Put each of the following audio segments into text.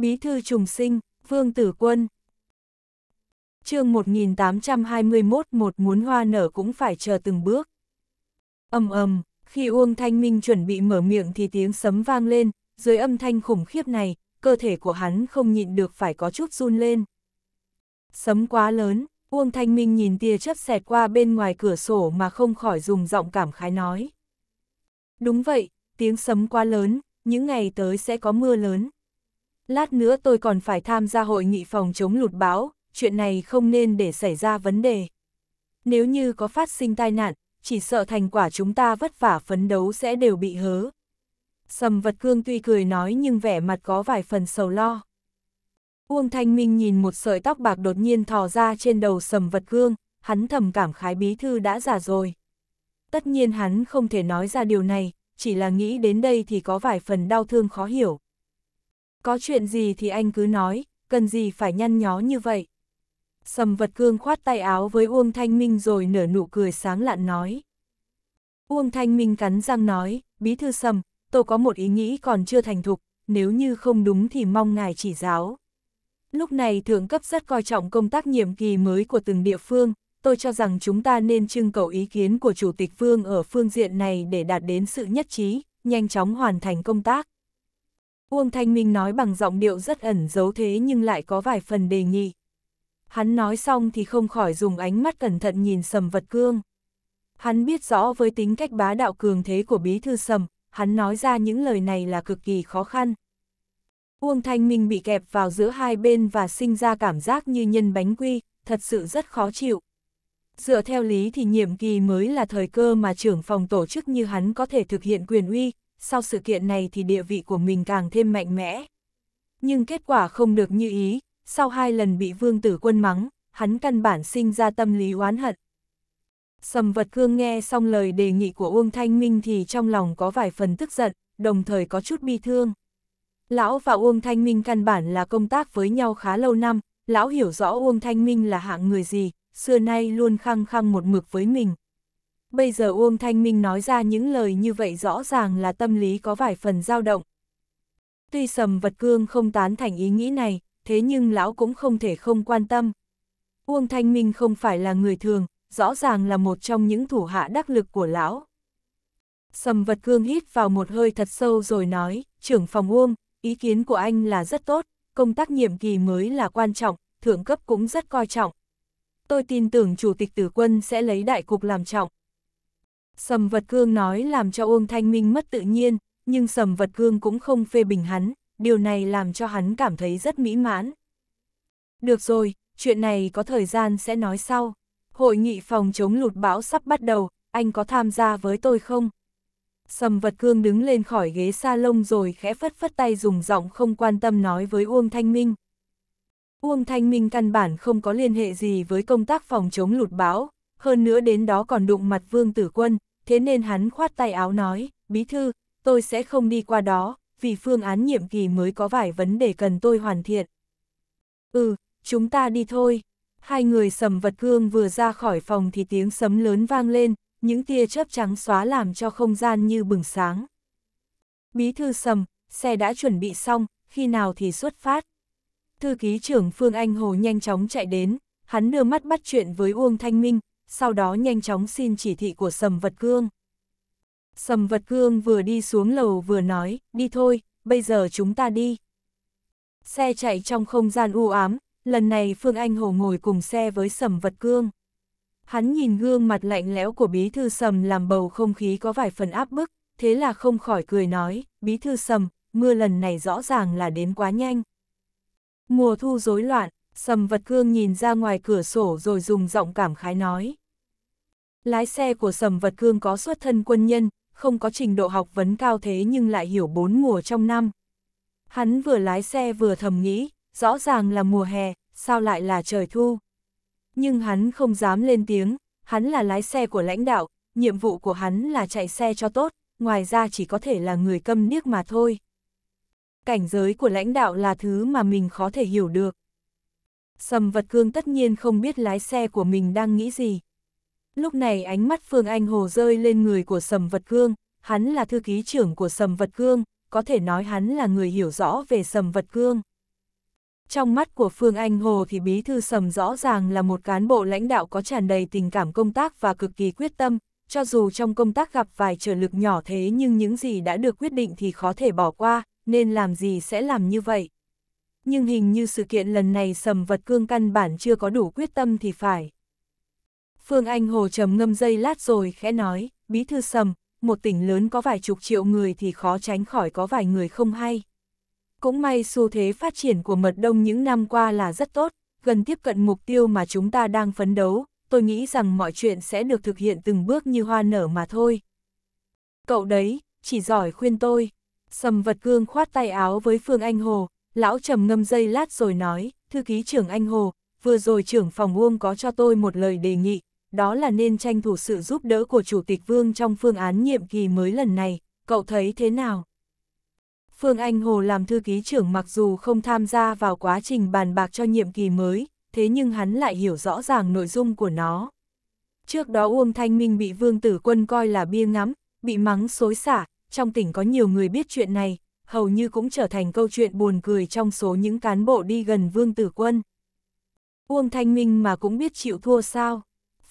Bí thư trùng sinh, Vương Tử Quân. chương 1821 một muốn hoa nở cũng phải chờ từng bước. ầm ầm, khi Uông Thanh Minh chuẩn bị mở miệng thì tiếng sấm vang lên, dưới âm thanh khủng khiếp này, cơ thể của hắn không nhịn được phải có chút run lên. Sấm quá lớn, Uông Thanh Minh nhìn tia chớp xẹt qua bên ngoài cửa sổ mà không khỏi dùng giọng cảm khái nói. Đúng vậy, tiếng sấm quá lớn, những ngày tới sẽ có mưa lớn lát nữa tôi còn phải tham gia hội nghị phòng chống lụt báo, chuyện này không nên để xảy ra vấn đề. Nếu như có phát sinh tai nạn, chỉ sợ thành quả chúng ta vất vả phấn đấu sẽ đều bị hớ. Sầm vật cương tuy cười nói nhưng vẻ mặt có vài phần sầu lo. Uông Thanh Minh nhìn một sợi tóc bạc đột nhiên thò ra trên đầu sầm vật cương, hắn thầm cảm khái bí thư đã già rồi. Tất nhiên hắn không thể nói ra điều này, chỉ là nghĩ đến đây thì có vài phần đau thương khó hiểu. Có chuyện gì thì anh cứ nói, cần gì phải nhăn nhó như vậy. Sầm vật cương khoát tay áo với Uông Thanh Minh rồi nở nụ cười sáng lạn nói. Uông Thanh Minh cắn răng nói, bí thư sầm, tôi có một ý nghĩ còn chưa thành thục, nếu như không đúng thì mong ngài chỉ giáo. Lúc này thượng cấp rất coi trọng công tác nhiệm kỳ mới của từng địa phương, tôi cho rằng chúng ta nên trưng cầu ý kiến của Chủ tịch Vương ở phương diện này để đạt đến sự nhất trí, nhanh chóng hoàn thành công tác. Uông Thanh Minh nói bằng giọng điệu rất ẩn giấu thế nhưng lại có vài phần đề nghị. Hắn nói xong thì không khỏi dùng ánh mắt cẩn thận nhìn sầm vật cương. Hắn biết rõ với tính cách bá đạo cường thế của bí thư sầm, hắn nói ra những lời này là cực kỳ khó khăn. Uông Thanh Minh bị kẹp vào giữa hai bên và sinh ra cảm giác như nhân bánh quy, thật sự rất khó chịu. Dựa theo lý thì nhiệm kỳ mới là thời cơ mà trưởng phòng tổ chức như hắn có thể thực hiện quyền uy, sau sự kiện này thì địa vị của mình càng thêm mạnh mẽ. Nhưng kết quả không được như ý, sau hai lần bị vương tử quân mắng, hắn căn bản sinh ra tâm lý oán hận. Sầm vật cương nghe xong lời đề nghị của Uông Thanh Minh thì trong lòng có vài phần tức giận, đồng thời có chút bi thương. Lão và Uông Thanh Minh căn bản là công tác với nhau khá lâu năm, lão hiểu rõ Uông Thanh Minh là hạng người gì, xưa nay luôn khăng khăng một mực với mình, Bây giờ Uông Thanh Minh nói ra những lời như vậy rõ ràng là tâm lý có vài phần dao động. Tuy sầm vật cương không tán thành ý nghĩ này, thế nhưng lão cũng không thể không quan tâm. Uông Thanh Minh không phải là người thường, rõ ràng là một trong những thủ hạ đắc lực của lão. Sầm vật cương hít vào một hơi thật sâu rồi nói, trưởng phòng Uông, ý kiến của anh là rất tốt, công tác nhiệm kỳ mới là quan trọng, thượng cấp cũng rất coi trọng. Tôi tin tưởng chủ tịch tử quân sẽ lấy đại cục làm trọng. Sầm vật cương nói làm cho Uông Thanh Minh mất tự nhiên, nhưng sầm vật cương cũng không phê bình hắn, điều này làm cho hắn cảm thấy rất mỹ mãn. Được rồi, chuyện này có thời gian sẽ nói sau. Hội nghị phòng chống lụt bão sắp bắt đầu, anh có tham gia với tôi không? Sầm vật cương đứng lên khỏi ghế salon rồi khẽ phất phất tay dùng giọng không quan tâm nói với Uông Thanh Minh. Uông Thanh Minh căn bản không có liên hệ gì với công tác phòng chống lụt bão, hơn nữa đến đó còn đụng mặt Vương Tử Quân, thế nên hắn khoát tay áo nói, bí thư, tôi sẽ không đi qua đó, vì phương án nhiệm kỳ mới có vài vấn đề cần tôi hoàn thiện. Ừ, chúng ta đi thôi. Hai người sầm vật gương vừa ra khỏi phòng thì tiếng sấm lớn vang lên, những tia chớp trắng xóa làm cho không gian như bừng sáng. Bí thư sầm, xe đã chuẩn bị xong, khi nào thì xuất phát. Thư ký trưởng Phương Anh Hồ nhanh chóng chạy đến, hắn đưa mắt bắt chuyện với Uông Thanh Minh, sau đó nhanh chóng xin chỉ thị của Sầm Vật Cương. Sầm Vật Cương vừa đi xuống lầu vừa nói, đi thôi, bây giờ chúng ta đi. Xe chạy trong không gian u ám, lần này Phương Anh Hồ ngồi cùng xe với Sầm Vật Cương. Hắn nhìn gương mặt lạnh lẽo của Bí Thư Sầm làm bầu không khí có vài phần áp bức, thế là không khỏi cười nói, Bí Thư Sầm, mưa lần này rõ ràng là đến quá nhanh. Mùa thu rối loạn, Sầm Vật Cương nhìn ra ngoài cửa sổ rồi dùng giọng cảm khái nói. Lái xe của Sầm Vật Cương có xuất thân quân nhân, không có trình độ học vấn cao thế nhưng lại hiểu bốn mùa trong năm. Hắn vừa lái xe vừa thầm nghĩ, rõ ràng là mùa hè, sao lại là trời thu. Nhưng hắn không dám lên tiếng, hắn là lái xe của lãnh đạo, nhiệm vụ của hắn là chạy xe cho tốt, ngoài ra chỉ có thể là người câm điếc mà thôi. Cảnh giới của lãnh đạo là thứ mà mình khó thể hiểu được. Sầm vật cương tất nhiên không biết lái xe của mình đang nghĩ gì, Lúc này ánh mắt Phương Anh Hồ rơi lên người của Sầm Vật Cương, hắn là thư ký trưởng của Sầm Vật Cương, có thể nói hắn là người hiểu rõ về Sầm Vật Cương. Trong mắt của Phương Anh Hồ thì bí thư Sầm rõ ràng là một cán bộ lãnh đạo có tràn đầy tình cảm công tác và cực kỳ quyết tâm, cho dù trong công tác gặp vài trở lực nhỏ thế nhưng những gì đã được quyết định thì khó thể bỏ qua, nên làm gì sẽ làm như vậy. Nhưng hình như sự kiện lần này Sầm Vật Cương căn bản chưa có đủ quyết tâm thì phải. Phương Anh Hồ trầm ngâm dây lát rồi khẽ nói, bí thư sầm, một tỉnh lớn có vài chục triệu người thì khó tránh khỏi có vài người không hay. Cũng may xu thế phát triển của mật đông những năm qua là rất tốt, gần tiếp cận mục tiêu mà chúng ta đang phấn đấu, tôi nghĩ rằng mọi chuyện sẽ được thực hiện từng bước như hoa nở mà thôi. Cậu đấy, chỉ giỏi khuyên tôi. Sầm vật cương khoát tay áo với Phương Anh Hồ, lão trầm ngâm dây lát rồi nói, thư ký trưởng Anh Hồ, vừa rồi trưởng phòng Uông có cho tôi một lời đề nghị, đó là nên tranh thủ sự giúp đỡ của Chủ tịch Vương trong phương án nhiệm kỳ mới lần này, cậu thấy thế nào? Phương Anh Hồ làm thư ký trưởng mặc dù không tham gia vào quá trình bàn bạc cho nhiệm kỳ mới, thế nhưng hắn lại hiểu rõ ràng nội dung của nó. Trước đó Uông Thanh Minh bị Vương Tử Quân coi là bia ngắm, bị mắng xối xả, trong tỉnh có nhiều người biết chuyện này, hầu như cũng trở thành câu chuyện buồn cười trong số những cán bộ đi gần Vương Tử Quân. Uông Thanh Minh mà cũng biết chịu thua sao?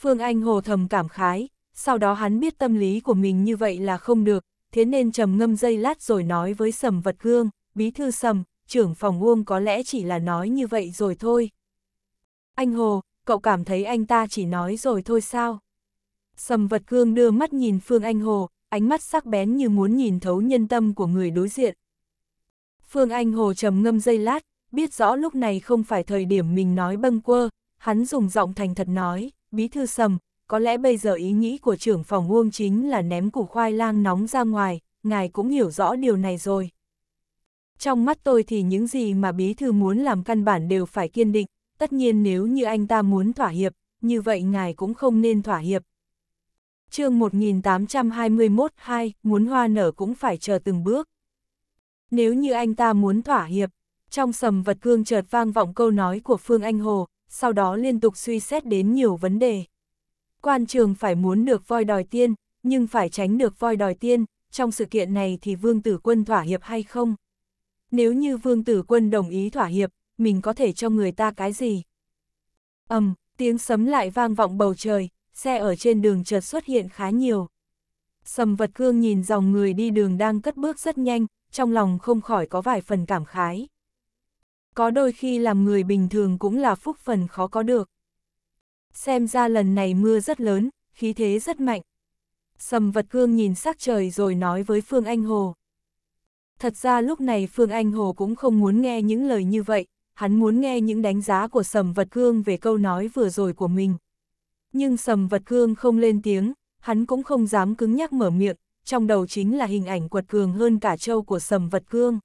Phương Anh Hồ thầm cảm khái, sau đó hắn biết tâm lý của mình như vậy là không được, thế nên trầm ngâm dây lát rồi nói với Sầm Vật Gương, bí thư Sầm, trưởng phòng Uông có lẽ chỉ là nói như vậy rồi thôi. Anh Hồ, cậu cảm thấy anh ta chỉ nói rồi thôi sao? Sầm Vật Gương đưa mắt nhìn Phương Anh Hồ, ánh mắt sắc bén như muốn nhìn thấu nhân tâm của người đối diện. Phương Anh Hồ trầm ngâm dây lát, biết rõ lúc này không phải thời điểm mình nói bâng quơ, hắn dùng giọng thành thật nói bí thư sầm, có lẽ bây giờ ý nghĩ của trưởng phòng Uông chính là ném củ khoai lang nóng ra ngoài, ngài cũng hiểu rõ điều này rồi. Trong mắt tôi thì những gì mà bí thư muốn làm căn bản đều phải kiên định, tất nhiên nếu như anh ta muốn thỏa hiệp, như vậy ngài cũng không nên thỏa hiệp. chương 1821 hai, muốn hoa nở cũng phải chờ từng bước. Nếu như anh ta muốn thỏa hiệp, trong sầm vật cương chợt vang vọng câu nói của Phương Anh Hồ, sau đó liên tục suy xét đến nhiều vấn đề. Quan trường phải muốn được voi đòi tiên, nhưng phải tránh được voi đòi tiên, trong sự kiện này thì vương tử quân thỏa hiệp hay không? Nếu như vương tử quân đồng ý thỏa hiệp, mình có thể cho người ta cái gì? ầm, um, tiếng sấm lại vang vọng bầu trời, xe ở trên đường chợt xuất hiện khá nhiều. Sầm vật cương nhìn dòng người đi đường đang cất bước rất nhanh, trong lòng không khỏi có vài phần cảm khái có đôi khi làm người bình thường cũng là phúc phần khó có được. Xem ra lần này mưa rất lớn, khí thế rất mạnh. Sầm vật cương nhìn sắc trời rồi nói với Phương Anh Hồ. Thật ra lúc này Phương Anh Hồ cũng không muốn nghe những lời như vậy, hắn muốn nghe những đánh giá của sầm vật cương về câu nói vừa rồi của mình. Nhưng sầm vật cương không lên tiếng, hắn cũng không dám cứng nhắc mở miệng, trong đầu chính là hình ảnh quật cường hơn cả châu của sầm vật cương.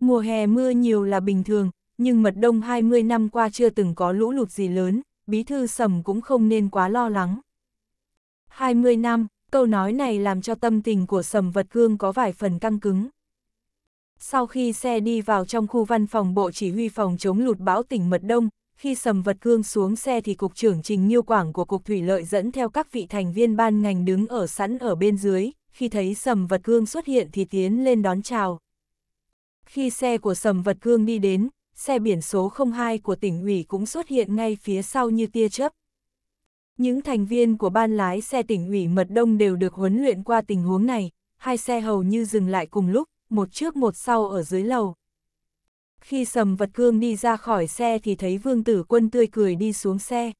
Mùa hè mưa nhiều là bình thường, nhưng mật đông 20 năm qua chưa từng có lũ lụt gì lớn, bí thư sầm cũng không nên quá lo lắng. 20 năm, câu nói này làm cho tâm tình của sầm vật cương có vài phần căng cứng. Sau khi xe đi vào trong khu văn phòng bộ chỉ huy phòng chống lụt bão tỉnh Mật Đông, khi sầm vật cương xuống xe thì Cục trưởng Trình Nhiêu Quảng của Cục Thủy Lợi dẫn theo các vị thành viên ban ngành đứng ở sẵn ở bên dưới, khi thấy sầm vật cương xuất hiện thì tiến lên đón chào. Khi xe của Sầm Vật Cương đi đến, xe biển số 02 của tỉnh ủy cũng xuất hiện ngay phía sau như tia chớp. Những thành viên của ban lái xe tỉnh ủy Mật Đông đều được huấn luyện qua tình huống này, hai xe hầu như dừng lại cùng lúc, một trước một sau ở dưới lầu. Khi Sầm Vật Cương đi ra khỏi xe thì thấy Vương Tử Quân tươi cười đi xuống xe.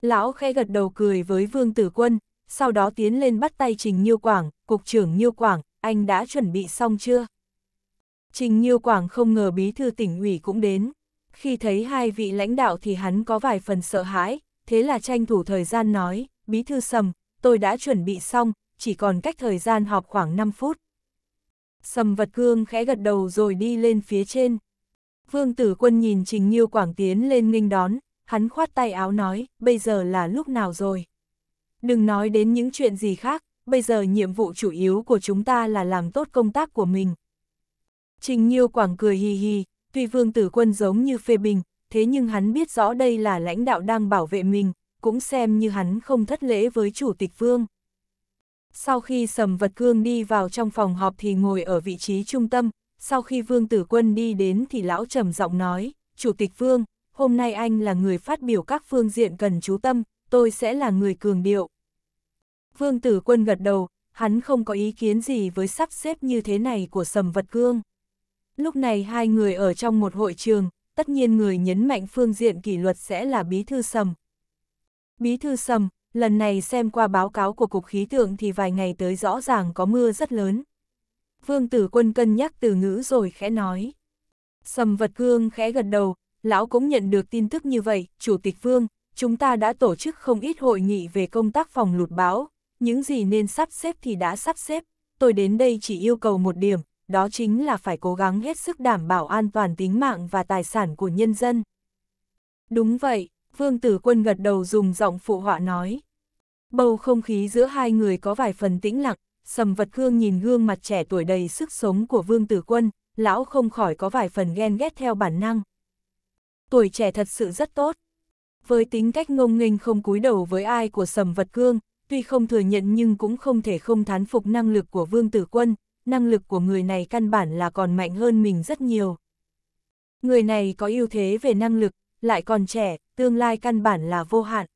Lão khẽ gật đầu cười với Vương Tử Quân, sau đó tiến lên bắt tay Trình như Quảng, Cục trưởng như Quảng, anh đã chuẩn bị xong chưa? Trình Nhiêu Quảng không ngờ bí thư tỉnh ủy cũng đến. Khi thấy hai vị lãnh đạo thì hắn có vài phần sợ hãi, thế là tranh thủ thời gian nói, bí thư sầm, tôi đã chuẩn bị xong, chỉ còn cách thời gian họp khoảng 5 phút. Sầm vật cương khẽ gật đầu rồi đi lên phía trên. Vương tử quân nhìn Trình Nhiêu Quảng tiến lên nghênh đón, hắn khoát tay áo nói, bây giờ là lúc nào rồi. Đừng nói đến những chuyện gì khác, bây giờ nhiệm vụ chủ yếu của chúng ta là làm tốt công tác của mình, Trình Nhiêu Quảng cười hì hì, tuy Vương Tử Quân giống như phê bình, thế nhưng hắn biết rõ đây là lãnh đạo đang bảo vệ mình, cũng xem như hắn không thất lễ với Chủ tịch Vương. Sau khi Sầm Vật Cương đi vào trong phòng họp thì ngồi ở vị trí trung tâm, sau khi Vương Tử Quân đi đến thì lão trầm giọng nói, Chủ tịch Vương, hôm nay anh là người phát biểu các phương diện cần chú tâm, tôi sẽ là người cường điệu. Vương Tử Quân gật đầu, hắn không có ý kiến gì với sắp xếp như thế này của Sầm Vật Cương. Lúc này hai người ở trong một hội trường, tất nhiên người nhấn mạnh phương diện kỷ luật sẽ là Bí Thư Sầm. Bí Thư Sầm, lần này xem qua báo cáo của Cục Khí tượng thì vài ngày tới rõ ràng có mưa rất lớn. Vương Tử Quân cân nhắc từ ngữ rồi khẽ nói. Sầm vật cương khẽ gật đầu, lão cũng nhận được tin tức như vậy, Chủ tịch Vương, chúng ta đã tổ chức không ít hội nghị về công tác phòng lụt báo những gì nên sắp xếp thì đã sắp xếp, tôi đến đây chỉ yêu cầu một điểm, đó chính là phải cố gắng hết sức đảm bảo an toàn tính mạng và tài sản của nhân dân. Đúng vậy, Vương Tử Quân gật đầu dùng giọng phụ họa nói. Bầu không khí giữa hai người có vài phần tĩnh lặng, Sầm Vật Hương nhìn gương mặt trẻ tuổi đầy sức sống của Vương Tử Quân, lão không khỏi có vài phần ghen ghét theo bản năng. Tuổi trẻ thật sự rất tốt. Với tính cách ngông nghênh không cúi đầu với ai của Sầm Vật Cương, tuy không thừa nhận nhưng cũng không thể không thán phục năng lực của Vương Tử Quân, năng lực của người này căn bản là còn mạnh hơn mình rất nhiều. Người này có ưu thế về năng lực, lại còn trẻ, tương lai căn bản là vô hạn.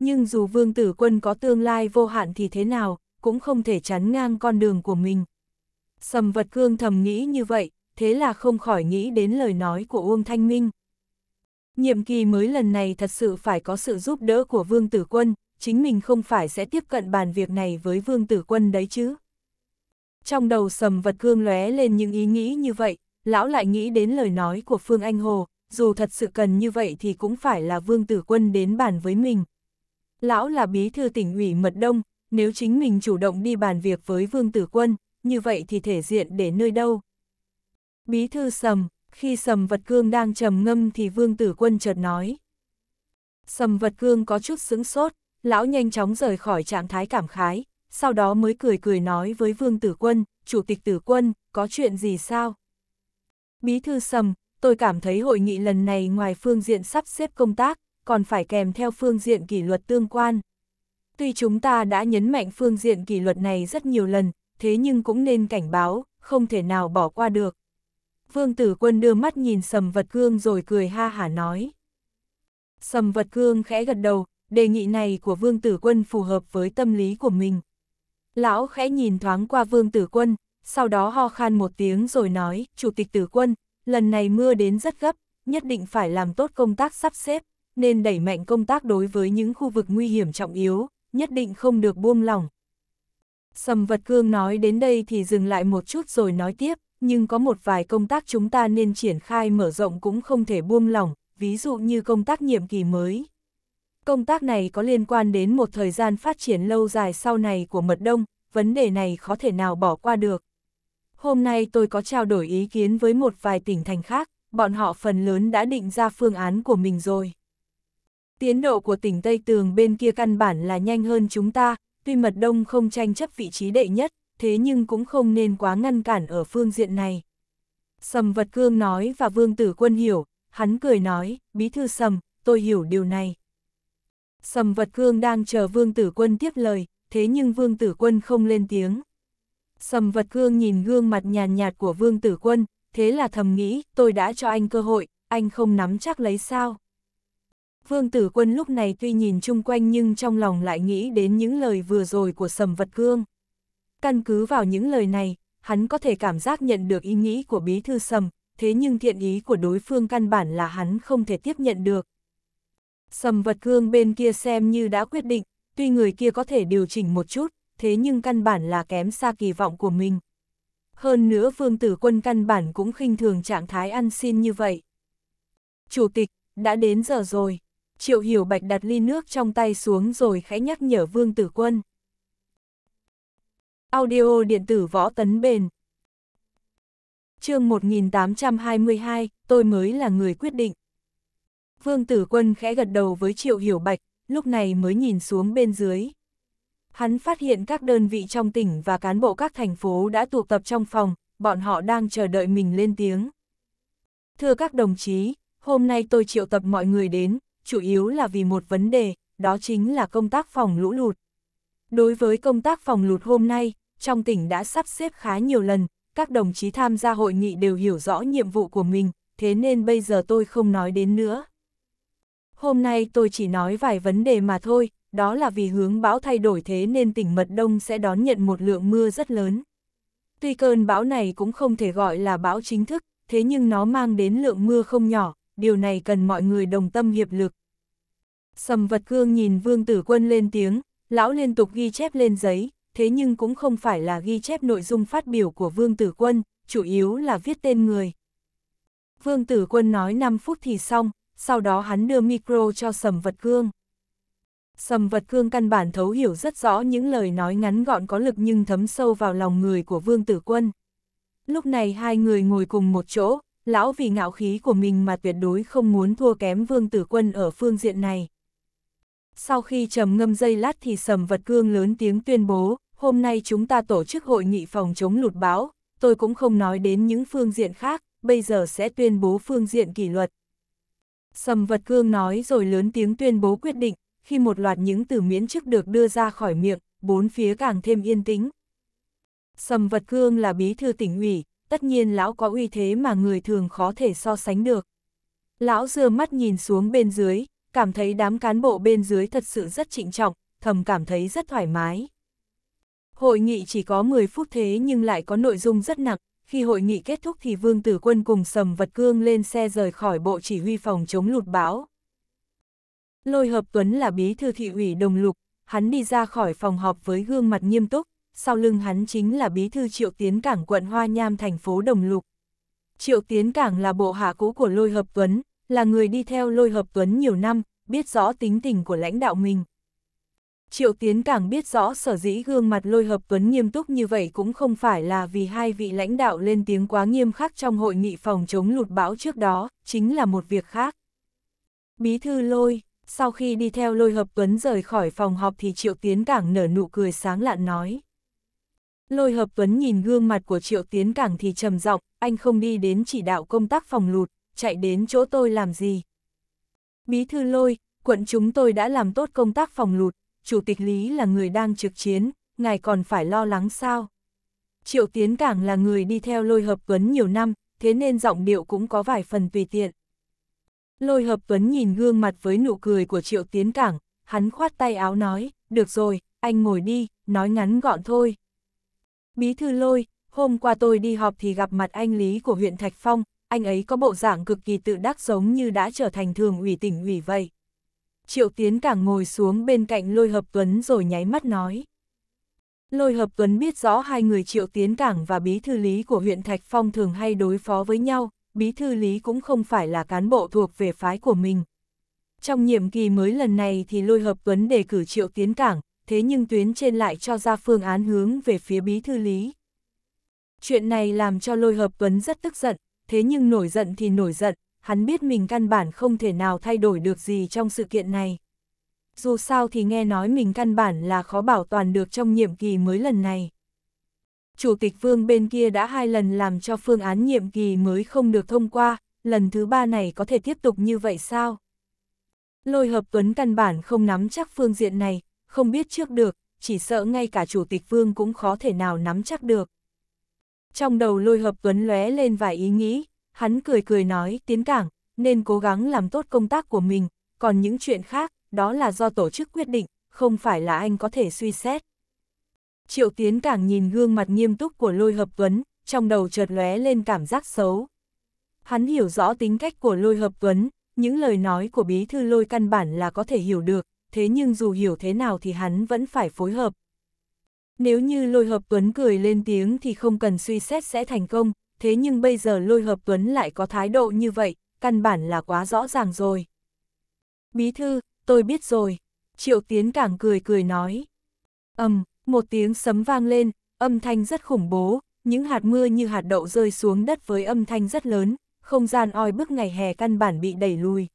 Nhưng dù Vương Tử Quân có tương lai vô hạn thì thế nào, cũng không thể chắn ngang con đường của mình. Sầm vật cương thầm nghĩ như vậy, thế là không khỏi nghĩ đến lời nói của Uông Thanh Minh. Nhiệm kỳ mới lần này thật sự phải có sự giúp đỡ của Vương Tử Quân, chính mình không phải sẽ tiếp cận bàn việc này với Vương Tử Quân đấy chứ. Trong đầu sầm vật cương lóe lên những ý nghĩ như vậy, lão lại nghĩ đến lời nói của Phương Anh Hồ, dù thật sự cần như vậy thì cũng phải là Vương Tử Quân đến bàn với mình. Lão là bí thư tỉnh ủy Mật Đông, nếu chính mình chủ động đi bàn việc với Vương Tử Quân, như vậy thì thể diện để nơi đâu. Bí thư sầm, khi sầm vật cương đang trầm ngâm thì Vương Tử Quân chợt nói. Sầm vật cương có chút sững sốt, lão nhanh chóng rời khỏi trạng thái cảm khái, sau đó mới cười cười nói với Vương Tử Quân, Chủ tịch Tử Quân, có chuyện gì sao? Bí thư sầm, tôi cảm thấy hội nghị lần này ngoài phương diện sắp xếp công tác, còn phải kèm theo phương diện kỷ luật tương quan. Tuy chúng ta đã nhấn mạnh phương diện kỷ luật này rất nhiều lần, thế nhưng cũng nên cảnh báo, không thể nào bỏ qua được. Vương Tử Quân đưa mắt nhìn Sầm Vật Cương rồi cười ha hả nói. Sầm Vật Cương khẽ gật đầu, đề nghị này của Vương Tử Quân phù hợp với tâm lý của mình. Lão khẽ nhìn thoáng qua vương tử quân, sau đó ho khan một tiếng rồi nói, chủ tịch tử quân, lần này mưa đến rất gấp, nhất định phải làm tốt công tác sắp xếp, nên đẩy mạnh công tác đối với những khu vực nguy hiểm trọng yếu, nhất định không được buông lỏng. Sầm vật cương nói đến đây thì dừng lại một chút rồi nói tiếp, nhưng có một vài công tác chúng ta nên triển khai mở rộng cũng không thể buông lỏng, ví dụ như công tác nhiệm kỳ mới. Công tác này có liên quan đến một thời gian phát triển lâu dài sau này của mật đông, vấn đề này khó thể nào bỏ qua được. Hôm nay tôi có trao đổi ý kiến với một vài tỉnh thành khác, bọn họ phần lớn đã định ra phương án của mình rồi. Tiến độ của tỉnh Tây Tường bên kia căn bản là nhanh hơn chúng ta, tuy mật đông không tranh chấp vị trí đệ nhất, thế nhưng cũng không nên quá ngăn cản ở phương diện này. Sầm Vật Cương nói và Vương Tử Quân hiểu, hắn cười nói, Bí Thư Sầm, tôi hiểu điều này, Sầm vật cương đang chờ vương tử quân tiếp lời, thế nhưng vương tử quân không lên tiếng. Sầm vật cương nhìn gương mặt nhàn nhạt của vương tử quân, thế là thầm nghĩ, tôi đã cho anh cơ hội, anh không nắm chắc lấy sao. Vương tử quân lúc này tuy nhìn chung quanh nhưng trong lòng lại nghĩ đến những lời vừa rồi của sầm vật cương. Căn cứ vào những lời này, hắn có thể cảm giác nhận được ý nghĩ của bí thư sầm, thế nhưng thiện ý của đối phương căn bản là hắn không thể tiếp nhận được. Sầm vật gương bên kia xem như đã quyết định, tuy người kia có thể điều chỉnh một chút, thế nhưng căn bản là kém xa kỳ vọng của mình. Hơn nữa vương tử quân căn bản cũng khinh thường trạng thái ăn xin như vậy. Chủ tịch, đã đến giờ rồi. Triệu Hiểu Bạch đặt ly nước trong tay xuống rồi khẽ nhắc nhở Vương Tử Quân. Audio điện tử võ tấn bền. Chương 1822, tôi mới là người quyết định. Vương Tử Quân khẽ gật đầu với Triệu Hiểu Bạch, lúc này mới nhìn xuống bên dưới. Hắn phát hiện các đơn vị trong tỉnh và cán bộ các thành phố đã tụ tập trong phòng, bọn họ đang chờ đợi mình lên tiếng. Thưa các đồng chí, hôm nay tôi triệu tập mọi người đến, chủ yếu là vì một vấn đề, đó chính là công tác phòng lũ lụt. Đối với công tác phòng lụt hôm nay, trong tỉnh đã sắp xếp khá nhiều lần, các đồng chí tham gia hội nghị đều hiểu rõ nhiệm vụ của mình, thế nên bây giờ tôi không nói đến nữa hôm nay tôi chỉ nói vài vấn đề mà thôi, đó là vì hướng bão thay đổi thế nên tỉnh Mật Đông sẽ đón nhận một lượng mưa rất lớn. Tuy cơn bão này cũng không thể gọi là bão chính thức, thế nhưng nó mang đến lượng mưa không nhỏ, điều này cần mọi người đồng tâm hiệp lực. Sầm vật cương nhìn vương tử quân lên tiếng, lão liên tục ghi chép lên giấy, thế nhưng cũng không phải là ghi chép nội dung phát biểu của vương tử quân, chủ yếu là viết tên người. Vương tử quân nói 5 phút thì xong, sau đó hắn đưa micro cho sầm vật cương. Sầm vật cương căn bản thấu hiểu rất rõ những lời nói ngắn gọn có lực nhưng thấm sâu vào lòng người của vương tử quân. Lúc này hai người ngồi cùng một chỗ, lão vì ngạo khí của mình mà tuyệt đối không muốn thua kém vương tử quân ở phương diện này. Sau khi trầm ngâm dây lát thì sầm vật cương lớn tiếng tuyên bố, hôm nay chúng ta tổ chức hội nghị phòng chống lụt bão, tôi cũng không nói đến những phương diện khác, bây giờ sẽ tuyên bố phương diện kỷ luật, Sầm vật cương nói rồi lớn tiếng tuyên bố quyết định, khi một loạt những từ miễn chức được đưa ra khỏi miệng, bốn phía càng thêm yên tĩnh. Sầm vật cương là bí thư tỉnh ủy, tất nhiên lão có uy thế mà người thường khó thể so sánh được. Lão dưa mắt nhìn xuống bên dưới, cảm thấy đám cán bộ bên dưới thật sự rất trịnh trọng, thầm cảm thấy rất thoải mái. Hội nghị chỉ có 10 phút thế nhưng lại có nội dung rất nặng, khi hội nghị kết thúc thì Vương Tử Quân cùng Sầm Vật Cương lên xe rời khỏi bộ chỉ huy phòng chống lụt bão. Lôi Hợp Tuấn là bí thư thị ủy Đồng Lục, hắn đi ra khỏi phòng họp với gương mặt nghiêm túc, sau lưng hắn chính là bí thư Triệu Tiến Cảng quận Hoa Nham thành phố Đồng Lục. Triệu Tiến Cảng là bộ hạ cũ của Lôi Hợp Tuấn, là người đi theo Lôi Hợp Tuấn nhiều năm, biết rõ tính tình của lãnh đạo mình. Triệu Tiến càng biết rõ sở dĩ gương mặt lôi hợp tuấn nghiêm túc như vậy cũng không phải là vì hai vị lãnh đạo lên tiếng quá nghiêm khắc trong hội nghị phòng chống lụt bão trước đó, chính là một việc khác. Bí thư lôi, sau khi đi theo lôi hợp tuấn rời khỏi phòng họp thì Triệu Tiến càng nở nụ cười sáng lạn nói. Lôi hợp tuấn nhìn gương mặt của Triệu Tiến càng thì trầm giọng anh không đi đến chỉ đạo công tác phòng lụt, chạy đến chỗ tôi làm gì. Bí thư lôi, quận chúng tôi đã làm tốt công tác phòng lụt, Chủ tịch Lý là người đang trực chiến, ngài còn phải lo lắng sao? Triệu Tiến Cảng là người đi theo lôi hợp tuấn nhiều năm, thế nên giọng điệu cũng có vài phần tùy tiện. Lôi hợp tuấn nhìn gương mặt với nụ cười của Triệu Tiến Cảng, hắn khoát tay áo nói, được rồi, anh ngồi đi, nói ngắn gọn thôi. Bí thư lôi, hôm qua tôi đi họp thì gặp mặt anh Lý của huyện Thạch Phong, anh ấy có bộ dạng cực kỳ tự đắc giống như đã trở thành thường ủy tỉnh ủy vậy. Triệu Tiến Cảng ngồi xuống bên cạnh Lôi Hợp Tuấn rồi nháy mắt nói. Lôi Hợp Tuấn biết rõ hai người Triệu Tiến Cảng và Bí Thư Lý của huyện Thạch Phong thường hay đối phó với nhau, Bí Thư Lý cũng không phải là cán bộ thuộc về phái của mình. Trong nhiệm kỳ mới lần này thì Lôi Hợp Tuấn đề cử Triệu Tiến Cảng, thế nhưng tuyến trên lại cho ra phương án hướng về phía Bí Thư Lý. Chuyện này làm cho Lôi Hợp Tuấn rất tức giận, thế nhưng nổi giận thì nổi giận, hắn biết mình căn bản không thể nào thay đổi được gì trong sự kiện này. Dù sao thì nghe nói mình căn bản là khó bảo toàn được trong nhiệm kỳ mới lần này. Chủ tịch Vương bên kia đã hai lần làm cho phương án nhiệm kỳ mới không được thông qua, lần thứ ba này có thể tiếp tục như vậy sao? Lôi hợp tuấn căn bản không nắm chắc phương diện này, không biết trước được, chỉ sợ ngay cả chủ tịch Vương cũng khó thể nào nắm chắc được. Trong đầu lôi hợp tuấn lóe lên vài ý nghĩ, hắn cười cười nói tiến cảng, nên cố gắng làm tốt công tác của mình, còn những chuyện khác, đó là do tổ chức quyết định, không phải là anh có thể suy xét. Triệu tiến cảng nhìn gương mặt nghiêm túc của lôi hợp tuấn, trong đầu chợt lóe lên cảm giác xấu. Hắn hiểu rõ tính cách của lôi hợp tuấn, những lời nói của bí thư lôi căn bản là có thể hiểu được, thế nhưng dù hiểu thế nào thì hắn vẫn phải phối hợp. Nếu như lôi hợp tuấn cười lên tiếng thì không cần suy xét sẽ thành công, thế nhưng bây giờ lôi hợp tuấn lại có thái độ như vậy, căn bản là quá rõ ràng rồi. Bí thư, tôi biết rồi, triệu tiến cảng cười cười nói. ầm, um, một tiếng sấm vang lên, âm thanh rất khủng bố, những hạt mưa như hạt đậu rơi xuống đất với âm thanh rất lớn, không gian oi bức ngày hè căn bản bị đẩy lùi.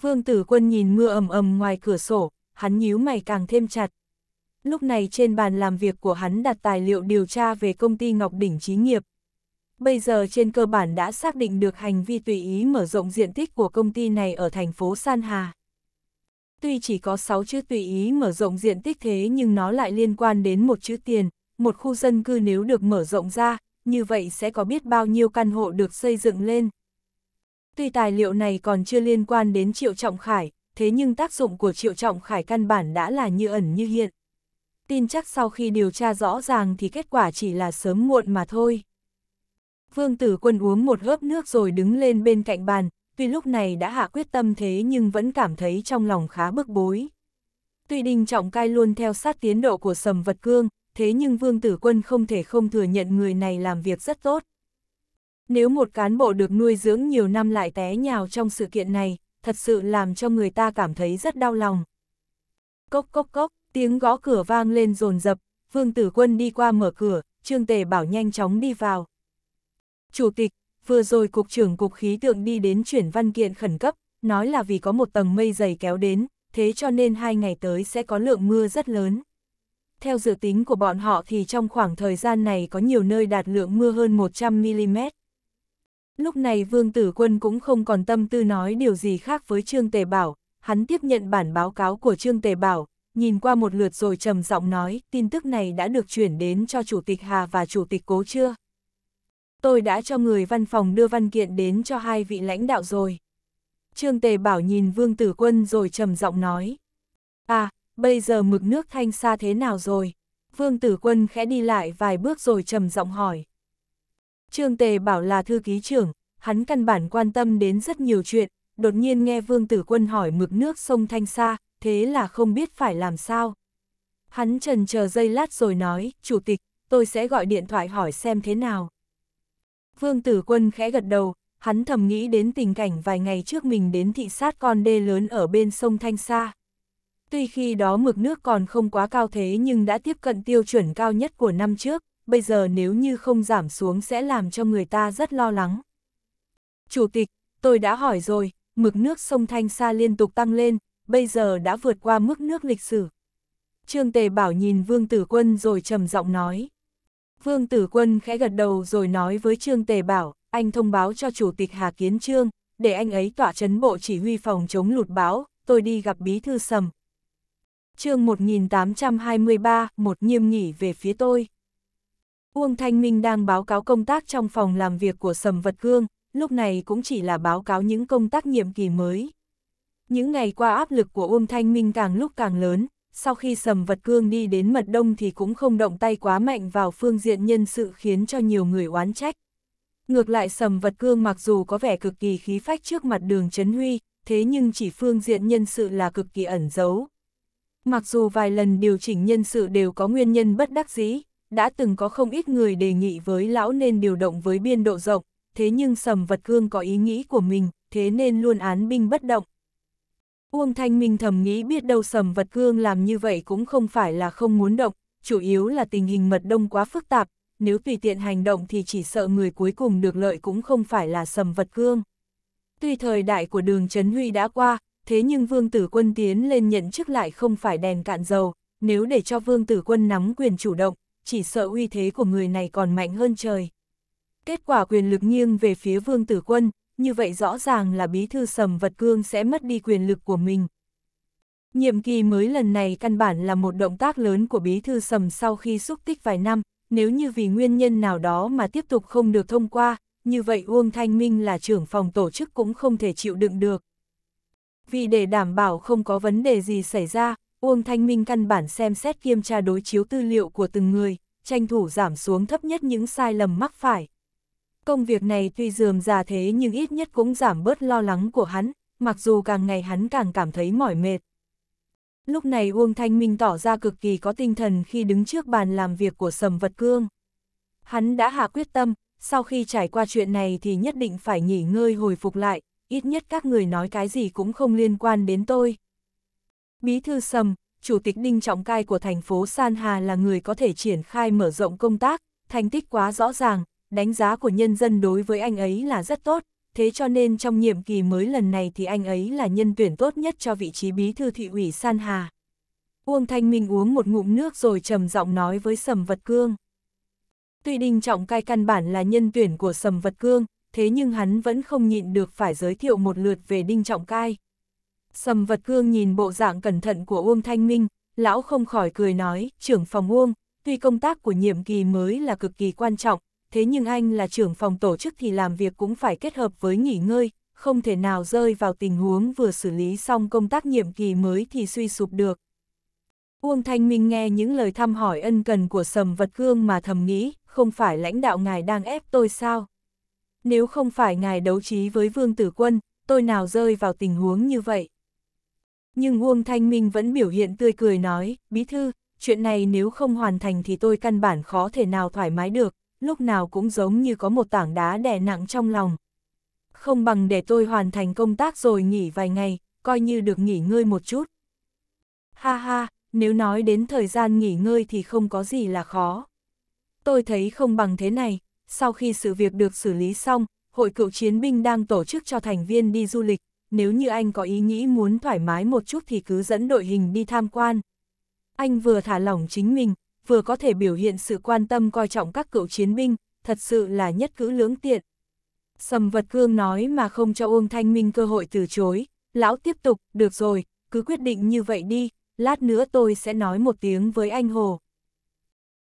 Vương tử quân nhìn mưa ầm ầm ngoài cửa sổ, hắn nhíu mày càng thêm chặt. Lúc này trên bàn làm việc của hắn đặt tài liệu điều tra về công ty Ngọc Đỉnh Trí Nghiệp, Bây giờ trên cơ bản đã xác định được hành vi tùy ý mở rộng diện tích của công ty này ở thành phố San Hà. Tuy chỉ có 6 chữ tùy ý mở rộng diện tích thế nhưng nó lại liên quan đến một chữ tiền, một khu dân cư nếu được mở rộng ra, như vậy sẽ có biết bao nhiêu căn hộ được xây dựng lên. Tuy tài liệu này còn chưa liên quan đến Triệu Trọng Khải, thế nhưng tác dụng của Triệu Trọng Khải căn bản đã là như ẩn như hiện. Tin chắc sau khi điều tra rõ ràng thì kết quả chỉ là sớm muộn mà thôi. Vương tử quân uống một hớp nước rồi đứng lên bên cạnh bàn, tuy lúc này đã hạ quyết tâm thế nhưng vẫn cảm thấy trong lòng khá bức bối. Tuy Đinh Trọng Cai luôn theo sát tiến độ của Sầm Vật Cương, thế nhưng Vương Tử Quân không thể không thừa nhận người này làm việc rất tốt. Nếu một cán bộ được nuôi dưỡng nhiều năm lại té nhào trong sự kiện này, thật sự làm cho người ta cảm thấy rất đau lòng. Cốc cốc cốc, tiếng gõ cửa vang lên rồn rập, Vương Tử Quân đi qua mở cửa, Trương Tề bảo nhanh chóng đi vào. Chủ tịch, vừa rồi Cục trưởng Cục Khí tượng đi đến chuyển văn kiện khẩn cấp, nói là vì có một tầng mây dày kéo đến, thế cho nên hai ngày tới sẽ có lượng mưa rất lớn. Theo dự tính của bọn họ thì trong khoảng thời gian này có nhiều nơi đạt lượng mưa hơn 100mm. Lúc này Vương Tử Quân cũng không còn tâm tư nói điều gì khác với Trương Tề Bảo, hắn tiếp nhận bản báo cáo của Trương Tề Bảo, nhìn qua một lượt rồi trầm giọng nói, tin tức này đã được chuyển đến cho Chủ tịch Hà và Chủ tịch Cố chưa? tôi đã cho người văn phòng đưa văn kiện đến cho hai vị lãnh đạo rồi. Trương Tề Bảo nhìn Vương Tử Quân rồi trầm giọng nói. À, bây giờ mực nước thanh xa thế nào rồi? Vương Tử Quân khẽ đi lại vài bước rồi trầm giọng hỏi. Trương Tề Bảo là thư ký trưởng, hắn căn bản quan tâm đến rất nhiều chuyện, đột nhiên nghe Vương Tử Quân hỏi mực nước sông Thanh Sa, thế là không biết phải làm sao. Hắn trần chờ giây lát rồi nói, Chủ tịch, tôi sẽ gọi điện thoại hỏi xem thế nào. Vương Tử Quân khẽ gật đầu, hắn thầm nghĩ đến tình cảnh vài ngày trước mình đến thị sát con đê lớn ở bên sông Thanh Sa. Tuy khi đó mực nước còn không quá cao thế nhưng đã tiếp cận tiêu chuẩn cao nhất của năm trước, bây giờ nếu như không giảm xuống sẽ làm cho người ta rất lo lắng. Chủ tịch, tôi đã hỏi rồi, mực nước sông Thanh Sa liên tục tăng lên, bây giờ đã vượt qua mức nước lịch sử. Trương Tề Bảo nhìn Vương Tử Quân rồi trầm giọng nói. Vương Tử Quân khẽ gật đầu rồi nói với Trương Tề Bảo, anh thông báo cho Chủ tịch Hà Kiến Trương, để anh ấy tỏa chấn bộ chỉ huy phòng chống lụt bão, tôi đi gặp Bí Thư Sầm. chương 1823, một nghiêm nghỉ về phía tôi. Uông Thanh Minh đang báo cáo công tác trong phòng làm việc của Sầm Vật Cương, lúc này cũng chỉ là báo cáo những công tác nhiệm kỳ mới. Những ngày qua áp lực của Uông Thanh Minh càng lúc càng lớn, sau khi sầm vật cương đi đến mật đông thì cũng không động tay quá mạnh vào phương diện nhân sự khiến cho nhiều người oán trách. Ngược lại sầm vật cương mặc dù có vẻ cực kỳ khí phách trước mặt đường chấn Huy, thế nhưng chỉ phương diện nhân sự là cực kỳ ẩn giấu. Mặc dù vài lần điều chỉnh nhân sự đều có nguyên nhân bất đắc dĩ, đã từng có không ít người đề nghị với lão nên điều động với biên độ rộng, thế nhưng sầm vật cương có ý nghĩ của mình, thế nên luôn án binh bất động. Uông Thanh Minh thầm nghĩ biết đâu sầm vật cương làm như vậy cũng không phải là không muốn động, chủ yếu là tình hình mật đông quá phức tạp, nếu tùy tiện hành động thì chỉ sợ người cuối cùng được lợi cũng không phải là sầm vật cương. Tuy thời đại của đường Trấn Huy đã qua, thế nhưng vương tử quân tiến lên nhận chức lại không phải đèn cạn dầu, nếu để cho vương tử quân nắm quyền chủ động, chỉ sợ uy thế của người này còn mạnh hơn trời. Kết quả quyền lực nghiêng về phía vương tử quân, như vậy rõ ràng là bí thư sầm vật cương sẽ mất đi quyền lực của mình. Nhiệm kỳ mới lần này căn bản là một động tác lớn của bí thư sầm sau khi xúc tích vài năm, nếu như vì nguyên nhân nào đó mà tiếp tục không được thông qua, như vậy Uông Thanh Minh là trưởng phòng tổ chức cũng không thể chịu đựng được. Vì để đảm bảo không có vấn đề gì xảy ra, Uông Thanh Minh căn bản xem xét kiểm tra đối chiếu tư liệu của từng người, tranh thủ giảm xuống thấp nhất những sai lầm mắc phải. Công việc này tuy dườm già thế nhưng ít nhất cũng giảm bớt lo lắng của hắn, mặc dù càng ngày hắn càng cảm thấy mỏi mệt. Lúc này Uông Thanh Minh tỏ ra cực kỳ có tinh thần khi đứng trước bàn làm việc của Sầm Vật Cương. Hắn đã hạ quyết tâm, sau khi trải qua chuyện này thì nhất định phải nghỉ ngơi hồi phục lại, ít nhất các người nói cái gì cũng không liên quan đến tôi. Bí thư Sầm, Chủ tịch Đinh Trọng Cai của thành phố San Hà là người có thể triển khai mở rộng công tác, thành tích quá rõ ràng, đánh giá của nhân dân đối với anh ấy là rất tốt, thế cho nên trong nhiệm kỳ mới lần này thì anh ấy là nhân tuyển tốt nhất cho vị trí bí thư thị ủy San Hà. Uông Thanh Minh uống một ngụm nước rồi trầm giọng nói với Sầm Vật Cương. Tuy Đinh Trọng Cai căn bản là nhân tuyển của Sầm Vật Cương, thế nhưng hắn vẫn không nhịn được phải giới thiệu một lượt về Đinh Trọng Cai. Sầm Vật Cương nhìn bộ dạng cẩn thận của Uông Thanh Minh, lão không khỏi cười nói, trưởng phòng Uông, tuy công tác của nhiệm kỳ mới là cực kỳ quan trọng, thế nhưng anh là trưởng phòng tổ chức thì làm việc cũng phải kết hợp với nghỉ ngơi, không thể nào rơi vào tình huống vừa xử lý xong công tác nhiệm kỳ mới thì suy sụp được. Uông Thanh Minh nghe những lời thăm hỏi ân cần của Sầm Vật Cương mà thầm nghĩ, không phải lãnh đạo ngài đang ép tôi sao? Nếu không phải ngài đấu trí với Vương Tử Quân, tôi nào rơi vào tình huống như vậy? Nhưng Uông Thanh Minh vẫn biểu hiện tươi cười nói, bí thư, chuyện này nếu không hoàn thành thì tôi căn bản khó thể nào thoải mái được, lúc nào cũng giống như có một tảng đá đè nặng trong lòng. Không bằng để tôi hoàn thành công tác rồi nghỉ vài ngày, coi như được nghỉ ngơi một chút. Ha ha, nếu nói đến thời gian nghỉ ngơi thì không có gì là khó. Tôi thấy không bằng thế này, sau khi sự việc được xử lý xong, hội cựu chiến binh đang tổ chức cho thành viên đi du lịch, nếu như anh có ý nghĩ muốn thoải mái một chút thì cứ dẫn đội hình đi tham quan. Anh vừa thả lỏng chính mình, vừa có thể biểu hiện sự quan tâm coi trọng các cựu chiến binh, thật sự là nhất cữ lưỡng tiện. Sầm vật cương nói mà không cho Uông Thanh Minh cơ hội từ chối, lão tiếp tục, được rồi, cứ quyết định như vậy đi, lát nữa tôi sẽ nói một tiếng với anh Hồ.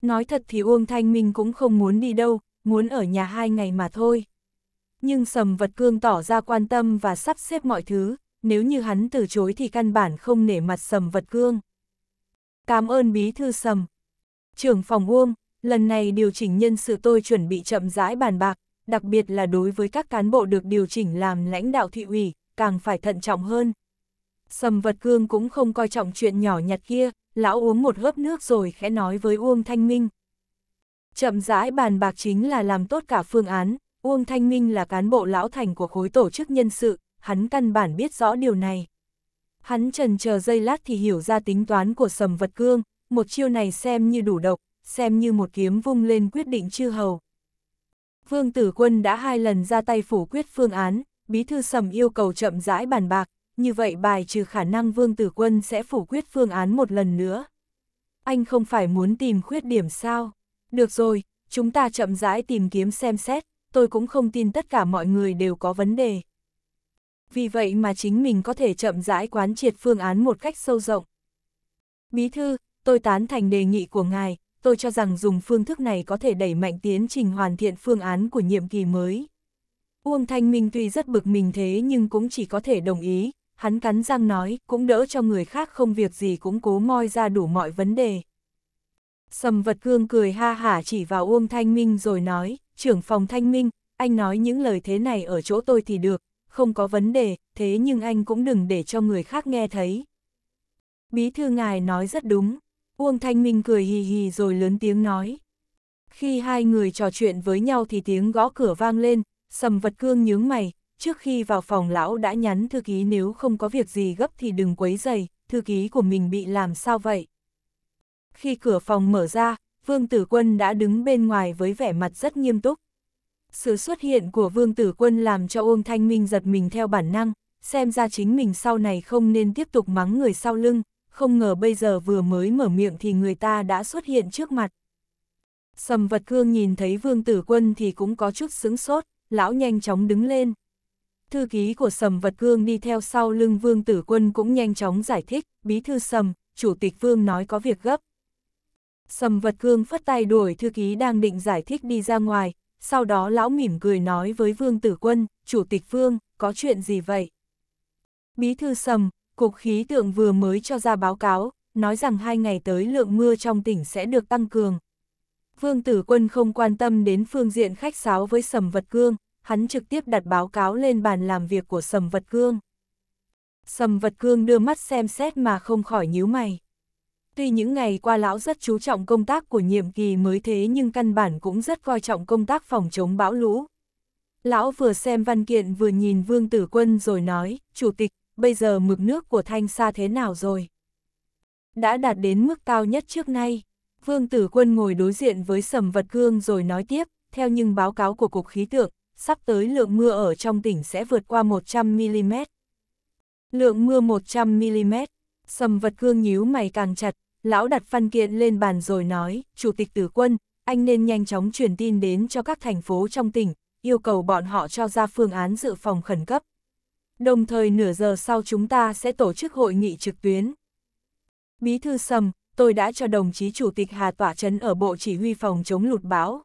Nói thật thì Uông Thanh Minh cũng không muốn đi đâu, muốn ở nhà hai ngày mà thôi. Nhưng sầm vật cương tỏ ra quan tâm và sắp xếp mọi thứ, nếu như hắn từ chối thì căn bản không nể mặt sầm vật cương. Cảm ơn bí thư sầm, Trưởng phòng Uông, lần này điều chỉnh nhân sự tôi chuẩn bị chậm rãi bàn bạc, đặc biệt là đối với các cán bộ được điều chỉnh làm lãnh đạo thị ủy, càng phải thận trọng hơn. Sầm vật cương cũng không coi trọng chuyện nhỏ nhặt kia, lão uống một hớp nước rồi khẽ nói với Uông Thanh Minh. Chậm rãi bàn bạc chính là làm tốt cả phương án, Uông Thanh Minh là cán bộ lão thành của khối tổ chức nhân sự, hắn căn bản biết rõ điều này. Hắn trần chờ giây lát thì hiểu ra tính toán của sầm vật cương, một chiêu này xem như đủ độc, xem như một kiếm vung lên quyết định chư hầu. Vương Tử Quân đã hai lần ra tay phủ quyết phương án, Bí Thư Sầm yêu cầu chậm rãi bàn bạc, như vậy bài trừ khả năng Vương Tử Quân sẽ phủ quyết phương án một lần nữa. Anh không phải muốn tìm khuyết điểm sao? Được rồi, chúng ta chậm rãi tìm kiếm xem xét, tôi cũng không tin tất cả mọi người đều có vấn đề. Vì vậy mà chính mình có thể chậm rãi quán triệt phương án một cách sâu rộng. Bí Thư, tôi tán thành đề nghị của ngài, tôi cho rằng dùng phương thức này có thể đẩy mạnh tiến trình hoàn thiện phương án của nhiệm kỳ mới. Uông Thanh Minh tuy rất bực mình thế nhưng cũng chỉ có thể đồng ý, hắn cắn răng nói, cũng đỡ cho người khác không việc gì cũng cố moi ra đủ mọi vấn đề. Sầm vật cương cười ha hả chỉ vào Uông Thanh Minh rồi nói, trưởng phòng Thanh Minh, anh nói những lời thế này ở chỗ tôi thì được, không có vấn đề, thế nhưng anh cũng đừng để cho người khác nghe thấy. Bí thư ngài nói rất đúng. Uông Thanh Minh cười hì hì rồi lớn tiếng nói. Khi hai người trò chuyện với nhau thì tiếng gõ cửa vang lên, sầm vật cương nhướng mày, trước khi vào phòng lão đã nhắn thư ký nếu không có việc gì gấp thì đừng quấy dày, thư ký của mình bị làm sao vậy. Khi cửa phòng mở ra, Vương Tử Quân đã đứng bên ngoài với vẻ mặt rất nghiêm túc. Sự xuất hiện của Vương Tử Quân làm cho Uông Thanh Minh giật mình theo bản năng, xem ra chính mình sau này không nên tiếp tục mắng người sau lưng, không ngờ bây giờ vừa mới mở miệng thì người ta đã xuất hiện trước mặt. Sầm vật cương nhìn thấy vương tử quân thì cũng có chút xứng sốt, lão nhanh chóng đứng lên. Thư ký của sầm vật cương đi theo sau lưng vương tử quân cũng nhanh chóng giải thích, bí thư sầm, chủ tịch vương nói có việc gấp. Sầm vật cương phất tay đuổi thư ký đang định giải thích đi ra ngoài, sau đó lão mỉm cười nói với vương tử quân, chủ tịch vương, có chuyện gì vậy? Bí thư sầm, Cục khí tượng vừa mới cho ra báo cáo, nói rằng hai ngày tới lượng mưa trong tỉnh sẽ được tăng cường. Vương Tử Quân không quan tâm đến phương diện khách sáo với Sầm Vật Cương, hắn trực tiếp đặt báo cáo lên bàn làm việc của Sầm Vật Cương. Sầm Vật Cương đưa mắt xem xét mà không khỏi nhíu mày. Tuy những ngày qua lão rất chú trọng công tác của nhiệm kỳ mới thế nhưng căn bản cũng rất coi trọng công tác phòng chống bão lũ. Lão vừa xem văn kiện vừa nhìn Vương Tử Quân rồi nói, Chủ tịch, bây giờ mực nước của thanh xa thế nào rồi? Đã đạt đến mức cao nhất trước nay. Vương Tử Quân ngồi đối diện với Sầm Vật Cương rồi nói tiếp, theo những báo cáo của Cục Khí tượng, sắp tới lượng mưa ở trong tỉnh sẽ vượt qua 100mm. Lượng mưa 100mm, Sầm Vật Cương nhíu mày càng chặt, lão đặt văn kiện lên bàn rồi nói, Chủ tịch Tử Quân, anh nên nhanh chóng truyền tin đến cho các thành phố trong tỉnh, yêu cầu bọn họ cho ra phương án dự phòng khẩn cấp đồng thời nửa giờ sau chúng ta sẽ tổ chức hội nghị trực tuyến. Bí thư Sầm, tôi đã cho đồng chí Chủ tịch Hà tỏa trấn ở Bộ Chỉ huy Phòng chống lụt bão.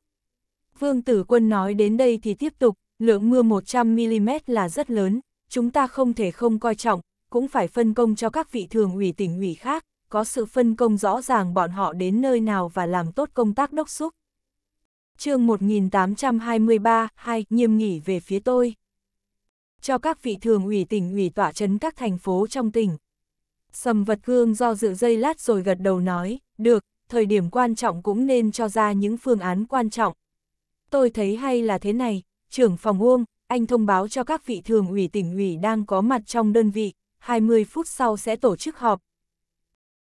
Vương Tử Quân nói đến đây thì tiếp tục, lượng mưa 100mm là rất lớn, chúng ta không thể không coi trọng, cũng phải phân công cho các vị thường ủy tỉnh ủy khác, có sự phân công rõ ràng bọn họ đến nơi nào và làm tốt công tác đốc xúc. chương 1823-2 nghiêm nghỉ về phía tôi cho các vị thường ủy tỉnh ủy tỏa chấn các thành phố trong tỉnh. Sầm vật cương do dự dây lát rồi gật đầu nói, được, thời điểm quan trọng cũng nên cho ra những phương án quan trọng. Tôi thấy hay là thế này, trưởng phòng uông, anh thông báo cho các vị thường ủy tỉnh ủy đang có mặt trong đơn vị, 20 phút sau sẽ tổ chức họp.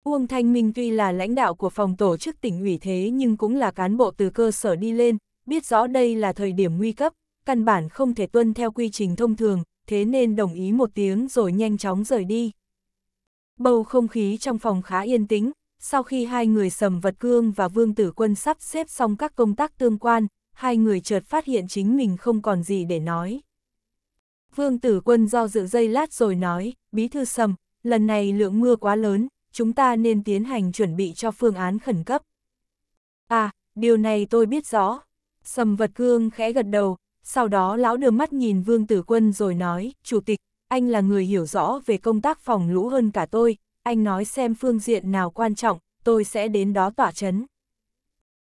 Uông Thanh Minh tuy là lãnh đạo của phòng tổ chức tỉnh ủy thế nhưng cũng là cán bộ từ cơ sở đi lên, biết rõ đây là thời điểm nguy cấp, căn bản không thể tuân theo quy trình thông thường, thế nên đồng ý một tiếng rồi nhanh chóng rời đi. Bầu không khí trong phòng khá yên tĩnh, sau khi hai người sầm vật cương và vương tử quân sắp xếp xong các công tác tương quan, hai người chợt phát hiện chính mình không còn gì để nói. Vương tử quân do dự dây lát rồi nói, bí thư sầm, lần này lượng mưa quá lớn, chúng ta nên tiến hành chuẩn bị cho phương án khẩn cấp. À, điều này tôi biết rõ. Sầm vật cương khẽ gật đầu, sau đó lão đưa mắt nhìn Vương Tử Quân rồi nói, Chủ tịch, anh là người hiểu rõ về công tác phòng lũ hơn cả tôi, anh nói xem phương diện nào quan trọng, tôi sẽ đến đó tỏa chấn.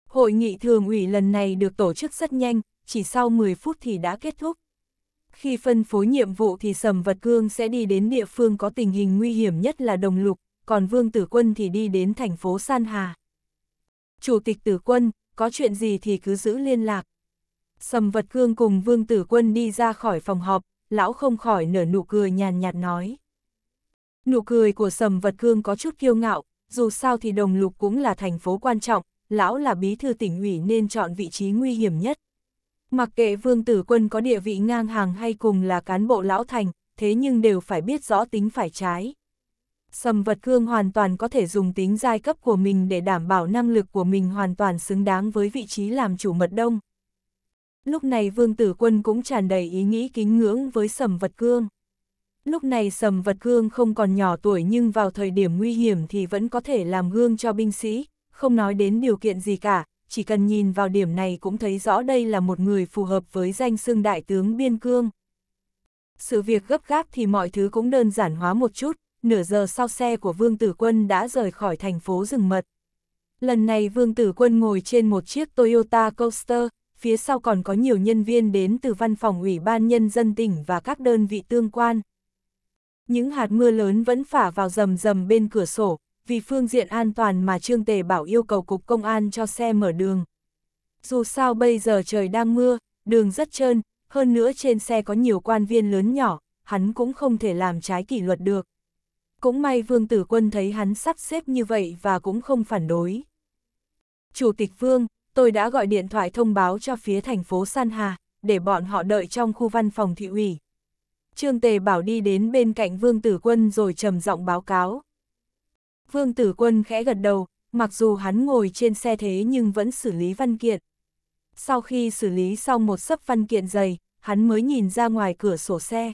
Hội nghị thường ủy lần này được tổ chức rất nhanh, chỉ sau 10 phút thì đã kết thúc. Khi phân phối nhiệm vụ thì Sầm Vật Cương sẽ đi đến địa phương có tình hình nguy hiểm nhất là Đồng Lục, còn Vương Tử Quân thì đi đến thành phố San Hà. Chủ tịch Tử Quân, có chuyện gì thì cứ giữ liên lạc. Sầm vật cương cùng vương tử quân đi ra khỏi phòng họp, lão không khỏi nở nụ cười nhàn nhạt nói. Nụ cười của sầm vật cương có chút kiêu ngạo, dù sao thì đồng lục cũng là thành phố quan trọng, lão là bí thư tỉnh ủy nên chọn vị trí nguy hiểm nhất. Mặc kệ vương tử quân có địa vị ngang hàng hay cùng là cán bộ lão thành, thế nhưng đều phải biết rõ tính phải trái. Sầm vật cương hoàn toàn có thể dùng tính giai cấp của mình để đảm bảo năng lực của mình hoàn toàn xứng đáng với vị trí làm chủ mật đông. Lúc này Vương Tử Quân cũng tràn đầy ý nghĩ kính ngưỡng với Sầm Vật Cương. Lúc này Sầm Vật Cương không còn nhỏ tuổi nhưng vào thời điểm nguy hiểm thì vẫn có thể làm gương cho binh sĩ, không nói đến điều kiện gì cả, chỉ cần nhìn vào điểm này cũng thấy rõ đây là một người phù hợp với danh xưng đại tướng Biên Cương. Sự việc gấp gáp thì mọi thứ cũng đơn giản hóa một chút, nửa giờ sau xe của Vương Tử Quân đã rời khỏi thành phố rừng mật. Lần này Vương Tử Quân ngồi trên một chiếc Toyota Coaster, phía sau còn có nhiều nhân viên đến từ văn phòng ủy ban nhân dân tỉnh và các đơn vị tương quan. Những hạt mưa lớn vẫn phả vào rầm rầm bên cửa sổ, vì phương diện an toàn mà Trương Tề Bảo yêu cầu Cục Công an cho xe mở đường. Dù sao bây giờ trời đang mưa, đường rất trơn, hơn nữa trên xe có nhiều quan viên lớn nhỏ, hắn cũng không thể làm trái kỷ luật được. Cũng may Vương Tử Quân thấy hắn sắp xếp như vậy và cũng không phản đối. Chủ tịch Vương, tôi đã gọi điện thoại thông báo cho phía thành phố San Hà, để bọn họ đợi trong khu văn phòng thị ủy. Trương Tề Bảo đi đến bên cạnh Vương Tử Quân rồi trầm giọng báo cáo. Vương Tử Quân khẽ gật đầu, mặc dù hắn ngồi trên xe thế nhưng vẫn xử lý văn kiện. Sau khi xử lý xong một sấp văn kiện dày, hắn mới nhìn ra ngoài cửa sổ xe.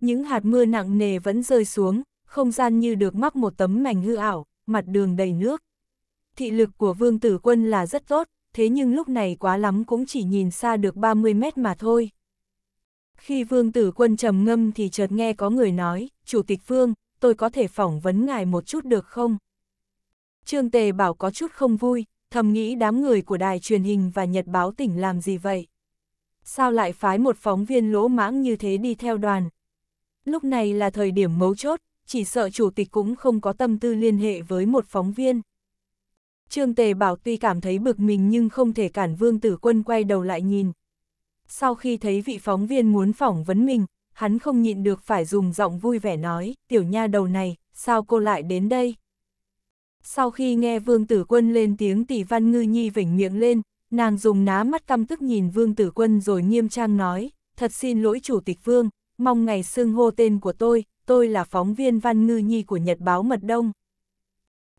Những hạt mưa nặng nề vẫn rơi xuống, không gian như được mắc một tấm mảnh hư ảo, mặt đường đầy nước thị lực của vương tử quân là rất tốt, thế nhưng lúc này quá lắm cũng chỉ nhìn xa được 30 mét mà thôi. Khi vương tử quân trầm ngâm thì chợt nghe có người nói, Chủ tịch Vương, tôi có thể phỏng vấn ngài một chút được không? Trương Tề bảo có chút không vui, thầm nghĩ đám người của đài truyền hình và nhật báo tỉnh làm gì vậy? Sao lại phái một phóng viên lỗ mãng như thế đi theo đoàn? Lúc này là thời điểm mấu chốt, chỉ sợ chủ tịch cũng không có tâm tư liên hệ với một phóng viên. Trương Tề Bảo tuy cảm thấy bực mình nhưng không thể cản Vương Tử Quân quay đầu lại nhìn. Sau khi thấy vị phóng viên muốn phỏng vấn mình, hắn không nhịn được phải dùng giọng vui vẻ nói, tiểu nha đầu này, sao cô lại đến đây? Sau khi nghe Vương Tử Quân lên tiếng tỷ Văn Ngư Nhi vỉnh miệng lên, nàng dùng ná mắt căm tức nhìn Vương Tử Quân rồi nghiêm trang nói, thật xin lỗi Chủ tịch Vương, mong ngày xưng hô tên của tôi, tôi là phóng viên Văn Ngư Nhi của Nhật báo Mật Đông.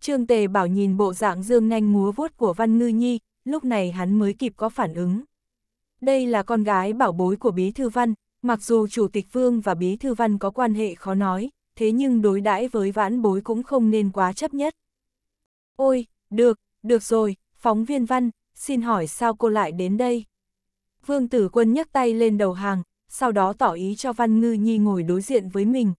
Trương Tề bảo nhìn bộ dạng dương nanh múa vuốt của Văn Ngư Nhi, lúc này hắn mới kịp có phản ứng. Đây là con gái bảo bối của Bí Thư Văn, mặc dù Chủ tịch Vương và Bí Thư Văn có quan hệ khó nói, thế nhưng đối đãi với vãn bối cũng không nên quá chấp nhất. Ôi, được, được rồi, phóng viên Văn, xin hỏi sao cô lại đến đây? Vương Tử Quân nhấc tay lên đầu hàng, sau đó tỏ ý cho Văn Ngư Nhi ngồi đối diện với mình.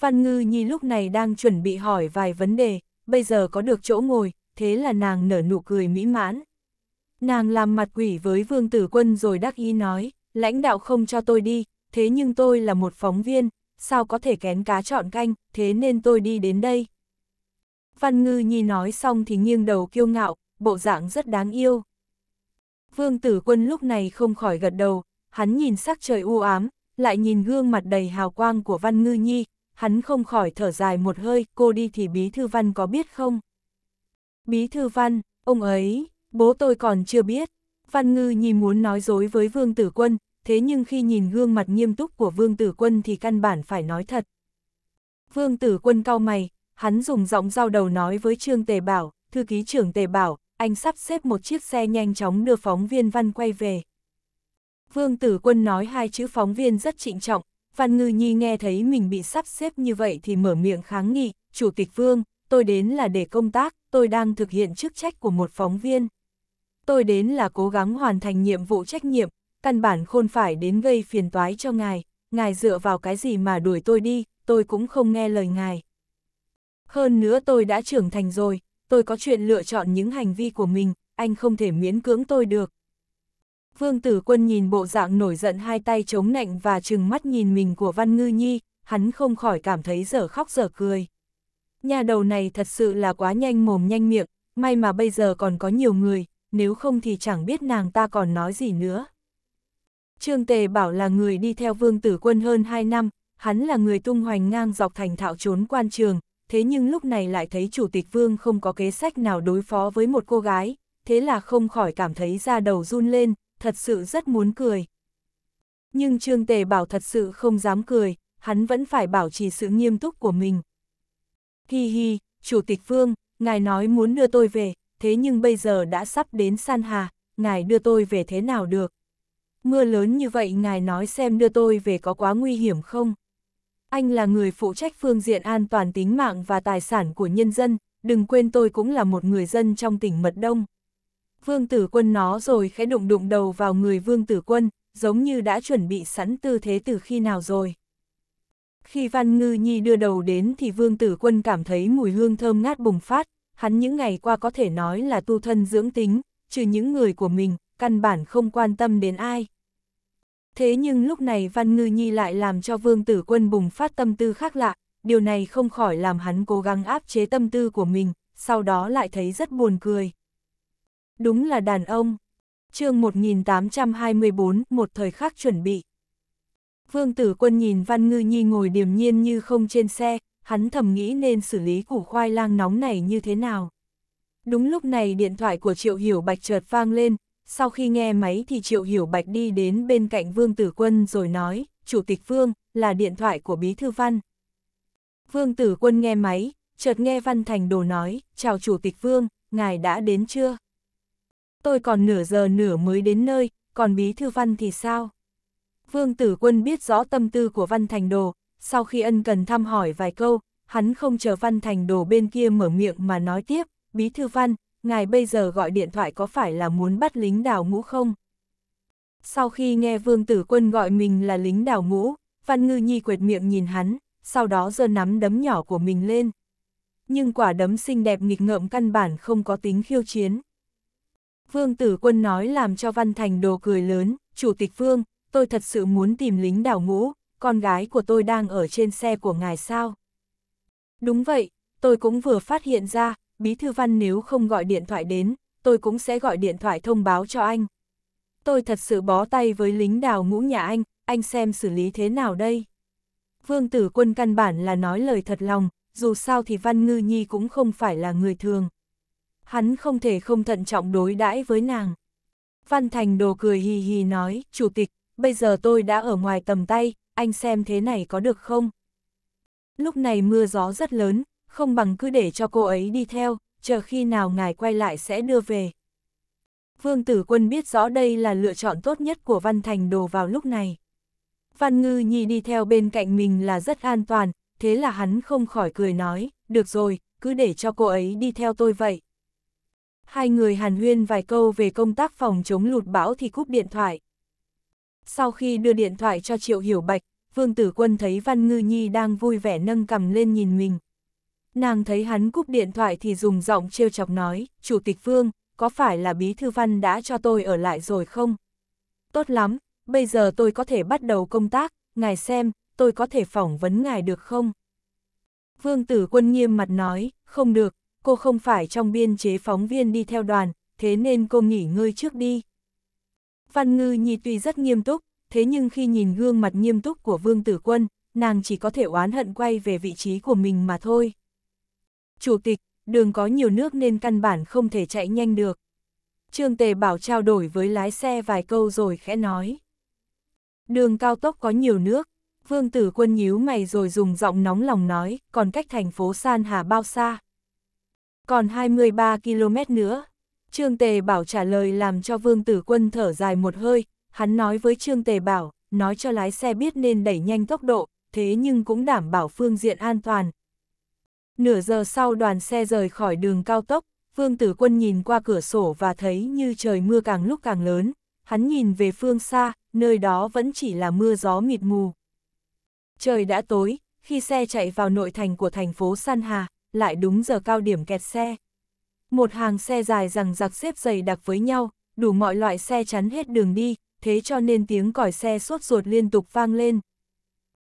Văn Ngư Nhi lúc này đang chuẩn bị hỏi vài vấn đề, bây giờ có được chỗ ngồi, thế là nàng nở nụ cười mỹ mãn. Nàng làm mặt quỷ với vương tử quân rồi đắc ý nói, lãnh đạo không cho tôi đi, thế nhưng tôi là một phóng viên, sao có thể kén cá chọn canh, thế nên tôi đi đến đây. Văn ngư nhi nói xong thì nghiêng đầu kiêu ngạo, bộ dạng rất đáng yêu. Vương tử quân lúc này không khỏi gật đầu, hắn nhìn sắc trời u ám, lại nhìn gương mặt đầy hào quang của Văn Ngư Nhi, hắn không khỏi thở dài một hơi, cô đi thì bí thư văn có biết không? Bí thư văn, ông ấy, bố tôi còn chưa biết. Văn ngư nhi muốn nói dối với vương tử quân, thế nhưng khi nhìn gương mặt nghiêm túc của vương tử quân thì căn bản phải nói thật. Vương tử quân cau mày, hắn dùng giọng giao đầu nói với Trương Tề Bảo, thư ký trưởng Tề Bảo, anh sắp xếp một chiếc xe nhanh chóng đưa phóng viên văn quay về. Vương tử quân nói hai chữ phóng viên rất trịnh trọng, Phan Ngư Nhi nghe thấy mình bị sắp xếp như vậy thì mở miệng kháng nghị, Chủ tịch Vương, tôi đến là để công tác, tôi đang thực hiện chức trách của một phóng viên. Tôi đến là cố gắng hoàn thành nhiệm vụ trách nhiệm, căn bản khôn phải đến gây phiền toái cho ngài, ngài dựa vào cái gì mà đuổi tôi đi, tôi cũng không nghe lời ngài. Hơn nữa tôi đã trưởng thành rồi, tôi có chuyện lựa chọn những hành vi của mình, anh không thể miễn cưỡng tôi được. Vương Tử Quân nhìn bộ dạng nổi giận hai tay chống nạnh và trừng mắt nhìn mình của Văn Ngư Nhi, hắn không khỏi cảm thấy dở khóc dở cười. Nhà đầu này thật sự là quá nhanh mồm nhanh miệng, may mà bây giờ còn có nhiều người, nếu không thì chẳng biết nàng ta còn nói gì nữa. Trương Tề bảo là người đi theo Vương Tử Quân hơn 2 năm, hắn là người tung hoành ngang dọc thành thạo trốn quan trường, thế nhưng lúc này lại thấy Chủ tịch Vương không có kế sách nào đối phó với một cô gái, thế là không khỏi cảm thấy da đầu run lên, thật sự rất muốn cười. Nhưng Trương Tề Bảo thật sự không dám cười, hắn vẫn phải bảo trì sự nghiêm túc của mình. Hi hi, Chủ tịch Vương, ngài nói muốn đưa tôi về, thế nhưng bây giờ đã sắp đến San Hà, ngài đưa tôi về thế nào được? Mưa lớn như vậy ngài nói xem đưa tôi về có quá nguy hiểm không? Anh là người phụ trách phương diện an toàn tính mạng và tài sản của nhân dân, đừng quên tôi cũng là một người dân trong tỉnh Mật Đông vương tử quân nó rồi khẽ đụng đụng đầu vào người vương tử quân, giống như đã chuẩn bị sẵn tư thế từ khi nào rồi. Khi Văn Ngư Nhi đưa đầu đến thì vương tử quân cảm thấy mùi hương thơm ngát bùng phát, hắn những ngày qua có thể nói là tu thân dưỡng tính, trừ những người của mình, căn bản không quan tâm đến ai. Thế nhưng lúc này Văn Ngư Nhi lại làm cho vương tử quân bùng phát tâm tư khác lạ, điều này không khỏi làm hắn cố gắng áp chế tâm tư của mình, sau đó lại thấy rất buồn cười đúng là đàn ông. chương 1824, một thời khắc chuẩn bị. Vương tử quân nhìn Văn Ngư Nhi ngồi điềm nhiên như không trên xe, hắn thầm nghĩ nên xử lý củ khoai lang nóng này như thế nào. Đúng lúc này điện thoại của Triệu Hiểu Bạch chợt vang lên, sau khi nghe máy thì Triệu Hiểu Bạch đi đến bên cạnh Vương Tử Quân rồi nói, Chủ tịch Vương, là điện thoại của Bí Thư Văn. Vương Tử Quân nghe máy, chợt nghe Văn Thành Đồ nói, chào Chủ tịch Vương, ngài đã đến chưa? tôi còn nửa giờ nửa mới đến nơi, còn bí thư văn thì sao? Vương tử quân biết rõ tâm tư của văn thành đồ, sau khi ân cần thăm hỏi vài câu, hắn không chờ văn thành đồ bên kia mở miệng mà nói tiếp, bí thư văn, ngài bây giờ gọi điện thoại có phải là muốn bắt lính đào ngũ không? Sau khi nghe vương tử quân gọi mình là lính đào ngũ, văn ngư nhi quệt miệng nhìn hắn, sau đó giơ nắm đấm nhỏ của mình lên. Nhưng quả đấm xinh đẹp nghịch ngợm căn bản không có tính khiêu chiến. Vương Tử Quân nói làm cho Văn Thành đồ cười lớn, Chủ tịch Vương, tôi thật sự muốn tìm lính đảo ngũ, con gái của tôi đang ở trên xe của ngài sao? Đúng vậy, tôi cũng vừa phát hiện ra, Bí Thư Văn nếu không gọi điện thoại đến, tôi cũng sẽ gọi điện thoại thông báo cho anh. Tôi thật sự bó tay với lính đào ngũ nhà anh, anh xem xử lý thế nào đây? Vương Tử Quân căn bản là nói lời thật lòng, dù sao thì Văn Ngư Nhi cũng không phải là người thường hắn không thể không thận trọng đối đãi với nàng. Văn Thành đồ cười hì hì nói, Chủ tịch, bây giờ tôi đã ở ngoài tầm tay, anh xem thế này có được không? Lúc này mưa gió rất lớn, không bằng cứ để cho cô ấy đi theo, chờ khi nào ngài quay lại sẽ đưa về. Vương Tử Quân biết rõ đây là lựa chọn tốt nhất của Văn Thành Đồ vào lúc này. Văn Ngư Nhi đi theo bên cạnh mình là rất an toàn, thế là hắn không khỏi cười nói, được rồi, cứ để cho cô ấy đi theo tôi vậy hai người hàn huyên vài câu về công tác phòng chống lụt bão thì cúp điện thoại. Sau khi đưa điện thoại cho Triệu Hiểu Bạch, Vương Tử Quân thấy Văn Ngư Nhi đang vui vẻ nâng cầm lên nhìn mình. Nàng thấy hắn cúp điện thoại thì dùng giọng trêu chọc nói, Chủ tịch Vương, có phải là Bí Thư Văn đã cho tôi ở lại rồi không? Tốt lắm, bây giờ tôi có thể bắt đầu công tác, ngài xem, tôi có thể phỏng vấn ngài được không? Vương Tử Quân nghiêm mặt nói, không được, cô không phải trong biên chế phóng viên đi theo đoàn, thế nên cô nghỉ ngơi trước đi. Văn Ngư Nhi tuy rất nghiêm túc, thế nhưng khi nhìn gương mặt nghiêm túc của Vương Tử Quân, nàng chỉ có thể oán hận quay về vị trí của mình mà thôi. Chủ tịch, đường có nhiều nước nên căn bản không thể chạy nhanh được. Trương Tề Bảo trao đổi với lái xe vài câu rồi khẽ nói. Đường cao tốc có nhiều nước, Vương Tử Quân nhíu mày rồi dùng giọng nóng lòng nói, còn cách thành phố San Hà bao xa? còn 23 km nữa. Trương Tề Bảo trả lời làm cho Vương Tử Quân thở dài một hơi, hắn nói với Trương Tề Bảo, nói cho lái xe biết nên đẩy nhanh tốc độ, thế nhưng cũng đảm bảo phương diện an toàn. Nửa giờ sau đoàn xe rời khỏi đường cao tốc, Vương Tử Quân nhìn qua cửa sổ và thấy như trời mưa càng lúc càng lớn, hắn nhìn về phương xa, nơi đó vẫn chỉ là mưa gió mịt mù. Trời đã tối, khi xe chạy vào nội thành của thành phố San Hà, lại đúng giờ cao điểm kẹt xe. Một hàng xe dài rằng giặc xếp dày đặc với nhau, đủ mọi loại xe chắn hết đường đi, thế cho nên tiếng còi xe sốt ruột liên tục vang lên.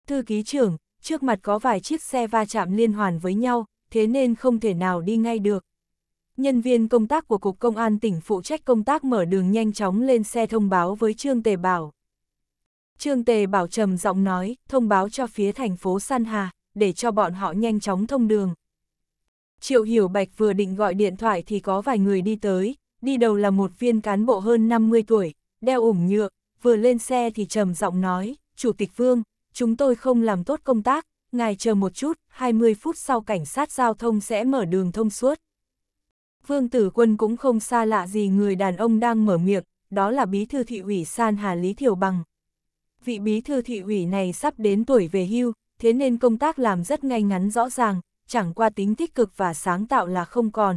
Thư ký trưởng, trước mặt có vài chiếc xe va chạm liên hoàn với nhau, thế nên không thể nào đi ngay được. Nhân viên công tác của Cục Công an tỉnh phụ trách công tác mở đường nhanh chóng lên xe thông báo với Trương Tề Bảo. Trương Tề Bảo trầm giọng nói, thông báo cho phía thành phố San Hà, để cho bọn họ nhanh chóng thông đường. Triệu Hiểu Bạch vừa định gọi điện thoại thì có vài người đi tới, đi đầu là một viên cán bộ hơn 50 tuổi, đeo ủng nhựa, vừa lên xe thì trầm giọng nói, Chủ tịch Vương, chúng tôi không làm tốt công tác, ngài chờ một chút, 20 phút sau cảnh sát giao thông sẽ mở đường thông suốt. Vương Tử Quân cũng không xa lạ gì người đàn ông đang mở miệng, đó là bí thư thị ủy San Hà Lý Thiều Bằng. Vị bí thư thị ủy này sắp đến tuổi về hưu, thế nên công tác làm rất ngay ngắn rõ ràng, chẳng qua tính tích cực và sáng tạo là không còn.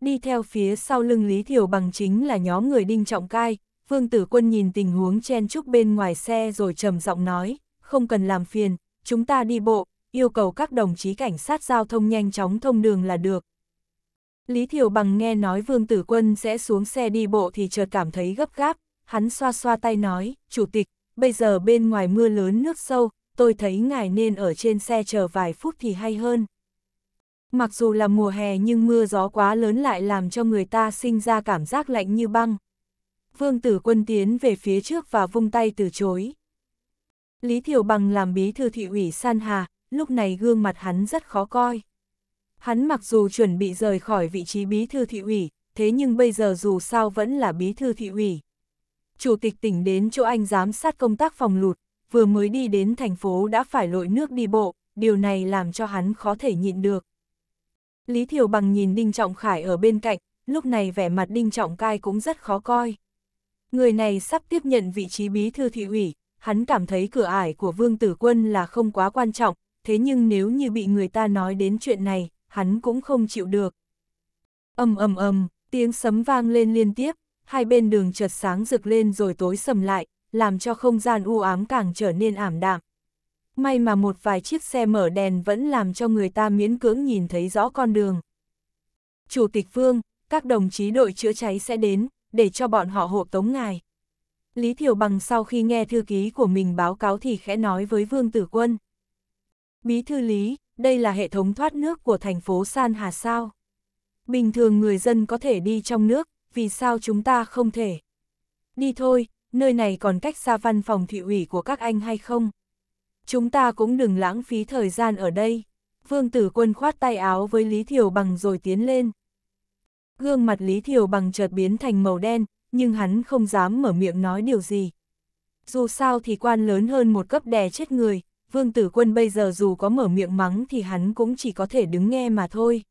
Đi theo phía sau lưng Lý Thiều bằng chính là nhóm người Đinh Trọng Cai, Vương Tử Quân nhìn tình huống chen chúc bên ngoài xe rồi trầm giọng nói, không cần làm phiền, chúng ta đi bộ, yêu cầu các đồng chí cảnh sát giao thông nhanh chóng thông đường là được. Lý Thiều bằng nghe nói Vương Tử Quân sẽ xuống xe đi bộ thì chợt cảm thấy gấp gáp, hắn xoa xoa tay nói, Chủ tịch, bây giờ bên ngoài mưa lớn nước sâu, tôi thấy ngài nên ở trên xe chờ vài phút thì hay hơn. Mặc dù là mùa hè nhưng mưa gió quá lớn lại làm cho người ta sinh ra cảm giác lạnh như băng. Vương tử quân tiến về phía trước và vung tay từ chối. Lý Thiểu Bằng làm bí thư thị ủy San Hà, lúc này gương mặt hắn rất khó coi. Hắn mặc dù chuẩn bị rời khỏi vị trí bí thư thị ủy, thế nhưng bây giờ dù sao vẫn là bí thư thị ủy. Chủ tịch tỉnh đến chỗ anh giám sát công tác phòng lụt, vừa mới đi đến thành phố đã phải lội nước đi bộ, điều này làm cho hắn khó thể nhịn được. Lý Thiều Bằng nhìn Đinh Trọng Khải ở bên cạnh, lúc này vẻ mặt Đinh Trọng Cai cũng rất khó coi. Người này sắp tiếp nhận vị trí bí thư thị ủy, hắn cảm thấy cửa ải của Vương Tử Quân là không quá quan trọng, thế nhưng nếu như bị người ta nói đến chuyện này, hắn cũng không chịu được. ầm ầm ầm, tiếng sấm vang lên liên tiếp, hai bên đường chợt sáng rực lên rồi tối sầm lại, làm cho không gian u ám càng trở nên ảm đạm. May mà một vài chiếc xe mở đèn vẫn làm cho người ta miễn cưỡng nhìn thấy rõ con đường. Chủ tịch Vương, các đồng chí đội chữa cháy sẽ đến, để cho bọn họ hộ tống ngài. Lý Thiều Bằng sau khi nghe thư ký của mình báo cáo thì khẽ nói với Vương Tử Quân. Bí thư Lý, đây là hệ thống thoát nước của thành phố San Hà sao? Bình thường người dân có thể đi trong nước, vì sao chúng ta không thể? Đi thôi, nơi này còn cách xa văn phòng thị ủy của các anh hay không? Chúng ta cũng đừng lãng phí thời gian ở đây. Vương Tử Quân khoát tay áo với Lý Thiều Bằng rồi tiến lên. Gương mặt Lý Thiều Bằng chợt biến thành màu đen, nhưng hắn không dám mở miệng nói điều gì. Dù sao thì quan lớn hơn một cấp đè chết người, Vương Tử Quân bây giờ dù có mở miệng mắng thì hắn cũng chỉ có thể đứng nghe mà thôi.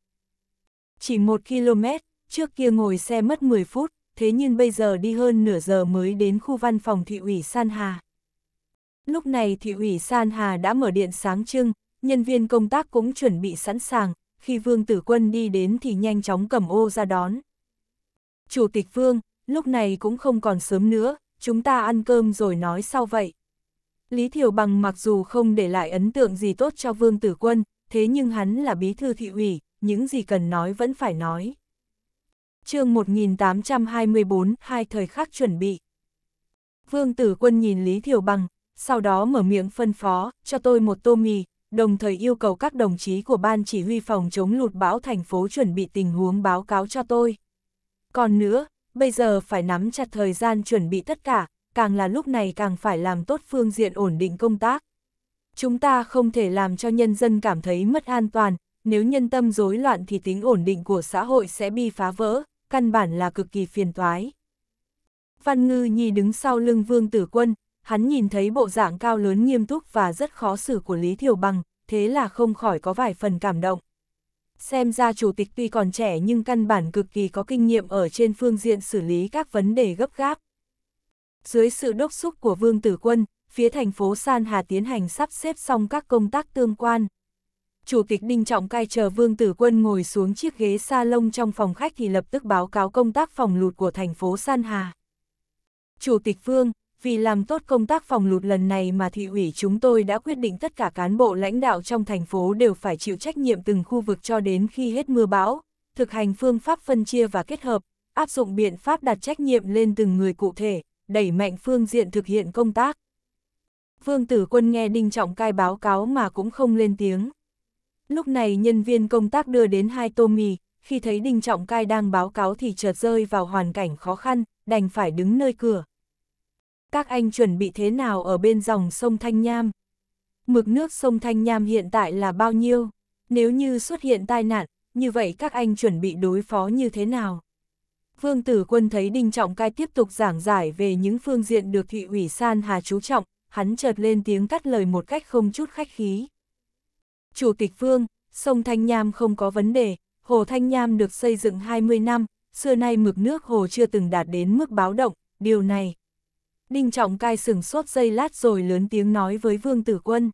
Chỉ một km, trước kia ngồi xe mất 10 phút, thế nhưng bây giờ đi hơn nửa giờ mới đến khu văn phòng thị ủy San Hà. Lúc này thị ủy San Hà đã mở điện sáng trưng, nhân viên công tác cũng chuẩn bị sẵn sàng, khi Vương Tử Quân đi đến thì nhanh chóng cầm ô ra đón. Chủ tịch Vương, lúc này cũng không còn sớm nữa, chúng ta ăn cơm rồi nói sau vậy. Lý Thiều Bằng mặc dù không để lại ấn tượng gì tốt cho Vương Tử Quân, thế nhưng hắn là bí thư thị ủy, những gì cần nói vẫn phải nói chương 1824, hai thời khắc chuẩn bị. Vương Tử Quân nhìn Lý Thiều Bằng, sau đó mở miệng phân phó, cho tôi một tô mì, đồng thời yêu cầu các đồng chí của Ban Chỉ huy phòng chống lụt bão thành phố chuẩn bị tình huống báo cáo cho tôi. Còn nữa, bây giờ phải nắm chặt thời gian chuẩn bị tất cả, càng là lúc này càng phải làm tốt phương diện ổn định công tác. Chúng ta không thể làm cho nhân dân cảm thấy mất an toàn, nếu nhân tâm rối loạn thì tính ổn định của xã hội sẽ bị phá vỡ, căn bản là cực kỳ phiền toái. Văn Ngư Nhi đứng sau lưng Vương Tử Quân, hắn nhìn thấy bộ dạng cao lớn nghiêm túc và rất khó xử của Lý Thiều Bằng, thế là không khỏi có vài phần cảm động. Xem ra chủ tịch tuy còn trẻ nhưng căn bản cực kỳ có kinh nghiệm ở trên phương diện xử lý các vấn đề gấp gáp. Dưới sự đốc xúc của Vương Tử Quân, phía thành phố San Hà tiến hành sắp xếp xong các công tác tương quan. Chủ tịch Đinh Trọng Cai chờ Vương Tử Quân ngồi xuống chiếc ghế sa lông trong phòng khách thì lập tức báo cáo công tác phòng lụt của thành phố San Hà. Chủ tịch Vương, vì làm tốt công tác phòng lụt lần này mà thị ủy chúng tôi đã quyết định tất cả cán bộ lãnh đạo trong thành phố đều phải chịu trách nhiệm từng khu vực cho đến khi hết mưa bão, thực hành phương pháp phân chia và kết hợp, áp dụng biện pháp đặt trách nhiệm lên từng người cụ thể, đẩy mạnh phương diện thực hiện công tác. Vương Tử Quân nghe Đinh Trọng Cai báo cáo mà cũng không lên tiếng. Lúc này nhân viên công tác đưa đến hai tô mì, khi thấy Đinh Trọng Cai đang báo cáo thì chợt rơi vào hoàn cảnh khó khăn, đành phải đứng nơi cửa. Các anh chuẩn bị thế nào ở bên dòng sông Thanh Nham? Mực nước sông Thanh Nham hiện tại là bao nhiêu? Nếu như xuất hiện tai nạn, như vậy các anh chuẩn bị đối phó như thế nào? Vương Tử Quân thấy Đinh Trọng Cai tiếp tục giảng giải về những phương diện được thị ủy San Hà chú trọng, hắn chợt lên tiếng cắt lời một cách không chút khách khí. Chủ tịch Vương, sông Thanh Nham không có vấn đề, hồ Thanh Nham được xây dựng 20 năm, xưa nay mực nước hồ chưa từng đạt đến mức báo động, điều này. Đinh Trọng Cai sừng sốt dây lát rồi lớn tiếng nói với Vương Tử Quân.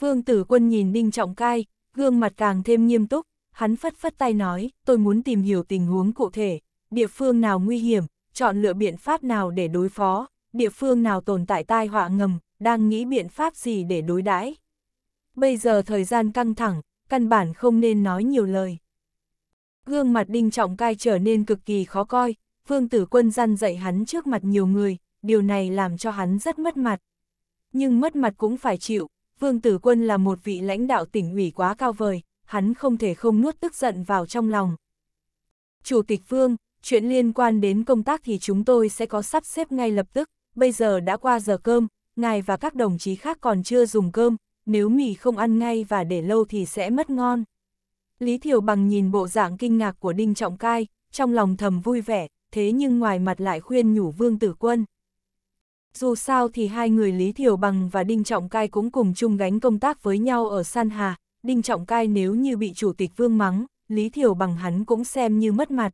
Vương Tử Quân nhìn Đinh Trọng Cai, gương mặt càng thêm nghiêm túc, hắn phất phất tay nói, tôi muốn tìm hiểu tình huống cụ thể, địa phương nào nguy hiểm, chọn lựa biện pháp nào để đối phó, địa phương nào tồn tại tai họa ngầm, đang nghĩ biện pháp gì để đối đãi bây giờ thời gian căng thẳng, căn bản không nên nói nhiều lời. Gương mặt đinh trọng cai trở nên cực kỳ khó coi, Phương Tử Quân gian dạy hắn trước mặt nhiều người, điều này làm cho hắn rất mất mặt. Nhưng mất mặt cũng phải chịu, Vương Tử Quân là một vị lãnh đạo tỉnh ủy quá cao vời, hắn không thể không nuốt tức giận vào trong lòng. Chủ tịch Vương, chuyện liên quan đến công tác thì chúng tôi sẽ có sắp xếp ngay lập tức, bây giờ đã qua giờ cơm, ngài và các đồng chí khác còn chưa dùng cơm, nếu mì không ăn ngay và để lâu thì sẽ mất ngon. Lý Thiều Bằng nhìn bộ dạng kinh ngạc của Đinh Trọng Cai, trong lòng thầm vui vẻ, thế nhưng ngoài mặt lại khuyên nhủ Vương Tử Quân. Dù sao thì hai người Lý Thiều Bằng và Đinh Trọng Cai cũng cùng chung gánh công tác với nhau ở San Hà, Đinh Trọng Cai nếu như bị Chủ tịch Vương mắng, Lý Thiều Bằng hắn cũng xem như mất mặt.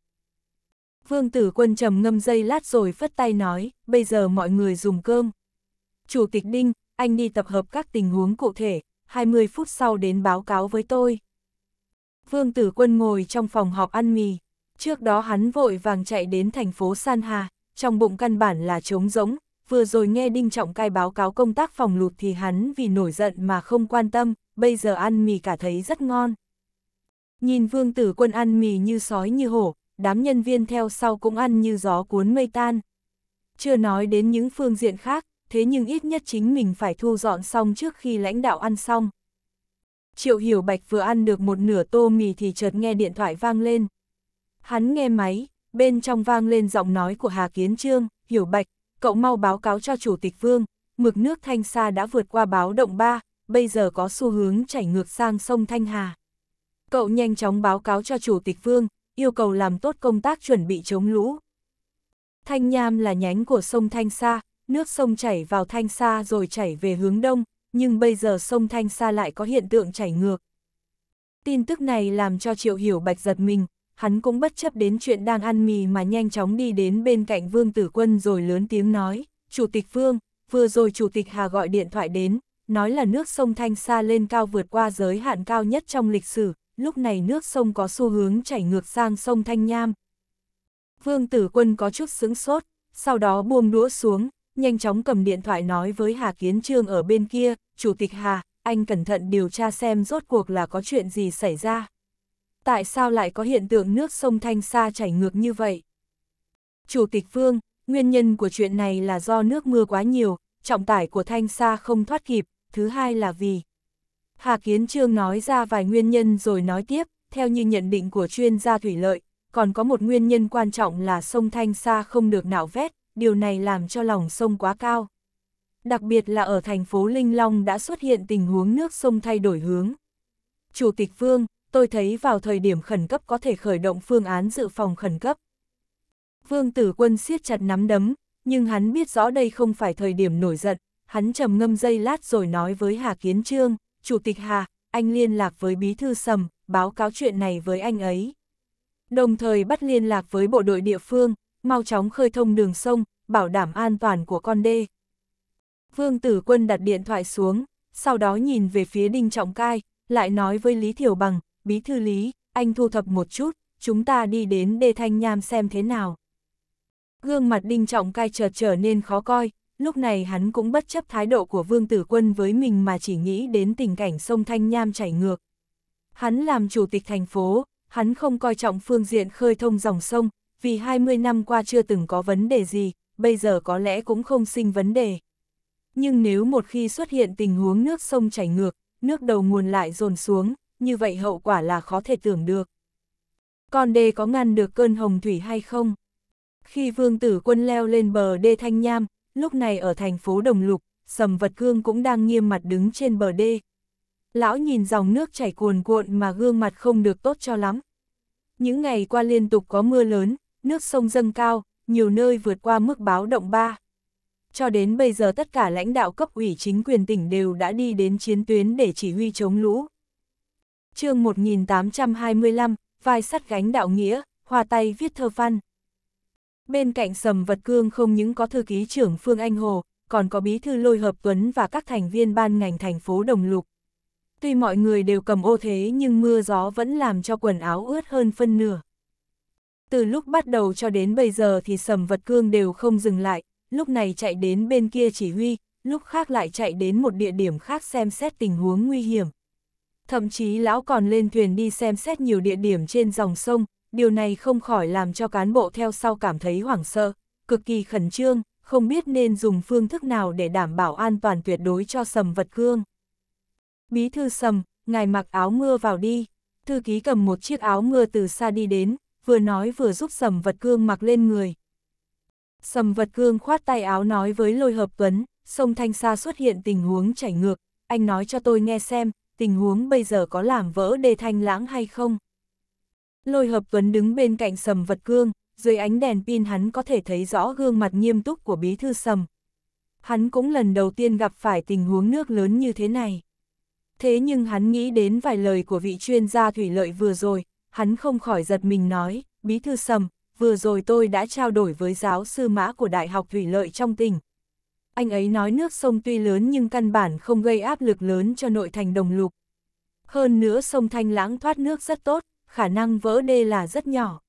Vương Tử Quân trầm ngâm dây lát rồi phất tay nói, bây giờ mọi người dùng cơm. Chủ tịch Đinh, anh đi tập hợp các tình huống cụ thể, 20 phút sau đến báo cáo với tôi. Vương Tử Quân ngồi trong phòng họp ăn mì, trước đó hắn vội vàng chạy đến thành phố San Hà, trong bụng căn bản là trống rỗng, vừa rồi nghe Đinh Trọng Cai báo cáo công tác phòng lụt thì hắn vì nổi giận mà không quan tâm, bây giờ ăn mì cả thấy rất ngon. Nhìn Vương Tử Quân ăn mì như sói như hổ, đám nhân viên theo sau cũng ăn như gió cuốn mây tan. Chưa nói đến những phương diện khác, thế nhưng ít nhất chính mình phải thu dọn xong trước khi lãnh đạo ăn xong. Triệu Hiểu Bạch vừa ăn được một nửa tô mì thì chợt nghe điện thoại vang lên. Hắn nghe máy, bên trong vang lên giọng nói của Hà Kiến Trương, Hiểu Bạch, cậu mau báo cáo cho Chủ tịch Vương, mực nước Thanh Sa đã vượt qua báo động 3, bây giờ có xu hướng chảy ngược sang sông Thanh Hà. Cậu nhanh chóng báo cáo cho Chủ tịch Vương, yêu cầu làm tốt công tác chuẩn bị chống lũ. Thanh Nham là nhánh của sông Thanh Sa, nước sông chảy vào Thanh Sa rồi chảy về hướng đông, nhưng bây giờ sông Thanh Sa lại có hiện tượng chảy ngược. Tin tức này làm cho Triệu Hiểu Bạch giật mình, hắn cũng bất chấp đến chuyện đang ăn mì mà nhanh chóng đi đến bên cạnh Vương Tử Quân rồi lớn tiếng nói, Chủ tịch Vương, vừa rồi Chủ tịch Hà gọi điện thoại đến, nói là nước sông Thanh Sa lên cao vượt qua giới hạn cao nhất trong lịch sử, lúc này nước sông có xu hướng chảy ngược sang sông Thanh Nham. Vương Tử Quân có chút sững sốt, sau đó buông đũa xuống, nhanh chóng cầm điện thoại nói với Hà Kiến Trương ở bên kia, Chủ tịch Hà, anh cẩn thận điều tra xem rốt cuộc là có chuyện gì xảy ra. Tại sao lại có hiện tượng nước sông Thanh Sa chảy ngược như vậy? Chủ tịch Vương, nguyên nhân của chuyện này là do nước mưa quá nhiều, trọng tải của Thanh Sa không thoát kịp, thứ hai là vì... Hà Kiến Trương nói ra vài nguyên nhân rồi nói tiếp, theo như nhận định của chuyên gia thủy lợi, còn có một nguyên nhân quan trọng là sông Thanh Sa không được nạo vét, điều này làm cho lòng sông quá cao. Đặc biệt là ở thành phố Linh Long đã xuất hiện tình huống nước sông thay đổi hướng. Chủ tịch Vương, tôi thấy vào thời điểm khẩn cấp có thể khởi động phương án dự phòng khẩn cấp. Vương tử quân siết chặt nắm đấm, nhưng hắn biết rõ đây không phải thời điểm nổi giận, hắn trầm ngâm dây lát rồi nói với Hà Kiến Trương, Chủ tịch Hà, anh liên lạc với Bí Thư Sầm, báo cáo chuyện này với anh ấy. Đồng thời bắt liên lạc với bộ đội địa phương, mau chóng khơi thông đường sông, bảo đảm an toàn của con đê. Vương Tử Quân đặt điện thoại xuống, sau đó nhìn về phía Đinh Trọng Cai, lại nói với Lý Thiểu Bằng, Bí Thư Lý, anh thu thập một chút, chúng ta đi đến đê Thanh Nham xem thế nào. Gương mặt Đinh Trọng Cai chợt trở nên khó coi, lúc này hắn cũng bất chấp thái độ của Vương Tử Quân với mình mà chỉ nghĩ đến tình cảnh sông Thanh Nham chảy ngược. Hắn làm chủ tịch thành phố, hắn không coi trọng phương diện khơi thông dòng sông, vì 20 năm qua chưa từng có vấn đề gì, bây giờ có lẽ cũng không sinh vấn đề. Nhưng nếu một khi xuất hiện tình huống nước sông chảy ngược, nước đầu nguồn lại dồn xuống, như vậy hậu quả là khó thể tưởng được. Con đê có ngăn được cơn hồng thủy hay không? Khi vương tử quân leo lên bờ đê Thanh Nham, lúc này ở thành phố Đồng Lục, Sầm Vật Cương cũng đang nghiêm mặt đứng trên bờ đê. Lão nhìn dòng nước chảy cuồn cuộn mà gương mặt không được tốt cho lắm. Những ngày qua liên tục có mưa lớn, nước sông dâng cao, nhiều nơi vượt qua mức báo động 3. Cho đến bây giờ tất cả lãnh đạo cấp ủy chính quyền tỉnh đều đã đi đến chiến tuyến để chỉ huy chống lũ. chương 1825, vai sắt gánh đạo nghĩa, hòa tay viết thơ văn. Bên cạnh sầm vật cương không những có thư ký trưởng Phương Anh Hồ, còn có bí thư Lôi Hợp Tuấn và các thành viên ban ngành thành phố Đồng Lục. Tuy mọi người đều cầm ô thế nhưng mưa gió vẫn làm cho quần áo ướt hơn phân nửa. Từ lúc bắt đầu cho đến bây giờ thì sầm vật cương đều không dừng lại, lúc này chạy đến bên kia chỉ huy, lúc khác lại chạy đến một địa điểm khác xem xét tình huống nguy hiểm. Thậm chí lão còn lên thuyền đi xem xét nhiều địa điểm trên dòng sông, điều này không khỏi làm cho cán bộ theo sau cảm thấy hoảng sợ, cực kỳ khẩn trương, không biết nên dùng phương thức nào để đảm bảo an toàn tuyệt đối cho sầm vật cương. Bí thư sầm, ngài mặc áo mưa vào đi, thư ký cầm một chiếc áo mưa từ xa đi đến, vừa nói vừa giúp sầm vật cương mặc lên người. Sầm vật cương khoát tay áo nói với lôi hợp tuấn, sông Thanh xa xuất hiện tình huống chảy ngược, anh nói cho tôi nghe xem, tình huống bây giờ có làm vỡ đề thanh lãng hay không. Lôi hợp tuấn đứng bên cạnh sầm vật cương, dưới ánh đèn pin hắn có thể thấy rõ gương mặt nghiêm túc của bí thư sầm. Hắn cũng lần đầu tiên gặp phải tình huống nước lớn như thế này. Thế nhưng hắn nghĩ đến vài lời của vị chuyên gia thủy lợi vừa rồi, hắn không khỏi giật mình nói, bí thư sầm, vừa rồi tôi đã trao đổi với giáo sư mã của Đại học Thủy Lợi trong tỉnh. Anh ấy nói nước sông tuy lớn nhưng căn bản không gây áp lực lớn cho nội thành đồng lục. Hơn nữa sông Thanh Lãng thoát nước rất tốt, khả năng vỡ đê là rất nhỏ.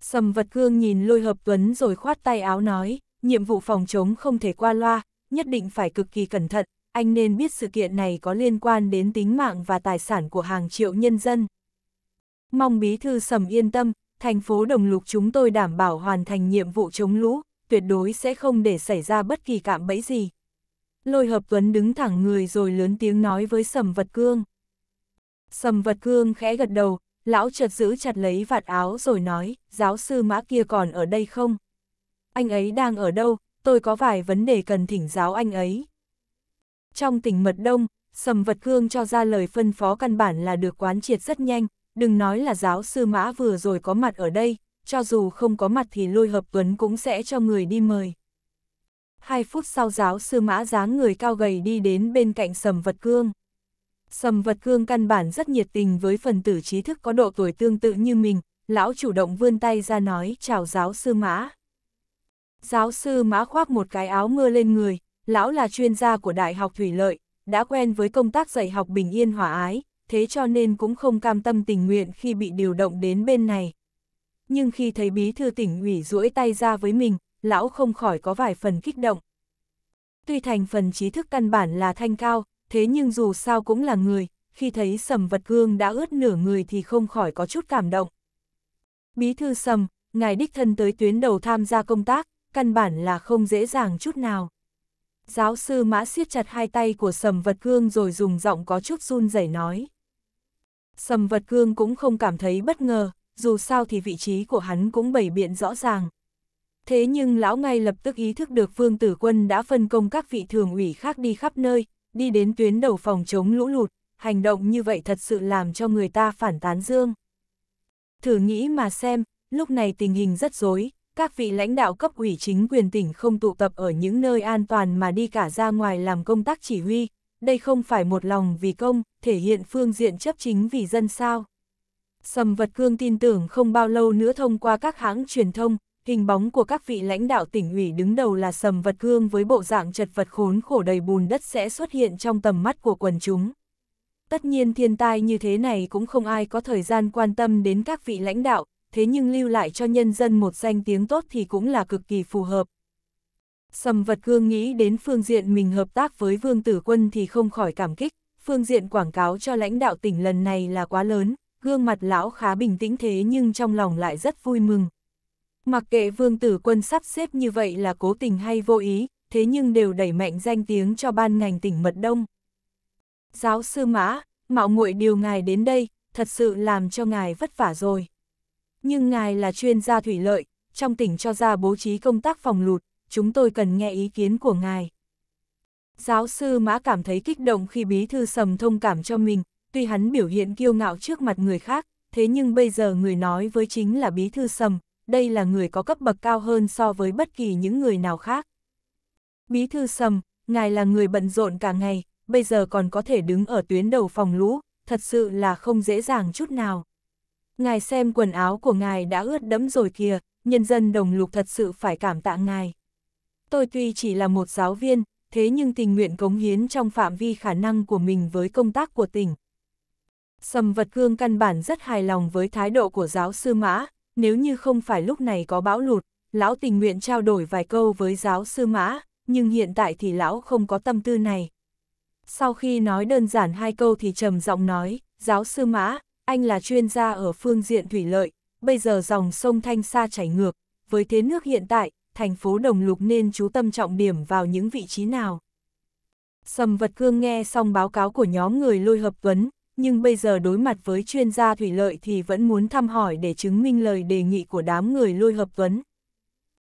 Sầm vật cương nhìn lôi hợp tuấn rồi khoát tay áo nói, nhiệm vụ phòng chống không thể qua loa, nhất định phải cực kỳ cẩn thận, anh nên biết sự kiện này có liên quan đến tính mạng và tài sản của hàng triệu nhân dân. Mong bí thư sầm yên tâm, thành phố Đồng Lục chúng tôi đảm bảo hoàn thành nhiệm vụ chống lũ, tuyệt đối sẽ không để xảy ra bất kỳ cạm bẫy gì. Lôi hợp tuấn đứng thẳng người rồi lớn tiếng nói với sầm vật cương. Sầm vật cương khẽ gật đầu, lão chợt giữ chặt lấy vạt áo rồi nói, giáo sư mã kia còn ở đây không? Anh ấy đang ở đâu, tôi có vài vấn đề cần thỉnh giáo anh ấy. Trong tỉnh Mật Đông, Sầm Vật Cương cho ra lời phân phó căn bản là được quán triệt rất nhanh, đừng nói là giáo sư Mã vừa rồi có mặt ở đây, cho dù không có mặt thì lôi hợp tuấn cũng sẽ cho người đi mời. Hai phút sau giáo sư Mã dáng người cao gầy đi đến bên cạnh sầm vật cương. Sầm vật cương căn bản rất nhiệt tình với phần tử trí thức có độ tuổi tương tự như mình, lão chủ động vươn tay ra nói chào giáo sư Mã. Giáo sư Mã khoác một cái áo mưa lên người, lão là chuyên gia của Đại học Thủy Lợi, đã quen với công tác dạy học bình yên hòa ái, thế cho nên cũng không cam tâm tình nguyện khi bị điều động đến bên này. Nhưng khi thấy bí thư tỉnh ủy duỗi tay ra với mình, lão không khỏi có vài phần kích động. Tuy thành phần trí thức căn bản là thanh cao, thế nhưng dù sao cũng là người, khi thấy sầm vật gương đã ướt nửa người thì không khỏi có chút cảm động. Bí thư sầm, ngài đích thân tới tuyến đầu tham gia công tác, căn bản là không dễ dàng chút nào. Giáo sư mã siết chặt hai tay của sầm vật gương rồi dùng giọng có chút run rẩy nói. Sầm vật cương cũng không cảm thấy bất ngờ, dù sao thì vị trí của hắn cũng bày biện rõ ràng. Thế nhưng lão ngay lập tức ý thức được Vương Tử Quân đã phân công các vị thường ủy khác đi khắp nơi, đi đến tuyến đầu phòng chống lũ lụt, hành động như vậy thật sự làm cho người ta phản tán dương. Thử nghĩ mà xem, lúc này tình hình rất rối, các vị lãnh đạo cấp ủy chính quyền tỉnh không tụ tập ở những nơi an toàn mà đi cả ra ngoài làm công tác chỉ huy, đây không phải một lòng vì công, thể hiện phương diện chấp chính vì dân sao. Sầm Vật Cương tin tưởng không bao lâu nữa thông qua các hãng truyền thông, hình bóng của các vị lãnh đạo tỉnh ủy đứng đầu là Sầm Vật Cương với bộ dạng chật vật khốn khổ đầy bùn đất sẽ xuất hiện trong tầm mắt của quần chúng. Tất nhiên thiên tai như thế này cũng không ai có thời gian quan tâm đến các vị lãnh đạo, thế nhưng lưu lại cho nhân dân một danh tiếng tốt thì cũng là cực kỳ phù hợp. Sầm vật cương nghĩ đến phương diện mình hợp tác với Vương Tử Quân thì không khỏi cảm kích, phương diện quảng cáo cho lãnh đạo tỉnh lần này là quá lớn, gương mặt lão khá bình tĩnh thế nhưng trong lòng lại rất vui mừng. Mặc kệ Vương Tử Quân sắp xếp như vậy là cố tình hay vô ý, thế nhưng đều đẩy mạnh danh tiếng cho ban ngành tỉnh Mật Đông. Giáo sư Mã, mạo muội điều ngài đến đây, thật sự làm cho ngài vất vả rồi. Nhưng ngài là chuyên gia thủy lợi, trong tỉnh cho ra bố trí công tác phòng lụt, chúng tôi cần nghe ý kiến của ngài. Giáo sư Mã cảm thấy kích động khi bí thư sầm thông cảm cho mình, tuy hắn biểu hiện kiêu ngạo trước mặt người khác, thế nhưng bây giờ người nói với chính là bí thư sầm, đây là người có cấp bậc cao hơn so với bất kỳ những người nào khác. Bí thư sầm, ngài là người bận rộn cả ngày, bây giờ còn có thể đứng ở tuyến đầu phòng lũ, thật sự là không dễ dàng chút nào. Ngài xem quần áo của ngài đã ướt đẫm rồi kìa, nhân dân đồng lục thật sự phải cảm tạ ngài tôi tuy chỉ là một giáo viên, thế nhưng tình nguyện cống hiến trong phạm vi khả năng của mình với công tác của tỉnh. Sầm Vật Cương căn bản rất hài lòng với thái độ của giáo sư Mã, nếu như không phải lúc này có bão lụt, lão tình nguyện trao đổi vài câu với giáo sư Mã, nhưng hiện tại thì lão không có tâm tư này. Sau khi nói đơn giản hai câu thì trầm giọng nói, giáo sư Mã, anh là chuyên gia ở phương diện thủy lợi, bây giờ dòng sông Thanh Sa chảy ngược, với thế nước hiện tại, thành phố Đồng Lục nên chú tâm trọng điểm vào những vị trí nào. Sầm Vật Cương nghe xong báo cáo của nhóm người lôi hợp vấn, nhưng bây giờ đối mặt với chuyên gia thủy lợi thì vẫn muốn thăm hỏi để chứng minh lời đề nghị của đám người lôi hợp vấn.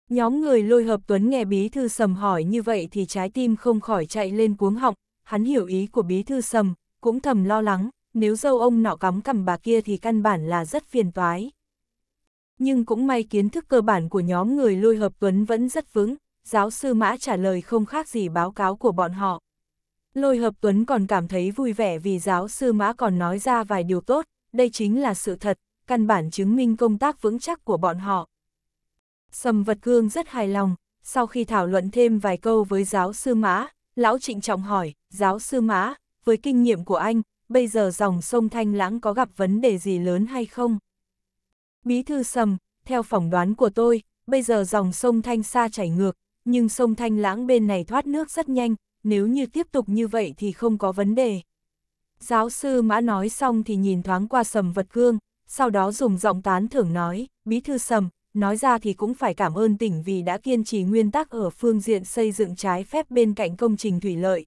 Nhóm người lôi hợp tuấn nghe bí thư sầm hỏi như vậy thì trái tim không khỏi chạy lên cuống họng, hắn hiểu ý của bí thư sầm, cũng thầm lo lắng, nếu dâu ông nọ cắm cầm bà kia thì căn bản là rất phiền toái nhưng cũng may kiến thức cơ bản của nhóm người lôi hợp tuấn vẫn rất vững, giáo sư Mã trả lời không khác gì báo cáo của bọn họ. Lôi hợp tuấn còn cảm thấy vui vẻ vì giáo sư Mã còn nói ra vài điều tốt, đây chính là sự thật, căn bản chứng minh công tác vững chắc của bọn họ. Sầm vật cương rất hài lòng, sau khi thảo luận thêm vài câu với giáo sư Mã, lão trịnh trọng hỏi, giáo sư Mã, với kinh nghiệm của anh, bây giờ dòng sông Thanh Lãng có gặp vấn đề gì lớn hay không? Bí thư sầm, theo phỏng đoán của tôi, bây giờ dòng sông Thanh Sa chảy ngược, nhưng sông Thanh Lãng bên này thoát nước rất nhanh, nếu như tiếp tục như vậy thì không có vấn đề. Giáo sư Mã nói xong thì nhìn thoáng qua sầm vật cương, sau đó dùng giọng tán thưởng nói, bí thư sầm, nói ra thì cũng phải cảm ơn tỉnh vì đã kiên trì nguyên tắc ở phương diện xây dựng trái phép bên cạnh công trình thủy lợi.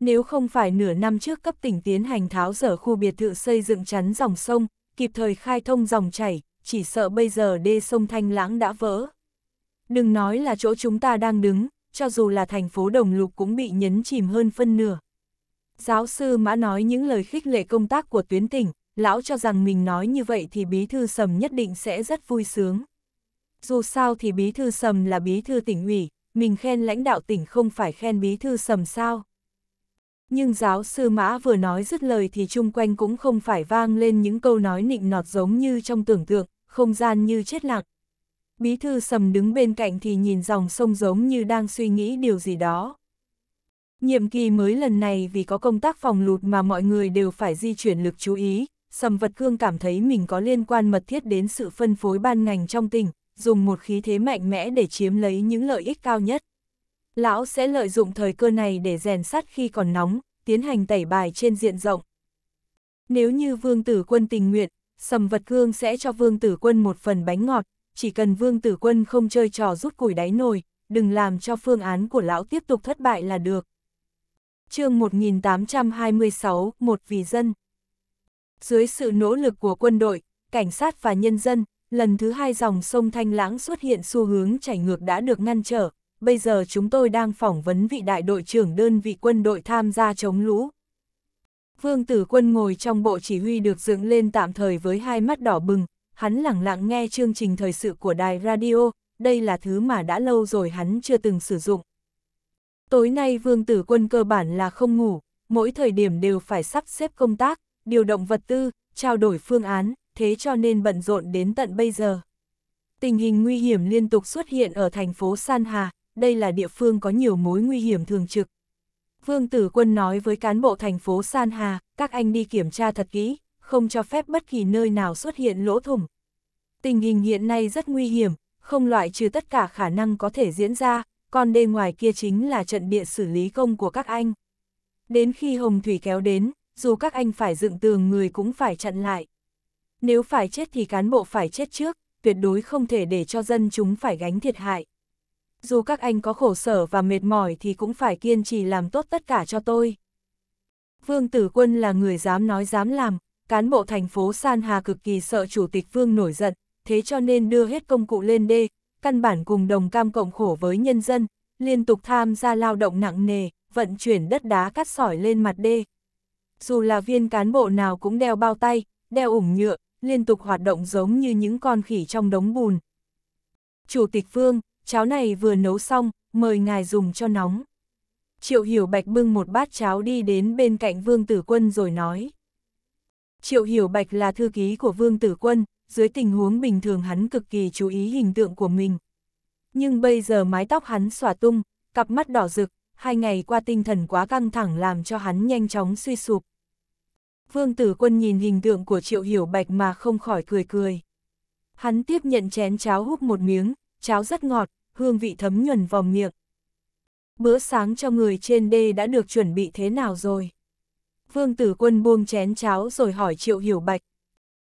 Nếu không phải nửa năm trước cấp tỉnh tiến hành tháo dỡ khu biệt thự xây dựng chắn dòng sông, kịp thời khai thông dòng chảy, chỉ sợ bây giờ đê sông Thanh Lãng đã vỡ. Đừng nói là chỗ chúng ta đang đứng, cho dù là thành phố Đồng Lục cũng bị nhấn chìm hơn phân nửa. Giáo sư Mã nói những lời khích lệ công tác của tuyến tỉnh, lão cho rằng mình nói như vậy thì bí thư sầm nhất định sẽ rất vui sướng. Dù sao thì bí thư sầm là bí thư tỉnh ủy, mình khen lãnh đạo tỉnh không phải khen bí thư sầm sao nhưng giáo sư Mã vừa nói dứt lời thì chung quanh cũng không phải vang lên những câu nói nịnh nọt giống như trong tưởng tượng, không gian như chết lặng. Bí thư sầm đứng bên cạnh thì nhìn dòng sông giống như đang suy nghĩ điều gì đó. Nhiệm kỳ mới lần này vì có công tác phòng lụt mà mọi người đều phải di chuyển lực chú ý, sầm vật cương cảm thấy mình có liên quan mật thiết đến sự phân phối ban ngành trong tỉnh, dùng một khí thế mạnh mẽ để chiếm lấy những lợi ích cao nhất lão sẽ lợi dụng thời cơ này để rèn sắt khi còn nóng, tiến hành tẩy bài trên diện rộng. Nếu như vương tử quân tình nguyện, sầm vật cương sẽ cho vương tử quân một phần bánh ngọt, chỉ cần vương tử quân không chơi trò rút củi đáy nồi, đừng làm cho phương án của lão tiếp tục thất bại là được. chương 1826, một vì dân. Dưới sự nỗ lực của quân đội, cảnh sát và nhân dân, lần thứ hai dòng sông Thanh Lãng xuất hiện xu hướng chảy ngược đã được ngăn trở, bây giờ chúng tôi đang phỏng vấn vị đại đội trưởng đơn vị quân đội tham gia chống lũ. Vương tử quân ngồi trong bộ chỉ huy được dựng lên tạm thời với hai mắt đỏ bừng, hắn lẳng lặng nghe chương trình thời sự của đài radio, đây là thứ mà đã lâu rồi hắn chưa từng sử dụng. Tối nay vương tử quân cơ bản là không ngủ, mỗi thời điểm đều phải sắp xếp công tác, điều động vật tư, trao đổi phương án, thế cho nên bận rộn đến tận bây giờ. Tình hình nguy hiểm liên tục xuất hiện ở thành phố San Hà, đây là địa phương có nhiều mối nguy hiểm thường trực. Vương Tử Quân nói với cán bộ thành phố San Hà, các anh đi kiểm tra thật kỹ, không cho phép bất kỳ nơi nào xuất hiện lỗ thủng. Tình hình hiện nay rất nguy hiểm, không loại trừ tất cả khả năng có thể diễn ra, còn đê ngoài kia chính là trận địa xử lý công của các anh. Đến khi Hồng Thủy kéo đến, dù các anh phải dựng tường người cũng phải chặn lại. Nếu phải chết thì cán bộ phải chết trước, tuyệt đối không thể để cho dân chúng phải gánh thiệt hại dù các anh có khổ sở và mệt mỏi thì cũng phải kiên trì làm tốt tất cả cho tôi. Vương Tử Quân là người dám nói dám làm, cán bộ thành phố San Hà cực kỳ sợ Chủ tịch Vương nổi giận, thế cho nên đưa hết công cụ lên đê, căn bản cùng đồng cam cộng khổ với nhân dân, liên tục tham gia lao động nặng nề, vận chuyển đất đá cát sỏi lên mặt đê. Dù là viên cán bộ nào cũng đeo bao tay, đeo ủng nhựa, liên tục hoạt động giống như những con khỉ trong đống bùn. Chủ tịch Vương, cháo này vừa nấu xong, mời ngài dùng cho nóng. Triệu Hiểu Bạch bưng một bát cháo đi đến bên cạnh Vương Tử Quân rồi nói. Triệu Hiểu Bạch là thư ký của Vương Tử Quân, dưới tình huống bình thường hắn cực kỳ chú ý hình tượng của mình. Nhưng bây giờ mái tóc hắn xòa tung, cặp mắt đỏ rực, hai ngày qua tinh thần quá căng thẳng làm cho hắn nhanh chóng suy sụp. Vương Tử Quân nhìn hình tượng của Triệu Hiểu Bạch mà không khỏi cười cười. Hắn tiếp nhận chén cháo húp một miếng, cháo rất ngọt, hương vị thấm nhuần vào miệng. Bữa sáng cho người trên đê đã được chuẩn bị thế nào rồi? Vương Tử Quân buông chén cháo rồi hỏi Triệu Hiểu Bạch.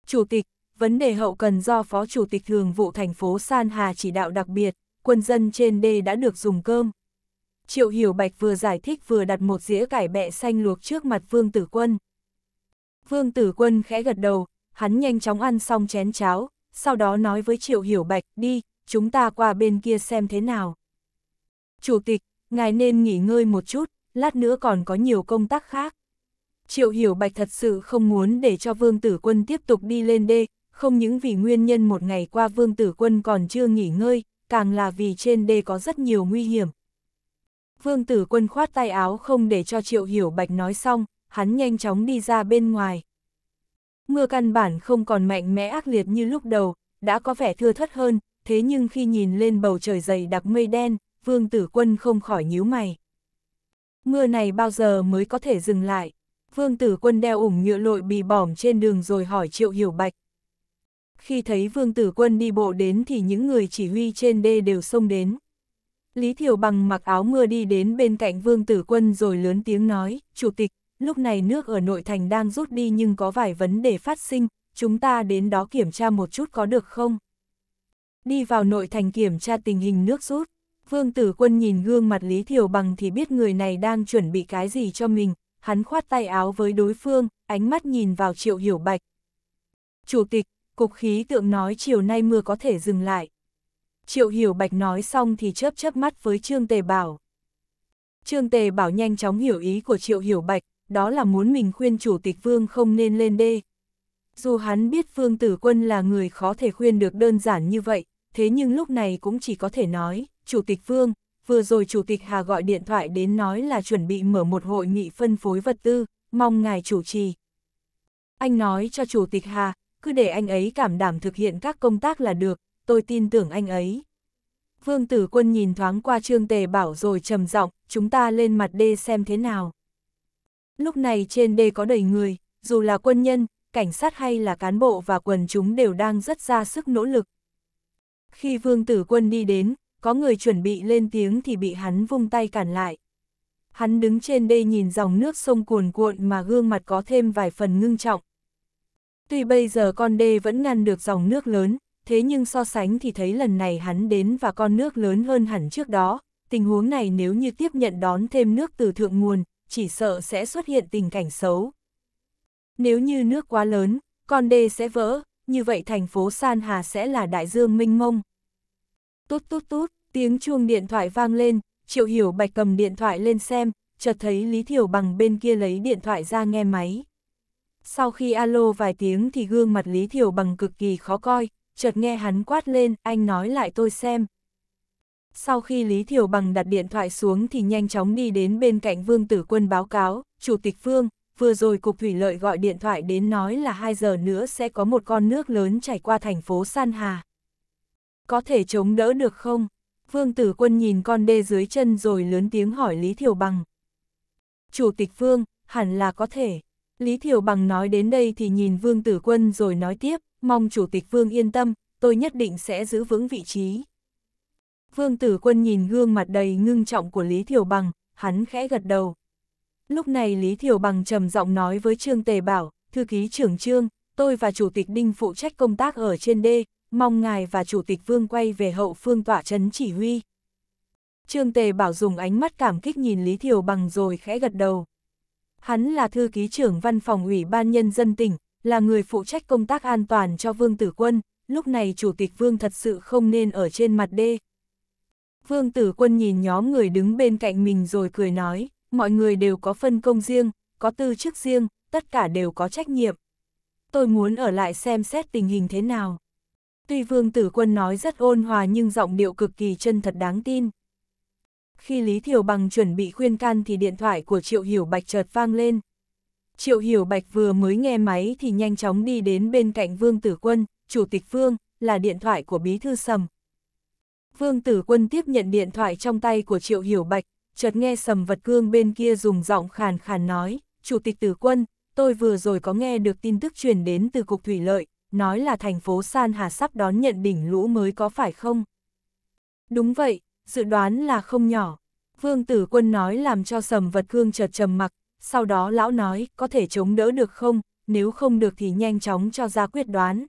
Chủ tịch, vấn đề hậu cần do Phó Chủ tịch Thường vụ thành phố San Hà chỉ đạo đặc biệt, quân dân trên đê đã được dùng cơm. Triệu Hiểu Bạch vừa giải thích vừa đặt một dĩa cải bẹ xanh luộc trước mặt Vương Tử Quân. Vương Tử Quân khẽ gật đầu, hắn nhanh chóng ăn xong chén cháo, sau đó nói với Triệu Hiểu Bạch, đi, chúng ta qua bên kia xem thế nào. Chủ tịch, ngài nên nghỉ ngơi một chút, lát nữa còn có nhiều công tác khác. Triệu Hiểu Bạch thật sự không muốn để cho Vương Tử Quân tiếp tục đi lên đê, không những vì nguyên nhân một ngày qua Vương Tử Quân còn chưa nghỉ ngơi, càng là vì trên đê có rất nhiều nguy hiểm. Vương Tử Quân khoát tay áo không để cho Triệu Hiểu Bạch nói xong, hắn nhanh chóng đi ra bên ngoài. Mưa căn bản không còn mạnh mẽ ác liệt như lúc đầu, đã có vẻ thưa thất hơn, thế nhưng khi nhìn lên bầu trời dày đặc mây đen, vương tử quân không khỏi nhíu mày. Mưa này bao giờ mới có thể dừng lại? Vương tử quân đeo ủng nhựa lội bì bỏm trên đường rồi hỏi triệu hiểu bạch. Khi thấy vương tử quân đi bộ đến thì những người chỉ huy trên đê đều xông đến. Lý Thiểu Bằng mặc áo mưa đi đến bên cạnh vương tử quân rồi lớn tiếng nói, Chủ tịch, lúc này nước ở nội thành đang rút đi nhưng có vài vấn đề phát sinh, chúng ta đến đó kiểm tra một chút có được không? đi vào nội thành kiểm tra tình hình nước rút. Vương Tử Quân nhìn gương mặt Lý Thiều Bằng thì biết người này đang chuẩn bị cái gì cho mình, hắn khoát tay áo với đối phương, ánh mắt nhìn vào Triệu Hiểu Bạch. Chủ tịch, Cục khí tượng nói chiều nay mưa có thể dừng lại. Triệu Hiểu Bạch nói xong thì chớp chớp mắt với Trương Tề Bảo. Trương Tề Bảo nhanh chóng hiểu ý của Triệu Hiểu Bạch, đó là muốn mình khuyên Chủ tịch Vương không nên lên đê. Dù hắn biết Vương Tử Quân là người khó thể khuyên được đơn giản như vậy, thế nhưng lúc này cũng chỉ có thể nói, Chủ tịch Vương, vừa rồi Chủ tịch Hà gọi điện thoại đến nói là chuẩn bị mở một hội nghị phân phối vật tư, mong ngài chủ trì. Anh nói cho Chủ tịch Hà, cứ để anh ấy cảm đảm thực hiện các công tác là được, tôi tin tưởng anh ấy. Vương Tử Quân nhìn thoáng qua Trương Tề Bảo rồi trầm giọng, chúng ta lên mặt đê xem thế nào. Lúc này trên đê có đầy người, dù là quân nhân, cảnh sát hay là cán bộ và quần chúng đều đang rất ra sức nỗ lực. Khi vương tử quân đi đến, có người chuẩn bị lên tiếng thì bị hắn vung tay cản lại. Hắn đứng trên đây nhìn dòng nước sông cuồn cuộn mà gương mặt có thêm vài phần ngưng trọng. Tuy bây giờ con đê vẫn ngăn được dòng nước lớn, thế nhưng so sánh thì thấy lần này hắn đến và con nước lớn hơn hẳn trước đó. Tình huống này nếu như tiếp nhận đón thêm nước từ thượng nguồn, chỉ sợ sẽ xuất hiện tình cảnh xấu. Nếu như nước quá lớn, con đê sẽ vỡ, như vậy thành phố San Hà sẽ là đại dương minh mông. Tút tút tút, tiếng chuông điện thoại vang lên, Triệu Hiểu Bạch cầm điện thoại lên xem, chợt thấy Lý Thiểu bằng bên kia lấy điện thoại ra nghe máy. Sau khi alo vài tiếng thì gương mặt Lý Thiểu bằng cực kỳ khó coi, chợt nghe hắn quát lên, anh nói lại tôi xem. Sau khi Lý Thiểu bằng đặt điện thoại xuống thì nhanh chóng đi đến bên cạnh Vương Tử Quân báo cáo, Chủ tịch Vương, vừa rồi Cục Thủy Lợi gọi điện thoại đến nói là 2 giờ nữa sẽ có một con nước lớn chảy qua thành phố San Hà. Có thể chống đỡ được không? Vương Tử Quân nhìn con đê dưới chân rồi lớn tiếng hỏi Lý Thiều Bằng. Chủ tịch Vương, hẳn là có thể. Lý Thiều Bằng nói đến đây thì nhìn Vương Tử Quân rồi nói tiếp, mong Chủ tịch Vương yên tâm, tôi nhất định sẽ giữ vững vị trí. Vương Tử Quân nhìn gương mặt đầy ngưng trọng của Lý Thiều Bằng, hắn khẽ gật đầu, Lúc này Lý Thiểu Bằng trầm giọng nói với Trương Tề Bảo, thư ký trưởng Trương, tôi và Chủ tịch Đinh phụ trách công tác ở trên đê, mong ngài và Chủ tịch Vương quay về hậu phương tỏa trấn chỉ huy. Trương Tề Bảo dùng ánh mắt cảm kích nhìn Lý Thiểu Bằng rồi khẽ gật đầu. Hắn là thư ký trưởng văn phòng ủy ban nhân dân tỉnh, là người phụ trách công tác an toàn cho Vương Tử Quân, lúc này Chủ tịch Vương thật sự không nên ở trên mặt đê. Vương Tử Quân nhìn nhóm người đứng bên cạnh mình rồi cười nói mọi người đều có phân công riêng, có tư chức riêng, tất cả đều có trách nhiệm. Tôi muốn ở lại xem xét tình hình thế nào. Tuy Vương Tử Quân nói rất ôn hòa nhưng giọng điệu cực kỳ chân thật đáng tin. Khi Lý Thiều Bằng chuẩn bị khuyên can thì điện thoại của Triệu Hiểu Bạch chợt vang lên. Triệu Hiểu Bạch vừa mới nghe máy thì nhanh chóng đi đến bên cạnh Vương Tử Quân, Chủ tịch Vương, là điện thoại của Bí Thư Sầm. Vương Tử Quân tiếp nhận điện thoại trong tay của Triệu Hiểu Bạch, chợt nghe sầm vật cương bên kia dùng giọng khàn khàn nói, Chủ tịch tử quân, tôi vừa rồi có nghe được tin tức truyền đến từ Cục Thủy Lợi, nói là thành phố San Hà sắp đón nhận đỉnh lũ mới có phải không? Đúng vậy, dự đoán là không nhỏ. Vương tử quân nói làm cho sầm vật cương chợt trầm mặc, sau đó lão nói có thể chống đỡ được không, nếu không được thì nhanh chóng cho ra quyết đoán.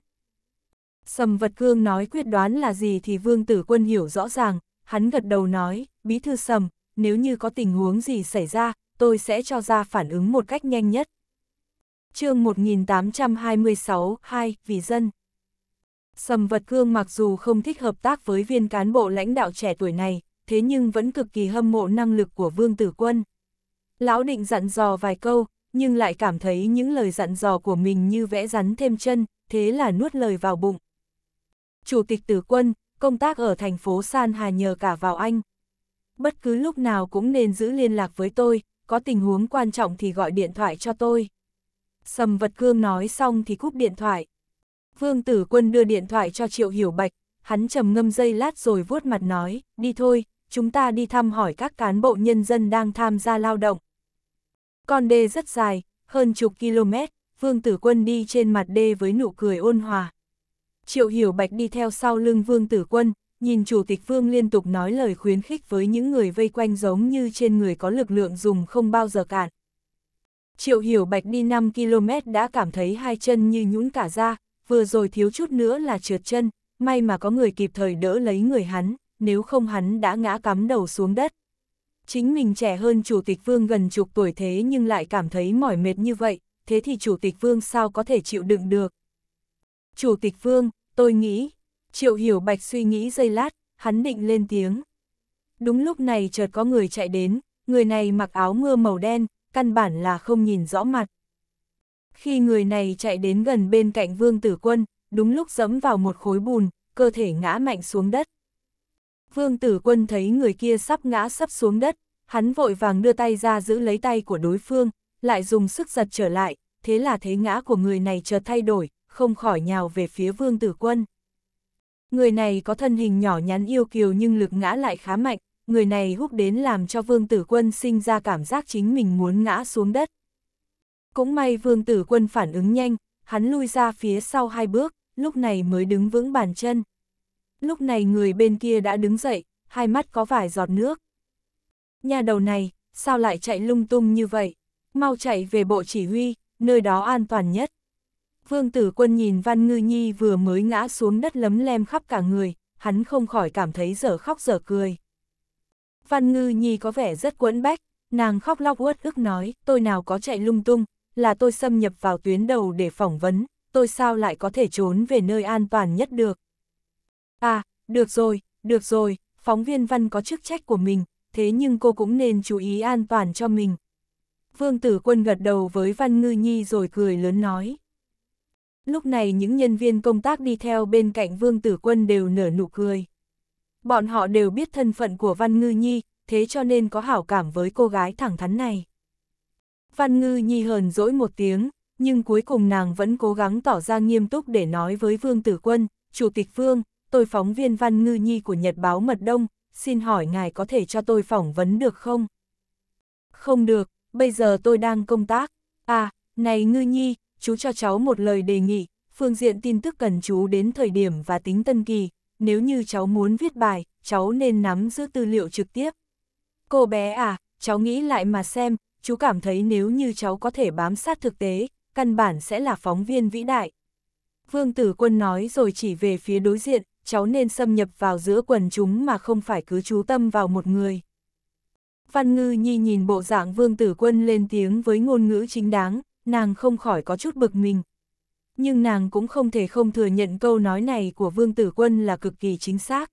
Sầm vật cương nói quyết đoán là gì thì vương tử quân hiểu rõ ràng, hắn gật đầu nói, bí thư sầm, nếu như có tình huống gì xảy ra, tôi sẽ cho ra phản ứng một cách nhanh nhất. chương 1826-2 Vì dân Sầm vật cương mặc dù không thích hợp tác với viên cán bộ lãnh đạo trẻ tuổi này, thế nhưng vẫn cực kỳ hâm mộ năng lực của Vương Tử Quân. Lão định dặn dò vài câu, nhưng lại cảm thấy những lời dặn dò của mình như vẽ rắn thêm chân, thế là nuốt lời vào bụng. Chủ tịch Tử Quân, công tác ở thành phố San Hà nhờ cả vào anh, bất cứ lúc nào cũng nên giữ liên lạc với tôi, có tình huống quan trọng thì gọi điện thoại cho tôi. Sầm vật cương nói xong thì cúp điện thoại. Vương tử quân đưa điện thoại cho Triệu Hiểu Bạch, hắn trầm ngâm dây lát rồi vuốt mặt nói, đi thôi, chúng ta đi thăm hỏi các cán bộ nhân dân đang tham gia lao động. Con đê rất dài, hơn chục km, vương tử quân đi trên mặt đê với nụ cười ôn hòa. Triệu Hiểu Bạch đi theo sau lưng vương tử quân, nhìn Chủ tịch phương liên tục nói lời khuyến khích với những người vây quanh giống như trên người có lực lượng dùng không bao giờ cạn. Triệu Hiểu Bạch đi 5 km đã cảm thấy hai chân như nhũn cả ra, vừa rồi thiếu chút nữa là trượt chân, may mà có người kịp thời đỡ lấy người hắn, nếu không hắn đã ngã cắm đầu xuống đất. Chính mình trẻ hơn Chủ tịch Vương gần chục tuổi thế nhưng lại cảm thấy mỏi mệt như vậy, thế thì Chủ tịch Vương sao có thể chịu đựng được. Chủ tịch Vương, tôi nghĩ, Triệu Hiểu Bạch suy nghĩ giây lát, hắn định lên tiếng. Đúng lúc này chợt có người chạy đến, người này mặc áo mưa màu đen, căn bản là không nhìn rõ mặt. Khi người này chạy đến gần bên cạnh Vương Tử Quân, đúng lúc dẫm vào một khối bùn, cơ thể ngã mạnh xuống đất. Vương Tử Quân thấy người kia sắp ngã sắp xuống đất, hắn vội vàng đưa tay ra giữ lấy tay của đối phương, lại dùng sức giật trở lại, thế là thế ngã của người này chợt thay đổi, không khỏi nhào về phía Vương Tử Quân. Người này có thân hình nhỏ nhắn yêu kiều nhưng lực ngã lại khá mạnh, người này hút đến làm cho vương tử quân sinh ra cảm giác chính mình muốn ngã xuống đất. Cũng may vương tử quân phản ứng nhanh, hắn lui ra phía sau hai bước, lúc này mới đứng vững bàn chân. Lúc này người bên kia đã đứng dậy, hai mắt có vài giọt nước. Nhà đầu này, sao lại chạy lung tung như vậy? Mau chạy về bộ chỉ huy, nơi đó an toàn nhất. Vương Tử Quân nhìn Văn Ngư Nhi vừa mới ngã xuống đất lấm lem khắp cả người, hắn không khỏi cảm thấy dở khóc dở cười. Văn Ngư Nhi có vẻ rất quẫn bách, nàng khóc lóc uất ức nói, tôi nào có chạy lung tung, là tôi xâm nhập vào tuyến đầu để phỏng vấn, tôi sao lại có thể trốn về nơi an toàn nhất được. À, được rồi, được rồi, phóng viên Văn có chức trách của mình, thế nhưng cô cũng nên chú ý an toàn cho mình. Vương Tử Quân gật đầu với Văn Ngư Nhi rồi cười lớn nói. Lúc này những nhân viên công tác đi theo bên cạnh Vương Tử Quân đều nở nụ cười. Bọn họ đều biết thân phận của Văn Ngư Nhi, thế cho nên có hảo cảm với cô gái thẳng thắn này. Văn Ngư Nhi hờn dỗi một tiếng, nhưng cuối cùng nàng vẫn cố gắng tỏ ra nghiêm túc để nói với Vương Tử Quân, Chủ tịch Vương, tôi phóng viên Văn Ngư Nhi của Nhật báo Mật Đông, xin hỏi ngài có thể cho tôi phỏng vấn được không? Không được, bây giờ tôi đang công tác. À, này Ngư Nhi, chú cho cháu một lời đề nghị, phương diện tin tức cần chú đến thời điểm và tính tân kỳ, nếu như cháu muốn viết bài, cháu nên nắm giữ tư liệu trực tiếp. Cô bé à, cháu nghĩ lại mà xem, chú cảm thấy nếu như cháu có thể bám sát thực tế, căn bản sẽ là phóng viên vĩ đại. Vương Tử Quân nói rồi chỉ về phía đối diện, cháu nên xâm nhập vào giữa quần chúng mà không phải cứ chú tâm vào một người. Văn Ngư Nhi nhìn bộ dạng Vương Tử Quân lên tiếng với ngôn ngữ chính đáng, nàng không khỏi có chút bực mình. Nhưng nàng cũng không thể không thừa nhận câu nói này của Vương Tử Quân là cực kỳ chính xác.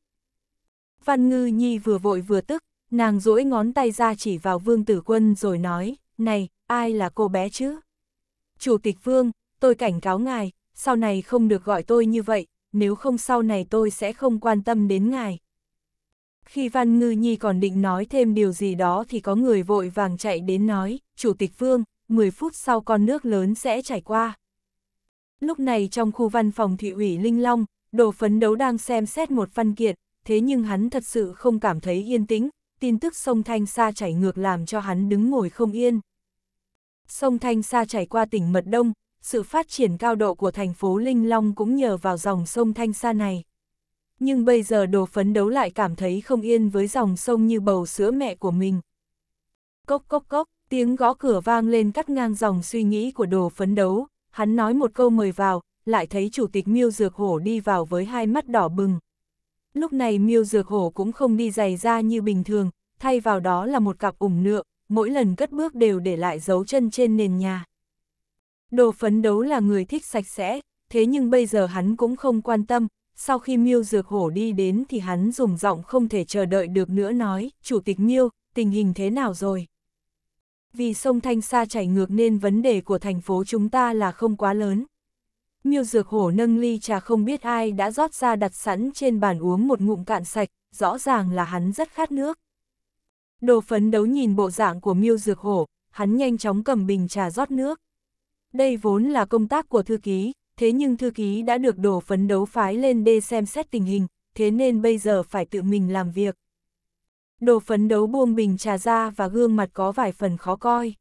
Văn Ngư Nhi vừa vội vừa tức, nàng duỗi ngón tay ra chỉ vào Vương Tử Quân rồi nói, này, ai là cô bé chứ? Chủ tịch Vương, tôi cảnh cáo ngài, sau này không được gọi tôi như vậy, nếu không sau này tôi sẽ không quan tâm đến ngài. Khi Văn Ngư Nhi còn định nói thêm điều gì đó thì có người vội vàng chạy đến nói, Chủ tịch Vương, 10 phút sau con nước lớn sẽ chảy qua. Lúc này trong khu văn phòng thị ủy Linh Long, đồ phấn đấu đang xem xét một văn kiện, thế nhưng hắn thật sự không cảm thấy yên tĩnh, tin tức sông Thanh Sa chảy ngược làm cho hắn đứng ngồi không yên. Sông Thanh Sa chảy qua tỉnh Mật Đông, sự phát triển cao độ của thành phố Linh Long cũng nhờ vào dòng sông Thanh Sa này. Nhưng bây giờ đồ phấn đấu lại cảm thấy không yên với dòng sông như bầu sữa mẹ của mình. Cốc cốc cốc, Tiếng gõ cửa vang lên cắt ngang dòng suy nghĩ của đồ phấn đấu, hắn nói một câu mời vào, lại thấy chủ tịch Miêu Dược Hổ đi vào với hai mắt đỏ bừng. Lúc này Miêu Dược Hổ cũng không đi giày ra như bình thường, thay vào đó là một cặp ủng nựa, mỗi lần cất bước đều để lại dấu chân trên nền nhà. Đồ phấn đấu là người thích sạch sẽ, thế nhưng bây giờ hắn cũng không quan tâm, sau khi Miêu Dược Hổ đi đến thì hắn dùng giọng không thể chờ đợi được nữa nói, Chủ tịch Miêu, tình hình thế nào rồi? vì sông Thanh Sa chảy ngược nên vấn đề của thành phố chúng ta là không quá lớn. Miêu Dược Hổ nâng ly trà không biết ai đã rót ra đặt sẵn trên bàn uống một ngụm cạn sạch, rõ ràng là hắn rất khát nước. Đồ phấn đấu nhìn bộ dạng của Miêu Dược Hổ, hắn nhanh chóng cầm bình trà rót nước. Đây vốn là công tác của thư ký, thế nhưng thư ký đã được đồ phấn đấu phái lên đê xem xét tình hình, thế nên bây giờ phải tự mình làm việc. Đồ phấn đấu buông bình trà ra và gương mặt có vài phần khó coi.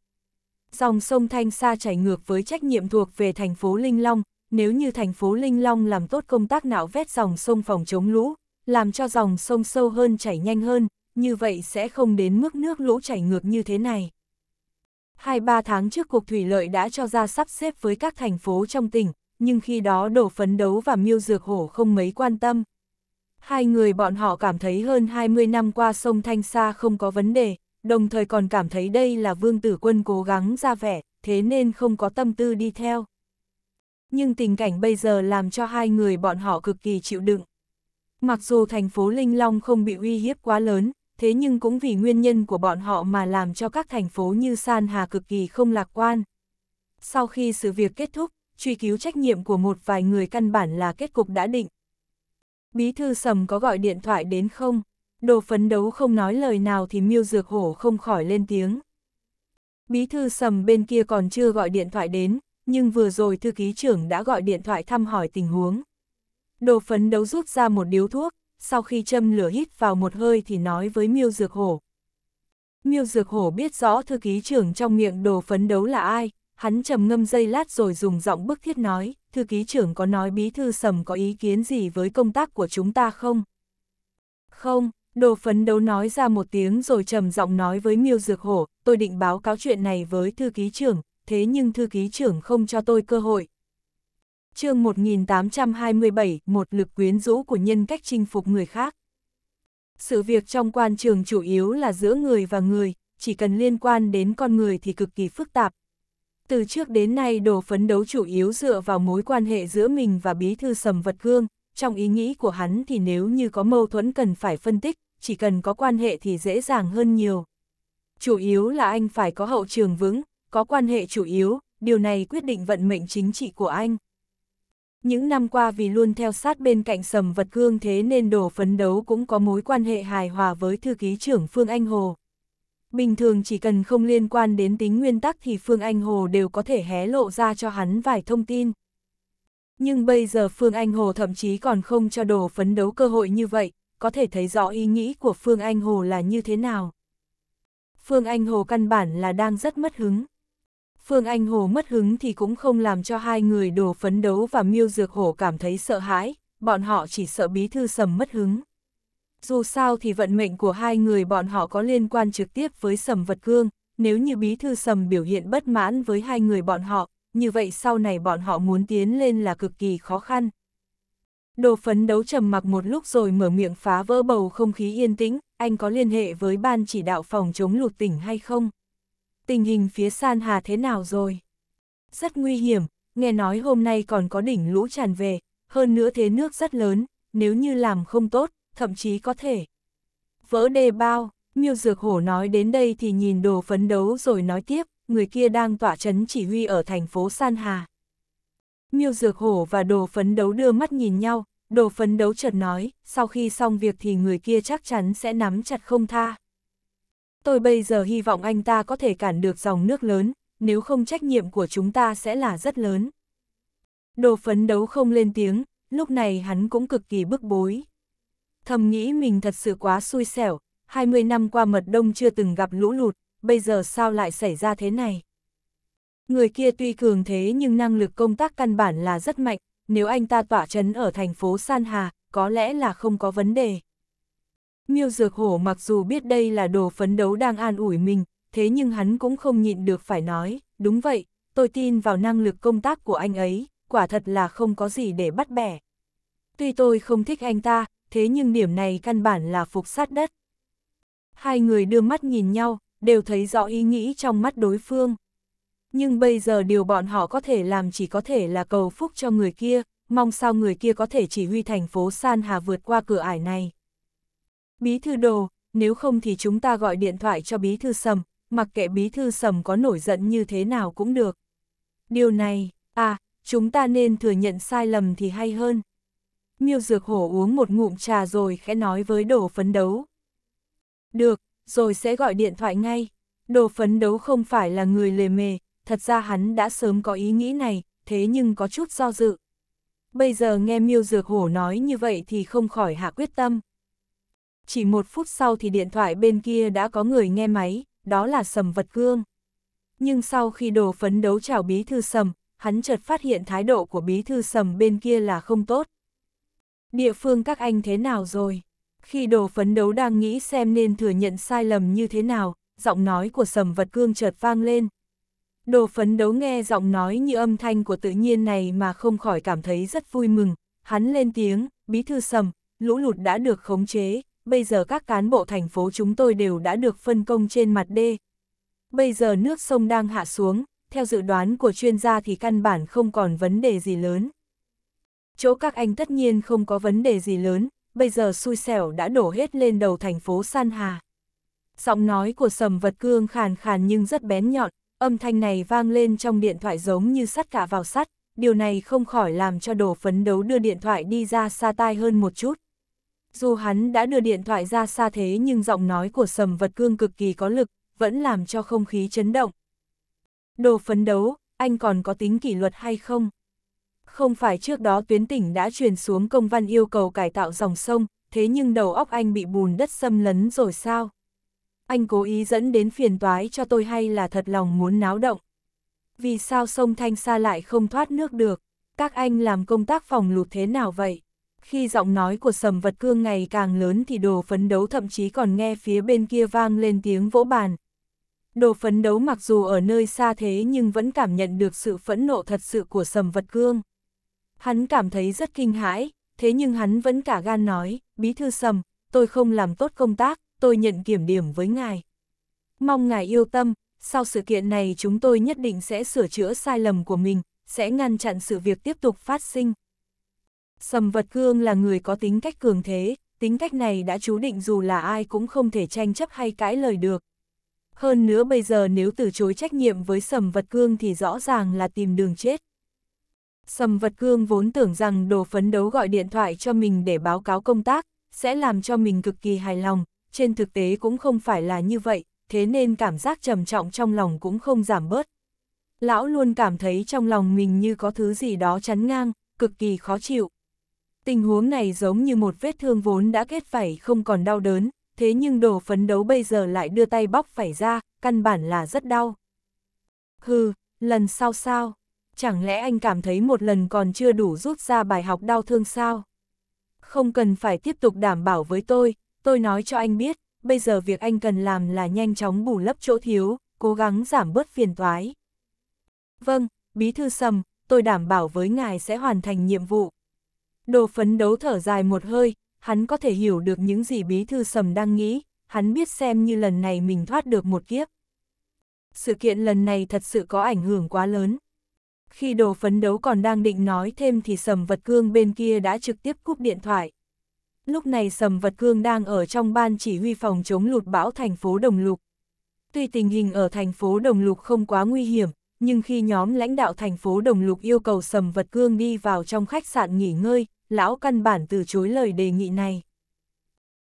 Dòng sông Thanh Sa chảy ngược với trách nhiệm thuộc về thành phố Linh Long, nếu như thành phố Linh Long làm tốt công tác nạo vét dòng sông phòng chống lũ, làm cho dòng sông sâu hơn chảy nhanh hơn, như vậy sẽ không đến mức nước lũ chảy ngược như thế này. Hai ba tháng trước cuộc thủy lợi đã cho ra sắp xếp với các thành phố trong tỉnh, nhưng khi đó đổ phấn đấu và miêu dược hổ không mấy quan tâm. Hai người bọn họ cảm thấy hơn 20 năm qua sông Thanh Sa không có vấn đề, đồng thời còn cảm thấy đây là vương tử quân cố gắng ra vẻ, thế nên không có tâm tư đi theo. Nhưng tình cảnh bây giờ làm cho hai người bọn họ cực kỳ chịu đựng. Mặc dù thành phố Linh Long không bị uy hiếp quá lớn, thế nhưng cũng vì nguyên nhân của bọn họ mà làm cho các thành phố như San Hà cực kỳ không lạc quan. Sau khi sự việc kết thúc, truy cứu trách nhiệm của một vài người căn bản là kết cục đã định. Bí thư sầm có gọi điện thoại đến không? Đồ phấn đấu không nói lời nào thì miêu dược hổ không khỏi lên tiếng. Bí thư sầm bên kia còn chưa gọi điện thoại đến, nhưng vừa rồi thư ký trưởng đã gọi điện thoại thăm hỏi tình huống. Đồ phấn đấu rút ra một điếu thuốc, sau khi châm lửa hít vào một hơi thì nói với miêu dược hổ. Miêu dược hổ biết rõ thư ký trưởng trong miệng đồ phấn đấu là ai, hắn trầm ngâm dây lát rồi dùng giọng bức thiết nói, thư ký trưởng có nói bí thư sầm có ý kiến gì với công tác của chúng ta không? Không, đồ phấn đấu nói ra một tiếng rồi trầm giọng nói với miêu dược hổ, tôi định báo cáo chuyện này với thư ký trưởng, thế nhưng thư ký trưởng không cho tôi cơ hội. chương 1827, một lực quyến rũ của nhân cách chinh phục người khác. Sự việc trong quan trường chủ yếu là giữa người và người, chỉ cần liên quan đến con người thì cực kỳ phức tạp, từ trước đến nay đồ phấn đấu chủ yếu dựa vào mối quan hệ giữa mình và bí thư sầm vật gương, trong ý nghĩ của hắn thì nếu như có mâu thuẫn cần phải phân tích, chỉ cần có quan hệ thì dễ dàng hơn nhiều. Chủ yếu là anh phải có hậu trường vững, có quan hệ chủ yếu, điều này quyết định vận mệnh chính trị của anh. Những năm qua vì luôn theo sát bên cạnh sầm vật gương thế nên đồ phấn đấu cũng có mối quan hệ hài hòa với thư ký trưởng Phương Anh Hồ bình thường chỉ cần không liên quan đến tính nguyên tắc thì Phương Anh Hồ đều có thể hé lộ ra cho hắn vài thông tin. Nhưng bây giờ Phương Anh Hồ thậm chí còn không cho đồ phấn đấu cơ hội như vậy, có thể thấy rõ ý nghĩ của Phương Anh Hồ là như thế nào. Phương Anh Hồ căn bản là đang rất mất hứng. Phương Anh Hồ mất hứng thì cũng không làm cho hai người đồ phấn đấu và miêu dược hổ cảm thấy sợ hãi, bọn họ chỉ sợ bí thư sầm mất hứng. Dù sao thì vận mệnh của hai người bọn họ có liên quan trực tiếp với Sầm Vật Cương, nếu như bí thư Sầm biểu hiện bất mãn với hai người bọn họ, như vậy sau này bọn họ muốn tiến lên là cực kỳ khó khăn. Đồ phấn đấu trầm mặc một lúc rồi mở miệng phá vỡ bầu không khí yên tĩnh, anh có liên hệ với ban chỉ đạo phòng chống lụt tỉnh hay không? Tình hình phía San Hà thế nào rồi? Rất nguy hiểm, nghe nói hôm nay còn có đỉnh lũ tràn về, hơn nữa thế nước rất lớn, nếu như làm không tốt, thậm chí có thể vỡ đề bao. Miêu Dược Hổ nói đến đây thì nhìn đồ phấn đấu rồi nói tiếp, người kia đang tỏa chấn chỉ huy ở thành phố San Hà. Miêu Dược Hổ và đồ phấn đấu đưa mắt nhìn nhau, đồ phấn đấu chợt nói, sau khi xong việc thì người kia chắc chắn sẽ nắm chặt không tha. Tôi bây giờ hy vọng anh ta có thể cản được dòng nước lớn, nếu không trách nhiệm của chúng ta sẽ là rất lớn. Đồ phấn đấu không lên tiếng, lúc này hắn cũng cực kỳ bức bối thầm nghĩ mình thật sự quá xui xẻo, 20 năm qua mật đông chưa từng gặp lũ lụt, bây giờ sao lại xảy ra thế này. Người kia tuy cường thế nhưng năng lực công tác căn bản là rất mạnh, nếu anh ta tỏa chấn ở thành phố San Hà, có lẽ là không có vấn đề. Miêu Dược Hổ mặc dù biết đây là đồ phấn đấu đang an ủi mình, thế nhưng hắn cũng không nhịn được phải nói, đúng vậy, tôi tin vào năng lực công tác của anh ấy, quả thật là không có gì để bắt bẻ. Tuy tôi không thích anh ta, thế nhưng điểm này căn bản là phục sát đất. Hai người đưa mắt nhìn nhau, đều thấy rõ ý nghĩ trong mắt đối phương. Nhưng bây giờ điều bọn họ có thể làm chỉ có thể là cầu phúc cho người kia, mong sao người kia có thể chỉ huy thành phố San Hà vượt qua cửa ải này. Bí thư đồ, nếu không thì chúng ta gọi điện thoại cho bí thư sầm, mặc kệ bí thư sầm có nổi giận như thế nào cũng được. Điều này, à, chúng ta nên thừa nhận sai lầm thì hay hơn miêu dược hổ uống một ngụm trà rồi khẽ nói với đồ phấn đấu. Được, rồi sẽ gọi điện thoại ngay. Đồ phấn đấu không phải là người lề mề, thật ra hắn đã sớm có ý nghĩ này, thế nhưng có chút do dự. Bây giờ nghe miêu dược hổ nói như vậy thì không khỏi hạ quyết tâm. Chỉ một phút sau thì điện thoại bên kia đã có người nghe máy, đó là sầm vật Cương. Nhưng sau khi đồ phấn đấu chào bí thư sầm, hắn chợt phát hiện thái độ của bí thư sầm bên kia là không tốt. Địa phương các anh thế nào rồi? Khi đồ phấn đấu đang nghĩ xem nên thừa nhận sai lầm như thế nào, giọng nói của sầm vật cương chợt vang lên. Đồ phấn đấu nghe giọng nói như âm thanh của tự nhiên này mà không khỏi cảm thấy rất vui mừng, hắn lên tiếng, bí thư sầm, lũ lụt đã được khống chế, bây giờ các cán bộ thành phố chúng tôi đều đã được phân công trên mặt đê. Bây giờ nước sông đang hạ xuống, theo dự đoán của chuyên gia thì căn bản không còn vấn đề gì lớn chỗ các anh tất nhiên không có vấn đề gì lớn, bây giờ xui xẻo đã đổ hết lên đầu thành phố San Hà. Giọng nói của sầm vật cương khàn khàn nhưng rất bén nhọn, âm thanh này vang lên trong điện thoại giống như sắt cả vào sắt, điều này không khỏi làm cho đồ phấn đấu đưa điện thoại đi ra xa tai hơn một chút. Dù hắn đã đưa điện thoại ra xa thế nhưng giọng nói của sầm vật cương cực kỳ có lực, vẫn làm cho không khí chấn động. Đồ phấn đấu, anh còn có tính kỷ luật hay không? Không phải trước đó tuyến tỉnh đã truyền xuống công văn yêu cầu cải tạo dòng sông, thế nhưng đầu óc anh bị bùn đất xâm lấn rồi sao? Anh cố ý dẫn đến phiền toái cho tôi hay là thật lòng muốn náo động? Vì sao sông Thanh Sa lại không thoát nước được? Các anh làm công tác phòng lụt thế nào vậy? Khi giọng nói của sầm vật cương ngày càng lớn thì đồ phấn đấu thậm chí còn nghe phía bên kia vang lên tiếng vỗ bàn. Đồ phấn đấu mặc dù ở nơi xa thế nhưng vẫn cảm nhận được sự phẫn nộ thật sự của sầm vật cương. Hắn cảm thấy rất kinh hãi, thế nhưng hắn vẫn cả gan nói, bí thư sầm, tôi không làm tốt công tác, tôi nhận kiểm điểm với ngài. Mong ngài yêu tâm, sau sự kiện này chúng tôi nhất định sẽ sửa chữa sai lầm của mình, sẽ ngăn chặn sự việc tiếp tục phát sinh. Sầm vật cương là người có tính cách cường thế, tính cách này đã chú định dù là ai cũng không thể tranh chấp hay cãi lời được. Hơn nữa bây giờ nếu từ chối trách nhiệm với sầm vật cương thì rõ ràng là tìm đường chết. Sầm vật cương vốn tưởng rằng đồ phấn đấu gọi điện thoại cho mình để báo cáo công tác, sẽ làm cho mình cực kỳ hài lòng, trên thực tế cũng không phải là như vậy, thế nên cảm giác trầm trọng trong lòng cũng không giảm bớt. Lão luôn cảm thấy trong lòng mình như có thứ gì đó chắn ngang, cực kỳ khó chịu. Tình huống này giống như một vết thương vốn đã kết phải không còn đau đớn, thế nhưng đồ phấn đấu bây giờ lại đưa tay bóc phải ra, căn bản là rất đau. Hừ, lần sau sao? chẳng lẽ anh cảm thấy một lần còn chưa đủ rút ra bài học đau thương sao? Không cần phải tiếp tục đảm bảo với tôi, tôi nói cho anh biết, bây giờ việc anh cần làm là nhanh chóng bù lấp chỗ thiếu, cố gắng giảm bớt phiền toái. Vâng, Bí Thư Sầm, tôi đảm bảo với ngài sẽ hoàn thành nhiệm vụ. Đồ phấn đấu thở dài một hơi, hắn có thể hiểu được những gì Bí Thư Sầm đang nghĩ, hắn biết xem như lần này mình thoát được một kiếp. Sự kiện lần này thật sự có ảnh hưởng quá lớn, khi đồ phấn đấu còn đang định nói thêm thì sầm vật cương bên kia đã trực tiếp cúp điện thoại. Lúc này sầm vật cương đang ở trong ban chỉ huy phòng chống lụt bão thành phố Đồng Lục. Tuy tình hình ở thành phố Đồng Lục không quá nguy hiểm, nhưng khi nhóm lãnh đạo thành phố Đồng Lục yêu cầu sầm vật cương đi vào trong khách sạn nghỉ ngơi, lão căn bản từ chối lời đề nghị này.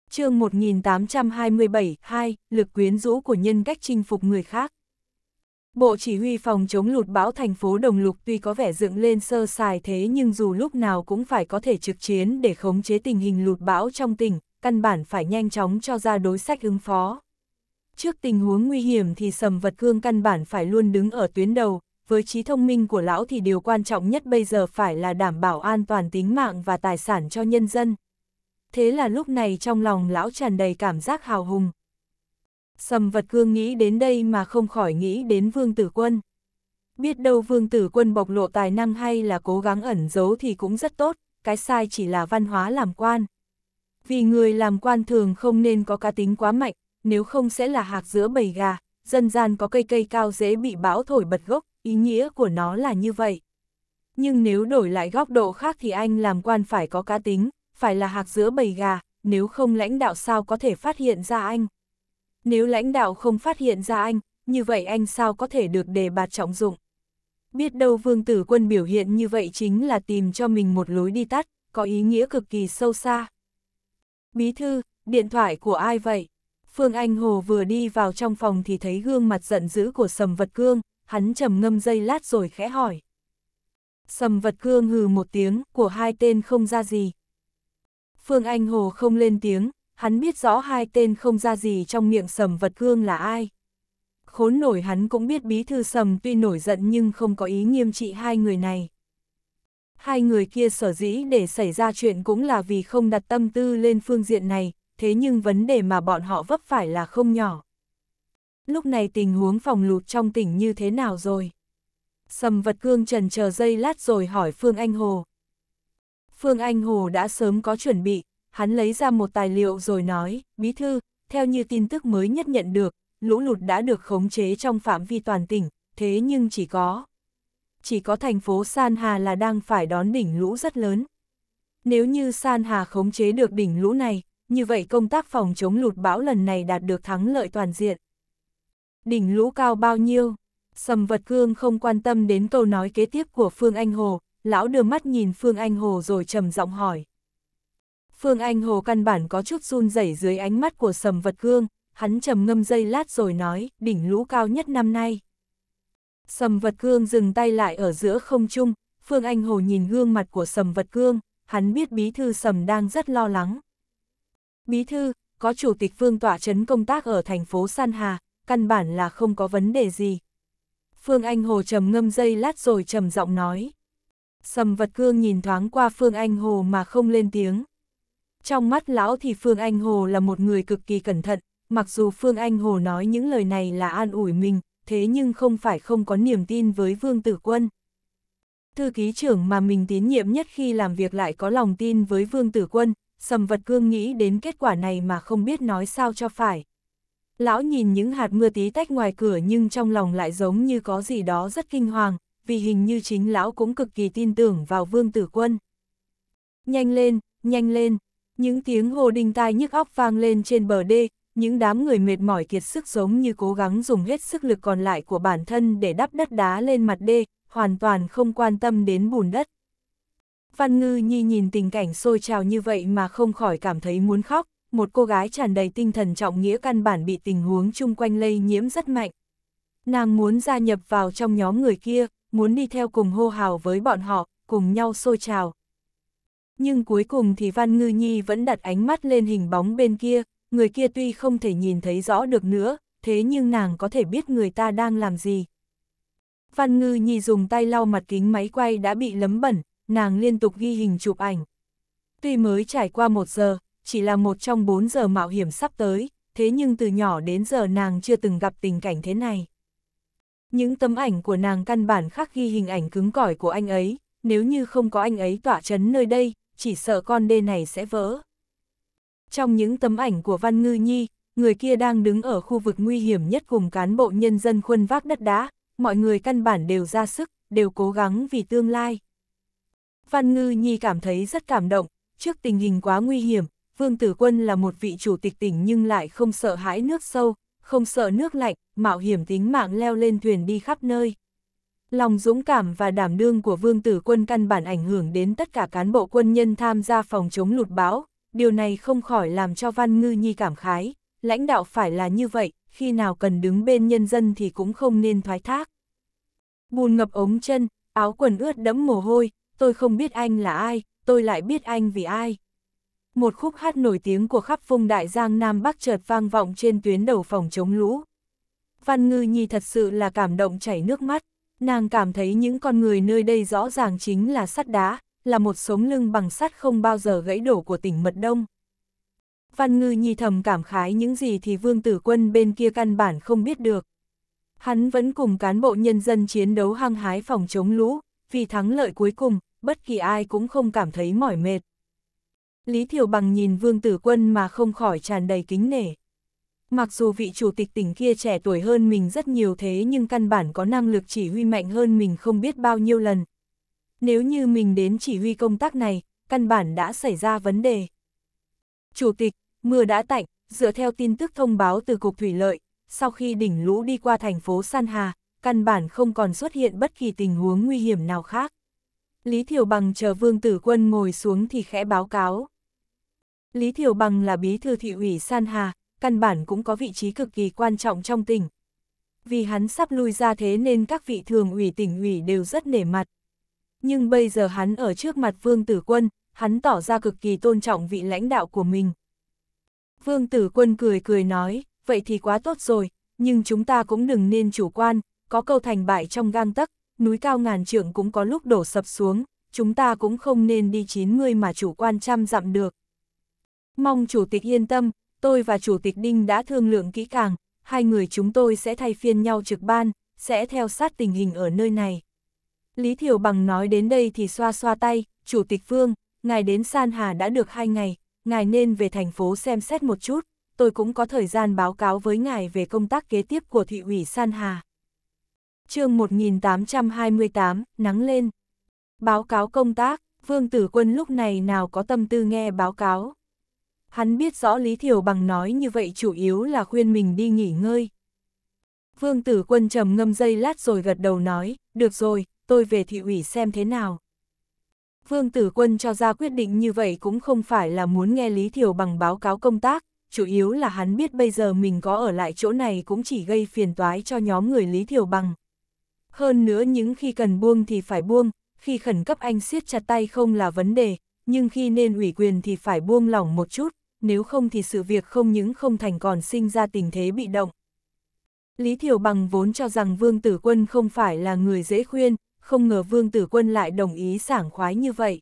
chương 1827-2, lực quyến rũ của nhân cách chinh phục người khác. Bộ Chỉ huy phòng chống lụt bão thành phố Đồng Lục tuy có vẻ dựng lên sơ sài thế nhưng dù lúc nào cũng phải có thể trực chiến để khống chế tình hình lụt bão trong tỉnh, căn bản phải nhanh chóng cho ra đối sách ứng phó. Trước tình huống nguy hiểm thì sầm vật cương căn bản phải luôn đứng ở tuyến đầu, với trí thông minh của lão thì điều quan trọng nhất bây giờ phải là đảm bảo an toàn tính mạng và tài sản cho nhân dân. Thế là lúc này trong lòng lão tràn đầy cảm giác hào hùng, Sầm vật cương nghĩ đến đây mà không khỏi nghĩ đến vương tử quân. Biết đâu vương tử quân bộc lộ tài năng hay là cố gắng ẩn giấu thì cũng rất tốt, cái sai chỉ là văn hóa làm quan. Vì người làm quan thường không nên có cá tính quá mạnh, nếu không sẽ là hạc giữa bầy gà, dân gian có cây cây cao dễ bị bão thổi bật gốc, ý nghĩa của nó là như vậy. Nhưng nếu đổi lại góc độ khác thì anh làm quan phải có cá tính, phải là hạc giữa bầy gà, nếu không lãnh đạo sao có thể phát hiện ra anh. Nếu lãnh đạo không phát hiện ra anh, như vậy anh sao có thể được đề bạt trọng dụng? Biết đâu vương tử quân biểu hiện như vậy chính là tìm cho mình một lối đi tắt, có ý nghĩa cực kỳ sâu xa. Bí thư, điện thoại của ai vậy? Phương Anh Hồ vừa đi vào trong phòng thì thấy gương mặt giận dữ của Sầm Vật Cương, hắn trầm ngâm dây lát rồi khẽ hỏi. Sầm Vật Cương hừ một tiếng của hai tên không ra gì. Phương Anh Hồ không lên tiếng, hắn biết rõ hai tên không ra gì trong miệng sầm vật cương là ai. Khốn nổi hắn cũng biết bí thư sầm tuy nổi giận nhưng không có ý nghiêm trị hai người này. Hai người kia sở dĩ để xảy ra chuyện cũng là vì không đặt tâm tư lên phương diện này, thế nhưng vấn đề mà bọn họ vấp phải là không nhỏ. Lúc này tình huống phòng lụt trong tỉnh như thế nào rồi? Sầm vật cương trần chờ dây lát rồi hỏi Phương Anh Hồ. Phương Anh Hồ đã sớm có chuẩn bị, hắn lấy ra một tài liệu rồi nói, bí thư, theo như tin tức mới nhất nhận được, lũ lụt đã được khống chế trong phạm vi toàn tỉnh, thế nhưng chỉ có. Chỉ có thành phố San Hà là đang phải đón đỉnh lũ rất lớn. Nếu như San Hà khống chế được đỉnh lũ này, như vậy công tác phòng chống lụt bão lần này đạt được thắng lợi toàn diện. Đỉnh lũ cao bao nhiêu? Sầm vật cương không quan tâm đến câu nói kế tiếp của Phương Anh Hồ, lão đưa mắt nhìn Phương Anh Hồ rồi trầm giọng hỏi. Phương Anh Hồ căn bản có chút run rẩy dưới ánh mắt của sầm vật gương, hắn trầm ngâm dây lát rồi nói, đỉnh lũ cao nhất năm nay. Sầm vật gương dừng tay lại ở giữa không trung, Phương Anh Hồ nhìn gương mặt của sầm vật gương, hắn biết bí thư sầm đang rất lo lắng. Bí thư, có chủ tịch Phương tỏa chấn công tác ở thành phố San Hà, căn bản là không có vấn đề gì. Phương Anh Hồ trầm ngâm dây lát rồi trầm giọng nói. Sầm vật cương nhìn thoáng qua Phương Anh Hồ mà không lên tiếng. Trong mắt lão thì Phương Anh Hồ là một người cực kỳ cẩn thận, mặc dù Phương Anh Hồ nói những lời này là an ủi mình, thế nhưng không phải không có niềm tin với Vương Tử Quân. Thư ký trưởng mà mình tín nhiệm nhất khi làm việc lại có lòng tin với Vương Tử Quân, Sầm Vật Cương nghĩ đến kết quả này mà không biết nói sao cho phải. Lão nhìn những hạt mưa tí tách ngoài cửa nhưng trong lòng lại giống như có gì đó rất kinh hoàng, vì hình như chính lão cũng cực kỳ tin tưởng vào Vương Tử Quân. Nhanh lên, nhanh lên, những tiếng hô đình tai nhức óc vang lên trên bờ đê, những đám người mệt mỏi kiệt sức giống như cố gắng dùng hết sức lực còn lại của bản thân để đắp đất đá lên mặt đê, hoàn toàn không quan tâm đến bùn đất. Văn Ngư Nhi nhìn tình cảnh sôi trào như vậy mà không khỏi cảm thấy muốn khóc, một cô gái tràn đầy tinh thần trọng nghĩa căn bản bị tình huống chung quanh lây nhiễm rất mạnh. Nàng muốn gia nhập vào trong nhóm người kia, muốn đi theo cùng hô hào với bọn họ, cùng nhau sôi trào. Nhưng cuối cùng thì Văn Ngư Nhi vẫn đặt ánh mắt lên hình bóng bên kia, người kia tuy không thể nhìn thấy rõ được nữa, thế nhưng nàng có thể biết người ta đang làm gì. Văn Ngư Nhi dùng tay lau mặt kính máy quay đã bị lấm bẩn, nàng liên tục ghi hình chụp ảnh. Tuy mới trải qua một giờ, chỉ là một trong bốn giờ mạo hiểm sắp tới, thế nhưng từ nhỏ đến giờ nàng chưa từng gặp tình cảnh thế này. Những tấm ảnh của nàng căn bản khác ghi hình ảnh cứng cỏi của anh ấy, nếu như không có anh ấy tỏa chấn nơi đây, chỉ sợ con đê này sẽ vỡ. Trong những tấm ảnh của Văn Ngư Nhi, người kia đang đứng ở khu vực nguy hiểm nhất cùng cán bộ nhân dân khuân vác đất đá, mọi người căn bản đều ra sức, đều cố gắng vì tương lai. Văn Ngư Nhi cảm thấy rất cảm động, trước tình hình quá nguy hiểm, Vương Tử Quân là một vị chủ tịch tỉnh nhưng lại không sợ hãi nước sâu, không sợ nước lạnh, mạo hiểm tính mạng leo lên thuyền đi khắp nơi. Lòng dũng cảm và đảm đương của Vương Tử Quân căn bản ảnh hưởng đến tất cả cán bộ quân nhân tham gia phòng chống lụt bão, điều này không khỏi làm cho Văn Ngư Nhi cảm khái, lãnh đạo phải là như vậy, khi nào cần đứng bên nhân dân thì cũng không nên thoái thác. Bùn ngập ống chân, áo quần ướt đẫm mồ hôi, tôi không biết anh là ai, tôi lại biết anh vì ai. Một khúc hát nổi tiếng của khắp vùng Đại Giang Nam Bắc chợt vang vọng trên tuyến đầu phòng chống lũ. Văn Ngư Nhi thật sự là cảm động chảy nước mắt. Nàng cảm thấy những con người nơi đây rõ ràng chính là sắt đá, là một sống lưng bằng sắt không bao giờ gãy đổ của tỉnh Mật Đông. Văn Ngư Nhi thầm cảm khái những gì thì Vương Tử Quân bên kia căn bản không biết được. Hắn vẫn cùng cán bộ nhân dân chiến đấu hăng hái phòng chống lũ, vì thắng lợi cuối cùng, bất kỳ ai cũng không cảm thấy mỏi mệt. Lý thiều Bằng nhìn Vương Tử Quân mà không khỏi tràn đầy kính nể. Mặc dù vị chủ tịch tỉnh kia trẻ tuổi hơn mình rất nhiều thế nhưng căn bản có năng lực chỉ huy mạnh hơn mình không biết bao nhiêu lần. Nếu như mình đến chỉ huy công tác này, căn bản đã xảy ra vấn đề. Chủ tịch, mưa đã tạnh, dựa theo tin tức thông báo từ Cục Thủy Lợi, sau khi đỉnh lũ đi qua thành phố San Hà, căn bản không còn xuất hiện bất kỳ tình huống nguy hiểm nào khác. Lý Thiểu Bằng chờ Vương Tử Quân ngồi xuống thì khẽ báo cáo. Lý Thiểu Bằng là bí thư thị ủy San Hà, căn bản cũng có vị trí cực kỳ quan trọng trong tỉnh. Vì hắn sắp lui ra thế nên các vị thường ủy tỉnh ủy đều rất nể mặt. Nhưng bây giờ hắn ở trước mặt Vương Tử Quân, hắn tỏ ra cực kỳ tôn trọng vị lãnh đạo của mình. Vương Tử Quân cười cười nói, vậy thì quá tốt rồi, nhưng chúng ta cũng đừng nên chủ quan, có câu thành bại trong gang tấc, núi cao ngàn trượng cũng có lúc đổ sập xuống, chúng ta cũng không nên đi chín 90 mà chủ quan trăm dặm được. Mong Chủ tịch yên tâm, tôi và Chủ tịch Đinh đã thương lượng kỹ càng, hai người chúng tôi sẽ thay phiên nhau trực ban, sẽ theo sát tình hình ở nơi này. Lý Thiểu Bằng nói đến đây thì xoa xoa tay, Chủ tịch Vương, ngài đến San Hà đã được hai ngày, ngài nên về thành phố xem xét một chút, tôi cũng có thời gian báo cáo với ngài về công tác kế tiếp của thị ủy San Hà. chương 1828, nắng lên. Báo cáo công tác, Vương Tử Quân lúc này nào có tâm tư nghe báo cáo. Hắn biết rõ Lý Thiểu Bằng nói như vậy chủ yếu là khuyên mình đi nghỉ ngơi. Vương Tử Quân trầm ngâm dây lát rồi gật đầu nói, được rồi, tôi về thị ủy xem thế nào. Vương Tử Quân cho ra quyết định như vậy cũng không phải là muốn nghe Lý Thiểu Bằng báo cáo công tác, chủ yếu là hắn biết bây giờ mình có ở lại chỗ này cũng chỉ gây phiền toái cho nhóm người Lý Thiểu Bằng. Hơn nữa những khi cần buông thì phải buông, khi khẩn cấp anh siết chặt tay không là vấn đề, nhưng khi nên ủy quyền thì phải buông lỏng một chút nếu không thì sự việc không những không thành còn sinh ra tình thế bị động. Lý Thiều Bằng vốn cho rằng Vương Tử Quân không phải là người dễ khuyên, không ngờ Vương Tử Quân lại đồng ý sảng khoái như vậy.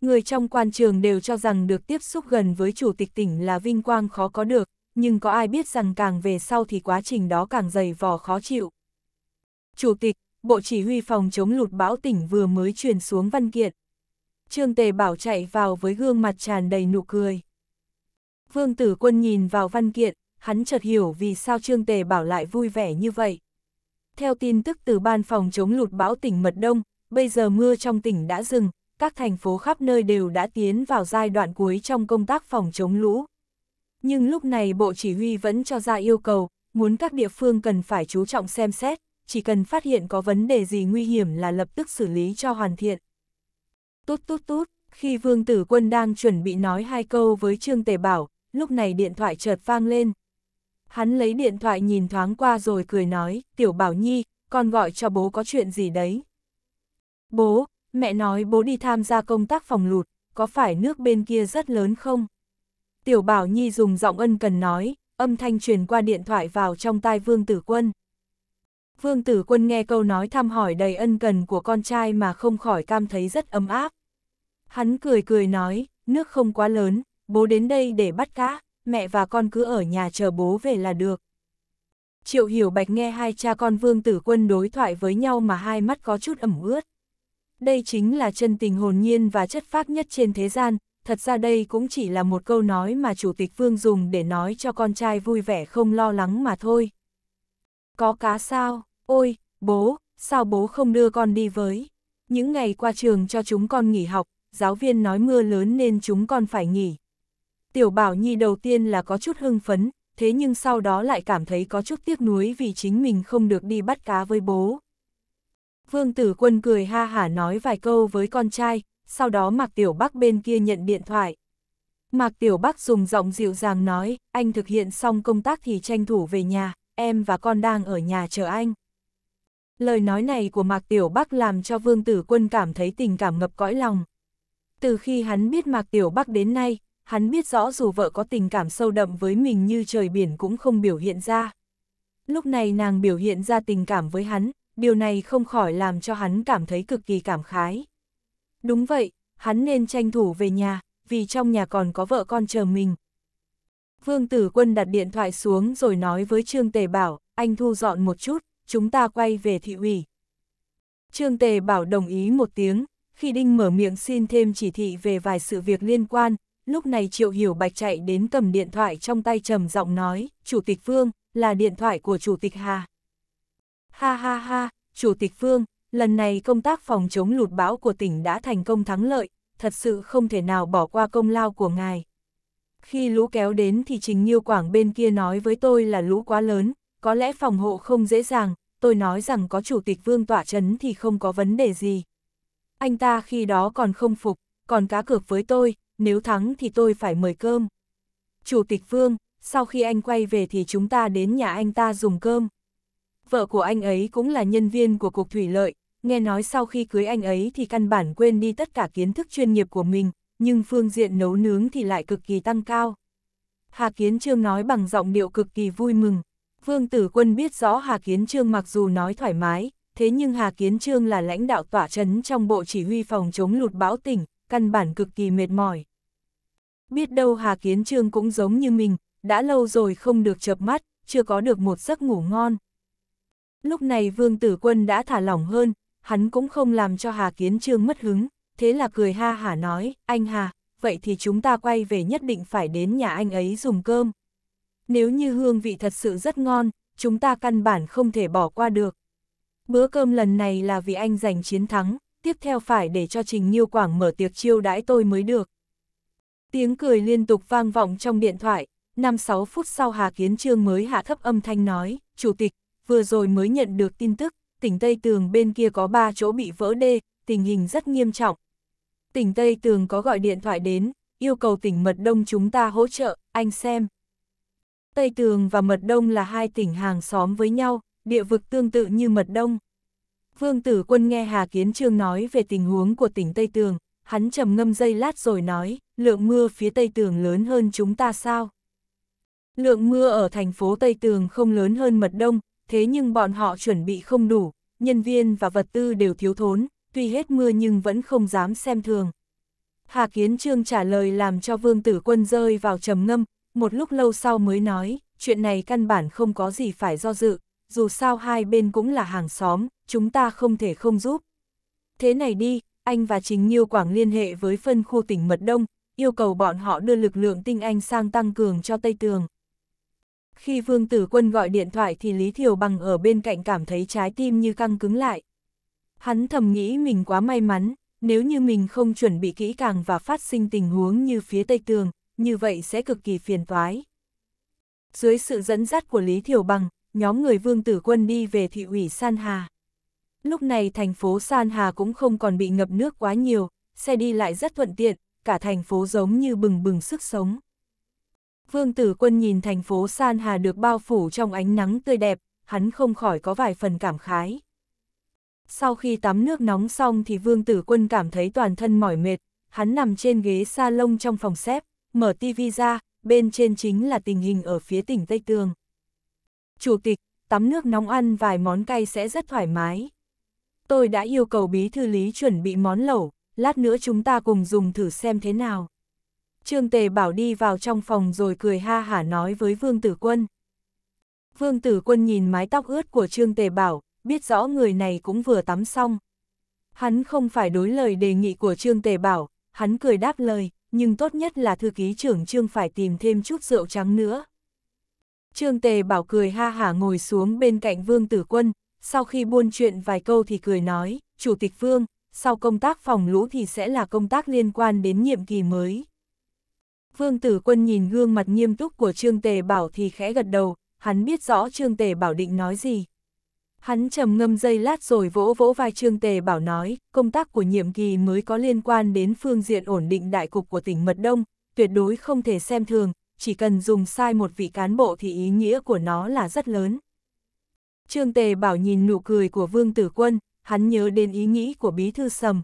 Người trong quan trường đều cho rằng được tiếp xúc gần với chủ tịch tỉnh là vinh quang khó có được, nhưng có ai biết rằng càng về sau thì quá trình đó càng dày vò khó chịu. Chủ tịch, Bộ Chỉ huy phòng chống lụt bão tỉnh vừa mới truyền xuống văn kiện. Trương Tề Bảo chạy vào với gương mặt tràn đầy nụ cười. Vương tử quân nhìn vào văn kiện, hắn chợt hiểu vì sao Trương Tề bảo lại vui vẻ như vậy. Theo tin tức từ ban phòng chống lụt bão tỉnh Mật Đông, bây giờ mưa trong tỉnh đã dừng, các thành phố khắp nơi đều đã tiến vào giai đoạn cuối trong công tác phòng chống lũ. Nhưng lúc này Bộ Chỉ huy vẫn cho ra yêu cầu, muốn các địa phương cần phải chú trọng xem xét, chỉ cần phát hiện có vấn đề gì nguy hiểm là lập tức xử lý cho hoàn thiện. Tút tút tút, khi Vương Tử Quân đang chuẩn bị nói hai câu với Trương Tề Bảo, lúc này điện thoại chợt vang lên. Hắn lấy điện thoại nhìn thoáng qua rồi cười nói, tiểu bảo nhi, con gọi cho bố có chuyện gì đấy. Bố, mẹ nói bố đi tham gia công tác phòng lụt, có phải nước bên kia rất lớn không? Tiểu bảo nhi dùng giọng ân cần nói, âm thanh truyền qua điện thoại vào trong tai vương tử quân. Vương tử quân nghe câu nói thăm hỏi đầy ân cần của con trai mà không khỏi cam thấy rất ấm áp. Hắn cười cười nói, nước không quá lớn, bố đến đây để bắt cá, mẹ và con cứ ở nhà chờ bố về là được. Triệu Hiểu Bạch nghe hai cha con Vương Tử Quân đối thoại với nhau mà hai mắt có chút ẩm ướt. Đây chính là chân tình hồn nhiên và chất phác nhất trên thế gian, thật ra đây cũng chỉ là một câu nói mà Chủ tịch Vương dùng để nói cho con trai vui vẻ không lo lắng mà thôi. Có cá sao? Ôi, bố, sao bố không đưa con đi với? Những ngày qua trường cho chúng con nghỉ học, giáo viên nói mưa lớn nên chúng con phải nghỉ, Tiểu Bảo Nhi đầu tiên là có chút hưng phấn, thế nhưng sau đó lại cảm thấy có chút tiếc nuối vì chính mình không được đi bắt cá với bố. Vương Tử Quân cười ha hả nói vài câu với con trai, sau đó Mạc Tiểu Bắc bên kia nhận điện thoại. Mạc Tiểu Bắc dùng giọng dịu dàng nói, anh thực hiện xong công tác thì tranh thủ về nhà, em và con đang ở nhà chờ anh. Lời nói này của Mạc Tiểu Bắc làm cho Vương Tử Quân cảm thấy tình cảm ngập cõi lòng. Từ khi hắn biết Mạc Tiểu Bắc đến nay, hắn biết rõ dù vợ có tình cảm sâu đậm với mình như trời biển cũng không biểu hiện ra. Lúc này nàng biểu hiện ra tình cảm với hắn, điều này không khỏi làm cho hắn cảm thấy cực kỳ cảm khái. Đúng vậy, hắn nên tranh thủ về nhà, vì trong nhà còn có vợ con chờ mình. Vương Tử Quân đặt điện thoại xuống rồi nói với Trương Tề Bảo, anh thu dọn một chút, chúng ta quay về thị ủy. Trương Tề Bảo đồng ý một tiếng, khi Đinh mở miệng xin thêm chỉ thị về vài sự việc liên quan, lúc này Triệu Hiểu Bạch chạy đến cầm điện thoại trong tay trầm giọng nói, Chủ tịch Phương, là điện thoại của Chủ tịch Hà. Ha ha ha, Chủ tịch Phương, lần này công tác phòng chống lụt bão của tỉnh đã thành công thắng lợi, thật sự không thể nào bỏ qua công lao của ngài. Khi lũ kéo đến thì Trình Nhiêu Quảng bên kia nói với tôi là lũ quá lớn, có lẽ phòng hộ không dễ dàng, tôi nói rằng có Chủ tịch Vương tỏa chấn thì không có vấn đề gì. Anh ta khi đó còn không phục, còn cá cược với tôi, nếu thắng thì tôi phải mời cơm. Chủ tịch Vương, sau khi anh quay về thì chúng ta đến nhà anh ta dùng cơm. Vợ của anh ấy cũng là nhân viên của Cục Thủy Lợi, nghe nói sau khi cưới anh ấy thì căn bản quên đi tất cả kiến thức chuyên nghiệp của mình, nhưng phương diện nấu nướng thì lại cực kỳ tăng cao. Hà Kiến Trương nói bằng giọng điệu cực kỳ vui mừng. Vương Tử Quân biết rõ Hà Kiến Trương mặc dù nói thoải mái, thế nhưng Hà Kiến Trương là lãnh đạo tỏa chấn trong Bộ Chỉ huy Phòng chống lụt bão tỉnh, căn bản cực kỳ mệt mỏi. Biết đâu Hà Kiến Trương cũng giống như mình, đã lâu rồi không được chợp mắt, chưa có được một giấc ngủ ngon. Lúc này Vương Tử Quân đã thả lỏng hơn, hắn cũng không làm cho Hà Kiến Trương mất hứng, thế là cười ha hả nói, anh Hà, vậy thì chúng ta quay về nhất định phải đến nhà anh ấy dùng cơm. Nếu như hương vị thật sự rất ngon, chúng ta căn bản không thể bỏ qua được. Bữa cơm lần này là vì anh giành chiến thắng, tiếp theo phải để cho Trình Nhiêu Quảng mở tiệc chiêu đãi tôi mới được. Tiếng cười liên tục vang vọng trong điện thoại, 5-6 phút sau Hà Kiến Trương mới hạ thấp âm thanh nói, Chủ tịch, vừa rồi mới nhận được tin tức, tỉnh Tây Tường bên kia có 3 chỗ bị vỡ đê, tình hình rất nghiêm trọng. Tỉnh Tây Tường có gọi điện thoại đến, yêu cầu tỉnh Mật Đông chúng ta hỗ trợ, anh xem. Tây Tường và Mật Đông là hai tỉnh hàng xóm với nhau, địa vực tương tự như Mật Đông. Vương Tử Quân nghe Hà Kiến Trương nói về tình huống của tỉnh Tây Tường, hắn trầm ngâm dây lát rồi nói, lượng mưa phía Tây Tường lớn hơn chúng ta sao? Lượng mưa ở thành phố Tây Tường không lớn hơn mật đông, thế nhưng bọn họ chuẩn bị không đủ, nhân viên và vật tư đều thiếu thốn, tuy hết mưa nhưng vẫn không dám xem thường. Hà Kiến Trương trả lời làm cho Vương Tử Quân rơi vào trầm ngâm, một lúc lâu sau mới nói, chuyện này căn bản không có gì phải do dự, dù sao hai bên cũng là hàng xóm, chúng ta không thể không giúp. Thế này đi, anh và chính Nhiêu Quảng liên hệ với phân khu tỉnh Mật Đông, yêu cầu bọn họ đưa lực lượng tinh anh sang tăng cường cho Tây Tường. Khi Vương Tử Quân gọi điện thoại thì Lý Thiều Bằng ở bên cạnh cảm thấy trái tim như căng cứng lại. Hắn thầm nghĩ mình quá may mắn, nếu như mình không chuẩn bị kỹ càng và phát sinh tình huống như phía Tây Tường, như vậy sẽ cực kỳ phiền toái. Dưới sự dẫn dắt của Lý Thiều Bằng, nhóm người vương tử quân đi về thị ủy San Hà. Lúc này thành phố San Hà cũng không còn bị ngập nước quá nhiều, xe đi lại rất thuận tiện, cả thành phố giống như bừng bừng sức sống. Vương tử quân nhìn thành phố San Hà được bao phủ trong ánh nắng tươi đẹp, hắn không khỏi có vài phần cảm khái. Sau khi tắm nước nóng xong thì vương tử quân cảm thấy toàn thân mỏi mệt, hắn nằm trên ghế sa lông trong phòng xếp, mở tivi ra, bên trên chính là tình hình ở phía tỉnh Tây Tường chủ tịch, tắm nước nóng ăn vài món cay sẽ rất thoải mái. Tôi đã yêu cầu bí thư lý chuẩn bị món lẩu, lát nữa chúng ta cùng dùng thử xem thế nào. Trương Tề bảo đi vào trong phòng rồi cười ha hả nói với Vương Tử Quân. Vương Tử Quân nhìn mái tóc ướt của Trương Tề bảo, biết rõ người này cũng vừa tắm xong. Hắn không phải đối lời đề nghị của Trương Tề bảo, hắn cười đáp lời, nhưng tốt nhất là thư ký trưởng Trương phải tìm thêm chút rượu trắng nữa. Trương Tề bảo cười ha hả ngồi xuống bên cạnh Vương Tử Quân, sau khi buôn chuyện vài câu thì cười nói, Chủ tịch Vương, sau công tác phòng lũ thì sẽ là công tác liên quan đến nhiệm kỳ mới. Vương Tử Quân nhìn gương mặt nghiêm túc của Trương Tề bảo thì khẽ gật đầu, hắn biết rõ Trương Tề bảo định nói gì. Hắn trầm ngâm dây lát rồi vỗ vỗ vai Trương Tề bảo nói, công tác của nhiệm kỳ mới có liên quan đến phương diện ổn định đại cục của tỉnh Mật Đông, tuyệt đối không thể xem thường, chỉ cần dùng sai một vị cán bộ thì ý nghĩa của nó là rất lớn. Trương Tề Bảo nhìn nụ cười của Vương Tử Quân, hắn nhớ đến ý nghĩ của Bí Thư Sầm.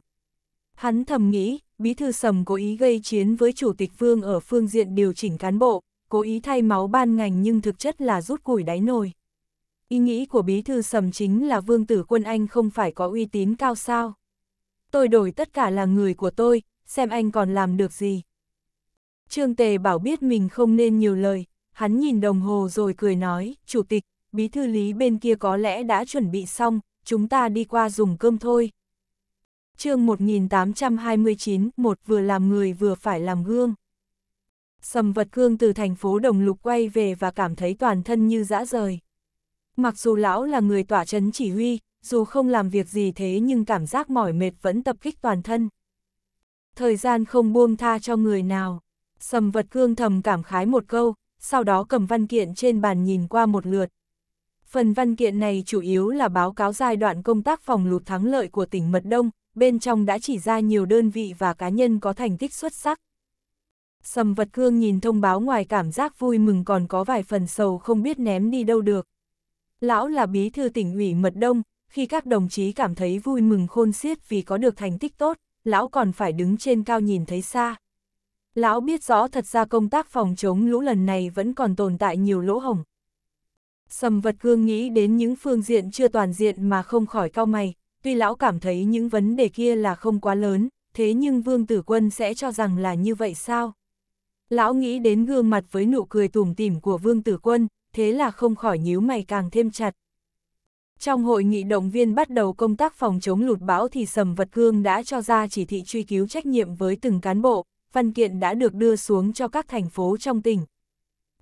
Hắn thầm nghĩ, Bí Thư Sầm cố ý gây chiến với Chủ tịch Vương ở phương diện điều chỉnh cán bộ, cố ý thay máu ban ngành nhưng thực chất là rút củi đáy nồi. Ý nghĩ của Bí Thư Sầm chính là Vương Tử Quân Anh không phải có uy tín cao sao. Tôi đổi tất cả là người của tôi, xem anh còn làm được gì. Trương Tề bảo biết mình không nên nhiều lời, hắn nhìn đồng hồ rồi cười nói, Chủ tịch, bí thư lý bên kia có lẽ đã chuẩn bị xong, chúng ta đi qua dùng cơm thôi. chương 1829, một vừa làm người vừa phải làm gương. Sầm vật cương từ thành phố Đồng Lục quay về và cảm thấy toàn thân như dã rời. Mặc dù lão là người tỏa chấn chỉ huy, dù không làm việc gì thế nhưng cảm giác mỏi mệt vẫn tập kích toàn thân. Thời gian không buông tha cho người nào. Sầm vật cương thầm cảm khái một câu, sau đó cầm văn kiện trên bàn nhìn qua một lượt. Phần văn kiện này chủ yếu là báo cáo giai đoạn công tác phòng lụt thắng lợi của tỉnh Mật Đông, bên trong đã chỉ ra nhiều đơn vị và cá nhân có thành tích xuất sắc. Sầm vật cương nhìn thông báo ngoài cảm giác vui mừng còn có vài phần sầu không biết ném đi đâu được. Lão là bí thư tỉnh ủy Mật Đông, khi các đồng chí cảm thấy vui mừng khôn xiết vì có được thành tích tốt, lão còn phải đứng trên cao nhìn thấy xa lão biết rõ thật ra công tác phòng chống lũ lần này vẫn còn tồn tại nhiều lỗ hổng. Sầm vật gương nghĩ đến những phương diện chưa toàn diện mà không khỏi cao mày, tuy lão cảm thấy những vấn đề kia là không quá lớn, thế nhưng vương tử quân sẽ cho rằng là như vậy sao? Lão nghĩ đến gương mặt với nụ cười tủm tỉm của vương tử quân, thế là không khỏi nhíu mày càng thêm chặt. Trong hội nghị động viên bắt đầu công tác phòng chống lụt bão thì Sầm Vật gương đã cho ra chỉ thị truy cứu trách nhiệm với từng cán bộ, văn kiện đã được đưa xuống cho các thành phố trong tỉnh.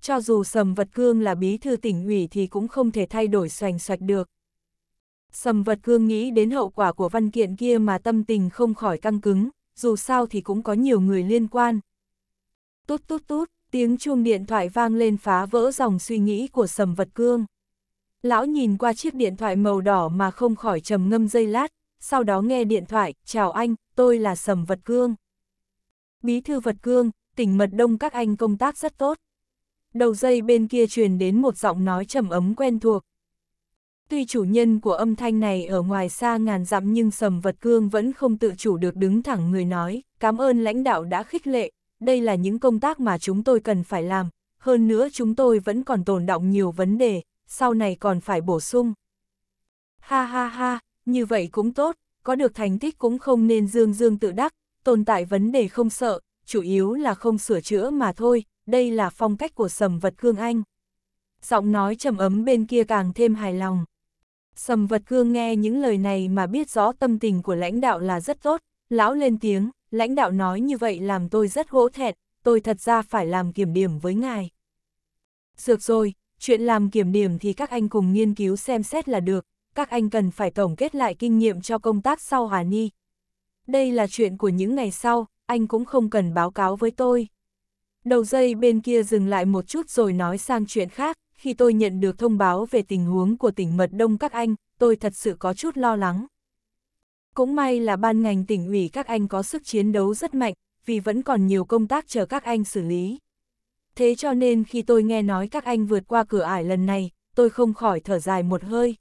Cho dù Sầm Vật Cương là bí thư tỉnh ủy thì cũng không thể thay đổi xoành xoạch được. Sầm Vật Cương nghĩ đến hậu quả của văn kiện kia mà tâm tình không khỏi căng cứng, dù sao thì cũng có nhiều người liên quan. Tốt tốt tốt, tiếng chuông điện thoại vang lên phá vỡ dòng suy nghĩ của Sầm Vật Cương. Lão nhìn qua chiếc điện thoại màu đỏ mà không khỏi trầm ngâm dây lát, sau đó nghe điện thoại, chào anh, tôi là Sầm Vật Cương bí thư vật cương, tỉnh mật đông các anh công tác rất tốt. Đầu dây bên kia truyền đến một giọng nói trầm ấm quen thuộc. Tuy chủ nhân của âm thanh này ở ngoài xa ngàn dặm nhưng sầm vật cương vẫn không tự chủ được đứng thẳng người nói, cảm ơn lãnh đạo đã khích lệ, đây là những công tác mà chúng tôi cần phải làm, hơn nữa chúng tôi vẫn còn tồn động nhiều vấn đề, sau này còn phải bổ sung. Ha ha ha, như vậy cũng tốt, có được thành tích cũng không nên dương dương tự đắc, tồn tại vấn đề không sợ, chủ yếu là không sửa chữa mà thôi, đây là phong cách của sầm vật cương anh. Giọng nói trầm ấm bên kia càng thêm hài lòng. Sầm vật cương nghe những lời này mà biết rõ tâm tình của lãnh đạo là rất tốt, lão lên tiếng, lãnh đạo nói như vậy làm tôi rất hỗ thẹn, tôi thật ra phải làm kiểm điểm với ngài. Dược rồi, chuyện làm kiểm điểm thì các anh cùng nghiên cứu xem xét là được, các anh cần phải tổng kết lại kinh nghiệm cho công tác sau Hà Ni, đây là chuyện của những ngày sau, anh cũng không cần báo cáo với tôi. Đầu dây bên kia dừng lại một chút rồi nói sang chuyện khác, khi tôi nhận được thông báo về tình huống của tỉnh Mật Đông các anh, tôi thật sự có chút lo lắng. Cũng may là ban ngành tỉnh ủy các anh có sức chiến đấu rất mạnh, vì vẫn còn nhiều công tác chờ các anh xử lý. Thế cho nên khi tôi nghe nói các anh vượt qua cửa ải lần này, tôi không khỏi thở dài một hơi.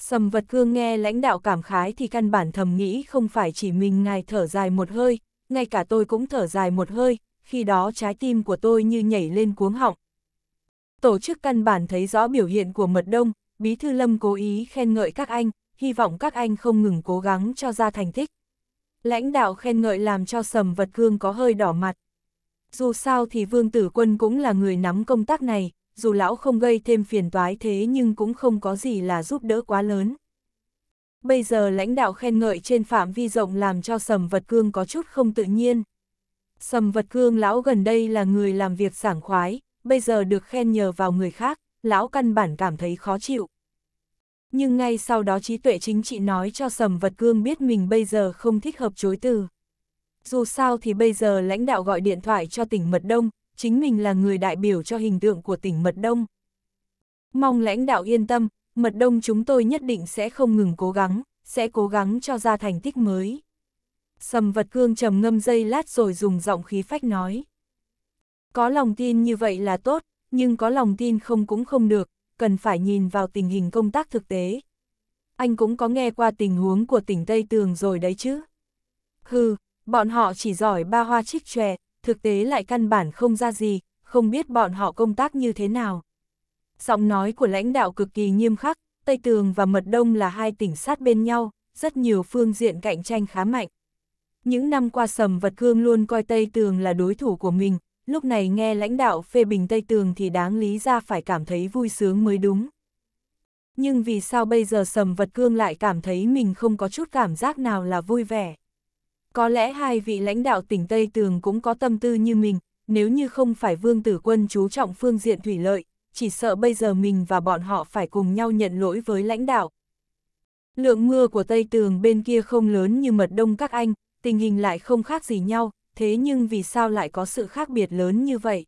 Sầm vật cương nghe lãnh đạo cảm khái thì căn bản thầm nghĩ không phải chỉ mình ngài thở dài một hơi, ngay cả tôi cũng thở dài một hơi, khi đó trái tim của tôi như nhảy lên cuống họng. Tổ chức căn bản thấy rõ biểu hiện của mật đông, Bí Thư Lâm cố ý khen ngợi các anh, hy vọng các anh không ngừng cố gắng cho ra thành tích. Lãnh đạo khen ngợi làm cho sầm vật cương có hơi đỏ mặt. Dù sao thì Vương Tử Quân cũng là người nắm công tác này, dù lão không gây thêm phiền toái thế nhưng cũng không có gì là giúp đỡ quá lớn. Bây giờ lãnh đạo khen ngợi trên phạm vi rộng làm cho sầm vật cương có chút không tự nhiên. Sầm vật cương lão gần đây là người làm việc sảng khoái, bây giờ được khen nhờ vào người khác, lão căn bản cảm thấy khó chịu. Nhưng ngay sau đó trí tuệ chính trị nói cho sầm vật cương biết mình bây giờ không thích hợp chối từ. Dù sao thì bây giờ lãnh đạo gọi điện thoại cho tỉnh Mật Đông, chính mình là người đại biểu cho hình tượng của tỉnh Mật Đông. Mong lãnh đạo yên tâm, Mật Đông chúng tôi nhất định sẽ không ngừng cố gắng, sẽ cố gắng cho ra thành tích mới. Sầm vật cương trầm ngâm dây lát rồi dùng giọng khí phách nói. Có lòng tin như vậy là tốt, nhưng có lòng tin không cũng không được, cần phải nhìn vào tình hình công tác thực tế. Anh cũng có nghe qua tình huống của tỉnh Tây Tường rồi đấy chứ. Hừ, bọn họ chỉ giỏi ba hoa chích chòe, thực tế lại căn bản không ra gì, không biết bọn họ công tác như thế nào. Giọng nói của lãnh đạo cực kỳ nghiêm khắc, Tây Tường và Mật Đông là hai tỉnh sát bên nhau, rất nhiều phương diện cạnh tranh khá mạnh. Những năm qua Sầm Vật Cương luôn coi Tây Tường là đối thủ của mình, lúc này nghe lãnh đạo phê bình Tây Tường thì đáng lý ra phải cảm thấy vui sướng mới đúng. Nhưng vì sao bây giờ Sầm Vật Cương lại cảm thấy mình không có chút cảm giác nào là vui vẻ? Có lẽ hai vị lãnh đạo tỉnh Tây Tường cũng có tâm tư như mình, nếu như không phải Vương Tử Quân chú trọng phương diện thủy lợi, chỉ sợ bây giờ mình và bọn họ phải cùng nhau nhận lỗi với lãnh đạo. Lượng mưa của Tây Tường bên kia không lớn như mật đông các anh, tình hình lại không khác gì nhau, thế nhưng vì sao lại có sự khác biệt lớn như vậy?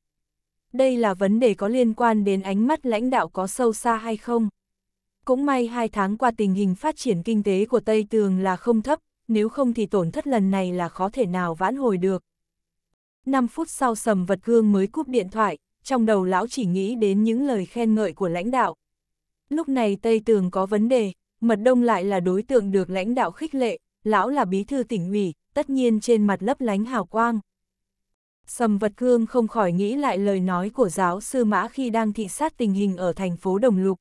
Đây là vấn đề có liên quan đến ánh mắt lãnh đạo có sâu xa hay không? Cũng may hai tháng qua tình hình phát triển kinh tế của Tây Tường là không thấp, nếu không thì tổn thất lần này là khó thể nào vãn hồi được. 5 phút sau sầm vật gương mới cúp điện thoại, trong đầu lão chỉ nghĩ đến những lời khen ngợi của lãnh đạo. Lúc này Tây Tường có vấn đề, Mật Đông lại là đối tượng được lãnh đạo khích lệ, lão là bí thư tỉnh ủy, tất nhiên trên mặt lấp lánh hào quang. Sầm Vật gương không khỏi nghĩ lại lời nói của giáo sư Mã khi đang thị sát tình hình ở thành phố Đồng Lục.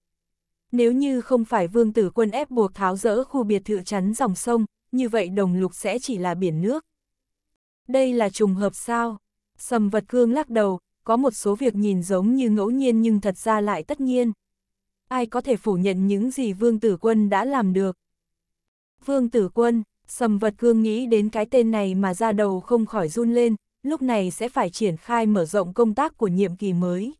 Nếu như không phải vương tử quân ép buộc tháo rỡ khu biệt thự chắn dòng sông, như vậy đồng lục sẽ chỉ là biển nước. Đây là trùng hợp sao? Sầm vật cương lắc đầu, có một số việc nhìn giống như ngẫu nhiên nhưng thật ra lại tất nhiên. Ai có thể phủ nhận những gì Vương Tử Quân đã làm được? Vương Tử Quân, sầm vật cương nghĩ đến cái tên này mà ra đầu không khỏi run lên, lúc này sẽ phải triển khai mở rộng công tác của nhiệm kỳ mới.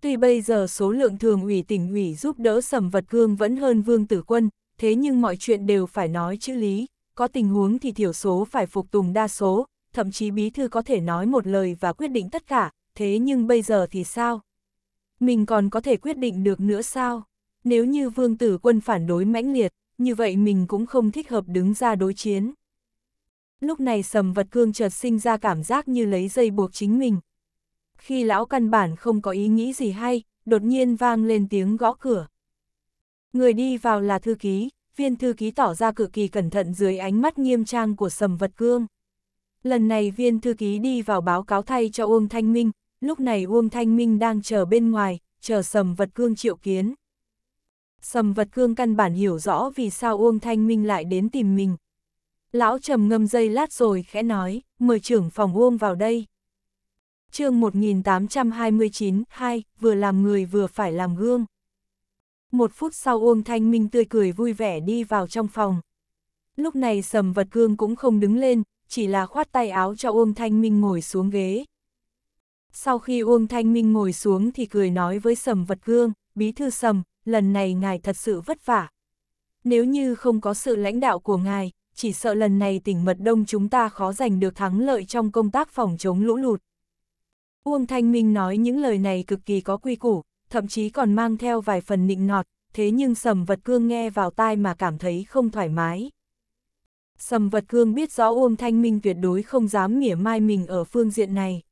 Tuy bây giờ số lượng thường ủy tỉnh ủy giúp đỡ sầm vật cương vẫn hơn Vương Tử Quân, thế nhưng mọi chuyện đều phải nói chữ lý, có tình huống thì thiểu số phải phục tùng đa số, thậm chí bí thư có thể nói một lời và quyết định tất cả, thế nhưng bây giờ thì sao? Mình còn có thể quyết định được nữa sao? Nếu như vương tử quân phản đối mãnh liệt, như vậy mình cũng không thích hợp đứng ra đối chiến. Lúc này sầm vật cương chợt sinh ra cảm giác như lấy dây buộc chính mình. Khi lão căn bản không có ý nghĩ gì hay, đột nhiên vang lên tiếng gõ cửa. Người đi vào là thư ký, viên thư ký tỏ ra cực kỳ cẩn thận dưới ánh mắt nghiêm trang của Sầm Vật Cương. Lần này viên thư ký đi vào báo cáo thay cho Uông Thanh Minh, lúc này Uông Thanh Minh đang chờ bên ngoài, chờ Sầm Vật Cương triệu kiến. Sầm Vật Cương căn bản hiểu rõ vì sao Uông Thanh Minh lại đến tìm mình. Lão trầm ngâm dây lát rồi khẽ nói, mời trưởng phòng Uông vào đây. chương 1829-2, vừa làm người vừa phải làm gương. Một phút sau Uông Thanh Minh tươi cười vui vẻ đi vào trong phòng. Lúc này Sầm Vật Cương cũng không đứng lên, chỉ là khoát tay áo cho Uông Thanh Minh ngồi xuống ghế. Sau khi Uông Thanh Minh ngồi xuống thì cười nói với Sầm Vật Cương, Bí Thư Sầm, lần này ngài thật sự vất vả. Nếu như không có sự lãnh đạo của ngài, chỉ sợ lần này tỉnh Mật Đông chúng ta khó giành được thắng lợi trong công tác phòng chống lũ lụt. Uông Thanh Minh nói những lời này cực kỳ có quy củ, thậm chí còn mang theo vài phần nịnh nọt, thế nhưng sầm vật cương nghe vào tai mà cảm thấy không thoải mái. Sầm vật cương biết rõ Uông Thanh Minh tuyệt đối không dám mỉa mai mình ở phương diện này.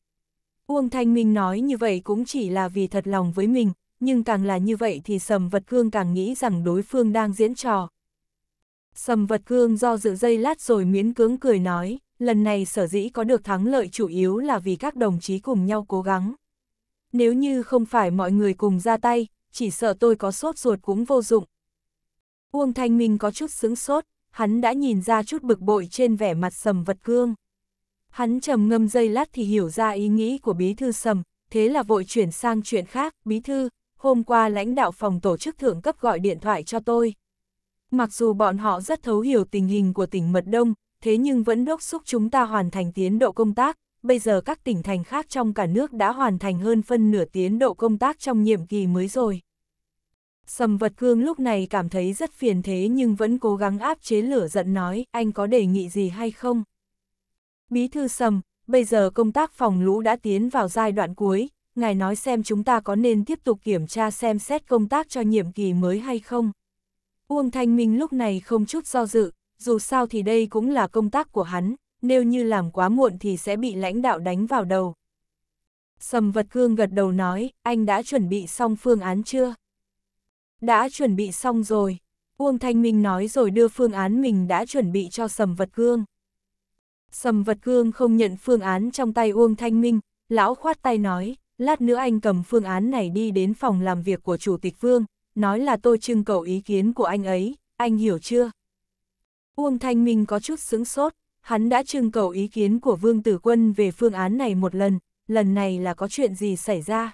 Uông Thanh Minh nói như vậy cũng chỉ là vì thật lòng với mình, nhưng càng là như vậy thì sầm vật cương càng nghĩ rằng đối phương đang diễn trò. Sầm vật cương do dự dây lát rồi miễn cưỡng cười nói, lần này sở dĩ có được thắng lợi chủ yếu là vì các đồng chí cùng nhau cố gắng nếu như không phải mọi người cùng ra tay, chỉ sợ tôi có sốt ruột cũng vô dụng. Uông Thanh Minh có chút sững sốt, hắn đã nhìn ra chút bực bội trên vẻ mặt sầm vật cương. Hắn trầm ngâm dây lát thì hiểu ra ý nghĩ của bí thư sầm, thế là vội chuyển sang chuyện khác, bí thư, hôm qua lãnh đạo phòng tổ chức thượng cấp gọi điện thoại cho tôi. Mặc dù bọn họ rất thấu hiểu tình hình của tỉnh Mật Đông, thế nhưng vẫn đốc xúc chúng ta hoàn thành tiến độ công tác, bây giờ các tỉnh thành khác trong cả nước đã hoàn thành hơn phân nửa tiến độ công tác trong nhiệm kỳ mới rồi. Sầm vật cương lúc này cảm thấy rất phiền thế nhưng vẫn cố gắng áp chế lửa giận nói, anh có đề nghị gì hay không? Bí thư sầm, bây giờ công tác phòng lũ đã tiến vào giai đoạn cuối, ngài nói xem chúng ta có nên tiếp tục kiểm tra xem xét công tác cho nhiệm kỳ mới hay không? Uông Thanh Minh lúc này không chút do dự, dù sao thì đây cũng là công tác của hắn, nếu như làm quá muộn thì sẽ bị lãnh đạo đánh vào đầu. Sầm vật cương gật đầu nói, anh đã chuẩn bị xong phương án chưa? Đã chuẩn bị xong rồi. Uông Thanh Minh nói rồi đưa phương án mình đã chuẩn bị cho sầm vật cương. Sầm vật cương không nhận phương án trong tay Uông Thanh Minh, lão khoát tay nói, lát nữa anh cầm phương án này đi đến phòng làm việc của Chủ tịch Vương, nói là tôi trưng cầu ý kiến của anh ấy, anh hiểu chưa? Uông Thanh Minh có chút sững sốt, hắn đã trưng cầu ý kiến của Vương Tử Quân về phương án này một lần, lần này là có chuyện gì xảy ra.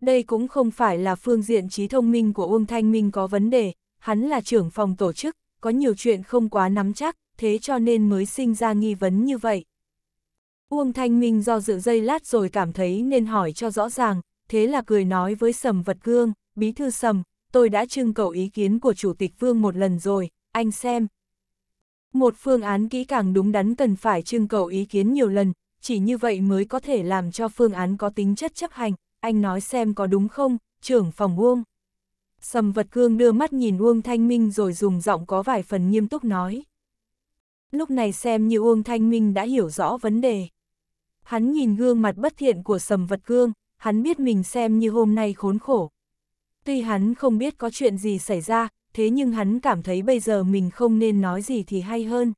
Đây cũng không phải là phương diện trí thông minh của Uông Thanh Minh có vấn đề, hắn là trưởng phòng tổ chức, có nhiều chuyện không quá nắm chắc, thế cho nên mới sinh ra nghi vấn như vậy. Uông Thanh Minh do dự dây lát rồi cảm thấy nên hỏi cho rõ ràng, thế là cười nói với Sầm Vật Cương, Bí Thư Sầm, tôi đã trưng cầu ý kiến của Chủ tịch Vương một lần rồi, anh xem, một phương án kỹ càng đúng đắn cần phải trưng cầu ý kiến nhiều lần, chỉ như vậy mới có thể làm cho phương án có tính chất chấp hành, anh nói xem có đúng không, trưởng phòng Uông. Sầm vật cương đưa mắt nhìn Uông Thanh Minh rồi dùng giọng có vài phần nghiêm túc nói. Lúc này xem như Uông Thanh Minh đã hiểu rõ vấn đề. Hắn nhìn gương mặt bất thiện của sầm vật cương, hắn biết mình xem như hôm nay khốn khổ. Tuy hắn không biết có chuyện gì xảy ra, thế nhưng hắn cảm thấy bây giờ mình không nên nói gì thì hay hơn.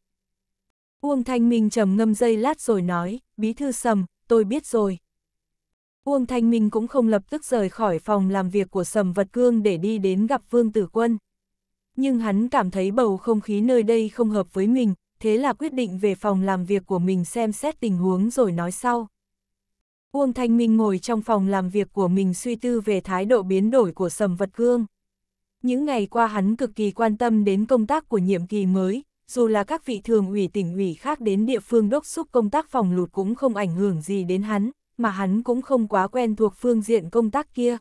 Uông Thanh Minh trầm ngâm dây lát rồi nói, bí thư sầm, tôi biết rồi. Uông Thanh Minh cũng không lập tức rời khỏi phòng làm việc của Sầm Vật Cương để đi đến gặp Vương Tử Quân. Nhưng hắn cảm thấy bầu không khí nơi đây không hợp với mình, thế là quyết định về phòng làm việc của mình xem xét tình huống rồi nói sau. Uông Thanh Minh ngồi trong phòng làm việc của mình suy tư về thái độ biến đổi của Sầm Vật Cương. Những ngày qua hắn cực kỳ quan tâm đến công tác của nhiệm kỳ mới, dù là các vị thường ủy tỉnh ủy khác đến địa phương đốc xúc công tác phòng lụt cũng không ảnh hưởng gì đến hắn, mà hắn cũng không quá quen thuộc phương diện công tác kia.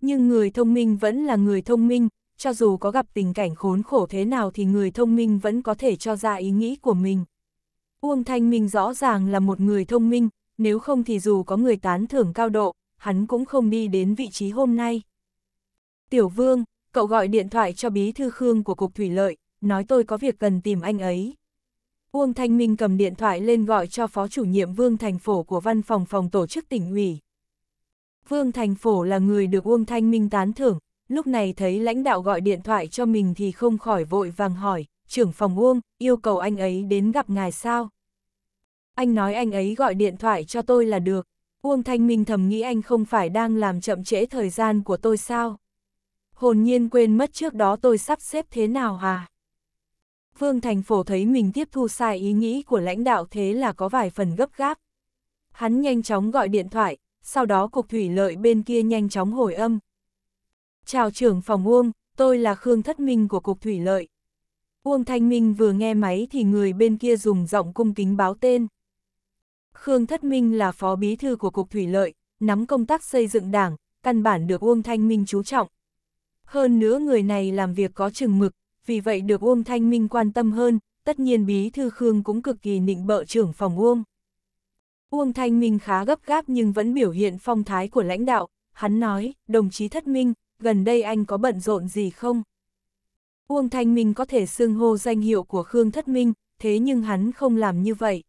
Nhưng người thông minh vẫn là người thông minh, cho dù có gặp tình cảnh khốn khổ thế nào thì người thông minh vẫn có thể cho ra ý nghĩ của mình. Uông Thanh Minh rõ ràng là một người thông minh, nếu không thì dù có người tán thưởng cao độ, hắn cũng không đi đến vị trí hôm nay. Tiểu Vương, cậu gọi điện thoại cho bí thư Khương của Cục Thủy Lợi, nói tôi có việc cần tìm anh ấy. Uông Thanh Minh cầm điện thoại lên gọi cho Phó chủ nhiệm Vương Thành Phổ của Văn phòng Phòng Tổ chức tỉnh ủy. Vương Thành Phổ là người được Uông Thanh Minh tán thưởng, lúc này thấy lãnh đạo gọi điện thoại cho mình thì không khỏi vội vàng hỏi, trưởng phòng Uông, yêu cầu anh ấy đến gặp ngài sao? Anh nói anh ấy gọi điện thoại cho tôi là được, Uông Thanh Minh thầm nghĩ anh không phải đang làm chậm trễ thời gian của tôi sao? hồn nhiên quên mất trước đó tôi sắp xếp thế nào à. Vương Thành Phổ thấy mình tiếp thu sai ý nghĩ của lãnh đạo thế là có vài phần gấp gáp. Hắn nhanh chóng gọi điện thoại, sau đó cục thủy lợi bên kia nhanh chóng hồi âm. Chào trưởng phòng Uông, tôi là Khương Thất Minh của cục thủy lợi. Uông Thanh Minh vừa nghe máy thì người bên kia dùng giọng cung kính báo tên. Khương Thất Minh là phó bí thư của cục thủy lợi, nắm công tác xây dựng đảng, căn bản được Uông Thanh Minh chú trọng, hơn nữa người này làm việc có chừng mực, vì vậy được Uông Thanh Minh quan tâm hơn, tất nhiên Bí Thư Khương cũng cực kỳ nịnh bợ trưởng phòng Uông. Uông Thanh Minh khá gấp gáp nhưng vẫn biểu hiện phong thái của lãnh đạo, hắn nói, đồng chí Thất Minh, gần đây anh có bận rộn gì không? Uông Thanh Minh có thể xưng hô danh hiệu của Khương Thất Minh, thế nhưng hắn không làm như vậy.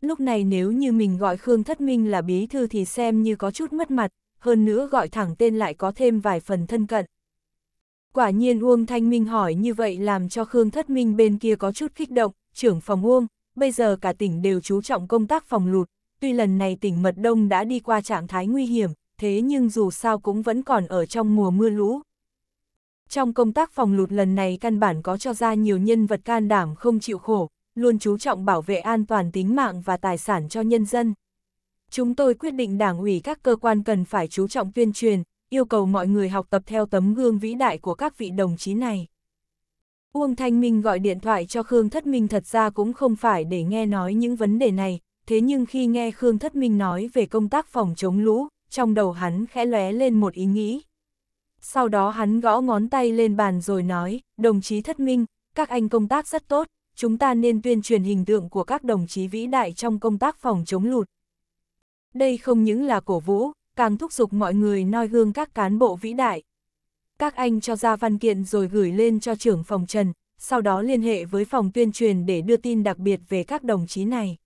Lúc này nếu như mình gọi Khương Thất Minh là bí thư thì xem như có chút mất mặt, hơn nữa gọi thẳng tên lại có thêm vài phần thân cận. Quả nhiên Uông Thanh Minh hỏi như vậy làm cho Khương Thất Minh bên kia có chút kích động, trưởng phòng Uông, bây giờ cả tỉnh đều chú trọng công tác phòng lụt, tuy lần này tỉnh Mật Đông đã đi qua trạng thái nguy hiểm, thế nhưng dù sao cũng vẫn còn ở trong mùa mưa lũ. Trong công tác phòng lụt lần này căn bản có cho ra nhiều nhân vật can đảm không chịu khổ, luôn chú trọng bảo vệ an toàn tính mạng và tài sản cho nhân dân. Chúng tôi quyết định đảng ủy các cơ quan cần phải chú trọng tuyên truyền, yêu cầu mọi người học tập theo tấm gương vĩ đại của các vị đồng chí này. Uông Thanh Minh gọi điện thoại cho Khương Thất Minh thật ra cũng không phải để nghe nói những vấn đề này, thế nhưng khi nghe Khương Thất Minh nói về công tác phòng chống lũ, trong đầu hắn khẽ lóe lên một ý nghĩ. Sau đó hắn gõ ngón tay lên bàn rồi nói, đồng chí Thất Minh, các anh công tác rất tốt, chúng ta nên tuyên truyền hình tượng của các đồng chí vĩ đại trong công tác phòng chống lụt. Đây không những là cổ vũ, càng thúc giục mọi người noi gương các cán bộ vĩ đại. Các anh cho ra văn kiện rồi gửi lên cho trưởng phòng Trần, sau đó liên hệ với phòng tuyên truyền để đưa tin đặc biệt về các đồng chí này.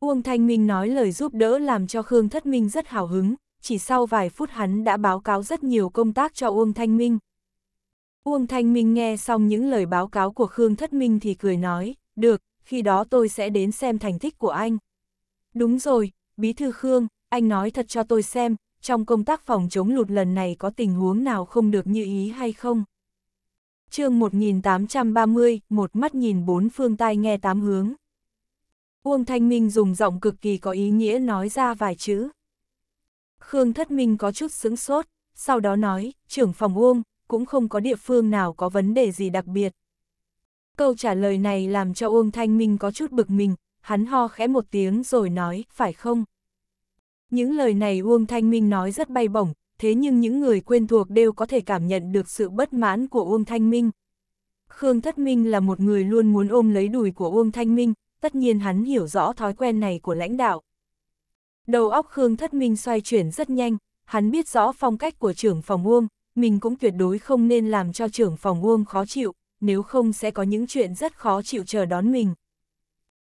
Uông Thanh Minh nói lời giúp đỡ làm cho Khương Thất Minh rất hào hứng, chỉ sau vài phút hắn đã báo cáo rất nhiều công tác cho Uông Thanh Minh. Uông Thanh Minh nghe xong những lời báo cáo của Khương Thất Minh thì cười nói, được, khi đó tôi sẽ đến xem thành tích của anh. Đúng rồi, Bí Thư Khương, anh nói thật cho tôi xem, trong công tác phòng chống lụt lần này có tình huống nào không được như ý hay không? chương 1830, một mắt nhìn bốn phương tai nghe tám hướng. Uông Thanh Minh dùng giọng cực kỳ có ý nghĩa nói ra vài chữ. Khương Thất Minh có chút sững sốt, sau đó nói, trưởng phòng Uông, cũng không có địa phương nào có vấn đề gì đặc biệt. Câu trả lời này làm cho Uông Thanh Minh có chút bực mình, hắn ho khẽ một tiếng rồi nói, phải không? Những lời này Uông Thanh Minh nói rất bay bổng, thế nhưng những người quen thuộc đều có thể cảm nhận được sự bất mãn của Uông Thanh Minh. Khương Thất Minh là một người luôn muốn ôm lấy đùi của Uông Thanh Minh, tất nhiên hắn hiểu rõ thói quen này của lãnh đạo. Đầu óc Khương Thất Minh xoay chuyển rất nhanh, hắn biết rõ phong cách của trưởng phòng Uông, mình cũng tuyệt đối không nên làm cho trưởng phòng Uông khó chịu, nếu không sẽ có những chuyện rất khó chịu chờ đón mình.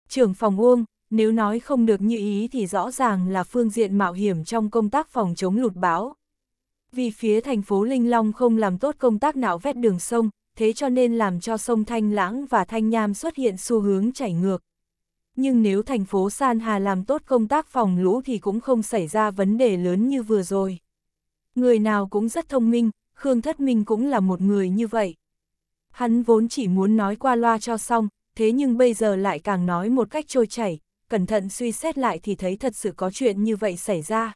Trưởng phòng Uông, nếu nói không được như ý thì rõ ràng là phương diện mạo hiểm trong công tác phòng chống lụt bão. Vì phía thành phố Linh Long không làm tốt công tác nạo vét đường sông, thế cho nên làm cho sông Thanh Lãng và Thanh Nham xuất hiện xu hướng chảy ngược. Nhưng nếu thành phố San Hà làm tốt công tác phòng lũ thì cũng không xảy ra vấn đề lớn như vừa rồi. Người nào cũng rất thông minh, Khương Thất Minh cũng là một người như vậy. Hắn vốn chỉ muốn nói qua loa cho xong, thế nhưng bây giờ lại càng nói một cách trôi chảy, cẩn thận suy xét lại thì thấy thật sự có chuyện như vậy xảy ra.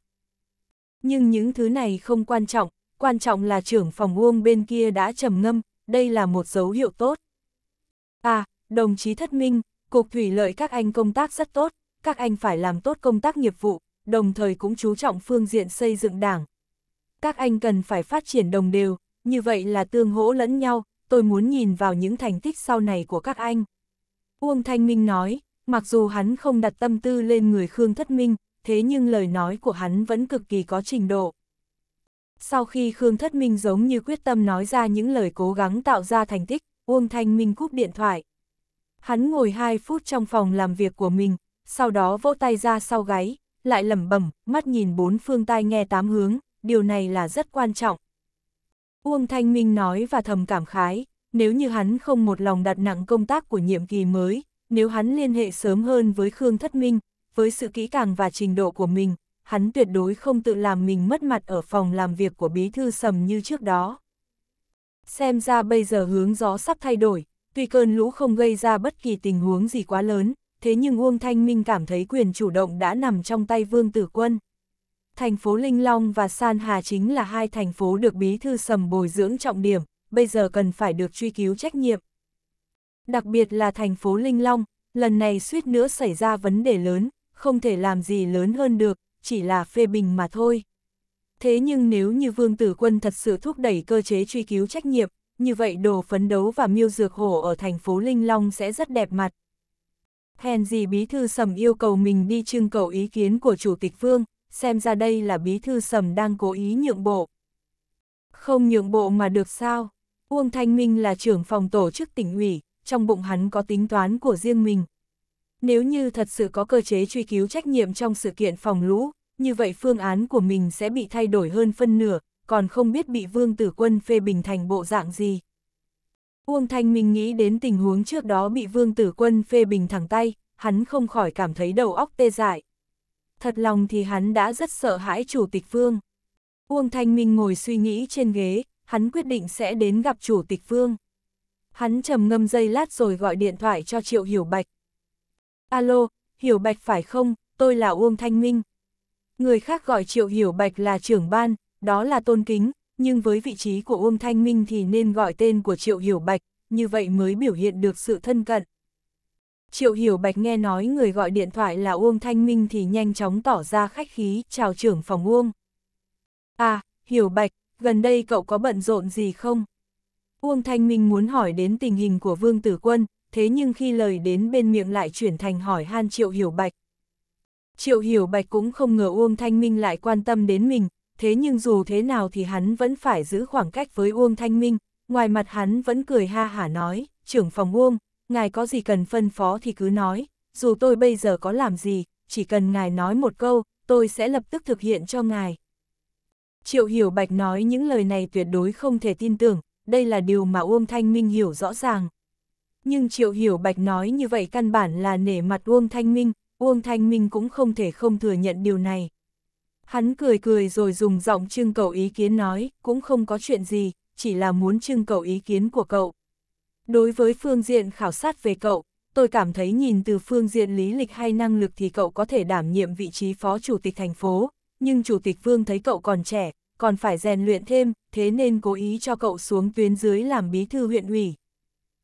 Nhưng những thứ này không quan trọng, quan trọng là trưởng phòng Uông bên kia đã trầm ngâm, đây là một dấu hiệu tốt. À, đồng chí Thất Minh, Cục Thủy lợi các anh công tác rất tốt, các anh phải làm tốt công tác nghiệp vụ, đồng thời cũng chú trọng phương diện xây dựng đảng. Các anh cần phải phát triển đồng đều, như vậy là tương hỗ lẫn nhau, tôi muốn nhìn vào những thành tích sau này của các anh. Uông Thanh Minh nói, Mặc dù hắn không đặt tâm tư lên người Khương Thất Minh, thế nhưng lời nói của hắn vẫn cực kỳ có trình độ. Sau khi Khương Thất Minh giống như quyết tâm nói ra những lời cố gắng tạo ra thành tích, Uông Thanh Minh cúp điện thoại. Hắn ngồi 2 phút trong phòng làm việc của mình, sau đó vỗ tay ra sau gáy, lại lẩm bẩm, mắt nhìn bốn phương tai nghe tám hướng, điều này là rất quan trọng. Uông Thanh Minh nói và thầm cảm khái, nếu như hắn không một lòng đặt nặng công tác của nhiệm kỳ mới, nếu hắn liên hệ sớm hơn với Khương Thất Minh, với sự kỹ càng và trình độ của mình, hắn tuyệt đối không tự làm mình mất mặt ở phòng làm việc của bí thư sầm như trước đó. Xem ra bây giờ hướng gió sắp thay đổi, tuy cơn lũ không gây ra bất kỳ tình huống gì quá lớn, thế nhưng Uông Thanh Minh cảm thấy quyền chủ động đã nằm trong tay Vương Tử Quân. Thành phố Linh Long và San Hà chính là hai thành phố được bí thư sầm bồi dưỡng trọng điểm, bây giờ cần phải được truy cứu trách nhiệm đặc biệt là thành phố Linh Long, lần này suýt nữa xảy ra vấn đề lớn, không thể làm gì lớn hơn được, chỉ là phê bình mà thôi. Thế nhưng nếu như Vương Tử Quân thật sự thúc đẩy cơ chế truy cứu trách nhiệm, như vậy đồ phấn đấu và miêu dược hổ ở thành phố Linh Long sẽ rất đẹp mặt. Hèn gì Bí Thư Sầm yêu cầu mình đi trưng cầu ý kiến của Chủ tịch Vương, xem ra đây là Bí Thư Sầm đang cố ý nhượng bộ. Không nhượng bộ mà được sao? Uông Thanh Minh là trưởng phòng tổ chức tỉnh ủy, trong bụng hắn có tính toán của riêng mình. Nếu như thật sự có cơ chế truy cứu trách nhiệm trong sự kiện phòng lũ, như vậy phương án của mình sẽ bị thay đổi hơn phân nửa, còn không biết bị Vương Tử Quân phê bình thành bộ dạng gì. Uông Thanh Minh nghĩ đến tình huống trước đó bị Vương Tử Quân phê bình thẳng tay, hắn không khỏi cảm thấy đầu óc tê dại. Thật lòng thì hắn đã rất sợ hãi Chủ tịch Vương. Uông Thanh Minh ngồi suy nghĩ trên ghế, hắn quyết định sẽ đến gặp Chủ tịch Vương. Hắn trầm ngâm giây lát rồi gọi điện thoại cho Triệu Hiểu Bạch. Alo, Hiểu Bạch phải không, tôi là Uông Thanh Minh. Người khác gọi Triệu Hiểu Bạch là trưởng ban, đó là tôn kính, nhưng với vị trí của Uông Thanh Minh thì nên gọi tên của Triệu Hiểu Bạch, như vậy mới biểu hiện được sự thân cận. Triệu Hiểu Bạch nghe nói người gọi điện thoại là Uông Thanh Minh thì nhanh chóng tỏ ra khách khí, chào trưởng phòng Uông. À, Hiểu Bạch, gần đây cậu có bận rộn gì không? Uông Thanh Minh muốn hỏi đến tình hình của Vương Tử Quân, thế nhưng khi lời đến bên miệng lại chuyển thành hỏi han Triệu Hiểu Bạch. Triệu Hiểu Bạch cũng không ngờ Uông Thanh Minh lại quan tâm đến mình, thế nhưng dù thế nào thì hắn vẫn phải giữ khoảng cách với Uông Thanh Minh, ngoài mặt hắn vẫn cười ha hả nói, trưởng phòng Uông, ngài có gì cần phân phó thì cứ nói, dù tôi bây giờ có làm gì, chỉ cần ngài nói một câu, tôi sẽ lập tức thực hiện cho ngài. Triệu Hiểu Bạch nói những lời này tuyệt đối không thể tin tưởng, đây là điều mà Uông Thanh Minh hiểu rõ ràng. Nhưng Triệu Hiểu Bạch nói như vậy căn bản là nể mặt Uông Thanh Minh, Uông Thanh Minh cũng không thể không thừa nhận điều này. Hắn cười cười rồi dùng giọng trưng cầu ý kiến nói, cũng không có chuyện gì, chỉ là muốn trưng cầu ý kiến của cậu. Đối với phương diện khảo sát về cậu, tôi cảm thấy nhìn từ phương diện lý lịch hay năng lực thì cậu có thể đảm nhiệm vị trí phó chủ tịch thành phố, nhưng chủ tịch vương thấy cậu còn trẻ, còn phải rèn luyện thêm, thế nên cố ý cho cậu xuống tuyến dưới làm bí thư huyện ủy.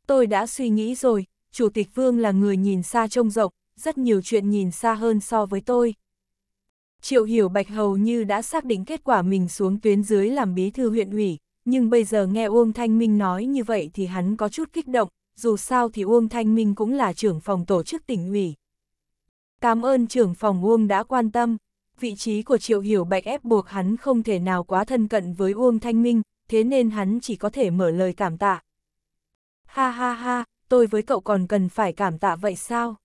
Tôi đã suy nghĩ rồi, Chủ tịch Vương là người nhìn xa trông rộng, rất nhiều chuyện nhìn xa hơn so với tôi. Triệu Hiểu Bạch hầu như đã xác định kết quả mình xuống tuyến dưới làm bí thư huyện ủy, nhưng bây giờ nghe Uông Thanh Minh nói như vậy thì hắn có chút kích động, dù sao thì Uông Thanh Minh cũng là trưởng phòng tổ chức tỉnh ủy. Cảm ơn trưởng phòng Uông đã quan tâm vị trí của Triệu Hiểu Bạch ép buộc hắn không thể nào quá thân cận với Uông Thanh Minh, thế nên hắn chỉ có thể mở lời cảm tạ. Ha ha ha, tôi với cậu còn cần phải cảm tạ vậy sao?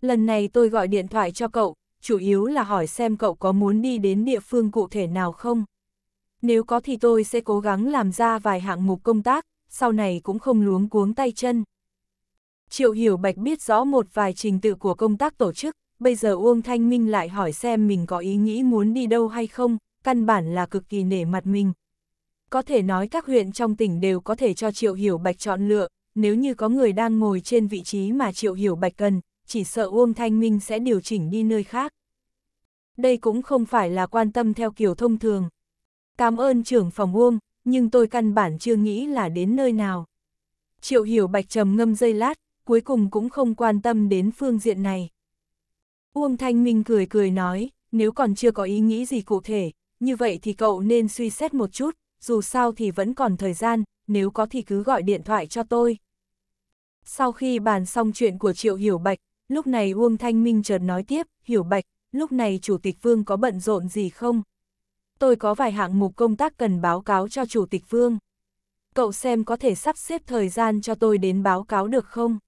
Lần này tôi gọi điện thoại cho cậu, chủ yếu là hỏi xem cậu có muốn đi đến địa phương cụ thể nào không? Nếu có thì tôi sẽ cố gắng làm ra vài hạng mục công tác, sau này cũng không luống cuống tay chân. Triệu Hiểu Bạch biết rõ một vài trình tự của công tác tổ chức, bây giờ Uông Thanh Minh lại hỏi xem mình có ý nghĩ muốn đi đâu hay không, căn bản là cực kỳ nể mặt mình. Có thể nói các huyện trong tỉnh đều có thể cho Triệu Hiểu Bạch chọn lựa, nếu như có người đang ngồi trên vị trí mà Triệu Hiểu Bạch cần, chỉ sợ Uông Thanh Minh sẽ điều chỉnh đi nơi khác. Đây cũng không phải là quan tâm theo kiểu thông thường. Cảm ơn trưởng phòng Uông, nhưng tôi căn bản chưa nghĩ là đến nơi nào. Triệu Hiểu Bạch trầm ngâm dây lát, cuối cùng cũng không quan tâm đến phương diện này. Uông Thanh Minh cười cười nói, nếu còn chưa có ý nghĩ gì cụ thể, như vậy thì cậu nên suy xét một chút, dù sao thì vẫn còn thời gian, nếu có thì cứ gọi điện thoại cho tôi. Sau khi bàn xong chuyện của Triệu Hiểu Bạch, lúc này Uông Thanh Minh chợt nói tiếp, Hiểu Bạch, lúc này Chủ tịch Vương có bận rộn gì không? Tôi có vài hạng mục công tác cần báo cáo cho Chủ tịch Vương. Cậu xem có thể sắp xếp thời gian cho tôi đến báo cáo được không?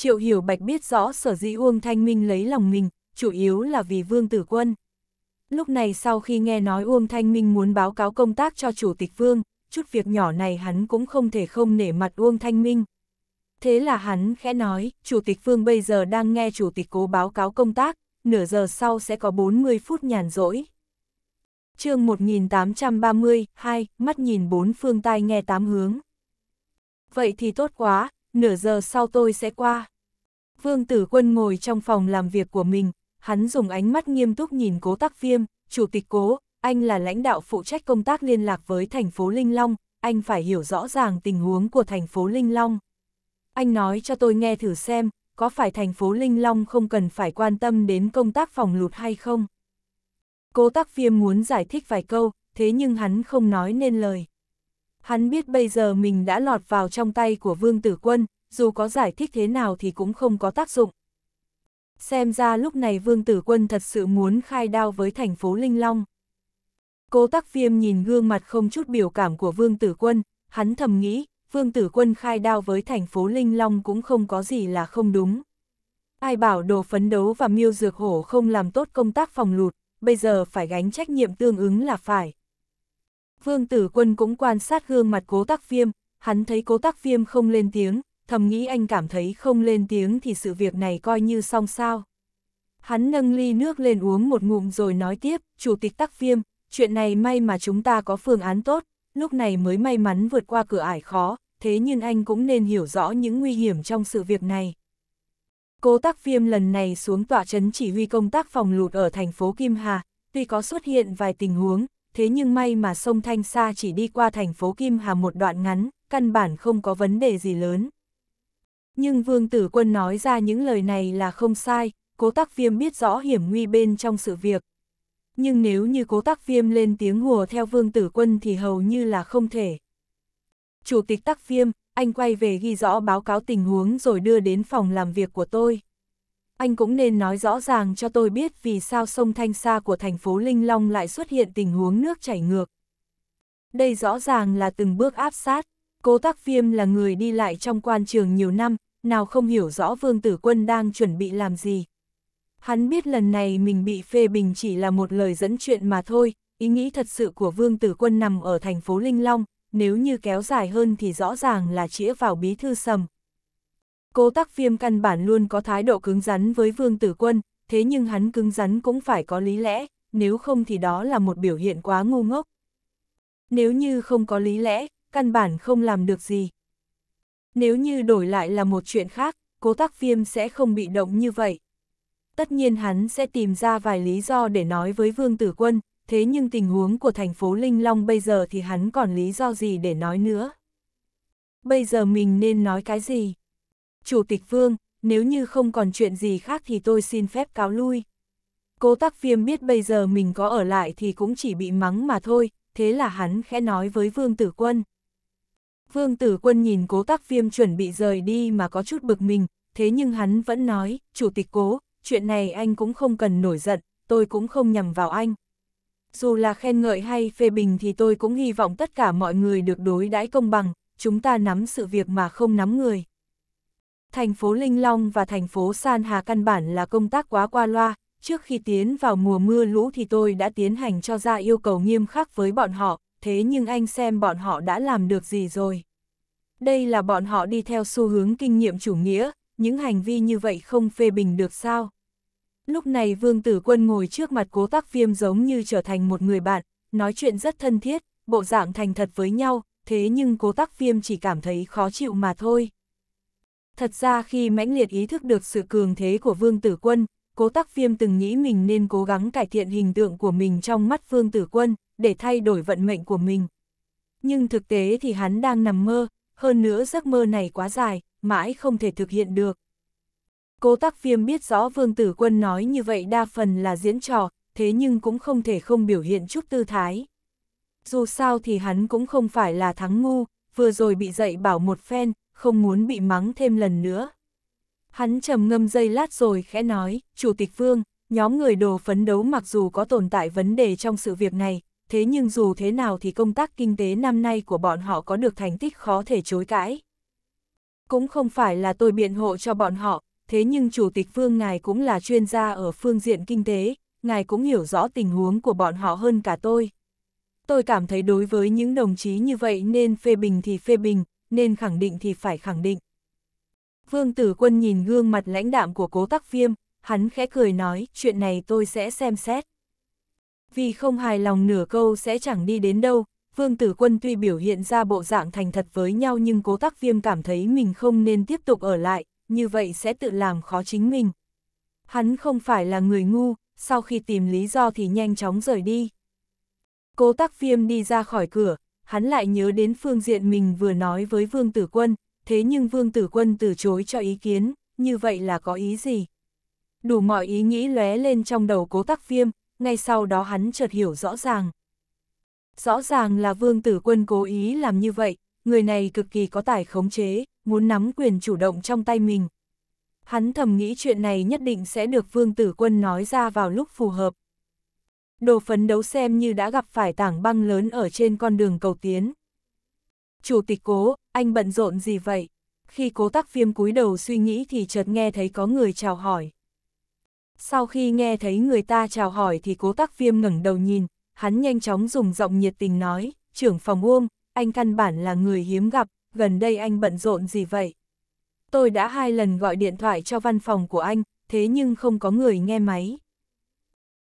Triệu Hiểu Bạch biết rõ sở dĩ Uông Thanh Minh lấy lòng mình, chủ yếu là vì Vương Tử Quân. Lúc này sau khi nghe nói Uông Thanh Minh muốn báo cáo công tác cho Chủ tịch Vương, chút việc nhỏ này hắn cũng không thể không nể mặt Uông Thanh Minh. Thế là hắn khẽ nói, Chủ tịch Vương bây giờ đang nghe Chủ tịch cố báo cáo công tác, nửa giờ sau sẽ có 40 phút nhàn rỗi. chương 1830, 2, mắt nhìn bốn phương tai nghe tám hướng. Vậy thì tốt quá, nửa giờ sau tôi sẽ qua. Vương Tử Quân ngồi trong phòng làm việc của mình, hắn dùng ánh mắt nghiêm túc nhìn cố tắc viêm, chủ tịch cố, anh là lãnh đạo phụ trách công tác liên lạc với thành phố Linh Long, anh phải hiểu rõ ràng tình huống của thành phố Linh Long. Anh nói cho tôi nghe thử xem, có phải thành phố Linh Long không cần phải quan tâm đến công tác phòng lụt hay không? Cố tắc viêm muốn giải thích vài câu, thế nhưng hắn không nói nên lời. Hắn biết bây giờ mình đã lọt vào trong tay của Vương Tử Quân, dù có giải thích thế nào thì cũng không có tác dụng. Xem ra lúc này Vương Tử Quân thật sự muốn khai đao với thành phố Linh Long. Cố tắc viêm nhìn gương mặt không chút biểu cảm của Vương Tử Quân, hắn thầm nghĩ, Vương Tử Quân khai đao với thành phố Linh Long cũng không có gì là không đúng. Ai bảo đồ phấn đấu và miêu dược hổ không làm tốt công tác phòng lụt, bây giờ phải gánh trách nhiệm tương ứng là phải. Vương tử quân cũng quan sát gương mặt cố tắc viêm, hắn thấy cố tắc viêm không lên tiếng, thầm nghĩ anh cảm thấy không lên tiếng thì sự việc này coi như xong sao. Hắn nâng ly nước lên uống một ngụm rồi nói tiếp, chủ tịch tắc viêm, chuyện này may mà chúng ta có phương án tốt, lúc này mới may mắn vượt qua cửa ải khó, thế nhưng anh cũng nên hiểu rõ những nguy hiểm trong sự việc này. Cố Tắc viêm lần này xuống tọa trấn chỉ huy công tác phòng lụt ở thành phố Kim Hà, tuy có xuất hiện vài tình huống, thế nhưng may mà sông Thanh Sa chỉ đi qua thành phố Kim Hà một đoạn ngắn, căn bản không có vấn đề gì lớn. Nhưng Vương Tử Quân nói ra những lời này là không sai, cố tắc viêm biết rõ hiểm nguy bên trong sự việc. Nhưng nếu như cố tắc viêm lên tiếng hùa theo Vương Tử Quân thì hầu như là không thể. Chủ tịch tắc viêm, anh quay về ghi rõ báo cáo tình huống rồi đưa đến phòng làm việc của tôi anh cũng nên nói rõ ràng cho tôi biết vì sao sông Thanh Sa của thành phố Linh Long lại xuất hiện tình huống nước chảy ngược. Đây rõ ràng là từng bước áp sát, cố tác viêm là người đi lại trong quan trường nhiều năm, nào không hiểu rõ Vương Tử Quân đang chuẩn bị làm gì. Hắn biết lần này mình bị phê bình chỉ là một lời dẫn chuyện mà thôi, ý nghĩ thật sự của Vương Tử Quân nằm ở thành phố Linh Long, nếu như kéo dài hơn thì rõ ràng là chĩa vào bí thư sầm, Cố tắc viêm căn bản luôn có thái độ cứng rắn với vương tử quân, thế nhưng hắn cứng rắn cũng phải có lý lẽ, nếu không thì đó là một biểu hiện quá ngu ngốc. Nếu như không có lý lẽ, căn bản không làm được gì. Nếu như đổi lại là một chuyện khác, cố tắc viêm sẽ không bị động như vậy. Tất nhiên hắn sẽ tìm ra vài lý do để nói với Vương Tử Quân, thế nhưng tình huống của thành phố Linh Long bây giờ thì hắn còn lý do gì để nói nữa. Bây giờ mình nên nói cái gì? Chủ tịch Vương, nếu như không còn chuyện gì khác thì tôi xin phép cáo lui. Cố tắc viêm biết bây giờ mình có ở lại thì cũng chỉ bị mắng mà thôi, thế là hắn khẽ nói với Vương Tử Quân. Vương Tử Quân nhìn cố tắc viêm chuẩn bị rời đi mà có chút bực mình, thế nhưng hắn vẫn nói, Chủ tịch cố, chuyện này anh cũng không cần nổi giận, tôi cũng không nhầm vào anh. Dù là khen ngợi hay phê bình thì tôi cũng hy vọng tất cả mọi người được đối đãi công bằng, chúng ta nắm sự việc mà không nắm người. Thành phố Linh Long và thành phố San Hà căn bản là công tác quá qua loa, trước khi tiến vào mùa mưa lũ thì tôi đã tiến hành cho ra yêu cầu nghiêm khắc với bọn họ, thế nhưng anh xem bọn họ đã làm được gì rồi. Đây là bọn họ đi theo xu hướng kinh nghiệm chủ nghĩa, những hành vi như vậy không phê bình được sao. Lúc này Vương Tử Quân ngồi trước mặt cố tắc viêm giống như trở thành một người bạn, nói chuyện rất thân thiết, bộ dạng thành thật với nhau, thế nhưng cố tắc viêm chỉ cảm thấy khó chịu mà thôi. Thật ra khi mãnh liệt ý thức được sự cường thế của Vương Tử Quân, Cố Tắc Viêm từng nghĩ mình nên cố gắng cải thiện hình tượng của mình trong mắt Vương Tử Quân, để thay đổi vận mệnh của mình. Nhưng thực tế thì hắn đang nằm mơ, hơn nữa giấc mơ này quá dài, mãi không thể thực hiện được. Cố Tắc Viêm biết rõ Vương Tử Quân nói như vậy đa phần là diễn trò, thế nhưng cũng không thể không biểu hiện chút tư thái. Dù sao thì hắn cũng không phải là thắng ngu, vừa rồi bị dạy bảo một phen, không muốn bị mắng thêm lần nữa. Hắn trầm ngâm dây lát rồi khẽ nói, Chủ tịch Vương, nhóm người đồ phấn đấu mặc dù có tồn tại vấn đề trong sự việc này, thế nhưng dù thế nào thì công tác kinh tế năm nay của bọn họ có được thành tích khó thể chối cãi. Cũng không phải là tôi biện hộ cho bọn họ, thế nhưng Chủ tịch Vương ngài cũng là chuyên gia ở phương diện kinh tế, ngài cũng hiểu rõ tình huống của bọn họ hơn cả tôi. Tôi cảm thấy đối với những đồng chí như vậy nên phê bình thì phê bình, nên khẳng định thì phải khẳng định. Vương Tử Quân nhìn gương mặt lãnh đạm của cố tắc viêm, hắn khẽ cười nói, chuyện này tôi sẽ xem xét. Vì không hài lòng nửa câu sẽ chẳng đi đến đâu, Vương Tử Quân tuy biểu hiện ra bộ dạng thành thật với nhau nhưng cố tắc viêm cảm thấy mình không nên tiếp tục ở lại, như vậy sẽ tự làm khó chính mình. Hắn không phải là người ngu, sau khi tìm lý do thì nhanh chóng rời đi. Cố tắc viêm đi ra khỏi cửa, hắn lại nhớ đến phương diện mình vừa nói với Vương Tử Quân, thế nhưng Vương Tử Quân từ chối cho ý kiến, như vậy là có ý gì? Đủ mọi ý nghĩ lóe lên trong đầu cố tắc viêm, ngay sau đó hắn chợt hiểu rõ ràng. Rõ ràng là Vương Tử Quân cố ý làm như vậy, người này cực kỳ có tài khống chế, muốn nắm quyền chủ động trong tay mình. Hắn thầm nghĩ chuyện này nhất định sẽ được Vương Tử Quân nói ra vào lúc phù hợp, đồ phấn đấu xem như đã gặp phải tảng băng lớn ở trên con đường cầu tiến. Chủ tịch cố, anh bận rộn gì vậy? Khi cố tắc viêm cúi đầu suy nghĩ thì chợt nghe thấy có người chào hỏi. Sau khi nghe thấy người ta chào hỏi thì cố tắc viêm ngẩng đầu nhìn, hắn nhanh chóng dùng giọng nhiệt tình nói, trưởng phòng uông, anh căn bản là người hiếm gặp, gần đây anh bận rộn gì vậy? Tôi đã hai lần gọi điện thoại cho văn phòng của anh, thế nhưng không có người nghe máy.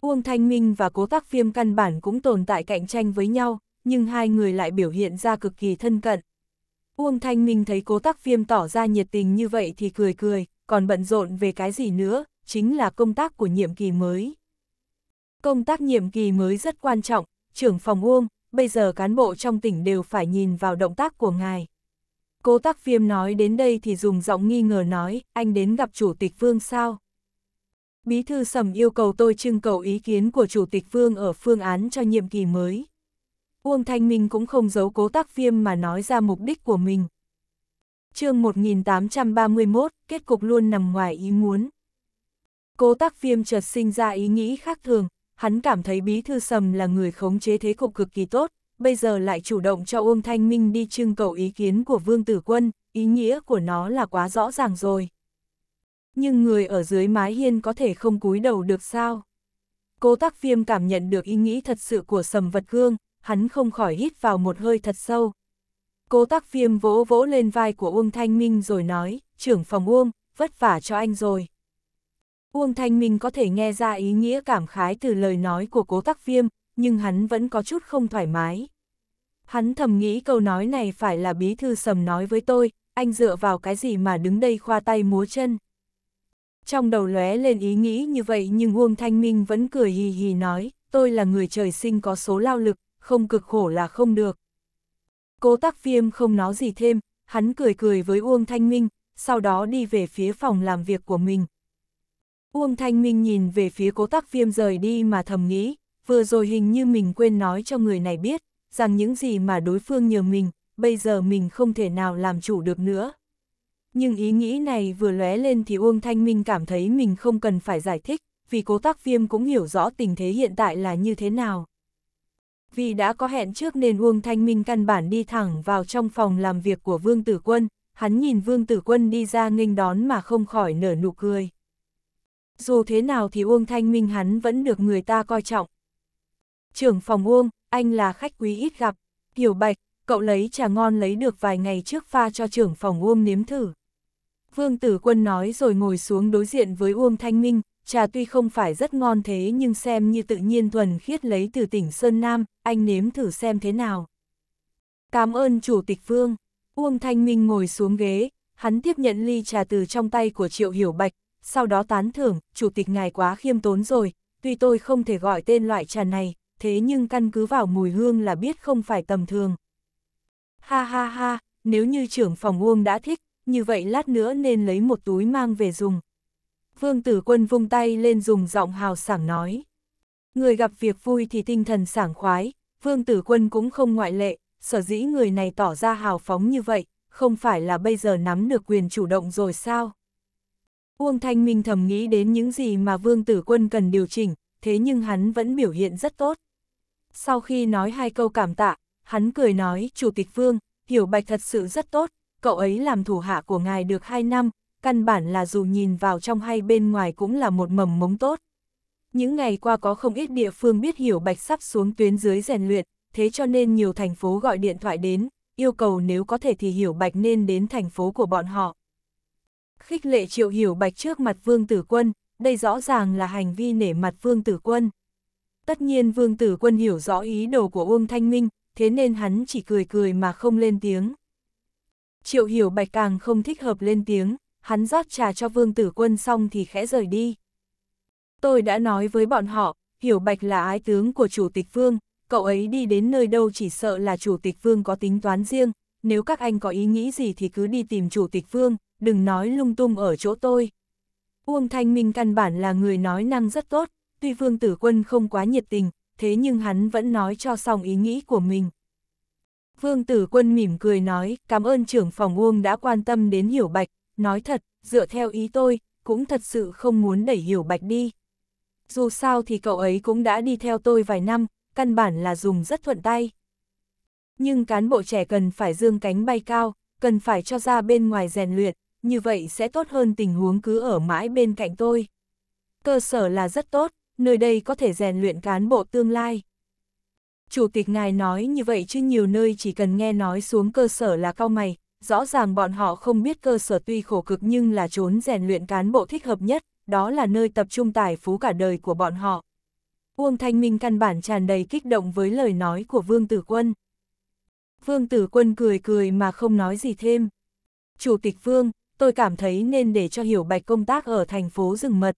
Uông Thanh Minh và Cố tắc Phiêm căn bản cũng tồn tại cạnh tranh với nhau, nhưng hai người lại biểu hiện ra cực kỳ thân cận. Uông Thanh Minh thấy Cố tắc Phiêm tỏ ra nhiệt tình như vậy thì cười cười, còn bận rộn về cái gì nữa, chính là công tác của nhiệm kỳ mới. Công tác nhiệm kỳ mới rất quan trọng, trưởng phòng Uông, bây giờ cán bộ trong tỉnh đều phải nhìn vào động tác của ngài. Cố tắc Phiêm nói đến đây thì dùng giọng nghi ngờ nói, anh đến gặp chủ tịch Vương sao? Bí thư sầm yêu cầu tôi trưng cầu ý kiến của Chủ tịch Vương ở phương án cho nhiệm kỳ mới. Uông Thanh Minh cũng không giấu cố tác viêm mà nói ra mục đích của mình. chương 1831, kết cục luôn nằm ngoài ý muốn. Cố tác viêm chợt sinh ra ý nghĩ khác thường, hắn cảm thấy bí thư sầm là người khống chế thế cục cực kỳ tốt, bây giờ lại chủ động cho Uông Thanh Minh đi trưng cầu ý kiến của Vương Tử Quân, ý nghĩa của nó là quá rõ ràng rồi nhưng người ở dưới mái hiên có thể không cúi đầu được sao? Cố Tắc viêm cảm nhận được ý nghĩ thật sự của sầm vật gương, hắn không khỏi hít vào một hơi thật sâu. Cố Tắc viêm vỗ vỗ lên vai của Uông Thanh Minh rồi nói, trưởng phòng Uông, vất vả cho anh rồi. Uông Thanh Minh có thể nghe ra ý nghĩa cảm khái từ lời nói của cố Tắc viêm, nhưng hắn vẫn có chút không thoải mái. Hắn thầm nghĩ câu nói này phải là bí thư sầm nói với tôi, anh dựa vào cái gì mà đứng đây khoa tay múa chân. Trong đầu lóe lên ý nghĩ như vậy nhưng Uông Thanh Minh vẫn cười hì hì nói, tôi là người trời sinh có số lao lực, không cực khổ là không được. Cố tắc viêm không nói gì thêm, hắn cười cười với Uông Thanh Minh, sau đó đi về phía phòng làm việc của mình. Uông Thanh Minh nhìn về phía cố tắc viêm rời đi mà thầm nghĩ, vừa rồi hình như mình quên nói cho người này biết, rằng những gì mà đối phương nhờ mình, bây giờ mình không thể nào làm chủ được nữa. Nhưng ý nghĩ này vừa lóe lên thì Uông Thanh Minh cảm thấy mình không cần phải giải thích, vì cố tác viêm cũng hiểu rõ tình thế hiện tại là như thế nào. Vì đã có hẹn trước nên Uông Thanh Minh căn bản đi thẳng vào trong phòng làm việc của Vương Tử Quân, hắn nhìn Vương Tử Quân đi ra nghênh đón mà không khỏi nở nụ cười. Dù thế nào thì Uông Thanh Minh hắn vẫn được người ta coi trọng. Trưởng phòng Uông, anh là khách quý ít gặp. Hiểu Bạch, cậu lấy trà ngon lấy được vài ngày trước pha cho trưởng phòng Uông nếm thử. Vương Tử Quân nói rồi ngồi xuống đối diện với Uông Thanh Minh, trà tuy không phải rất ngon thế nhưng xem như tự nhiên thuần khiết lấy từ tỉnh Sơn Nam, anh nếm thử xem thế nào. Cảm ơn Chủ tịch Vương, Uông Thanh Minh ngồi xuống ghế, hắn tiếp nhận ly trà từ trong tay của Triệu Hiểu Bạch, sau đó tán thưởng, Chủ tịch ngài quá khiêm tốn rồi, tuy tôi không thể gọi tên loại trà này, thế nhưng căn cứ vào mùi hương là biết không phải tầm thường. Ha ha ha, nếu như trưởng phòng Uông đã thích, như vậy lát nữa nên lấy một túi mang về dùng. Vương tử quân vung tay lên dùng giọng hào sảng nói. Người gặp việc vui thì tinh thần sảng khoái, vương tử quân cũng không ngoại lệ, sở dĩ người này tỏ ra hào phóng như vậy, không phải là bây giờ nắm được quyền chủ động rồi sao? Uông Thanh Minh thầm nghĩ đến những gì mà vương tử quân cần điều chỉnh, thế nhưng hắn vẫn biểu hiện rất tốt. Sau khi nói hai câu cảm tạ, hắn cười nói, Chủ tịch Vương, Hiểu Bạch thật sự rất tốt, cậu ấy làm thủ hạ của ngài được 2 năm, căn bản là dù nhìn vào trong hay bên ngoài cũng là một mầm mống tốt. Những ngày qua có không ít địa phương biết hiểu bạch sắp xuống tuyến dưới rèn luyện, thế cho nên nhiều thành phố gọi điện thoại đến, yêu cầu nếu có thể thì hiểu bạch nên đến thành phố của bọn họ. Khích lệ triệu hiểu bạch trước mặt vương tử quân, đây rõ ràng là hành vi nể mặt vương tử quân. Tất nhiên vương tử quân hiểu rõ ý đồ của Uông Thanh Minh, thế nên hắn chỉ cười cười mà không lên tiếng. Triệu hiểu bạch càng không thích hợp lên tiếng, hắn rót trà cho vương tử quân xong thì khẽ rời đi. Tôi đã nói với bọn họ, hiểu bạch là ái tướng của chủ tịch vương, cậu ấy đi đến nơi đâu chỉ sợ là chủ tịch vương có tính toán riêng, nếu các anh có ý nghĩ gì thì cứ đi tìm chủ tịch vương, đừng nói lung tung ở chỗ tôi. Uông Thanh Minh căn bản là người nói năng rất tốt, tuy vương tử quân không quá nhiệt tình, thế nhưng hắn vẫn nói cho xong ý nghĩ của mình. Vương Tử Quân mỉm cười nói, cảm ơn trưởng phòng Uông đã quan tâm đến Hiểu Bạch, nói thật, dựa theo ý tôi, cũng thật sự không muốn đẩy Hiểu Bạch đi. Dù sao thì cậu ấy cũng đã đi theo tôi vài năm, căn bản là dùng rất thuận tay. Nhưng cán bộ trẻ cần phải dương cánh bay cao, cần phải cho ra bên ngoài rèn luyện, như vậy sẽ tốt hơn tình huống cứ ở mãi bên cạnh tôi. Cơ sở là rất tốt, nơi đây có thể rèn luyện cán bộ tương lai. Chủ tịch ngài nói như vậy chứ nhiều nơi chỉ cần nghe nói xuống cơ sở là cao mày, rõ ràng bọn họ không biết cơ sở tuy khổ cực nhưng là trốn rèn luyện cán bộ thích hợp nhất, đó là nơi tập trung tài phú cả đời của bọn họ. Uông Thanh Minh căn bản tràn đầy kích động với lời nói của Vương Tử Quân. Vương Tử Quân cười cười mà không nói gì thêm. Chủ tịch Vương, tôi cảm thấy nên để cho Hiểu Bạch công tác ở thành phố rừng mật.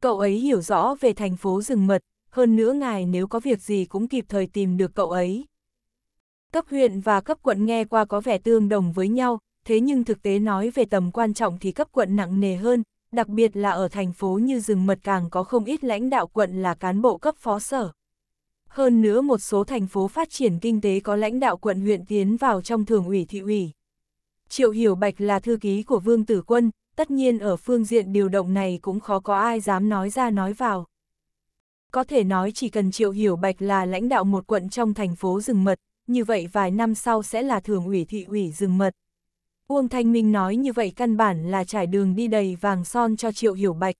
Cậu ấy hiểu rõ về thành phố rừng mật, hơn nữa ngài nếu có việc gì cũng kịp thời tìm được cậu ấy. Cấp huyện và cấp quận nghe qua có vẻ tương đồng với nhau, thế nhưng thực tế nói về tầm quan trọng thì cấp quận nặng nề hơn, đặc biệt là ở thành phố như rừng mật càng có không ít lãnh đạo quận là cán bộ cấp phó sở. Hơn nữa một số thành phố phát triển kinh tế có lãnh đạo quận huyện tiến vào trong thường ủy thị ủy. Triệu Hiểu Bạch là thư ký của Vương Tử Quân, tất nhiên ở phương diện điều động này cũng khó có ai dám nói ra nói vào. Có thể nói chỉ cần Triệu Hiểu Bạch là lãnh đạo một quận trong thành phố rừng mật, như vậy vài năm sau sẽ là thường ủy thị ủy rừng mật. Uông Thanh Minh nói như vậy căn bản là trải đường đi đầy vàng son cho Triệu Hiểu Bạch.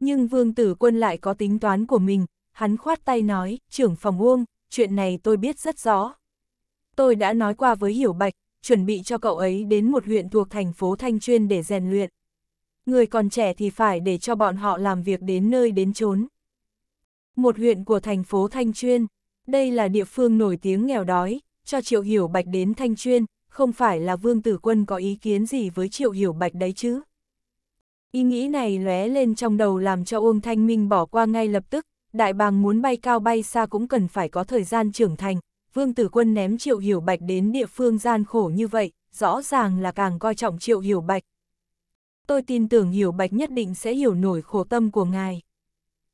Nhưng Vương Tử Quân lại có tính toán của mình, hắn khoát tay nói, trưởng phòng Uông, chuyện này tôi biết rất rõ. Tôi đã nói qua với Hiểu Bạch, chuẩn bị cho cậu ấy đến một huyện thuộc thành phố Thanh Chuyên để rèn luyện. Người còn trẻ thì phải để cho bọn họ làm việc đến nơi đến chốn một huyện của thành phố Thanh Chuyên. Đây là địa phương nổi tiếng nghèo đói, cho Triệu Hiểu Bạch đến Thanh Chuyên, không phải là Vương Tử Quân có ý kiến gì với Triệu Hiểu Bạch đấy chứ. Ý nghĩ này lóe lên trong đầu làm cho Uông Thanh Minh bỏ qua ngay lập tức, đại bàng muốn bay cao bay xa cũng cần phải có thời gian trưởng thành, Vương Tử Quân ném Triệu Hiểu Bạch đến địa phương gian khổ như vậy, rõ ràng là càng coi trọng Triệu Hiểu Bạch. Tôi tin tưởng Hiểu Bạch nhất định sẽ hiểu nổi khổ tâm của ngài.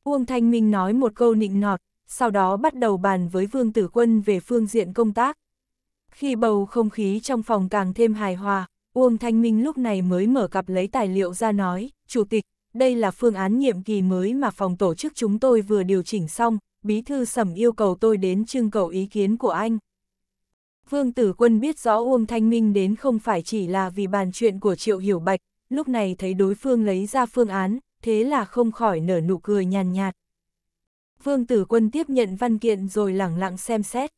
Uông Thanh Minh nói một câu nịnh nọt, sau đó bắt đầu bàn với Vương Tử Quân về phương diện công tác. Khi bầu không khí trong phòng càng thêm hài hòa, Uông Thanh Minh lúc này mới mở cặp lấy tài liệu ra nói, Chủ tịch, đây là phương án nhiệm kỳ mới mà phòng tổ chức chúng tôi vừa điều chỉnh xong, bí thư sẩm yêu cầu tôi đến trưng cầu ý kiến của anh. Vương Tử Quân biết rõ Uông Thanh Minh đến không phải chỉ là vì bàn chuyện của Triệu Hiểu Bạch, lúc này thấy đối phương lấy ra phương án, thế là không khỏi nở nụ cười nhàn nhạt. Vương Tử Quân tiếp nhận văn kiện rồi lẳng lặng xem xét.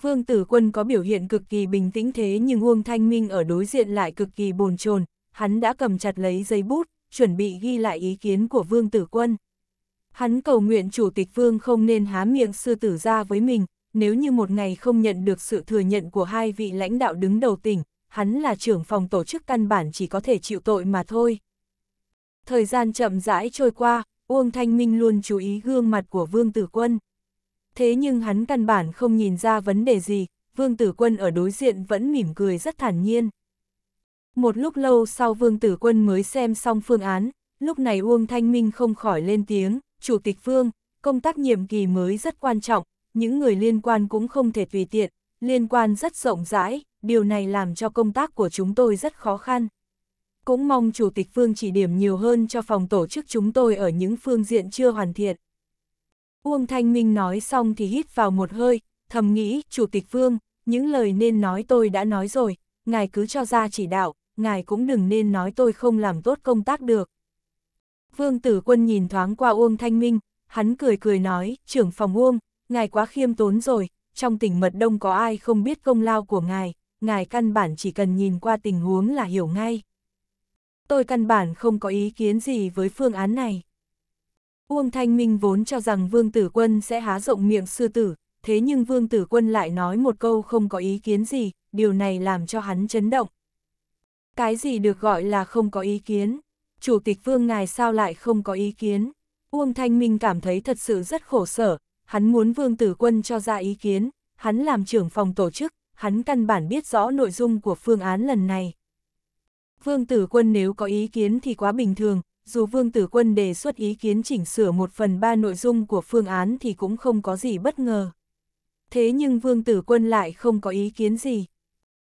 Vương Tử Quân có biểu hiện cực kỳ bình tĩnh thế nhưng Uông Thanh Minh ở đối diện lại cực kỳ bồn chồn, hắn đã cầm chặt lấy giấy bút, chuẩn bị ghi lại ý kiến của Vương Tử Quân. Hắn cầu nguyện Chủ tịch Vương không nên há miệng sư tử ra với mình, nếu như một ngày không nhận được sự thừa nhận của hai vị lãnh đạo đứng đầu tỉnh, hắn là trưởng phòng tổ chức căn bản chỉ có thể chịu tội mà thôi. Thời gian chậm rãi trôi qua, Uông Thanh Minh luôn chú ý gương mặt của Vương Tử Quân. Thế nhưng hắn căn bản không nhìn ra vấn đề gì, Vương Tử Quân ở đối diện vẫn mỉm cười rất thản nhiên. Một lúc lâu sau Vương Tử Quân mới xem xong phương án, lúc này Uông Thanh Minh không khỏi lên tiếng, Chủ tịch Vương, công tác nhiệm kỳ mới rất quan trọng, những người liên quan cũng không thể tùy tiện, liên quan rất rộng rãi, điều này làm cho công tác của chúng tôi rất khó khăn cũng mong Chủ tịch Phương chỉ điểm nhiều hơn cho phòng tổ chức chúng tôi ở những phương diện chưa hoàn thiện. Uông Thanh Minh nói xong thì hít vào một hơi, thầm nghĩ, Chủ tịch Phương, những lời nên nói tôi đã nói rồi, ngài cứ cho ra chỉ đạo, ngài cũng đừng nên nói tôi không làm tốt công tác được. Vương Tử Quân nhìn thoáng qua Uông Thanh Minh, hắn cười cười nói, trưởng phòng Uông, ngài quá khiêm tốn rồi, trong tỉnh Mật Đông có ai không biết công lao của ngài, ngài căn bản chỉ cần nhìn qua tình huống là hiểu ngay. Tôi căn bản không có ý kiến gì với phương án này. Uông Thanh Minh vốn cho rằng Vương Tử Quân sẽ há rộng miệng sư tử, thế nhưng Vương Tử Quân lại nói một câu không có ý kiến gì, điều này làm cho hắn chấn động. Cái gì được gọi là không có ý kiến? Chủ tịch Vương ngài sao lại không có ý kiến? Uông Thanh Minh cảm thấy thật sự rất khổ sở, hắn muốn Vương Tử Quân cho ra ý kiến, hắn làm trưởng phòng tổ chức, hắn căn bản biết rõ nội dung của phương án lần này. Vương Tử Quân nếu có ý kiến thì quá bình thường, dù Vương Tử Quân đề xuất ý kiến chỉnh sửa một phần ba nội dung của phương án thì cũng không có gì bất ngờ. Thế nhưng Vương Tử Quân lại không có ý kiến gì.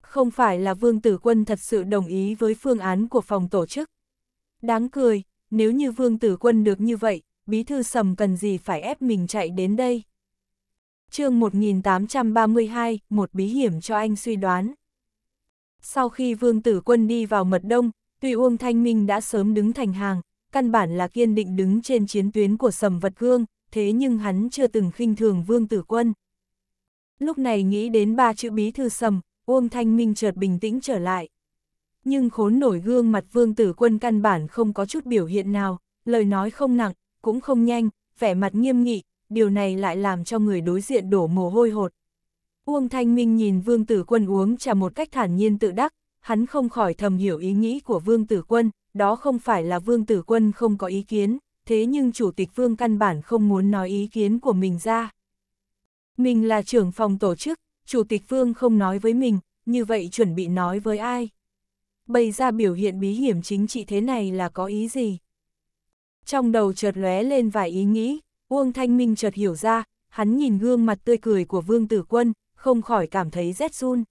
Không phải là Vương Tử Quân thật sự đồng ý với phương án của phòng tổ chức. Đáng cười, nếu như Vương Tử Quân được như vậy, Bí Thư Sầm cần gì phải ép mình chạy đến đây. chương 1832, một bí hiểm cho anh suy đoán. Sau khi vương tử quân đi vào mật đông, tuy Uông Thanh Minh đã sớm đứng thành hàng, căn bản là kiên định đứng trên chiến tuyến của sầm vật gương, thế nhưng hắn chưa từng khinh thường vương tử quân. Lúc này nghĩ đến ba chữ bí thư sầm, Uông Thanh Minh chợt bình tĩnh trở lại. Nhưng khốn nổi gương mặt vương tử quân căn bản không có chút biểu hiện nào, lời nói không nặng, cũng không nhanh, vẻ mặt nghiêm nghị, điều này lại làm cho người đối diện đổ mồ hôi hột. Uông Thanh Minh nhìn Vương Tử Quân uống trà một cách thản nhiên tự đắc, hắn không khỏi thầm hiểu ý nghĩ của Vương Tử Quân, đó không phải là Vương Tử Quân không có ý kiến, thế nhưng Chủ tịch Vương căn bản không muốn nói ý kiến của mình ra. Mình là trưởng phòng tổ chức, Chủ tịch Vương không nói với mình, như vậy chuẩn bị nói với ai? Bày ra biểu hiện bí hiểm chính trị thế này là có ý gì? Trong đầu chợt lóe lên vài ý nghĩ, Uông Thanh Minh chợt hiểu ra, hắn nhìn gương mặt tươi cười của Vương Tử Quân, không khỏi cảm thấy rét run.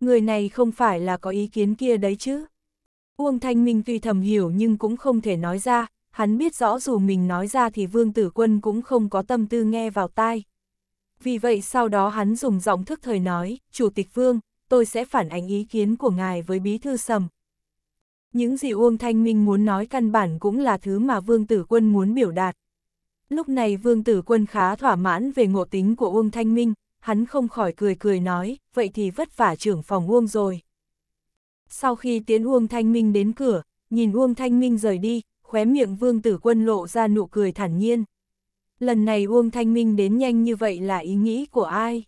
Người này không phải là có ý kiến kia đấy chứ. Uông Thanh Minh tuy thầm hiểu nhưng cũng không thể nói ra, hắn biết rõ dù mình nói ra thì Vương Tử Quân cũng không có tâm tư nghe vào tai. Vì vậy sau đó hắn dùng giọng thức thời nói, Chủ tịch Vương, tôi sẽ phản ánh ý kiến của ngài với Bí Thư Sầm. Những gì Uông Thanh Minh muốn nói căn bản cũng là thứ mà Vương Tử Quân muốn biểu đạt. Lúc này Vương Tử Quân khá thỏa mãn về ngộ tính của Uông Thanh Minh, hắn không khỏi cười cười nói, vậy thì vất vả trưởng phòng Uông rồi. Sau khi tiến Uông Thanh Minh đến cửa, nhìn Uông Thanh Minh rời đi, khóe miệng Vương Tử Quân lộ ra nụ cười thản nhiên. Lần này Uông Thanh Minh đến nhanh như vậy là ý nghĩ của ai?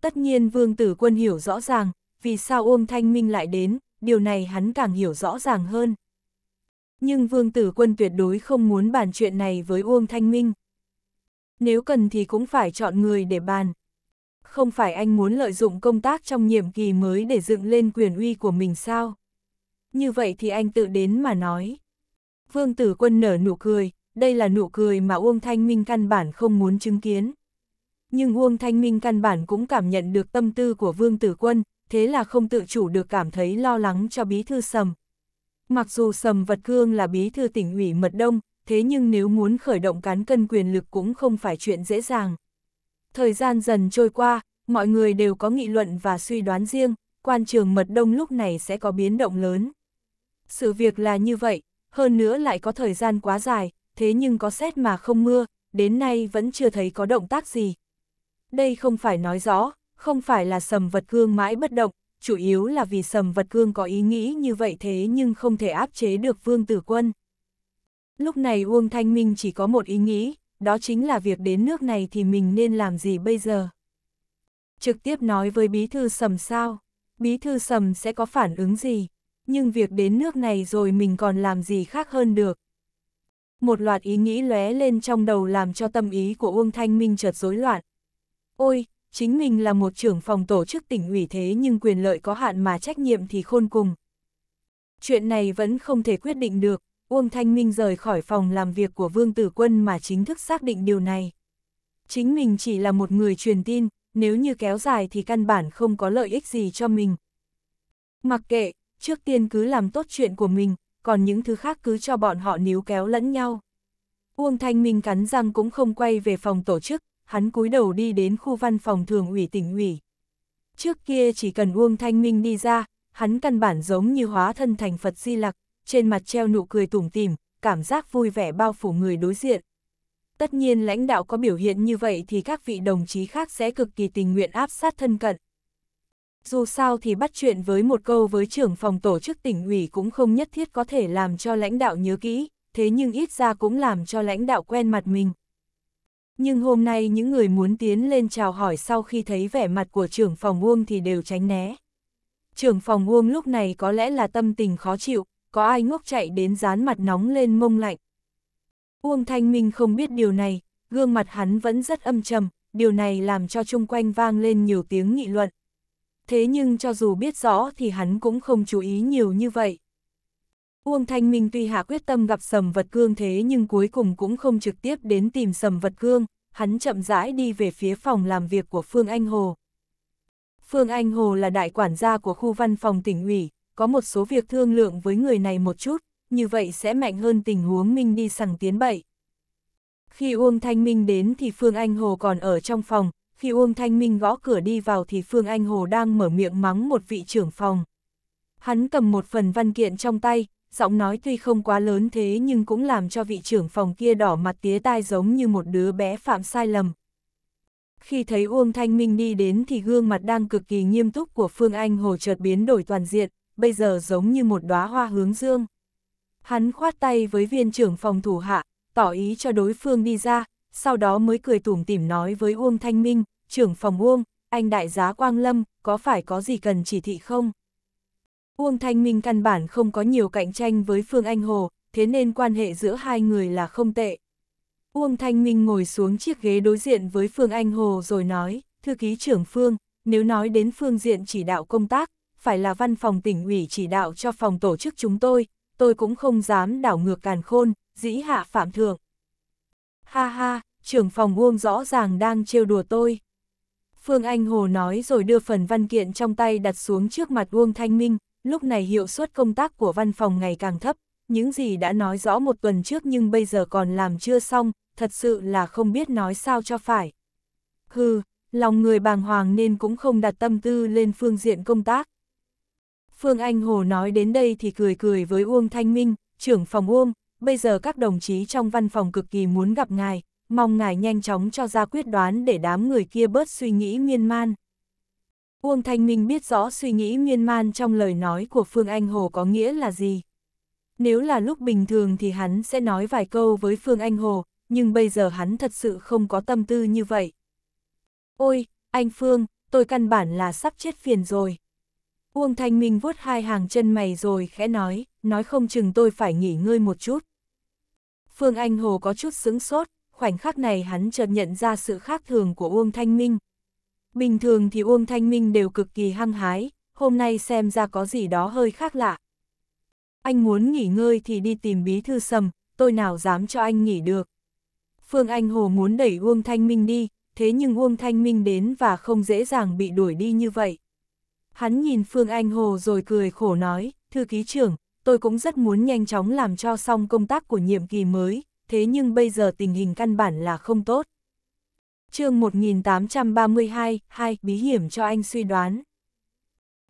Tất nhiên Vương Tử Quân hiểu rõ ràng, vì sao Uông Thanh Minh lại đến, điều này hắn càng hiểu rõ ràng hơn. Nhưng Vương Tử Quân tuyệt đối không muốn bàn chuyện này với Uông Thanh Minh. Nếu cần thì cũng phải chọn người để bàn, không phải anh muốn lợi dụng công tác trong nhiệm kỳ mới để dựng lên quyền uy của mình sao? Như vậy thì anh tự đến mà nói. Vương Tử Quân nở nụ cười, đây là nụ cười mà Uông Thanh Minh căn bản không muốn chứng kiến. Nhưng Uông Thanh Minh căn bản cũng cảm nhận được tâm tư của Vương Tử Quân, thế là không tự chủ được cảm thấy lo lắng cho bí thư sầm. Mặc dù sầm vật cương là bí thư tỉnh ủy mật đông, thế nhưng nếu muốn khởi động cán cân quyền lực cũng không phải chuyện dễ dàng. Thời gian dần trôi qua, mọi người đều có nghị luận và suy đoán riêng, quan trường mật đông lúc này sẽ có biến động lớn. Sự việc là như vậy, hơn nữa lại có thời gian quá dài, thế nhưng có xét mà không mưa, đến nay vẫn chưa thấy có động tác gì. Đây không phải nói rõ, không phải là sầm vật cương mãi bất động, chủ yếu là vì sầm vật cương có ý nghĩ như vậy thế nhưng không thể áp chế được vương tử quân. Lúc này Uông Thanh Minh chỉ có một ý nghĩ, đó chính là việc đến nước này thì mình nên làm gì bây giờ. Trực tiếp nói với bí thư sầm sao, bí thư sầm sẽ có phản ứng gì, nhưng việc đến nước này rồi mình còn làm gì khác hơn được. Một loạt ý nghĩ lóe lên trong đầu làm cho tâm ý của Uông Thanh Minh chợt rối loạn. Ôi, chính mình là một trưởng phòng tổ chức tỉnh ủy thế nhưng quyền lợi có hạn mà trách nhiệm thì khôn cùng. Chuyện này vẫn không thể quyết định được, Uông Thanh Minh rời khỏi phòng làm việc của Vương Tử Quân mà chính thức xác định điều này. Chính mình chỉ là một người truyền tin, nếu như kéo dài thì căn bản không có lợi ích gì cho mình. Mặc kệ, trước tiên cứ làm tốt chuyện của mình, còn những thứ khác cứ cho bọn họ níu kéo lẫn nhau. Uông Thanh Minh cắn răng cũng không quay về phòng tổ chức, hắn cúi đầu đi đến khu văn phòng thường ủy tỉnh ủy. Trước kia chỉ cần Uông Thanh Minh đi ra, hắn căn bản giống như hóa thân thành Phật Di Lặc, trên mặt treo nụ cười tủm tìm cảm giác vui vẻ bao phủ người đối diện. Tất nhiên lãnh đạo có biểu hiện như vậy thì các vị đồng chí khác sẽ cực kỳ tình nguyện áp sát thân cận. Dù sao thì bắt chuyện với một câu với trưởng phòng tổ chức tỉnh ủy cũng không nhất thiết có thể làm cho lãnh đạo nhớ kỹ, thế nhưng ít ra cũng làm cho lãnh đạo quen mặt mình. Nhưng hôm nay những người muốn tiến lên chào hỏi sau khi thấy vẻ mặt của trưởng phòng Uông thì đều tránh né. Trưởng phòng Uông lúc này có lẽ là tâm tình khó chịu, có ai ngốc chạy đến dán mặt nóng lên mông lạnh. Uông Thanh Minh không biết điều này, gương mặt hắn vẫn rất âm trầm, điều này làm cho chung quanh vang lên nhiều tiếng nghị luận. Thế nhưng cho dù biết rõ thì hắn cũng không chú ý nhiều như vậy. Uông Thanh Minh tuy hạ quyết tâm gặp sầm vật cương thế nhưng cuối cùng cũng không trực tiếp đến tìm sầm vật cương, hắn chậm rãi đi về phía phòng làm việc của Phương Anh Hồ. Phương Anh Hồ là đại quản gia của khu văn phòng tỉnh ủy, có một số việc thương lượng với người này một chút, như vậy sẽ mạnh hơn tình huống Minh đi sẵn tiến bậy. Khi Uông Thanh Minh đến thì Phương Anh Hồ còn ở trong phòng, khi Uông Thanh Minh gõ cửa đi vào thì Phương Anh Hồ đang mở miệng mắng một vị trưởng phòng. Hắn cầm một phần văn kiện trong tay, giọng nói tuy không quá lớn thế nhưng cũng làm cho vị trưởng phòng kia đỏ mặt tía tai giống như một đứa bé phạm sai lầm. Khi thấy Uông Thanh Minh đi đến thì gương mặt đang cực kỳ nghiêm túc của Phương Anh Hồ chợt biến đổi toàn diện, bây giờ giống như một đóa hoa hướng dương. Hắn khoát tay với viên trưởng phòng thủ hạ, tỏ ý cho đối phương đi ra, sau đó mới cười tủm tỉm nói với Uông Thanh Minh, trưởng phòng Uông, anh đại giá Quang Lâm, có phải có gì cần chỉ thị không? Uông Thanh Minh căn bản không có nhiều cạnh tranh với Phương Anh Hồ, thế nên quan hệ giữa hai người là không tệ. Uông Thanh Minh ngồi xuống chiếc ghế đối diện với Phương Anh Hồ rồi nói, thư ký trưởng Phương, nếu nói đến phương diện chỉ đạo công tác, phải là văn phòng tỉnh ủy chỉ đạo cho phòng tổ chức chúng tôi, tôi cũng không dám đảo ngược càn khôn, dĩ hạ phạm thượng. Ha ha, trưởng phòng Uông rõ ràng đang trêu đùa tôi. Phương Anh Hồ nói rồi đưa phần văn kiện trong tay đặt xuống trước mặt Uông Thanh Minh, lúc này hiệu suất công tác của văn phòng ngày càng thấp, những gì đã nói rõ một tuần trước nhưng bây giờ còn làm chưa xong, thật sự là không biết nói sao cho phải. Hừ, lòng người bàng hoàng nên cũng không đặt tâm tư lên phương diện công tác. Phương Anh Hồ nói đến đây thì cười cười với Uông Thanh Minh, trưởng phòng Uông, bây giờ các đồng chí trong văn phòng cực kỳ muốn gặp ngài, mong ngài nhanh chóng cho ra quyết đoán để đám người kia bớt suy nghĩ miên man. Uông Thanh Minh biết rõ suy nghĩ miên man trong lời nói của Phương Anh Hồ có nghĩa là gì. Nếu là lúc bình thường thì hắn sẽ nói vài câu với Phương Anh Hồ, nhưng bây giờ hắn thật sự không có tâm tư như vậy. Ôi, anh Phương, tôi căn bản là sắp chết phiền rồi. Uông Thanh Minh vuốt hai hàng chân mày rồi khẽ nói, nói không chừng tôi phải nghỉ ngơi một chút. Phương Anh Hồ có chút sững sốt, khoảnh khắc này hắn chợt nhận ra sự khác thường của Uông Thanh Minh. Bình thường thì Uông Thanh Minh đều cực kỳ hăng hái, hôm nay xem ra có gì đó hơi khác lạ. Anh muốn nghỉ ngơi thì đi tìm bí thư sầm, tôi nào dám cho anh nghỉ được. Phương Anh Hồ muốn đẩy Uông Thanh Minh đi, thế nhưng Uông Thanh Minh đến và không dễ dàng bị đuổi đi như vậy. Hắn nhìn Phương Anh Hồ rồi cười khổ nói, thư ký trưởng, tôi cũng rất muốn nhanh chóng làm cho xong công tác của nhiệm kỳ mới, thế nhưng bây giờ tình hình căn bản là không tốt. chương 1832, 2, bí hiểm cho anh suy đoán.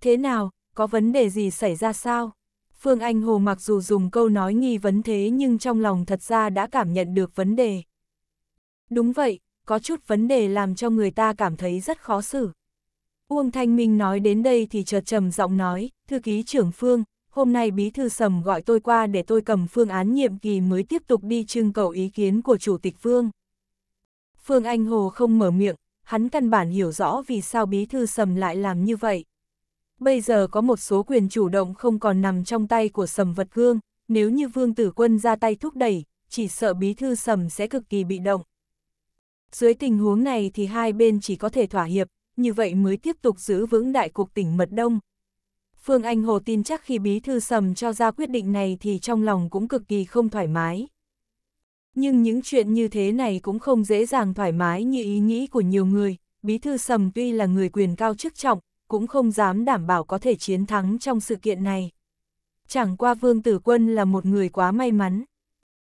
Thế nào, có vấn đề gì xảy ra sao? Phương Anh Hồ mặc dù dùng câu nói nghi vấn thế nhưng trong lòng thật ra đã cảm nhận được vấn đề. Đúng vậy, có chút vấn đề làm cho người ta cảm thấy rất khó xử. Uông Thanh Minh nói đến đây thì chợt trầm giọng nói, thư ký trưởng Phương, hôm nay bí thư sầm gọi tôi qua để tôi cầm phương án nhiệm kỳ mới tiếp tục đi trưng cầu ý kiến của Chủ tịch Phương. Phương Anh Hồ không mở miệng, hắn căn bản hiểu rõ vì sao bí thư sầm lại làm như vậy. Bây giờ có một số quyền chủ động không còn nằm trong tay của sầm vật cương, nếu như vương tử quân ra tay thúc đẩy, chỉ sợ bí thư sầm sẽ cực kỳ bị động. Dưới tình huống này thì hai bên chỉ có thể thỏa hiệp, như vậy mới tiếp tục giữ vững đại cuộc tỉnh Mật Đông. Phương Anh Hồ tin chắc khi bí thư sầm cho ra quyết định này thì trong lòng cũng cực kỳ không thoải mái. Nhưng những chuyện như thế này cũng không dễ dàng thoải mái như ý nghĩ của nhiều người, bí thư sầm tuy là người quyền cao chức trọng, cũng không dám đảm bảo có thể chiến thắng trong sự kiện này. Chẳng qua Vương Tử Quân là một người quá may mắn.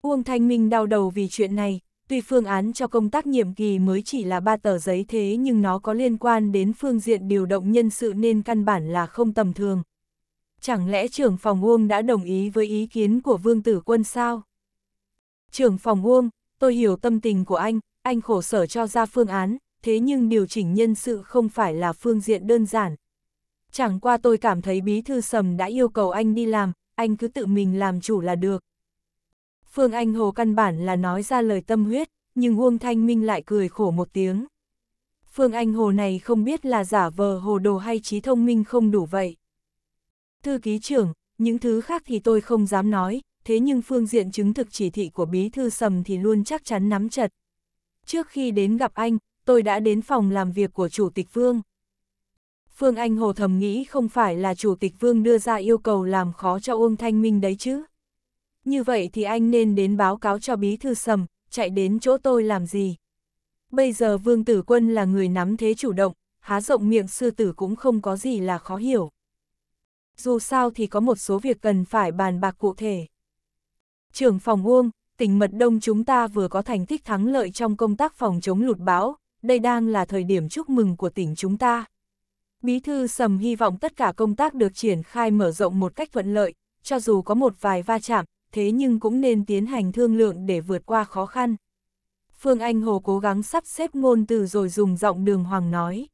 Uông Thanh Minh đau đầu vì chuyện này, Tuy phương án cho công tác nhiệm kỳ mới chỉ là ba tờ giấy thế nhưng nó có liên quan đến phương diện điều động nhân sự nên căn bản là không tầm thường. Chẳng lẽ trưởng phòng Uông đã đồng ý với ý kiến của Vương Tử Quân sao? Trưởng phòng Uông, tôi hiểu tâm tình của anh, anh khổ sở cho ra phương án, thế nhưng điều chỉnh nhân sự không phải là phương diện đơn giản. Chẳng qua tôi cảm thấy bí thư sầm đã yêu cầu anh đi làm, anh cứ tự mình làm chủ là được. Phương Anh Hồ căn bản là nói ra lời tâm huyết, nhưng Uông Thanh Minh lại cười khổ một tiếng. Phương Anh Hồ này không biết là giả vờ hồ đồ hay trí thông minh không đủ vậy. Thư ký trưởng, những thứ khác thì tôi không dám nói, thế nhưng phương diện chứng thực chỉ thị của bí thư sầm thì luôn chắc chắn nắm chặt. Trước khi đến gặp anh, tôi đã đến phòng làm việc của Chủ tịch Phương. Phương Anh Hồ thầm nghĩ không phải là Chủ tịch Vương đưa ra yêu cầu làm khó cho Uông Thanh Minh đấy chứ như vậy thì anh nên đến báo cáo cho bí thư sầm, chạy đến chỗ tôi làm gì. Bây giờ Vương Tử Quân là người nắm thế chủ động, há rộng miệng sư tử cũng không có gì là khó hiểu. Dù sao thì có một số việc cần phải bàn bạc cụ thể. Trưởng phòng Uông, tỉnh Mật Đông chúng ta vừa có thành tích thắng lợi trong công tác phòng chống lụt bão, đây đang là thời điểm chúc mừng của tỉnh chúng ta. Bí thư Sầm hy vọng tất cả công tác được triển khai mở rộng một cách thuận lợi, cho dù có một vài va chạm, thế nhưng cũng nên tiến hành thương lượng để vượt qua khó khăn. Phương Anh Hồ cố gắng sắp xếp ngôn từ rồi dùng giọng đường hoàng nói.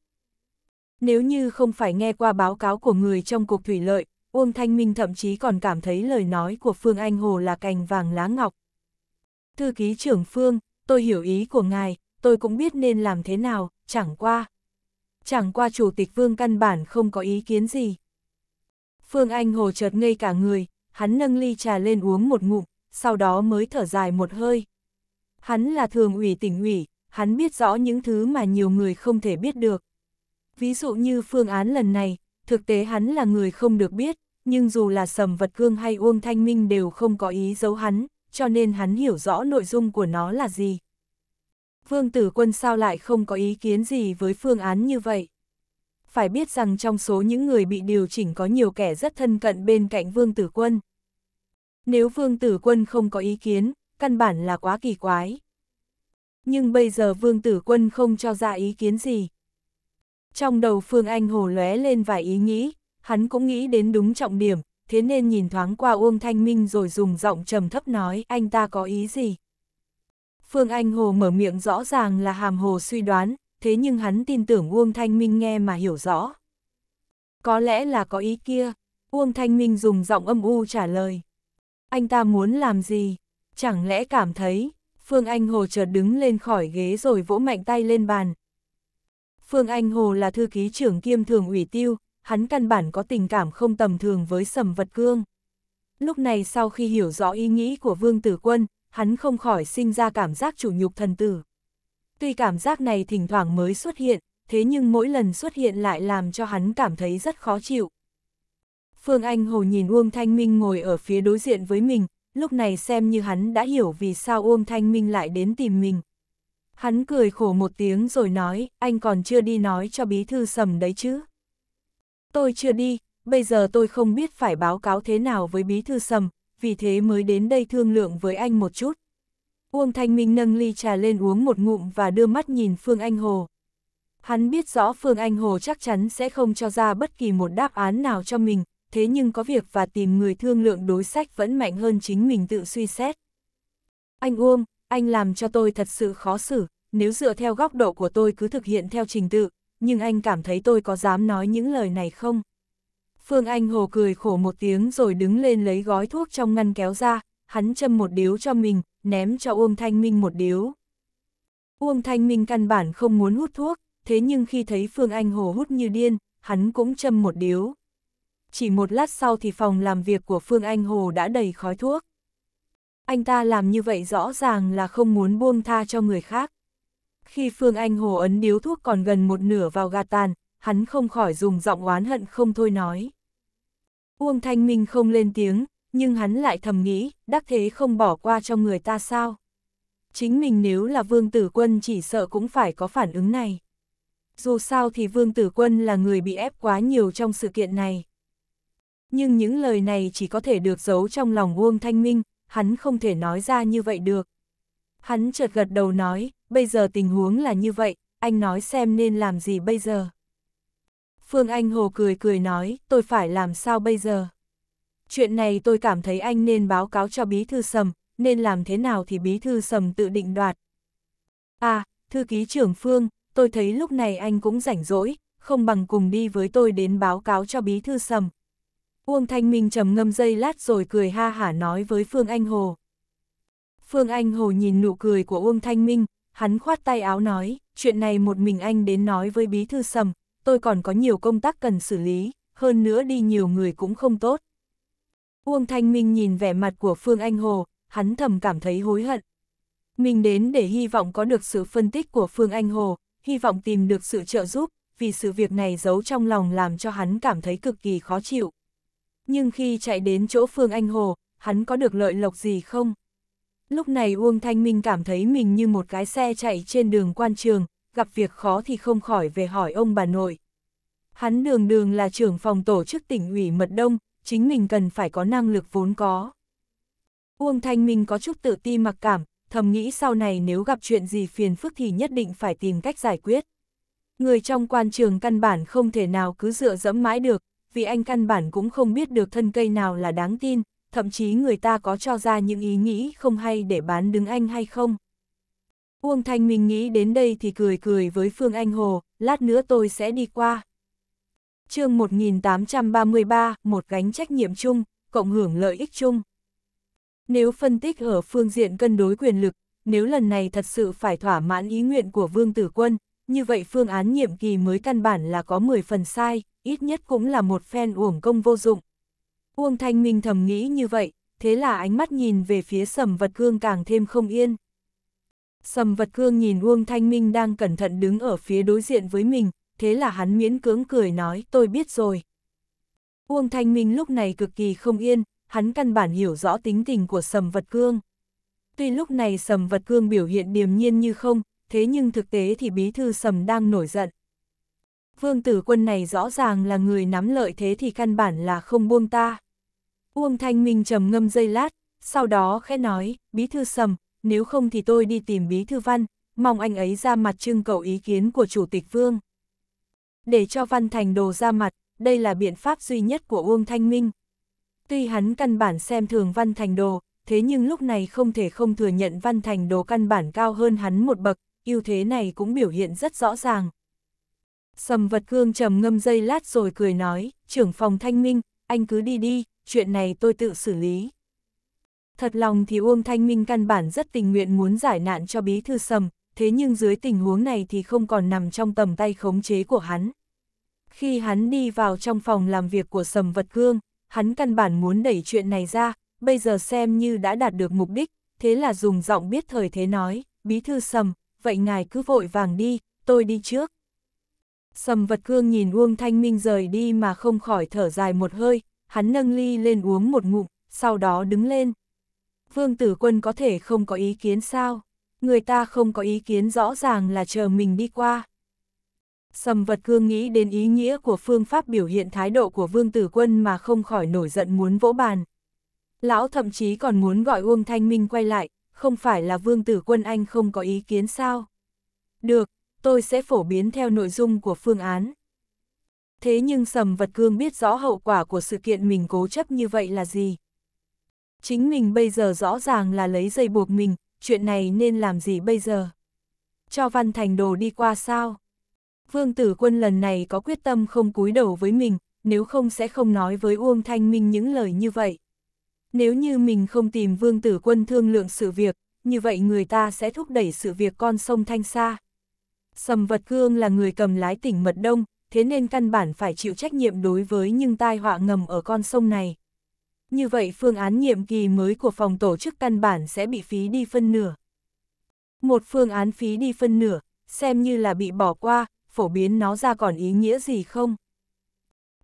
Nếu như không phải nghe qua báo cáo của người trong cuộc thủy lợi, Uông Thanh Minh thậm chí còn cảm thấy lời nói của Phương Anh Hồ là cành vàng lá ngọc. Thư ký trưởng Phương, tôi hiểu ý của ngài, tôi cũng biết nên làm thế nào, chẳng qua. Chẳng qua chủ tịch Vương căn bản không có ý kiến gì. Phương Anh Hồ chợt ngây cả người, hắn nâng ly trà lên uống một ngụm, sau đó mới thở dài một hơi. Hắn là thường ủy tỉnh ủy, hắn biết rõ những thứ mà nhiều người không thể biết được. Ví dụ như phương án lần này, thực tế hắn là người không được biết, nhưng dù là Sầm Vật Cương hay Uông Thanh Minh đều không có ý giấu hắn, cho nên hắn hiểu rõ nội dung của nó là gì. Vương Tử Quân sao lại không có ý kiến gì với phương án như vậy? phải biết rằng trong số những người bị điều chỉnh có nhiều kẻ rất thân cận bên cạnh Vương Tử Quân. Nếu Vương Tử Quân không có ý kiến, căn bản là quá kỳ quái. Nhưng bây giờ Vương Tử Quân không cho ra ý kiến gì. Trong đầu Phương Anh Hồ lóe lên vài ý nghĩ, hắn cũng nghĩ đến đúng trọng điểm, thế nên nhìn thoáng qua Uông Thanh Minh rồi dùng giọng trầm thấp nói anh ta có ý gì. Phương Anh Hồ mở miệng rõ ràng là hàm hồ suy đoán, thế nhưng hắn tin tưởng Uông Thanh Minh nghe mà hiểu rõ. Có lẽ là có ý kia, Uông Thanh Minh dùng giọng âm u trả lời. Anh ta muốn làm gì? Chẳng lẽ cảm thấy, Phương Anh Hồ chợt đứng lên khỏi ghế rồi vỗ mạnh tay lên bàn. Phương Anh Hồ là thư ký trưởng kiêm thường ủy tiêu, hắn căn bản có tình cảm không tầm thường với sầm vật cương. Lúc này sau khi hiểu rõ ý nghĩ của Vương Tử Quân, hắn không khỏi sinh ra cảm giác chủ nhục thần tử. Tuy cảm giác này thỉnh thoảng mới xuất hiện, thế nhưng mỗi lần xuất hiện lại làm cho hắn cảm thấy rất khó chịu. Phương Anh Hồ nhìn Uông Thanh Minh ngồi ở phía đối diện với mình, lúc này xem như hắn đã hiểu vì sao Uông Thanh Minh lại đến tìm mình. Hắn cười khổ một tiếng rồi nói, anh còn chưa đi nói cho bí thư sầm đấy chứ. Tôi chưa đi, bây giờ tôi không biết phải báo cáo thế nào với bí thư sầm, vì thế mới đến đây thương lượng với anh một chút. Uông Thanh Minh nâng ly trà lên uống một ngụm và đưa mắt nhìn Phương Anh Hồ. Hắn biết rõ Phương Anh Hồ chắc chắn sẽ không cho ra bất kỳ một đáp án nào cho mình, thế nhưng có việc và tìm người thương lượng đối sách vẫn mạnh hơn chính mình tự suy xét. Anh Uông, anh làm cho tôi thật sự khó xử, nếu dựa theo góc độ của tôi cứ thực hiện theo trình tự, nhưng anh cảm thấy tôi có dám nói những lời này không? Phương Anh Hồ cười khổ một tiếng rồi đứng lên lấy gói thuốc trong ngăn kéo ra, hắn châm một điếu cho mình, ném cho Uông Thanh Minh một điếu. Uông Thanh Minh căn bản không muốn hút thuốc, thế nhưng khi thấy Phương Anh Hồ hút như điên, hắn cũng châm một điếu. Chỉ một lát sau thì phòng làm việc của Phương Anh Hồ đã đầy khói thuốc. Anh ta làm như vậy rõ ràng là không muốn buông tha cho người khác. Khi Phương Anh Hồ ấn điếu thuốc còn gần một nửa vào gạt tàn, hắn không khỏi dùng giọng oán hận không thôi nói. Uông Thanh Minh không lên tiếng, nhưng hắn lại thầm nghĩ, đắc thế không bỏ qua cho người ta sao. Chính mình nếu là vương tử quân chỉ sợ cũng phải có phản ứng này. Dù sao thì vương tử quân là người bị ép quá nhiều trong sự kiện này. Nhưng những lời này chỉ có thể được giấu trong lòng Uông Thanh Minh, hắn không thể nói ra như vậy được. Hắn chợt gật đầu nói, bây giờ tình huống là như vậy, anh nói xem nên làm gì bây giờ. Phương Anh Hồ cười cười nói, tôi phải làm sao bây giờ? chuyện này tôi cảm thấy anh nên báo cáo cho bí thư sầm, nên làm thế nào thì bí thư sầm tự định đoạt. À, thư ký trưởng Phương, tôi thấy lúc này anh cũng rảnh rỗi, không bằng cùng đi với tôi đến báo cáo cho bí thư sầm. Uông Thanh Minh trầm ngâm dây lát rồi cười ha hả nói với Phương Anh Hồ. Phương Anh Hồ nhìn nụ cười của Uông Thanh Minh, hắn khoát tay áo nói, chuyện này một mình anh đến nói với bí thư sầm, tôi còn có nhiều công tác cần xử lý, hơn nữa đi nhiều người cũng không tốt. Uông Thanh Minh nhìn vẻ mặt của Phương Anh Hồ, hắn thầm cảm thấy hối hận. Mình đến để hy vọng có được sự phân tích của Phương Anh Hồ, hy vọng tìm được sự trợ giúp, vì sự việc này giấu trong lòng làm cho hắn cảm thấy cực kỳ khó chịu. Nhưng khi chạy đến chỗ Phương Anh Hồ, hắn có được lợi lộc gì không? Lúc này Uông Thanh Minh cảm thấy mình như một cái xe chạy trên đường quan trường, gặp việc khó thì không khỏi về hỏi ông bà nội. Hắn đường đường là trưởng phòng tổ chức tỉnh ủy Mật Đông, chính mình cần phải có năng lực vốn có. Uông Thanh Minh có chút tự ti mặc cảm, thầm nghĩ sau này nếu gặp chuyện gì phiền phức thì nhất định phải tìm cách giải quyết. Người trong quan trường căn bản không thể nào cứ dựa dẫm mãi được, vì anh căn bản cũng không biết được thân cây nào là đáng tin, thậm chí người ta có cho ra những ý nghĩ không hay để bán đứng anh hay không. Uông Thanh Minh nghĩ đến đây thì cười cười với Phương Anh Hồ, lát nữa tôi sẽ đi qua chương 1833, một gánh trách nhiệm chung, cộng hưởng lợi ích chung. Nếu phân tích ở phương diện cân đối quyền lực, nếu lần này thật sự phải thỏa mãn ý nguyện của Vương Tử Quân, như vậy phương án nhiệm kỳ mới căn bản là có 10 phần sai, ít nhất cũng là một phen uổng công vô dụng. Uông Thanh Minh thầm nghĩ như vậy, thế là ánh mắt nhìn về phía sầm vật cương càng thêm không yên. Sầm vật cương nhìn Uông Thanh Minh đang cẩn thận đứng ở phía đối diện với mình, thế là hắn miễn cưỡng cười nói tôi biết rồi. Uông Thanh Minh lúc này cực kỳ không yên, hắn căn bản hiểu rõ tính tình của sầm vật cương. Tuy lúc này sầm vật cương biểu hiện điềm nhiên như không, thế nhưng thực tế thì bí thư sầm đang nổi giận. Vương tử quân này rõ ràng là người nắm lợi thế thì căn bản là không buông ta. Uông Thanh Minh trầm ngâm dây lát, sau đó khẽ nói, bí thư sầm, nếu không thì tôi đi tìm bí thư văn, mong anh ấy ra mặt trưng cầu ý kiến của chủ tịch vương để cho Văn Thành Đồ ra mặt, đây là biện pháp duy nhất của Uông Thanh Minh. Tuy hắn căn bản xem thường Văn Thành Đồ, thế nhưng lúc này không thể không thừa nhận Văn Thành Đồ căn bản cao hơn hắn một bậc, ưu thế này cũng biểu hiện rất rõ ràng. Sầm vật cương trầm ngâm dây lát rồi cười nói, trưởng phòng Thanh Minh, anh cứ đi đi, chuyện này tôi tự xử lý. Thật lòng thì Uông Thanh Minh căn bản rất tình nguyện muốn giải nạn cho bí thư sầm, thế nhưng dưới tình huống này thì không còn nằm trong tầm tay khống chế của hắn. Khi hắn đi vào trong phòng làm việc của Sầm Vật Cương, hắn căn bản muốn đẩy chuyện này ra, bây giờ xem như đã đạt được mục đích, thế là dùng giọng biết thời thế nói, bí thư Sầm, vậy ngài cứ vội vàng đi, tôi đi trước. Sầm Vật Cương nhìn Uông Thanh Minh rời đi mà không khỏi thở dài một hơi, hắn nâng ly lên uống một ngụm, sau đó đứng lên. Vương Tử Quân có thể không có ý kiến sao? người ta không có ý kiến rõ ràng là chờ mình đi qua. Sầm vật cương nghĩ đến ý nghĩa của phương pháp biểu hiện thái độ của vương tử quân mà không khỏi nổi giận muốn vỗ bàn. Lão thậm chí còn muốn gọi Uông Thanh Minh quay lại, không phải là vương tử quân anh không có ý kiến sao. Được, tôi sẽ phổ biến theo nội dung của phương án. Thế nhưng sầm vật cương biết rõ hậu quả của sự kiện mình cố chấp như vậy là gì. Chính mình bây giờ rõ ràng là lấy dây buộc mình, chuyện này nên làm gì bây giờ? Cho Văn Thành đồ đi qua sao? Vương Tử Quân lần này có quyết tâm không cúi đầu với mình, nếu không sẽ không nói với Uông Thanh Minh những lời như vậy. Nếu như mình không tìm Vương Tử Quân thương lượng sự việc, như vậy người ta sẽ thúc đẩy sự việc con sông Thanh Sa. Sầm Vật Cương là người cầm lái tỉnh Mật Đông, thế nên căn bản phải chịu trách nhiệm đối với những tai họa ngầm ở con sông này như vậy phương án nhiệm kỳ mới của phòng tổ chức căn bản sẽ bị phí đi phân nửa. Một phương án phí đi phân nửa, xem như là bị bỏ qua, phổ biến nó ra còn ý nghĩa gì không?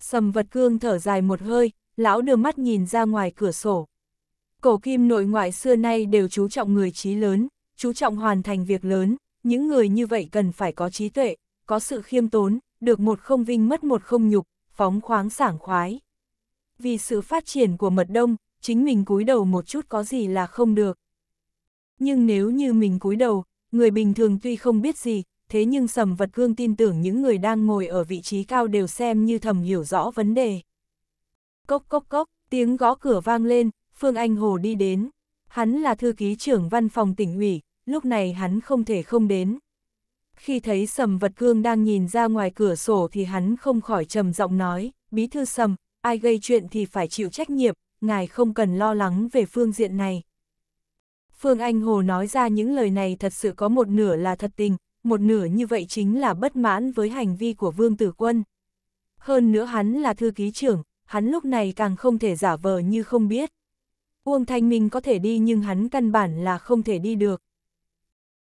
Sầm vật cương thở dài một hơi, lão đưa mắt nhìn ra ngoài cửa sổ. Cổ kim nội ngoại xưa nay đều chú trọng người trí lớn, chú trọng hoàn thành việc lớn, những người như vậy cần phải có trí tuệ, có sự khiêm tốn, được một không vinh mất một không nhục, phóng khoáng sảng khoái vì sự phát triển của mật đông, chính mình cúi đầu một chút có gì là không được. Nhưng nếu như mình cúi đầu, người bình thường tuy không biết gì, thế nhưng Sầm Vật Cương tin tưởng những người đang ngồi ở vị trí cao đều xem như thầm hiểu rõ vấn đề. Cốc cốc cốc, tiếng gõ cửa vang lên, Phương Anh Hồ đi đến. Hắn là thư ký trưởng văn phòng tỉnh ủy, lúc này hắn không thể không đến. Khi thấy Sầm Vật Cương đang nhìn ra ngoài cửa sổ thì hắn không khỏi trầm giọng nói, Bí thư Sầm, ai gây chuyện thì phải chịu trách nhiệm, ngài không cần lo lắng về phương diện này. Phương Anh Hồ nói ra những lời này thật sự có một nửa là thật tình, một nửa như vậy chính là bất mãn với hành vi của Vương Tử Quân. Hơn nữa hắn là thư ký trưởng, hắn lúc này càng không thể giả vờ như không biết. Uông Thanh Minh có thể đi nhưng hắn căn bản là không thể đi được.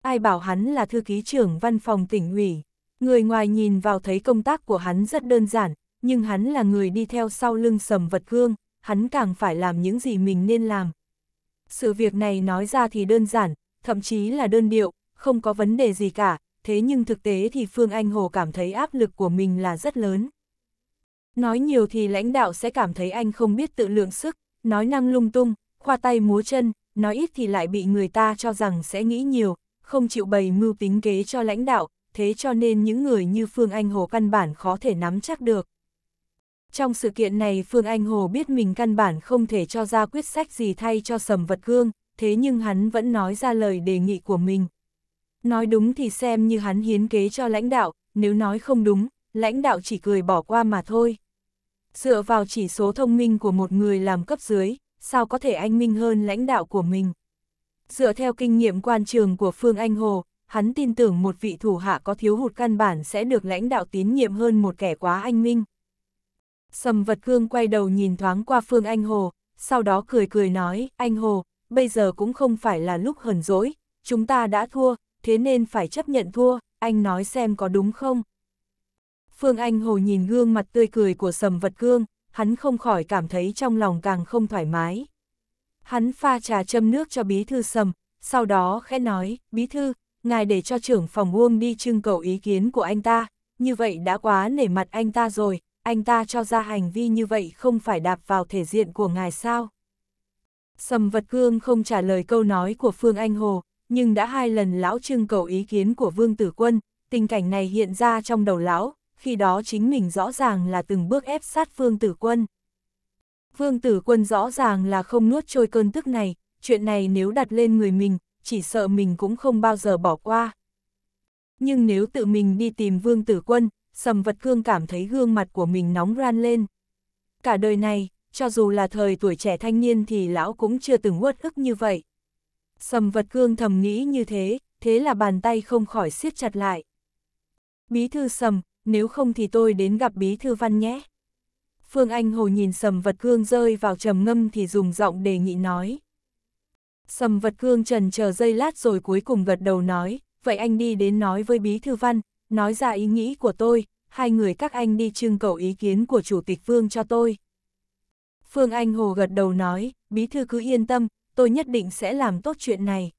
Ai bảo hắn là thư ký trưởng văn phòng tỉnh ủy, người ngoài nhìn vào thấy công tác của hắn rất đơn giản, nhưng hắn là người đi theo sau lưng sầm vật gương, hắn càng phải làm những gì mình nên làm. Sự việc này nói ra thì đơn giản, thậm chí là đơn điệu, không có vấn đề gì cả, thế nhưng thực tế thì Phương Anh Hồ cảm thấy áp lực của mình là rất lớn. Nói nhiều thì lãnh đạo sẽ cảm thấy anh không biết tự lượng sức, nói năng lung tung, khoa tay múa chân, nói ít thì lại bị người ta cho rằng sẽ nghĩ nhiều, không chịu bày mưu tính kế cho lãnh đạo, thế cho nên những người như Phương Anh Hồ căn bản khó thể nắm chắc được. Trong sự kiện này Phương Anh Hồ biết mình căn bản không thể cho ra quyết sách gì thay cho sầm vật cương, thế nhưng hắn vẫn nói ra lời đề nghị của mình. Nói đúng thì xem như hắn hiến kế cho lãnh đạo, nếu nói không đúng, lãnh đạo chỉ cười bỏ qua mà thôi. Dựa vào chỉ số thông minh của một người làm cấp dưới, sao có thể anh minh hơn lãnh đạo của mình. Dựa theo kinh nghiệm quan trường của Phương Anh Hồ, hắn tin tưởng một vị thủ hạ có thiếu hụt căn bản sẽ được lãnh đạo tín nhiệm hơn một kẻ quá anh minh. Sầm vật cương quay đầu nhìn thoáng qua Phương Anh Hồ, sau đó cười cười nói, anh Hồ, bây giờ cũng không phải là lúc hờn dỗi, chúng ta đã thua, thế nên phải chấp nhận thua, anh nói xem có đúng không? Phương Anh Hồ nhìn gương mặt tươi cười của sầm vật cương, hắn không khỏi cảm thấy trong lòng càng không thoải mái. Hắn pha trà châm nước cho bí thư sầm, sau đó khẽ nói, bí thư, ngài để cho trưởng phòng uông đi trưng cầu ý kiến của anh ta, như vậy đã quá nể mặt anh ta rồi, anh ta cho ra hành vi như vậy không phải đạp vào thể diện của ngài sao? Sầm vật cương không trả lời câu nói của Phương Anh Hồ, nhưng đã hai lần lão trưng cầu ý kiến của Vương Tử Quân, tình cảnh này hiện ra trong đầu lão, khi đó chính mình rõ ràng là từng bước ép sát Vương Tử Quân. Vương Tử Quân rõ ràng là không nuốt trôi cơn tức này, chuyện này nếu đặt lên người mình, chỉ sợ mình cũng không bao giờ bỏ qua. Nhưng nếu tự mình đi tìm Vương Tử Quân, sầm vật cương cảm thấy gương mặt của mình nóng ran lên. Cả đời này, cho dù là thời tuổi trẻ thanh niên thì lão cũng chưa từng uất ức như vậy. Sầm vật cương thầm nghĩ như thế, thế là bàn tay không khỏi siết chặt lại. Bí thư sầm, nếu không thì tôi đến gặp bí thư văn nhé. Phương Anh Hồ nhìn sầm vật cương rơi vào trầm ngâm thì dùng giọng đề nghị nói. Sầm vật cương trần chờ giây lát rồi cuối cùng gật đầu nói, vậy anh đi đến nói với bí thư văn, nói ra ý nghĩ của tôi, hai người các anh đi trưng cầu ý kiến của Chủ tịch Phương cho tôi. Phương Anh Hồ gật đầu nói, bí thư cứ yên tâm, tôi nhất định sẽ làm tốt chuyện này.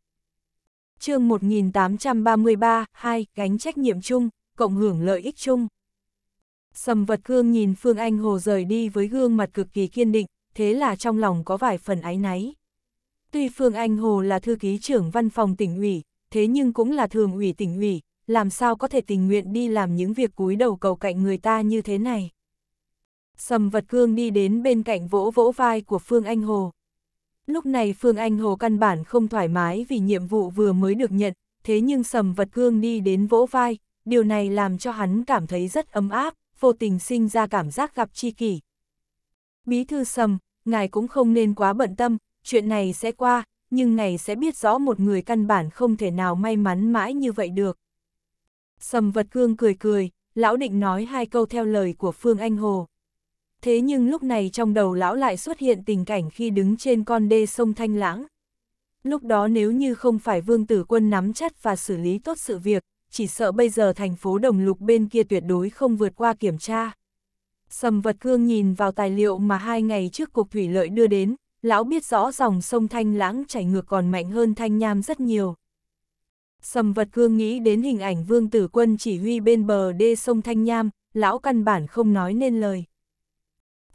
chương 1833, 2, gánh trách nhiệm chung, cộng hưởng lợi ích chung. Sầm vật cương nhìn Phương Anh Hồ rời đi với gương mặt cực kỳ kiên định, thế là trong lòng có vài phần áy náy. Tuy Phương Anh Hồ là thư ký trưởng văn phòng tỉnh ủy, thế nhưng cũng là thường ủy tỉnh ủy, làm sao có thể tình nguyện đi làm những việc cúi đầu cầu cạnh người ta như thế này. Sầm vật cương đi đến bên cạnh vỗ vỗ vai của Phương Anh Hồ. Lúc này Phương Anh Hồ căn bản không thoải mái vì nhiệm vụ vừa mới được nhận, thế nhưng sầm vật cương đi đến vỗ vai, điều này làm cho hắn cảm thấy rất ấm áp, vô tình sinh ra cảm giác gặp tri kỷ. Bí thư sầm, ngài cũng không nên quá bận tâm, chuyện này sẽ qua, nhưng ngài sẽ biết rõ một người căn bản không thể nào may mắn mãi như vậy được. Sầm vật cương cười cười, lão định nói hai câu theo lời của Phương Anh Hồ. Thế nhưng lúc này trong đầu lão lại xuất hiện tình cảnh khi đứng trên con đê sông Thanh Lãng. Lúc đó nếu như không phải vương tử quân nắm chắc và xử lý tốt sự việc, chỉ sợ bây giờ thành phố Đồng Lục bên kia tuyệt đối không vượt qua kiểm tra. Sầm vật cương nhìn vào tài liệu mà hai ngày trước cục thủy lợi đưa đến, lão biết rõ dòng sông Thanh Lãng chảy ngược còn mạnh hơn Thanh Nham rất nhiều. Sầm vật cương nghĩ đến hình ảnh vương tử quân chỉ huy bên bờ đê sông Thanh Nham, lão căn bản không nói nên lời.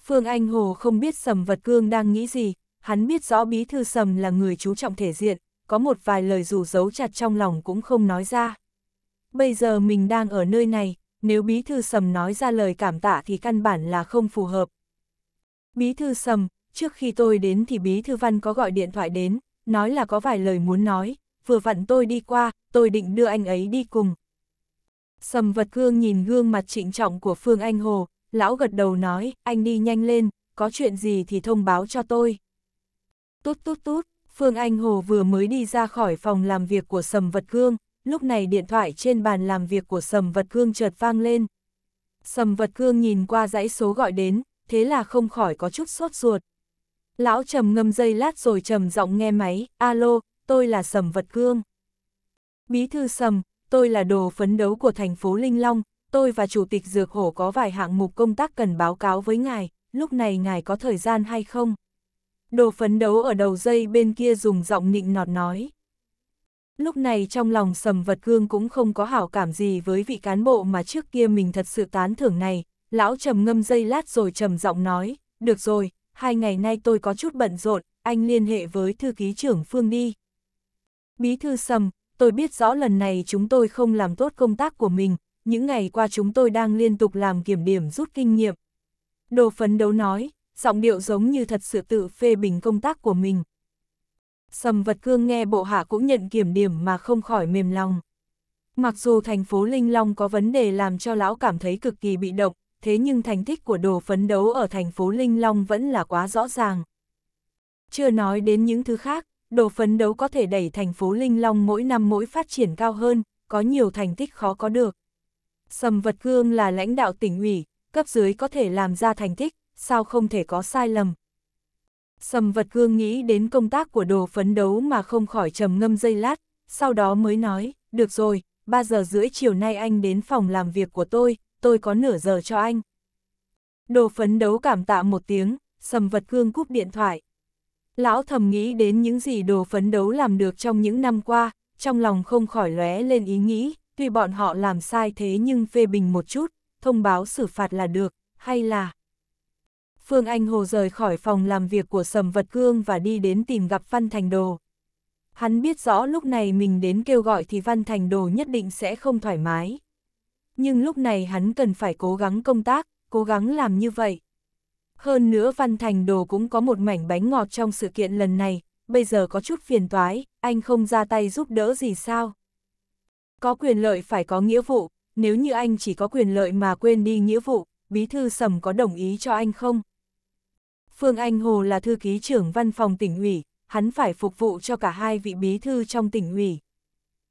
Phương Anh Hồ không biết sầm vật cương đang nghĩ gì, hắn biết rõ bí thư sầm là người chú trọng thể diện, có một vài lời dù giấu chặt trong lòng cũng không nói ra. Bây giờ mình đang ở nơi này, nếu bí thư sầm nói ra lời cảm tạ thì căn bản là không phù hợp. Bí thư sầm, trước khi tôi đến thì bí thư văn có gọi điện thoại đến, nói là có vài lời muốn nói, vừa vặn tôi đi qua, tôi định đưa anh ấy đi cùng. Sầm vật gương nhìn gương mặt trịnh trọng của Phương Anh Hồ, lão gật đầu nói, anh đi nhanh lên, có chuyện gì thì thông báo cho tôi. Tút tút tút, Phương Anh Hồ vừa mới đi ra khỏi phòng làm việc của Sầm Vật Cương, lúc này điện thoại trên bàn làm việc của Sầm Vật Cương chợt vang lên. Sầm Vật Cương nhìn qua dãy số gọi đến, thế là không khỏi có chút sốt ruột. Lão trầm ngâm dây lát rồi trầm giọng nghe máy, alo, tôi là Sầm Vật Cương. Bí thư Sầm, tôi là đồ phấn đấu của thành phố Linh Long, tôi và Chủ tịch Dược Hổ có vài hạng mục công tác cần báo cáo với ngài, lúc này ngài có thời gian hay không? Đồ phấn đấu ở đầu dây bên kia dùng giọng nịnh nọt nói. Lúc này trong lòng Sầm Vật Cương cũng không có hảo cảm gì với vị cán bộ mà trước kia mình thật sự tán thưởng này, lão trầm ngâm dây lát rồi trầm giọng nói, được rồi, hai ngày nay tôi có chút bận rộn, anh liên hệ với thư ký trưởng Phương đi. Bí thư Sầm, tôi biết rõ lần này chúng tôi không làm tốt công tác của mình, những ngày qua chúng tôi đang liên tục làm kiểm điểm rút kinh nghiệm. Đồ phấn đấu nói, giọng điệu giống như thật sự tự phê bình công tác của mình. Sầm vật cương nghe bộ hạ cũng nhận kiểm điểm mà không khỏi mềm lòng. Mặc dù thành phố Linh Long có vấn đề làm cho lão cảm thấy cực kỳ bị động, thế nhưng thành tích của đồ phấn đấu ở thành phố Linh Long vẫn là quá rõ ràng. Chưa nói đến những thứ khác, đồ phấn đấu có thể đẩy thành phố Linh Long mỗi năm mỗi phát triển cao hơn, có nhiều thành tích khó có được. Sầm Vật Cương là lãnh đạo tỉnh ủy, cấp dưới có thể làm ra thành tích, sao không thể có sai lầm. Sầm Vật Cương nghĩ đến công tác của đồ phấn đấu mà không khỏi trầm ngâm dây lát, sau đó mới nói, được rồi, 3 giờ rưỡi chiều nay anh đến phòng làm việc của tôi, tôi có nửa giờ cho anh. Đồ phấn đấu cảm tạ một tiếng, Sầm Vật Cương cúp điện thoại. Lão thầm nghĩ đến những gì đồ phấn đấu làm được trong những năm qua, trong lòng không khỏi lóe lên ý nghĩ, tuy bọn họ làm sai thế nhưng phê bình một chút, thông báo xử phạt là được, hay là... Phương Anh Hồ rời khỏi phòng làm việc của Sầm Vật Cương và đi đến tìm gặp Văn Thành Đồ. Hắn biết rõ lúc này mình đến kêu gọi thì Văn Thành Đồ nhất định sẽ không thoải mái. Nhưng lúc này hắn cần phải cố gắng công tác, cố gắng làm như vậy. Hơn nữa Văn Thành Đồ cũng có một mảnh bánh ngọt trong sự kiện lần này, bây giờ có chút phiền toái, anh không ra tay giúp đỡ gì sao? Có quyền lợi phải có nghĩa vụ, nếu như anh chỉ có quyền lợi mà quên đi nghĩa vụ, Bí Thư Sầm có đồng ý cho anh không? Phương Anh Hồ là thư ký trưởng văn phòng tỉnh ủy, hắn phải phục vụ cho cả hai vị bí thư trong tỉnh ủy.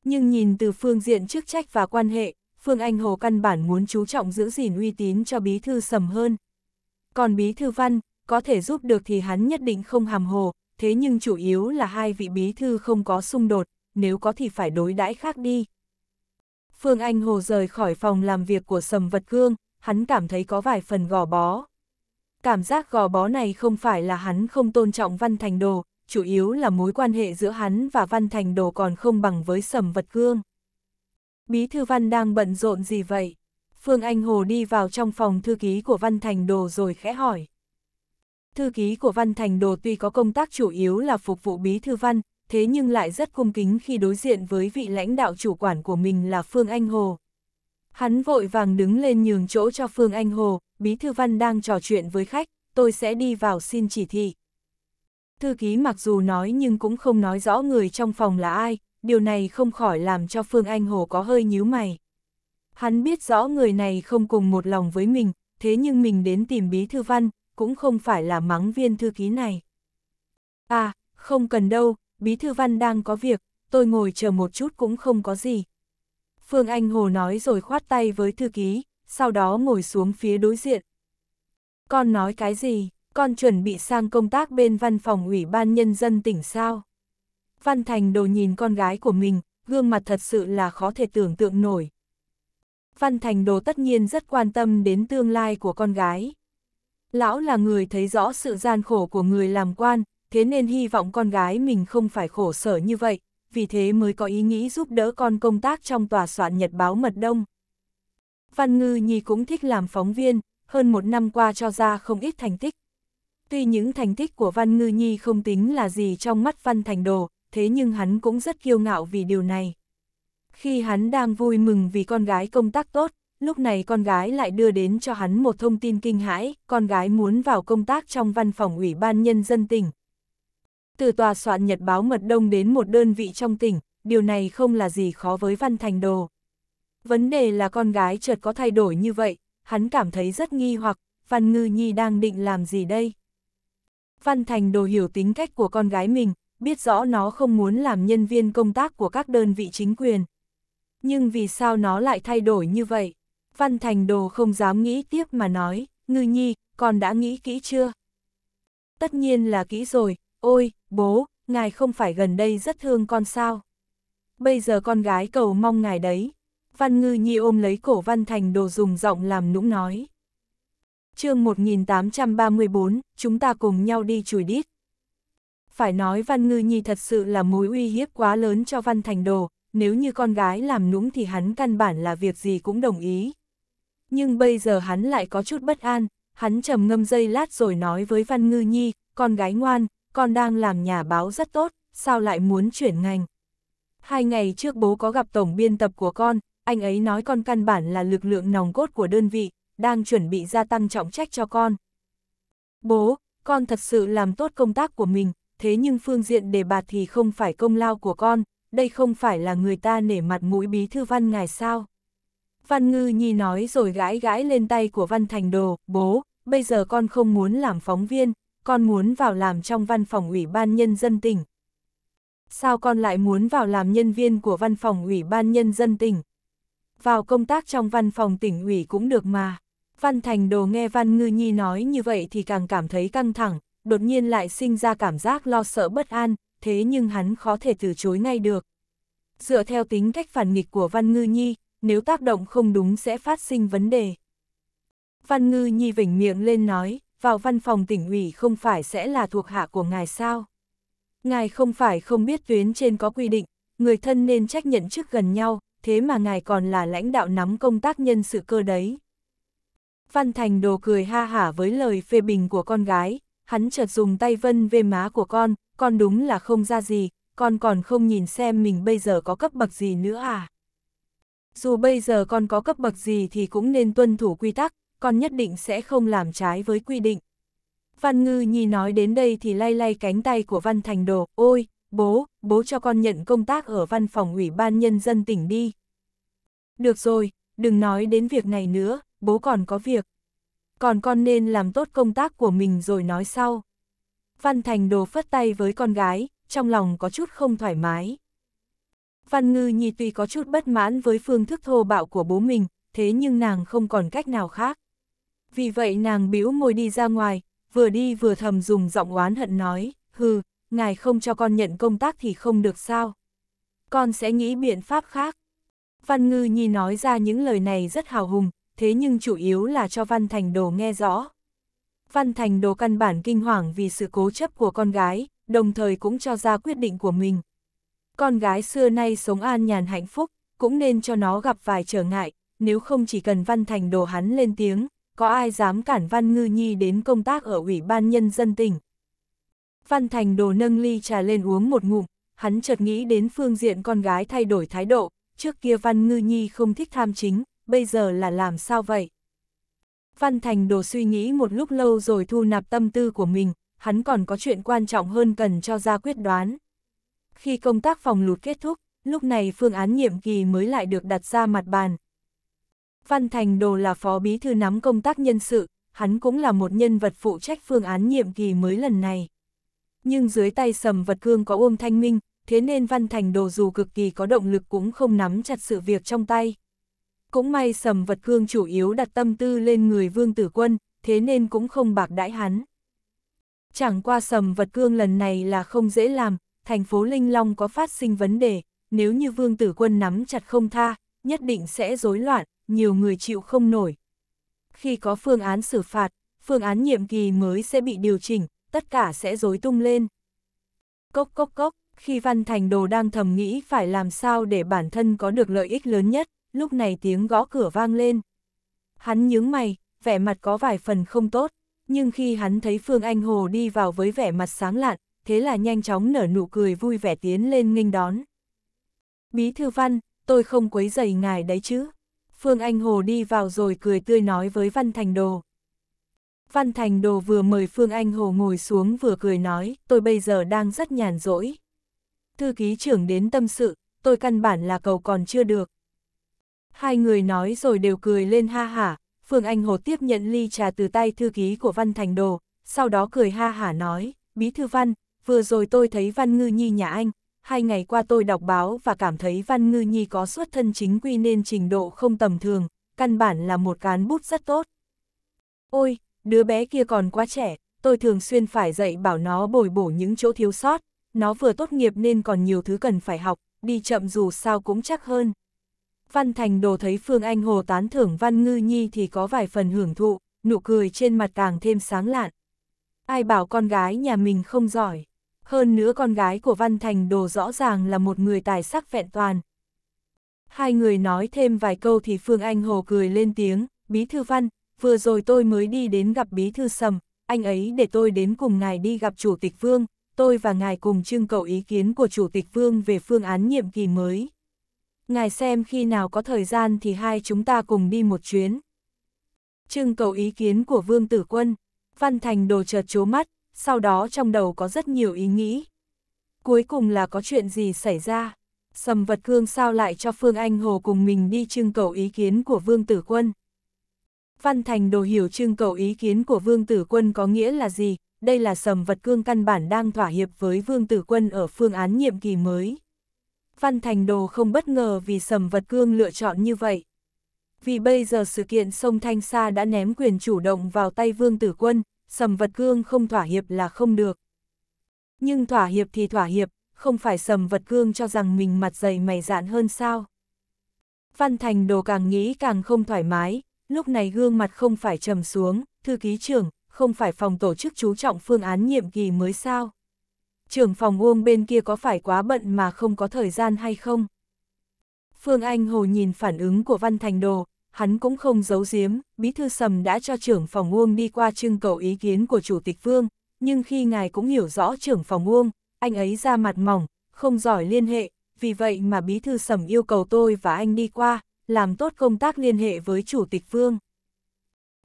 Nhưng nhìn từ phương diện chức trách và quan hệ, Phương Anh Hồ căn bản muốn chú trọng giữ gìn uy tín cho bí thư sầm hơn. Còn bí thư văn, có thể giúp được thì hắn nhất định không hàm hồ, thế nhưng chủ yếu là hai vị bí thư không có xung đột, nếu có thì phải đối đãi khác đi. Phương Anh Hồ rời khỏi phòng làm việc của Sầm Vật Cương, hắn cảm thấy có vài phần gò bó. Cảm giác gò bó này không phải là hắn không tôn trọng Văn Thành Đồ, chủ yếu là mối quan hệ giữa hắn và Văn Thành Đồ còn không bằng với Sầm Vật Cương. Bí thư Văn đang bận rộn gì vậy? Phương Anh Hồ đi vào trong phòng thư ký của Văn Thành Đồ rồi khẽ hỏi. Thư ký của Văn Thành Đồ tuy có công tác chủ yếu là phục vụ bí thư văn, thế nhưng lại rất cung kính khi đối diện với vị lãnh đạo chủ quản của mình là Phương Anh Hồ. Hắn vội vàng đứng lên nhường chỗ cho Phương Anh Hồ, bí thư văn đang trò chuyện với khách, tôi sẽ đi vào xin chỉ thị. Thư ký mặc dù nói nhưng cũng không nói rõ người trong phòng là ai, điều này không khỏi làm cho Phương Anh Hồ có hơi nhíu mày. Hắn biết rõ người này không cùng một lòng với mình, thế nhưng mình đến tìm bí thư văn, cũng không phải là mắng viên thư ký này. À, không cần đâu, bí thư văn đang có việc, tôi ngồi chờ một chút cũng không có gì. Phương Anh Hồ nói rồi khoát tay với thư ký, sau đó ngồi xuống phía đối diện. Con nói cái gì, con chuẩn bị sang công tác bên văn phòng ủy ban nhân dân tỉnh sao? Văn Thành đồ nhìn con gái của mình, gương mặt thật sự là khó thể tưởng tượng nổi. Văn Thành Đồ tất nhiên rất quan tâm đến tương lai của con gái. Lão là người thấy rõ sự gian khổ của người làm quan, thế nên hy vọng con gái mình không phải khổ sở như vậy, vì thế mới có ý nghĩ giúp đỡ con công tác trong tòa soạn nhật báo Mật Đông. Văn Ngư Nhi cũng thích làm phóng viên, hơn một năm qua cho ra không ít thành tích. Tuy những thành tích của Văn Ngư Nhi không tính là gì trong mắt Văn Thành Đồ, thế nhưng hắn cũng rất kiêu ngạo vì điều này. Khi hắn đang vui mừng vì con gái công tác tốt, lúc này con gái lại đưa đến cho hắn một thông tin kinh hãi, con gái muốn vào công tác trong văn phòng ủy ban nhân dân tỉnh. Từ tòa soạn nhật báo Mật Đông đến một đơn vị trong tỉnh, điều này không là gì khó với Văn Thành Đồ. Vấn đề là con gái chợt có thay đổi như vậy, hắn cảm thấy rất nghi hoặc, Văn Ngư Nhi đang định làm gì đây? Văn Thành Đồ hiểu tính cách của con gái mình, biết rõ nó không muốn làm nhân viên công tác của các đơn vị chính quyền nhưng vì sao nó lại thay đổi như vậy? Văn Thành Đồ không dám nghĩ tiếp mà nói, ngư nhi, con đã nghĩ kỹ chưa? Tất nhiên là kỹ rồi, ôi, bố, ngài không phải gần đây rất thương con sao? Bây giờ con gái cầu mong ngài đấy. Văn Ngư Nhi ôm lấy cổ Văn Thành Đồ dùng giọng làm nũng nói. chương 1834, chúng ta cùng nhau đi chùi đít. Phải nói Văn Ngư Nhi thật sự là mối uy hiếp quá lớn cho Văn Thành Đồ, nếu như con gái làm nũng thì hắn căn bản là việc gì cũng đồng ý. Nhưng bây giờ hắn lại có chút bất an, hắn trầm ngâm dây lát rồi nói với Văn Ngư Nhi, con gái ngoan, con đang làm nhà báo rất tốt, sao lại muốn chuyển ngành. Hai ngày trước bố có gặp tổng biên tập của con, anh ấy nói con căn bản là lực lượng nòng cốt của đơn vị, đang chuẩn bị gia tăng trọng trách cho con. Bố, con thật sự làm tốt công tác của mình, thế nhưng phương diện đề bạt thì không phải công lao của con, đây không phải là người ta nể mặt mũi bí thư văn ngài sao. Văn ngư nhi nói rồi gãi gãi lên tay của văn thành đồ, bố, bây giờ con không muốn làm phóng viên, con muốn vào làm trong văn phòng ủy ban nhân dân tỉnh. Sao con lại muốn vào làm nhân viên của văn phòng ủy ban nhân dân tỉnh? Vào công tác trong văn phòng tỉnh ủy cũng được mà. Văn Thành Đồ nghe Văn Ngư Nhi nói như vậy thì càng cảm thấy căng thẳng, đột nhiên lại sinh ra cảm giác lo sợ bất an, thế nhưng hắn khó thể từ chối ngay được. Dựa theo tính cách phản nghịch của Văn Ngư Nhi, nếu tác động không đúng sẽ phát sinh vấn đề. Văn Ngư Nhi vỉnh miệng lên nói, vào văn phòng tỉnh ủy không phải sẽ là thuộc hạ của ngài sao? Ngài không phải không biết tuyến trên có quy định, người thân nên trách nhận chức gần nhau, thế mà ngài còn là lãnh đạo nắm công tác nhân sự cơ đấy. Văn Thành đồ cười ha hả với lời phê bình của con gái, hắn chợt dùng tay vân về má của con, con đúng là không ra gì, con còn không nhìn xem mình bây giờ có cấp bậc gì nữa à. Dù bây giờ con có cấp bậc gì thì cũng nên tuân thủ quy tắc, con nhất định sẽ không làm trái với quy định. Văn Ngư Nhi nói đến đây thì lay lay cánh tay của Văn Thành Đồ, ôi, bố, bố cho con nhận công tác ở văn phòng ủy ban nhân dân tỉnh đi. Được rồi, đừng nói đến việc này nữa, bố còn có việc. Còn con nên làm tốt công tác của mình rồi nói sau. Văn Thành Đồ phất tay với con gái, trong lòng có chút không thoải mái. Văn Ngư Nhi tuy có chút bất mãn với phương thức thô bạo của bố mình, thế nhưng nàng không còn cách nào khác. Vì vậy nàng bĩu môi đi ra ngoài, vừa đi vừa thầm dùng giọng oán hận nói, hừ, ngài không cho con nhận công tác thì không được sao. Con sẽ nghĩ biện pháp khác. Văn Ngư Nhi nói ra những lời này rất hào hùng, thế nhưng chủ yếu là cho Văn Thành Đồ nghe rõ. Văn Thành Đồ căn bản kinh hoàng vì sự cố chấp của con gái, đồng thời cũng cho ra quyết định của mình. Con gái xưa nay sống an nhàn hạnh phúc, cũng nên cho nó gặp vài trở ngại, nếu không chỉ cần Văn Thành Đồ hắn lên tiếng, có ai dám cản Văn Ngư Nhi đến công tác ở Ủy ban Nhân dân tỉnh. Văn Thành Đồ nâng ly trà lên uống một ngụm, hắn chợt nghĩ đến phương diện con gái thay đổi thái độ, trước kia Văn Ngư Nhi không thích tham chính, bây giờ là làm sao vậy? Văn Thành đồ suy nghĩ một lúc lâu rồi thu nạp tâm tư của mình, hắn còn có chuyện quan trọng hơn cần cho ra quyết đoán. Khi công tác phòng lụt kết thúc, lúc này phương án nhiệm kỳ mới lại được đặt ra mặt bàn. Văn Thành Đồ là phó bí thư nắm công tác nhân sự, hắn cũng là một nhân vật phụ trách phương án nhiệm kỳ mới lần này. Nhưng dưới tay sầm vật cương có ôm thanh minh, thế nên Văn Thành Đồ dù cực kỳ có động lực cũng không nắm chặt sự việc trong tay. Cũng may sầm vật cương chủ yếu đặt tâm tư lên người vương tử quân, thế nên cũng không bạc đãi hắn. Chẳng qua sầm vật cương lần này là không dễ làm, thành phố Linh Long có phát sinh vấn đề, nếu như vương tử quân nắm chặt không tha, nhất định sẽ rối loạn, nhiều người chịu không nổi. Khi có phương án xử phạt, phương án nhiệm kỳ mới sẽ bị điều chỉnh, tất cả sẽ rối tung lên. Cốc cốc cốc, khi Văn Thành Đồ đang thầm nghĩ phải làm sao để bản thân có được lợi ích lớn nhất, lúc này tiếng gõ cửa vang lên. Hắn nhướng mày, vẻ mặt có vài phần không tốt, nhưng khi hắn thấy Phương Anh Hồ đi vào với vẻ mặt sáng lạn, thế là nhanh chóng nở nụ cười vui vẻ tiến lên nghênh đón. Bí thư văn, tôi không quấy dày ngài đấy chứ. Phương Anh Hồ đi vào rồi cười tươi nói với Văn Thành Đồ. Văn Thành Đồ vừa mời Phương Anh Hồ ngồi xuống vừa cười nói, tôi bây giờ đang rất nhàn rỗi. Thư ký trưởng đến tâm sự, tôi căn bản là cầu còn chưa được. Hai người nói rồi đều cười lên ha hả, Phương Anh Hồ tiếp nhận ly trà từ tay thư ký của Văn Thành Đồ, sau đó cười ha hả nói, Bí Thư Văn, vừa rồi tôi thấy Văn Ngư Nhi nhà anh, hai ngày qua tôi đọc báo và cảm thấy Văn Ngư Nhi có xuất thân chính quy nên trình độ không tầm thường, căn bản là một cán bút rất tốt. Ôi, đứa bé kia còn quá trẻ, tôi thường xuyên phải dạy bảo nó bồi bổ những chỗ thiếu sót, nó vừa tốt nghiệp nên còn nhiều thứ cần phải học, đi chậm dù sao cũng chắc hơn. Văn Thành Đồ thấy Phương Anh Hồ tán thưởng Văn Ngư Nhi thì có vài phần hưởng thụ, nụ cười trên mặt càng thêm sáng lạn. Ai bảo con gái nhà mình không giỏi. Hơn nữa con gái của Văn Thành Đồ rõ ràng là một người tài sắc vẹn toàn. Hai người nói thêm vài câu thì Phương Anh Hồ cười lên tiếng, Bí Thư Văn, vừa rồi tôi mới đi đến gặp Bí Thư Sầm, anh ấy để tôi đến cùng ngài đi gặp Chủ tịch Vương, tôi và ngài cùng trưng cầu ý kiến của Chủ tịch Vương về phương án nhiệm kỳ mới ngài xem khi nào có thời gian thì hai chúng ta cùng đi một chuyến. Trưng cầu ý kiến của Vương Tử Quân, Văn Thành đồ chợt chố mắt, sau đó trong đầu có rất nhiều ý nghĩ. Cuối cùng là có chuyện gì xảy ra? Sầm vật cương sao lại cho Phương Anh Hồ cùng mình đi trưng cầu ý kiến của Vương Tử Quân? Văn Thành đồ hiểu trưng cầu ý kiến của Vương Tử Quân có nghĩa là gì, đây là sầm vật cương căn bản đang thỏa hiệp với Vương Tử Quân ở phương án nhiệm kỳ mới. Phan Thành Đồ không bất ngờ vì Sầm Vật Cương lựa chọn như vậy. Vì bây giờ sự kiện sông Thanh Sa đã ném quyền chủ động vào tay Vương Tử Quân, Sầm Vật Cương không thỏa hiệp là không được. Nhưng thỏa hiệp thì thỏa hiệp, không phải Sầm Vật Cương cho rằng mình mặt dày mày dạn hơn sao. Phan Thành Đồ càng nghĩ càng không thoải mái, lúc này gương mặt không phải trầm xuống, thư ký trưởng, không phải phòng tổ chức chú trọng phương án nhiệm kỳ mới sao trưởng phòng Uông bên kia có phải quá bận mà không có thời gian hay không? Phương Anh Hồ nhìn phản ứng của Văn Thành Đồ, hắn cũng không giấu giếm, Bí Thư Sầm đã cho trưởng phòng Uông đi qua trưng cầu ý kiến của Chủ tịch Vương, nhưng khi ngài cũng hiểu rõ trưởng phòng Uông, anh ấy ra mặt mỏng, không giỏi liên hệ, vì vậy mà Bí Thư Sầm yêu cầu tôi và anh đi qua, làm tốt công tác liên hệ với Chủ tịch Vương.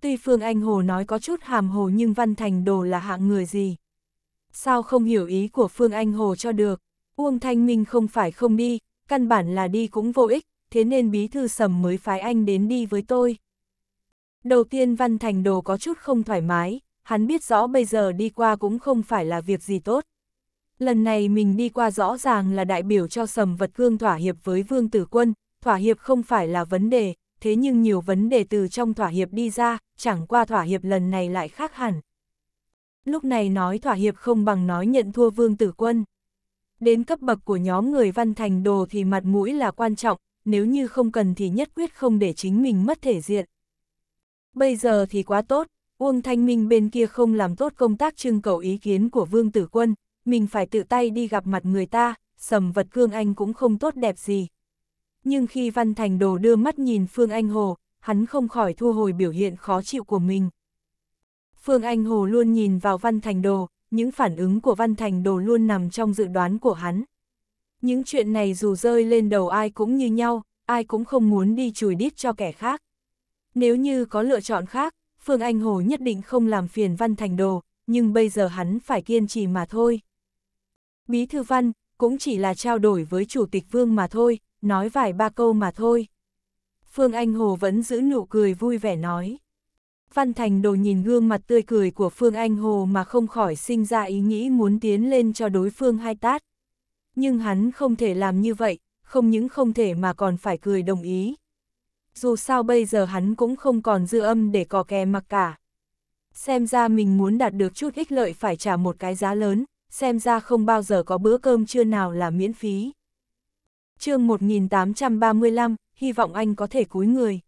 Tuy Phương Anh Hồ nói có chút hàm hồ nhưng Văn Thành Đồ là hạng người gì? sao không hiểu ý của Phương Anh Hồ cho được. Uông Thanh Minh không phải không đi, căn bản là đi cũng vô ích, thế nên bí thư sầm mới phái anh đến đi với tôi. Đầu tiên Văn Thành Đồ có chút không thoải mái, hắn biết rõ bây giờ đi qua cũng không phải là việc gì tốt. Lần này mình đi qua rõ ràng là đại biểu cho sầm vật cương thỏa hiệp với Vương Tử Quân, thỏa hiệp không phải là vấn đề, thế nhưng nhiều vấn đề từ trong thỏa hiệp đi ra, chẳng qua thỏa hiệp lần này lại khác hẳn lúc này nói thỏa hiệp không bằng nói nhận thua vương tử quân. Đến cấp bậc của nhóm người văn thành đồ thì mặt mũi là quan trọng, nếu như không cần thì nhất quyết không để chính mình mất thể diện. Bây giờ thì quá tốt, Uông Thanh Minh bên kia không làm tốt công tác trưng cầu ý kiến của Vương Tử Quân, mình phải tự tay đi gặp mặt người ta, sầm vật Cương Anh cũng không tốt đẹp gì. Nhưng khi Văn Thành Đồ đưa mắt nhìn Phương Anh Hồ, hắn không khỏi thu hồi biểu hiện khó chịu của mình. Phương Anh Hồ luôn nhìn vào Văn Thành Đồ, những phản ứng của Văn Thành Đồ luôn nằm trong dự đoán của hắn. Những chuyện này dù rơi lên đầu ai cũng như nhau, ai cũng không muốn đi chùi đít cho kẻ khác. Nếu như có lựa chọn khác, Phương Anh Hồ nhất định không làm phiền Văn Thành Đồ, nhưng bây giờ hắn phải kiên trì mà thôi. Bí thư Văn cũng chỉ là trao đổi với Chủ tịch Vương mà thôi, nói vài ba câu mà thôi. Phương Anh Hồ vẫn giữ nụ cười vui vẻ nói. Văn Thành Đồ nhìn gương mặt tươi cười của Phương Anh Hồ mà không khỏi sinh ra ý nghĩ muốn tiến lên cho đối phương hai tát. Nhưng hắn không thể làm như vậy, không những không thể mà còn phải cười đồng ý. Dù sao bây giờ hắn cũng không còn dư âm để cò kè mặc cả. Xem ra mình muốn đạt được chút ích lợi phải trả một cái giá lớn, xem ra không bao giờ có bữa cơm trưa nào là miễn phí. chương 1835, hy vọng anh có thể cúi người.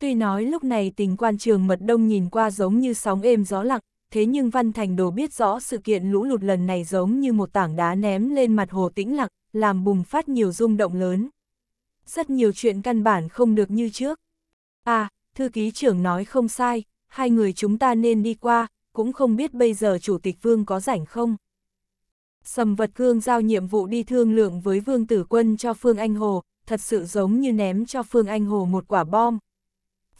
Tuy nói lúc này tình quan trường mật đông nhìn qua giống như sóng êm gió lặng, thế nhưng Văn Thành Đồ biết rõ sự kiện lũ lụt lần này giống như một tảng đá ném lên mặt hồ tĩnh lặng, làm bùng phát nhiều rung động lớn. Rất nhiều chuyện căn bản không được như trước. À, thư ký trưởng nói không sai, hai người chúng ta nên đi qua, cũng không biết bây giờ chủ tịch vương có rảnh không. Sầm vật cương giao nhiệm vụ đi thương lượng với vương tử quân cho Phương Anh Hồ, thật sự giống như ném cho Phương Anh Hồ một quả bom,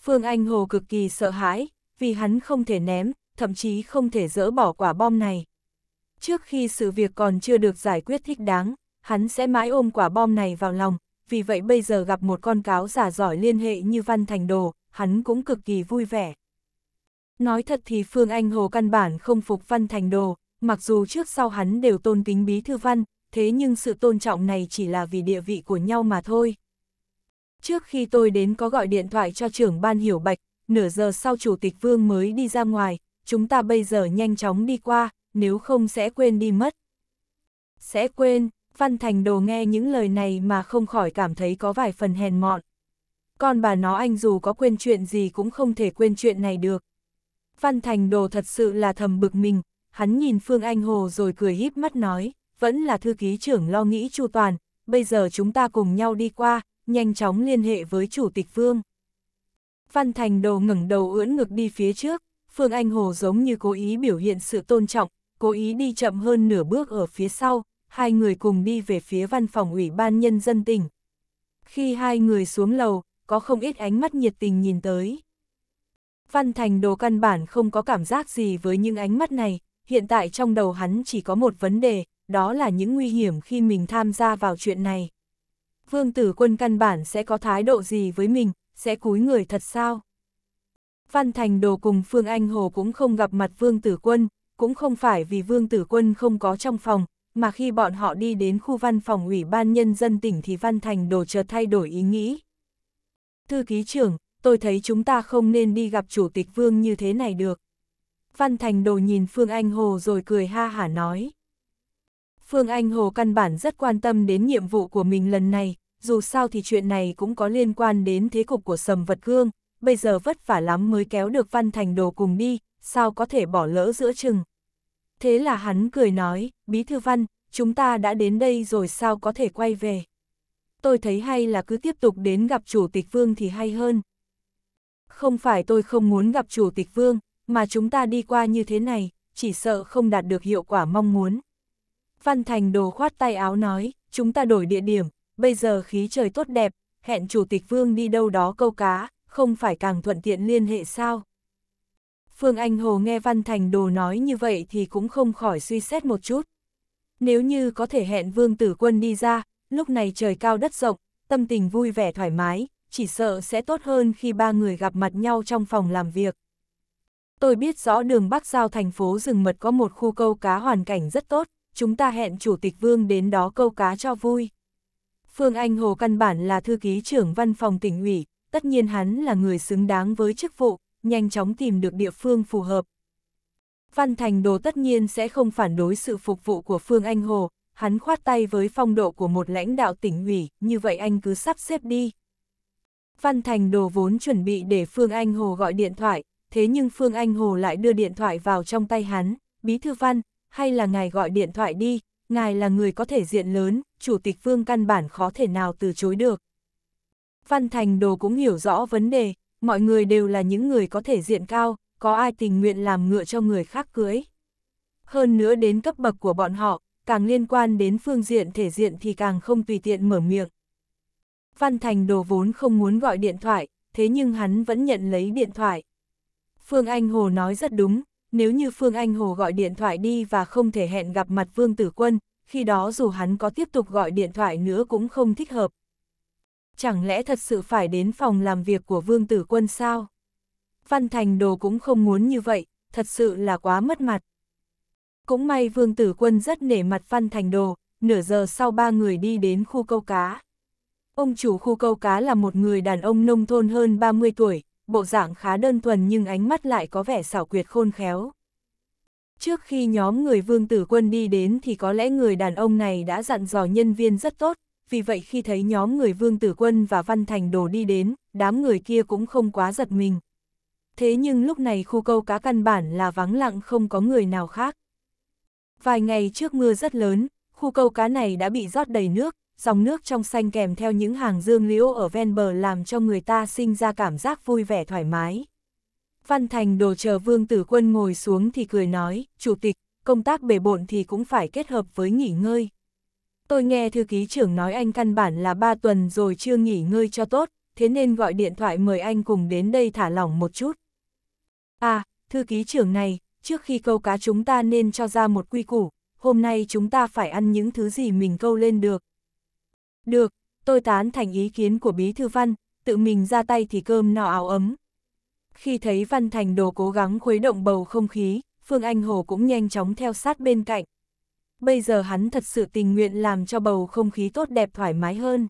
Phương Anh Hồ cực kỳ sợ hãi, vì hắn không thể ném, thậm chí không thể dỡ bỏ quả bom này. Trước khi sự việc còn chưa được giải quyết thích đáng, hắn sẽ mãi ôm quả bom này vào lòng, vì vậy bây giờ gặp một con cáo giả giỏi liên hệ như Văn Thành Đồ, hắn cũng cực kỳ vui vẻ. Nói thật thì Phương Anh Hồ căn bản không phục Văn Thành Đồ, mặc dù trước sau hắn đều tôn kính bí thư văn, thế nhưng sự tôn trọng này chỉ là vì địa vị của nhau mà thôi. Trước khi tôi đến có gọi điện thoại cho trưởng ban hiểu bạch, nửa giờ sau chủ tịch vương mới đi ra ngoài, chúng ta bây giờ nhanh chóng đi qua, nếu không sẽ quên đi mất. Sẽ quên, Văn Thành Đồ nghe những lời này mà không khỏi cảm thấy có vài phần hèn mọn. Con bà nó anh dù có quên chuyện gì cũng không thể quên chuyện này được. Văn Thành Đồ thật sự là thầm bực mình, hắn nhìn Phương Anh Hồ rồi cười híp mắt nói, vẫn là thư ký trưởng lo nghĩ chu toàn, bây giờ chúng ta cùng nhau đi qua, nhanh chóng liên hệ với Chủ tịch Phương. Văn Thành Đồ ngẩng đầu ưỡn ngực đi phía trước, Phương Anh Hồ giống như cố ý biểu hiện sự tôn trọng, cố ý đi chậm hơn nửa bước ở phía sau, hai người cùng đi về phía văn phòng ủy ban nhân dân tỉnh. Khi hai người xuống lầu, có không ít ánh mắt nhiệt tình nhìn tới. Văn Thành Đồ căn bản không có cảm giác gì với những ánh mắt này, hiện tại trong đầu hắn chỉ có một vấn đề, đó là những nguy hiểm khi mình tham gia vào chuyện này vương tử quân căn bản sẽ có thái độ gì với mình, sẽ cúi người thật sao? Văn Thành Đồ cùng Phương Anh Hồ cũng không gặp mặt Vương Tử Quân, cũng không phải vì Vương Tử Quân không có trong phòng, mà khi bọn họ đi đến khu văn phòng Ủy ban Nhân dân tỉnh thì Văn Thành Đồ chợt thay đổi ý nghĩ. Thư ký trưởng, tôi thấy chúng ta không nên đi gặp Chủ tịch Vương như thế này được. Văn Thành Đồ nhìn Phương Anh Hồ rồi cười ha hả nói. Phương Anh Hồ căn bản rất quan tâm đến nhiệm vụ của mình lần này, dù sao thì chuyện này cũng có liên quan đến thế cục của sầm vật gương, bây giờ vất vả lắm mới kéo được Văn Thành Đồ cùng đi, sao có thể bỏ lỡ giữa chừng. Thế là hắn cười nói, Bí Thư Văn, chúng ta đã đến đây rồi sao có thể quay về. Tôi thấy hay là cứ tiếp tục đến gặp Chủ tịch Vương thì hay hơn. Không phải tôi không muốn gặp Chủ tịch Vương, mà chúng ta đi qua như thế này, chỉ sợ không đạt được hiệu quả mong muốn. Văn Thành đồ khoát tay áo nói, chúng ta đổi địa điểm, bây giờ khí trời tốt đẹp, hẹn Chủ tịch Vương đi đâu đó câu cá, không phải càng thuận tiện liên hệ sao? Phương Anh Hồ nghe Văn Thành đồ nói như vậy thì cũng không khỏi suy xét một chút. Nếu như có thể hẹn Vương Tử Quân đi ra, lúc này trời cao đất rộng, tâm tình vui vẻ thoải mái, chỉ sợ sẽ tốt hơn khi ba người gặp mặt nhau trong phòng làm việc. Tôi biết rõ đường Bắc Giao thành phố rừng mật có một khu câu cá hoàn cảnh rất tốt, chúng ta hẹn chủ tịch vương đến đó câu cá cho vui. Phương Anh Hồ căn bản là thư ký trưởng văn phòng tỉnh ủy, tất nhiên hắn là người xứng đáng với chức vụ, nhanh chóng tìm được địa phương phù hợp. Văn Thành Đồ tất nhiên sẽ không phản đối sự phục vụ của Phương Anh Hồ, hắn khoát tay với phong độ của một lãnh đạo tỉnh ủy, như vậy anh cứ sắp xếp đi. Văn Thành Đồ vốn chuẩn bị để Phương Anh Hồ gọi điện thoại, thế nhưng Phương Anh Hồ lại đưa điện thoại vào trong tay hắn, bí thư văn, hay là ngài gọi điện thoại đi, ngài là người có thể diện lớn, chủ tịch Vương căn bản khó thể nào từ chối được. Văn Thành Đồ cũng hiểu rõ vấn đề, mọi người đều là những người có thể diện cao, có ai tình nguyện làm ngựa cho người khác cưới. Hơn nữa đến cấp bậc của bọn họ, càng liên quan đến phương diện thể diện thì càng không tùy tiện mở miệng. Văn Thành Đồ vốn không muốn gọi điện thoại, thế nhưng hắn vẫn nhận lấy điện thoại. Phương Anh Hồ nói rất đúng, nếu như Phương Anh Hồ gọi điện thoại đi và không thể hẹn gặp mặt Vương Tử Quân, khi đó dù hắn có tiếp tục gọi điện thoại nữa cũng không thích hợp. Chẳng lẽ thật sự phải đến phòng làm việc của Vương Tử Quân sao? Văn Thành Đồ cũng không muốn như vậy, thật sự là quá mất mặt. Cũng may Vương Tử Quân rất nể mặt Văn Thành Đồ, nửa giờ sau ba người đi đến khu câu cá. Ông chủ khu câu cá là một người đàn ông nông thôn hơn 30 tuổi, bộ dạng khá đơn thuần nhưng ánh mắt lại có vẻ xảo quyệt khôn khéo. Trước khi nhóm người vương tử quân đi đến thì có lẽ người đàn ông này đã dặn dò nhân viên rất tốt, vì vậy khi thấy nhóm người vương tử quân và văn thành đồ đi đến, đám người kia cũng không quá giật mình. Thế nhưng lúc này khu câu cá căn bản là vắng lặng không có người nào khác. Vài ngày trước mưa rất lớn, khu câu cá này đã bị rót đầy nước, dòng nước trong xanh kèm theo những hàng dương liễu ở ven bờ làm cho người ta sinh ra cảm giác vui vẻ thoải mái. Văn Thành đồ chờ vương tử quân ngồi xuống thì cười nói, chủ tịch, công tác bể bộn thì cũng phải kết hợp với nghỉ ngơi. Tôi nghe thư ký trưởng nói anh căn bản là 3 tuần rồi chưa nghỉ ngơi cho tốt, thế nên gọi điện thoại mời anh cùng đến đây thả lỏng một chút. À, thư ký trưởng này, trước khi câu cá chúng ta nên cho ra một quy củ, hôm nay chúng ta phải ăn những thứ gì mình câu lên được, được, tôi tán thành ý kiến của Bí Thư Văn, tự mình ra tay thì cơm no áo ấm. Khi thấy Văn Thành đồ cố gắng khuấy động bầu không khí, Phương Anh Hồ cũng nhanh chóng theo sát bên cạnh. Bây giờ hắn thật sự tình nguyện làm cho bầu không khí tốt đẹp thoải mái hơn.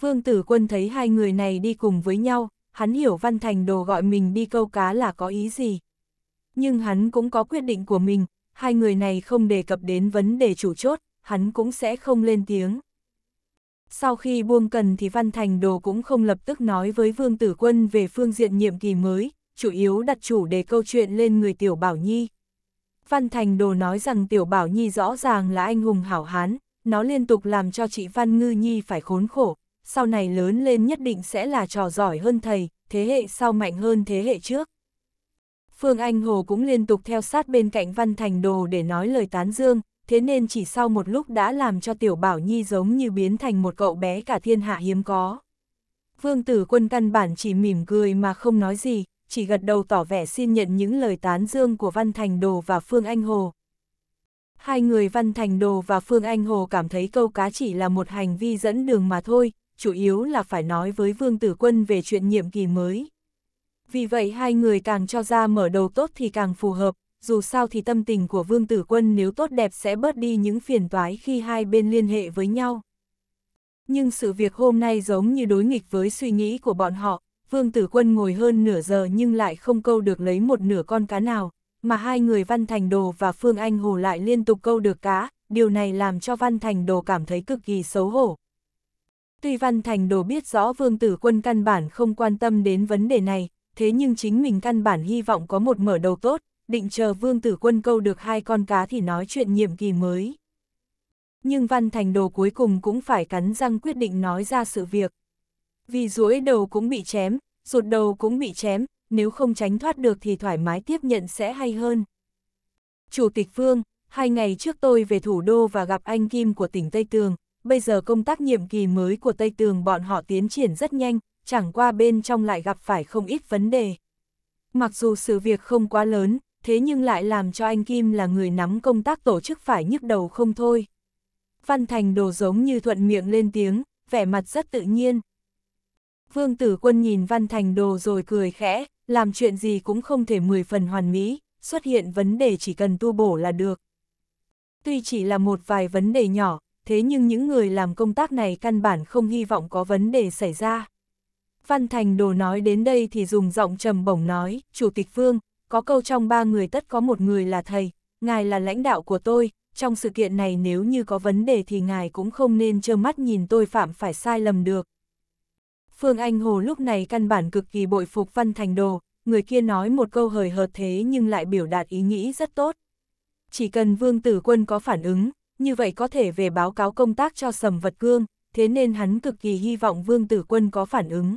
Vương Tử Quân thấy hai người này đi cùng với nhau, hắn hiểu Văn Thành đồ gọi mình đi câu cá là có ý gì. Nhưng hắn cũng có quyết định của mình, hai người này không đề cập đến vấn đề chủ chốt, hắn cũng sẽ không lên tiếng. Sau khi buông cần thì Văn Thành Đồ cũng không lập tức nói với Vương Tử Quân về phương diện nhiệm kỳ mới, chủ yếu đặt chủ đề câu chuyện lên người Tiểu Bảo Nhi. Văn Thành Đồ nói rằng Tiểu Bảo Nhi rõ ràng là anh hùng hảo hán, nó liên tục làm cho chị Văn Ngư Nhi phải khốn khổ, sau này lớn lên nhất định sẽ là trò giỏi hơn thầy, thế hệ sau mạnh hơn thế hệ trước. Phương Anh Hồ cũng liên tục theo sát bên cạnh Văn Thành Đồ để nói lời tán dương, thế nên chỉ sau một lúc đã làm cho Tiểu Bảo Nhi giống như biến thành một cậu bé cả thiên hạ hiếm có. Vương Tử Quân căn bản chỉ mỉm cười mà không nói gì, chỉ gật đầu tỏ vẻ xin nhận những lời tán dương của Văn Thành Đồ và Phương Anh Hồ. Hai người Văn Thành Đồ và Phương Anh Hồ cảm thấy câu cá chỉ là một hành vi dẫn đường mà thôi, chủ yếu là phải nói với Vương Tử Quân về chuyện nhiệm kỳ mới. Vì vậy hai người càng cho ra mở đầu tốt thì càng phù hợp, dù sao thì tâm tình của Vương Tử Quân nếu tốt đẹp sẽ bớt đi những phiền toái khi hai bên liên hệ với nhau. Nhưng sự việc hôm nay giống như đối nghịch với suy nghĩ của bọn họ, Vương Tử Quân ngồi hơn nửa giờ nhưng lại không câu được lấy một nửa con cá nào, mà hai người Văn Thành Đồ và Phương Anh Hồ lại liên tục câu được cá, điều này làm cho Văn Thành Đồ cảm thấy cực kỳ xấu hổ. Tuy Văn Thành Đồ biết rõ Vương Tử Quân căn bản không quan tâm đến vấn đề này, thế nhưng chính mình căn bản hy vọng có một mở đầu tốt, định chờ vương tử quân câu được hai con cá thì nói chuyện nhiệm kỳ mới. Nhưng Văn Thành Đồ cuối cùng cũng phải cắn răng quyết định nói ra sự việc. Vì rối đầu cũng bị chém, rụt đầu cũng bị chém, nếu không tránh thoát được thì thoải mái tiếp nhận sẽ hay hơn. Chủ tịch vương, hai ngày trước tôi về thủ đô và gặp anh Kim của tỉnh Tây Tường, bây giờ công tác nhiệm kỳ mới của Tây Tường bọn họ tiến triển rất nhanh, chẳng qua bên trong lại gặp phải không ít vấn đề. Mặc dù sự việc không quá lớn, thế nhưng lại làm cho anh Kim là người nắm công tác tổ chức phải nhức đầu không thôi. Văn Thành đồ giống như thuận miệng lên tiếng, vẻ mặt rất tự nhiên. Vương Tử Quân nhìn Văn Thành đồ rồi cười khẽ, làm chuyện gì cũng không thể mười phần hoàn mỹ, xuất hiện vấn đề chỉ cần tu bổ là được. Tuy chỉ là một vài vấn đề nhỏ, thế nhưng những người làm công tác này căn bản không hy vọng có vấn đề xảy ra. Văn Thành Đồ nói đến đây thì dùng giọng trầm bổng nói, Chủ tịch Vương, có câu trong ba người tất có một người là thầy, ngài là lãnh đạo của tôi, trong sự kiện này nếu như có vấn đề thì ngài cũng không nên trơ mắt nhìn tôi phạm phải sai lầm được. Phương Anh Hồ lúc này căn bản cực kỳ bội phục Văn Thành Đồ, người kia nói một câu hời hợt thế nhưng lại biểu đạt ý nghĩ rất tốt. Chỉ cần Vương Tử Quân có phản ứng, như vậy có thể về báo cáo công tác cho Sầm Vật Cương, thế nên hắn cực kỳ hy vọng Vương Tử Quân có phản ứng.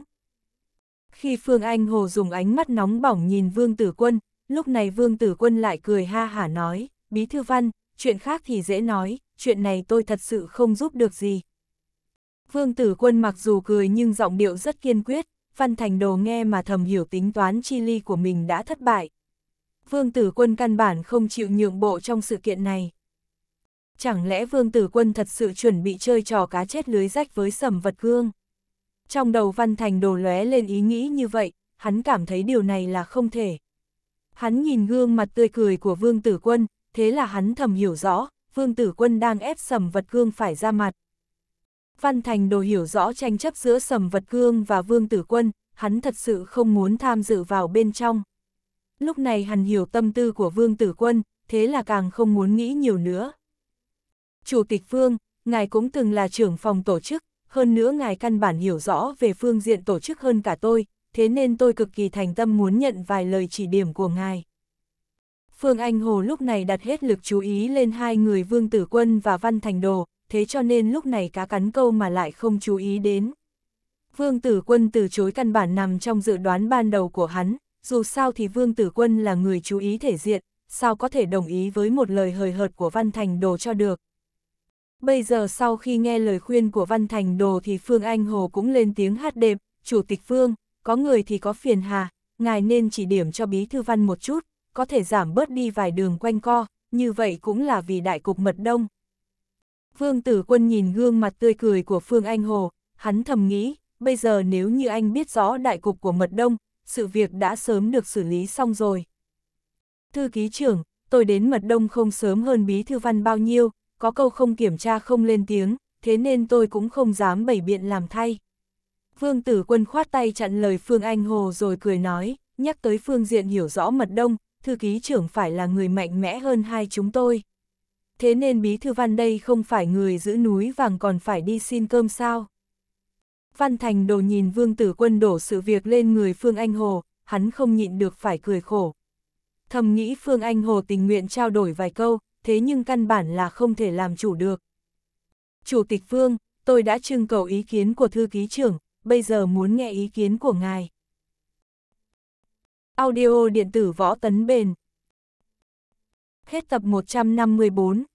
Khi Phương Anh Hồ dùng ánh mắt nóng bỏng nhìn Vương Tử Quân, lúc này Vương Tử Quân lại cười ha hả nói, Bí Thư Văn, chuyện khác thì dễ nói, chuyện này tôi thật sự không giúp được gì. Vương Tử Quân mặc dù cười nhưng giọng điệu rất kiên quyết, Văn Thành Đồ nghe mà thầm hiểu tính toán chi ly của mình đã thất bại. Vương Tử Quân căn bản không chịu nhượng bộ trong sự kiện này. Chẳng lẽ Vương Tử Quân thật sự chuẩn bị chơi trò cá chết lưới rách với sầm vật gương? Trong đầu Văn Thành đồ lóe lên ý nghĩ như vậy, hắn cảm thấy điều này là không thể. Hắn nhìn gương mặt tươi cười của Vương Tử Quân, thế là hắn thầm hiểu rõ, Vương Tử Quân đang ép sầm vật cương phải ra mặt. Văn Thành đồ hiểu rõ tranh chấp giữa sầm vật cương và Vương Tử Quân, hắn thật sự không muốn tham dự vào bên trong. Lúc này hắn hiểu tâm tư của Vương Tử Quân, thế là càng không muốn nghĩ nhiều nữa. Chủ tịch Vương, ngài cũng từng là trưởng phòng tổ chức, hơn nữa ngài căn bản hiểu rõ về phương diện tổ chức hơn cả tôi, thế nên tôi cực kỳ thành tâm muốn nhận vài lời chỉ điểm của ngài. Phương Anh Hồ lúc này đặt hết lực chú ý lên hai người Vương Tử Quân và Văn Thành Đồ, thế cho nên lúc này cá cắn câu mà lại không chú ý đến. Vương Tử Quân từ chối căn bản nằm trong dự đoán ban đầu của hắn, dù sao thì Vương Tử Quân là người chú ý thể diện, sao có thể đồng ý với một lời hời hợt của Văn Thành Đồ cho được. Bây giờ sau khi nghe lời khuyên của Văn Thành Đồ thì Phương Anh Hồ cũng lên tiếng hát đệm, Chủ tịch Phương, có người thì có phiền hà, ngài nên chỉ điểm cho Bí Thư Văn một chút, có thể giảm bớt đi vài đường quanh co, như vậy cũng là vì đại cục mật đông. phương Tử Quân nhìn gương mặt tươi cười của Phương Anh Hồ, hắn thầm nghĩ, bây giờ nếu như anh biết rõ đại cục của mật đông, sự việc đã sớm được xử lý xong rồi. Thư ký trưởng, tôi đến mật đông không sớm hơn Bí Thư Văn bao nhiêu, có câu không kiểm tra không lên tiếng, thế nên tôi cũng không dám bày biện làm thay. Vương tử quân khoát tay chặn lời Phương Anh Hồ rồi cười nói, nhắc tới phương diện hiểu rõ mật đông, thư ký trưởng phải là người mạnh mẽ hơn hai chúng tôi. Thế nên bí thư văn đây không phải người giữ núi vàng còn phải đi xin cơm sao. Văn Thành đồ nhìn vương tử quân đổ sự việc lên người Phương Anh Hồ, hắn không nhịn được phải cười khổ. Thầm nghĩ Phương Anh Hồ tình nguyện trao đổi vài câu, thế nhưng căn bản là không thể làm chủ được. Chủ tịch Phương, tôi đã trưng cầu ý kiến của thư ký trưởng, bây giờ muốn nghe ý kiến của ngài. Audio điện tử võ tấn bền. Hết tập 154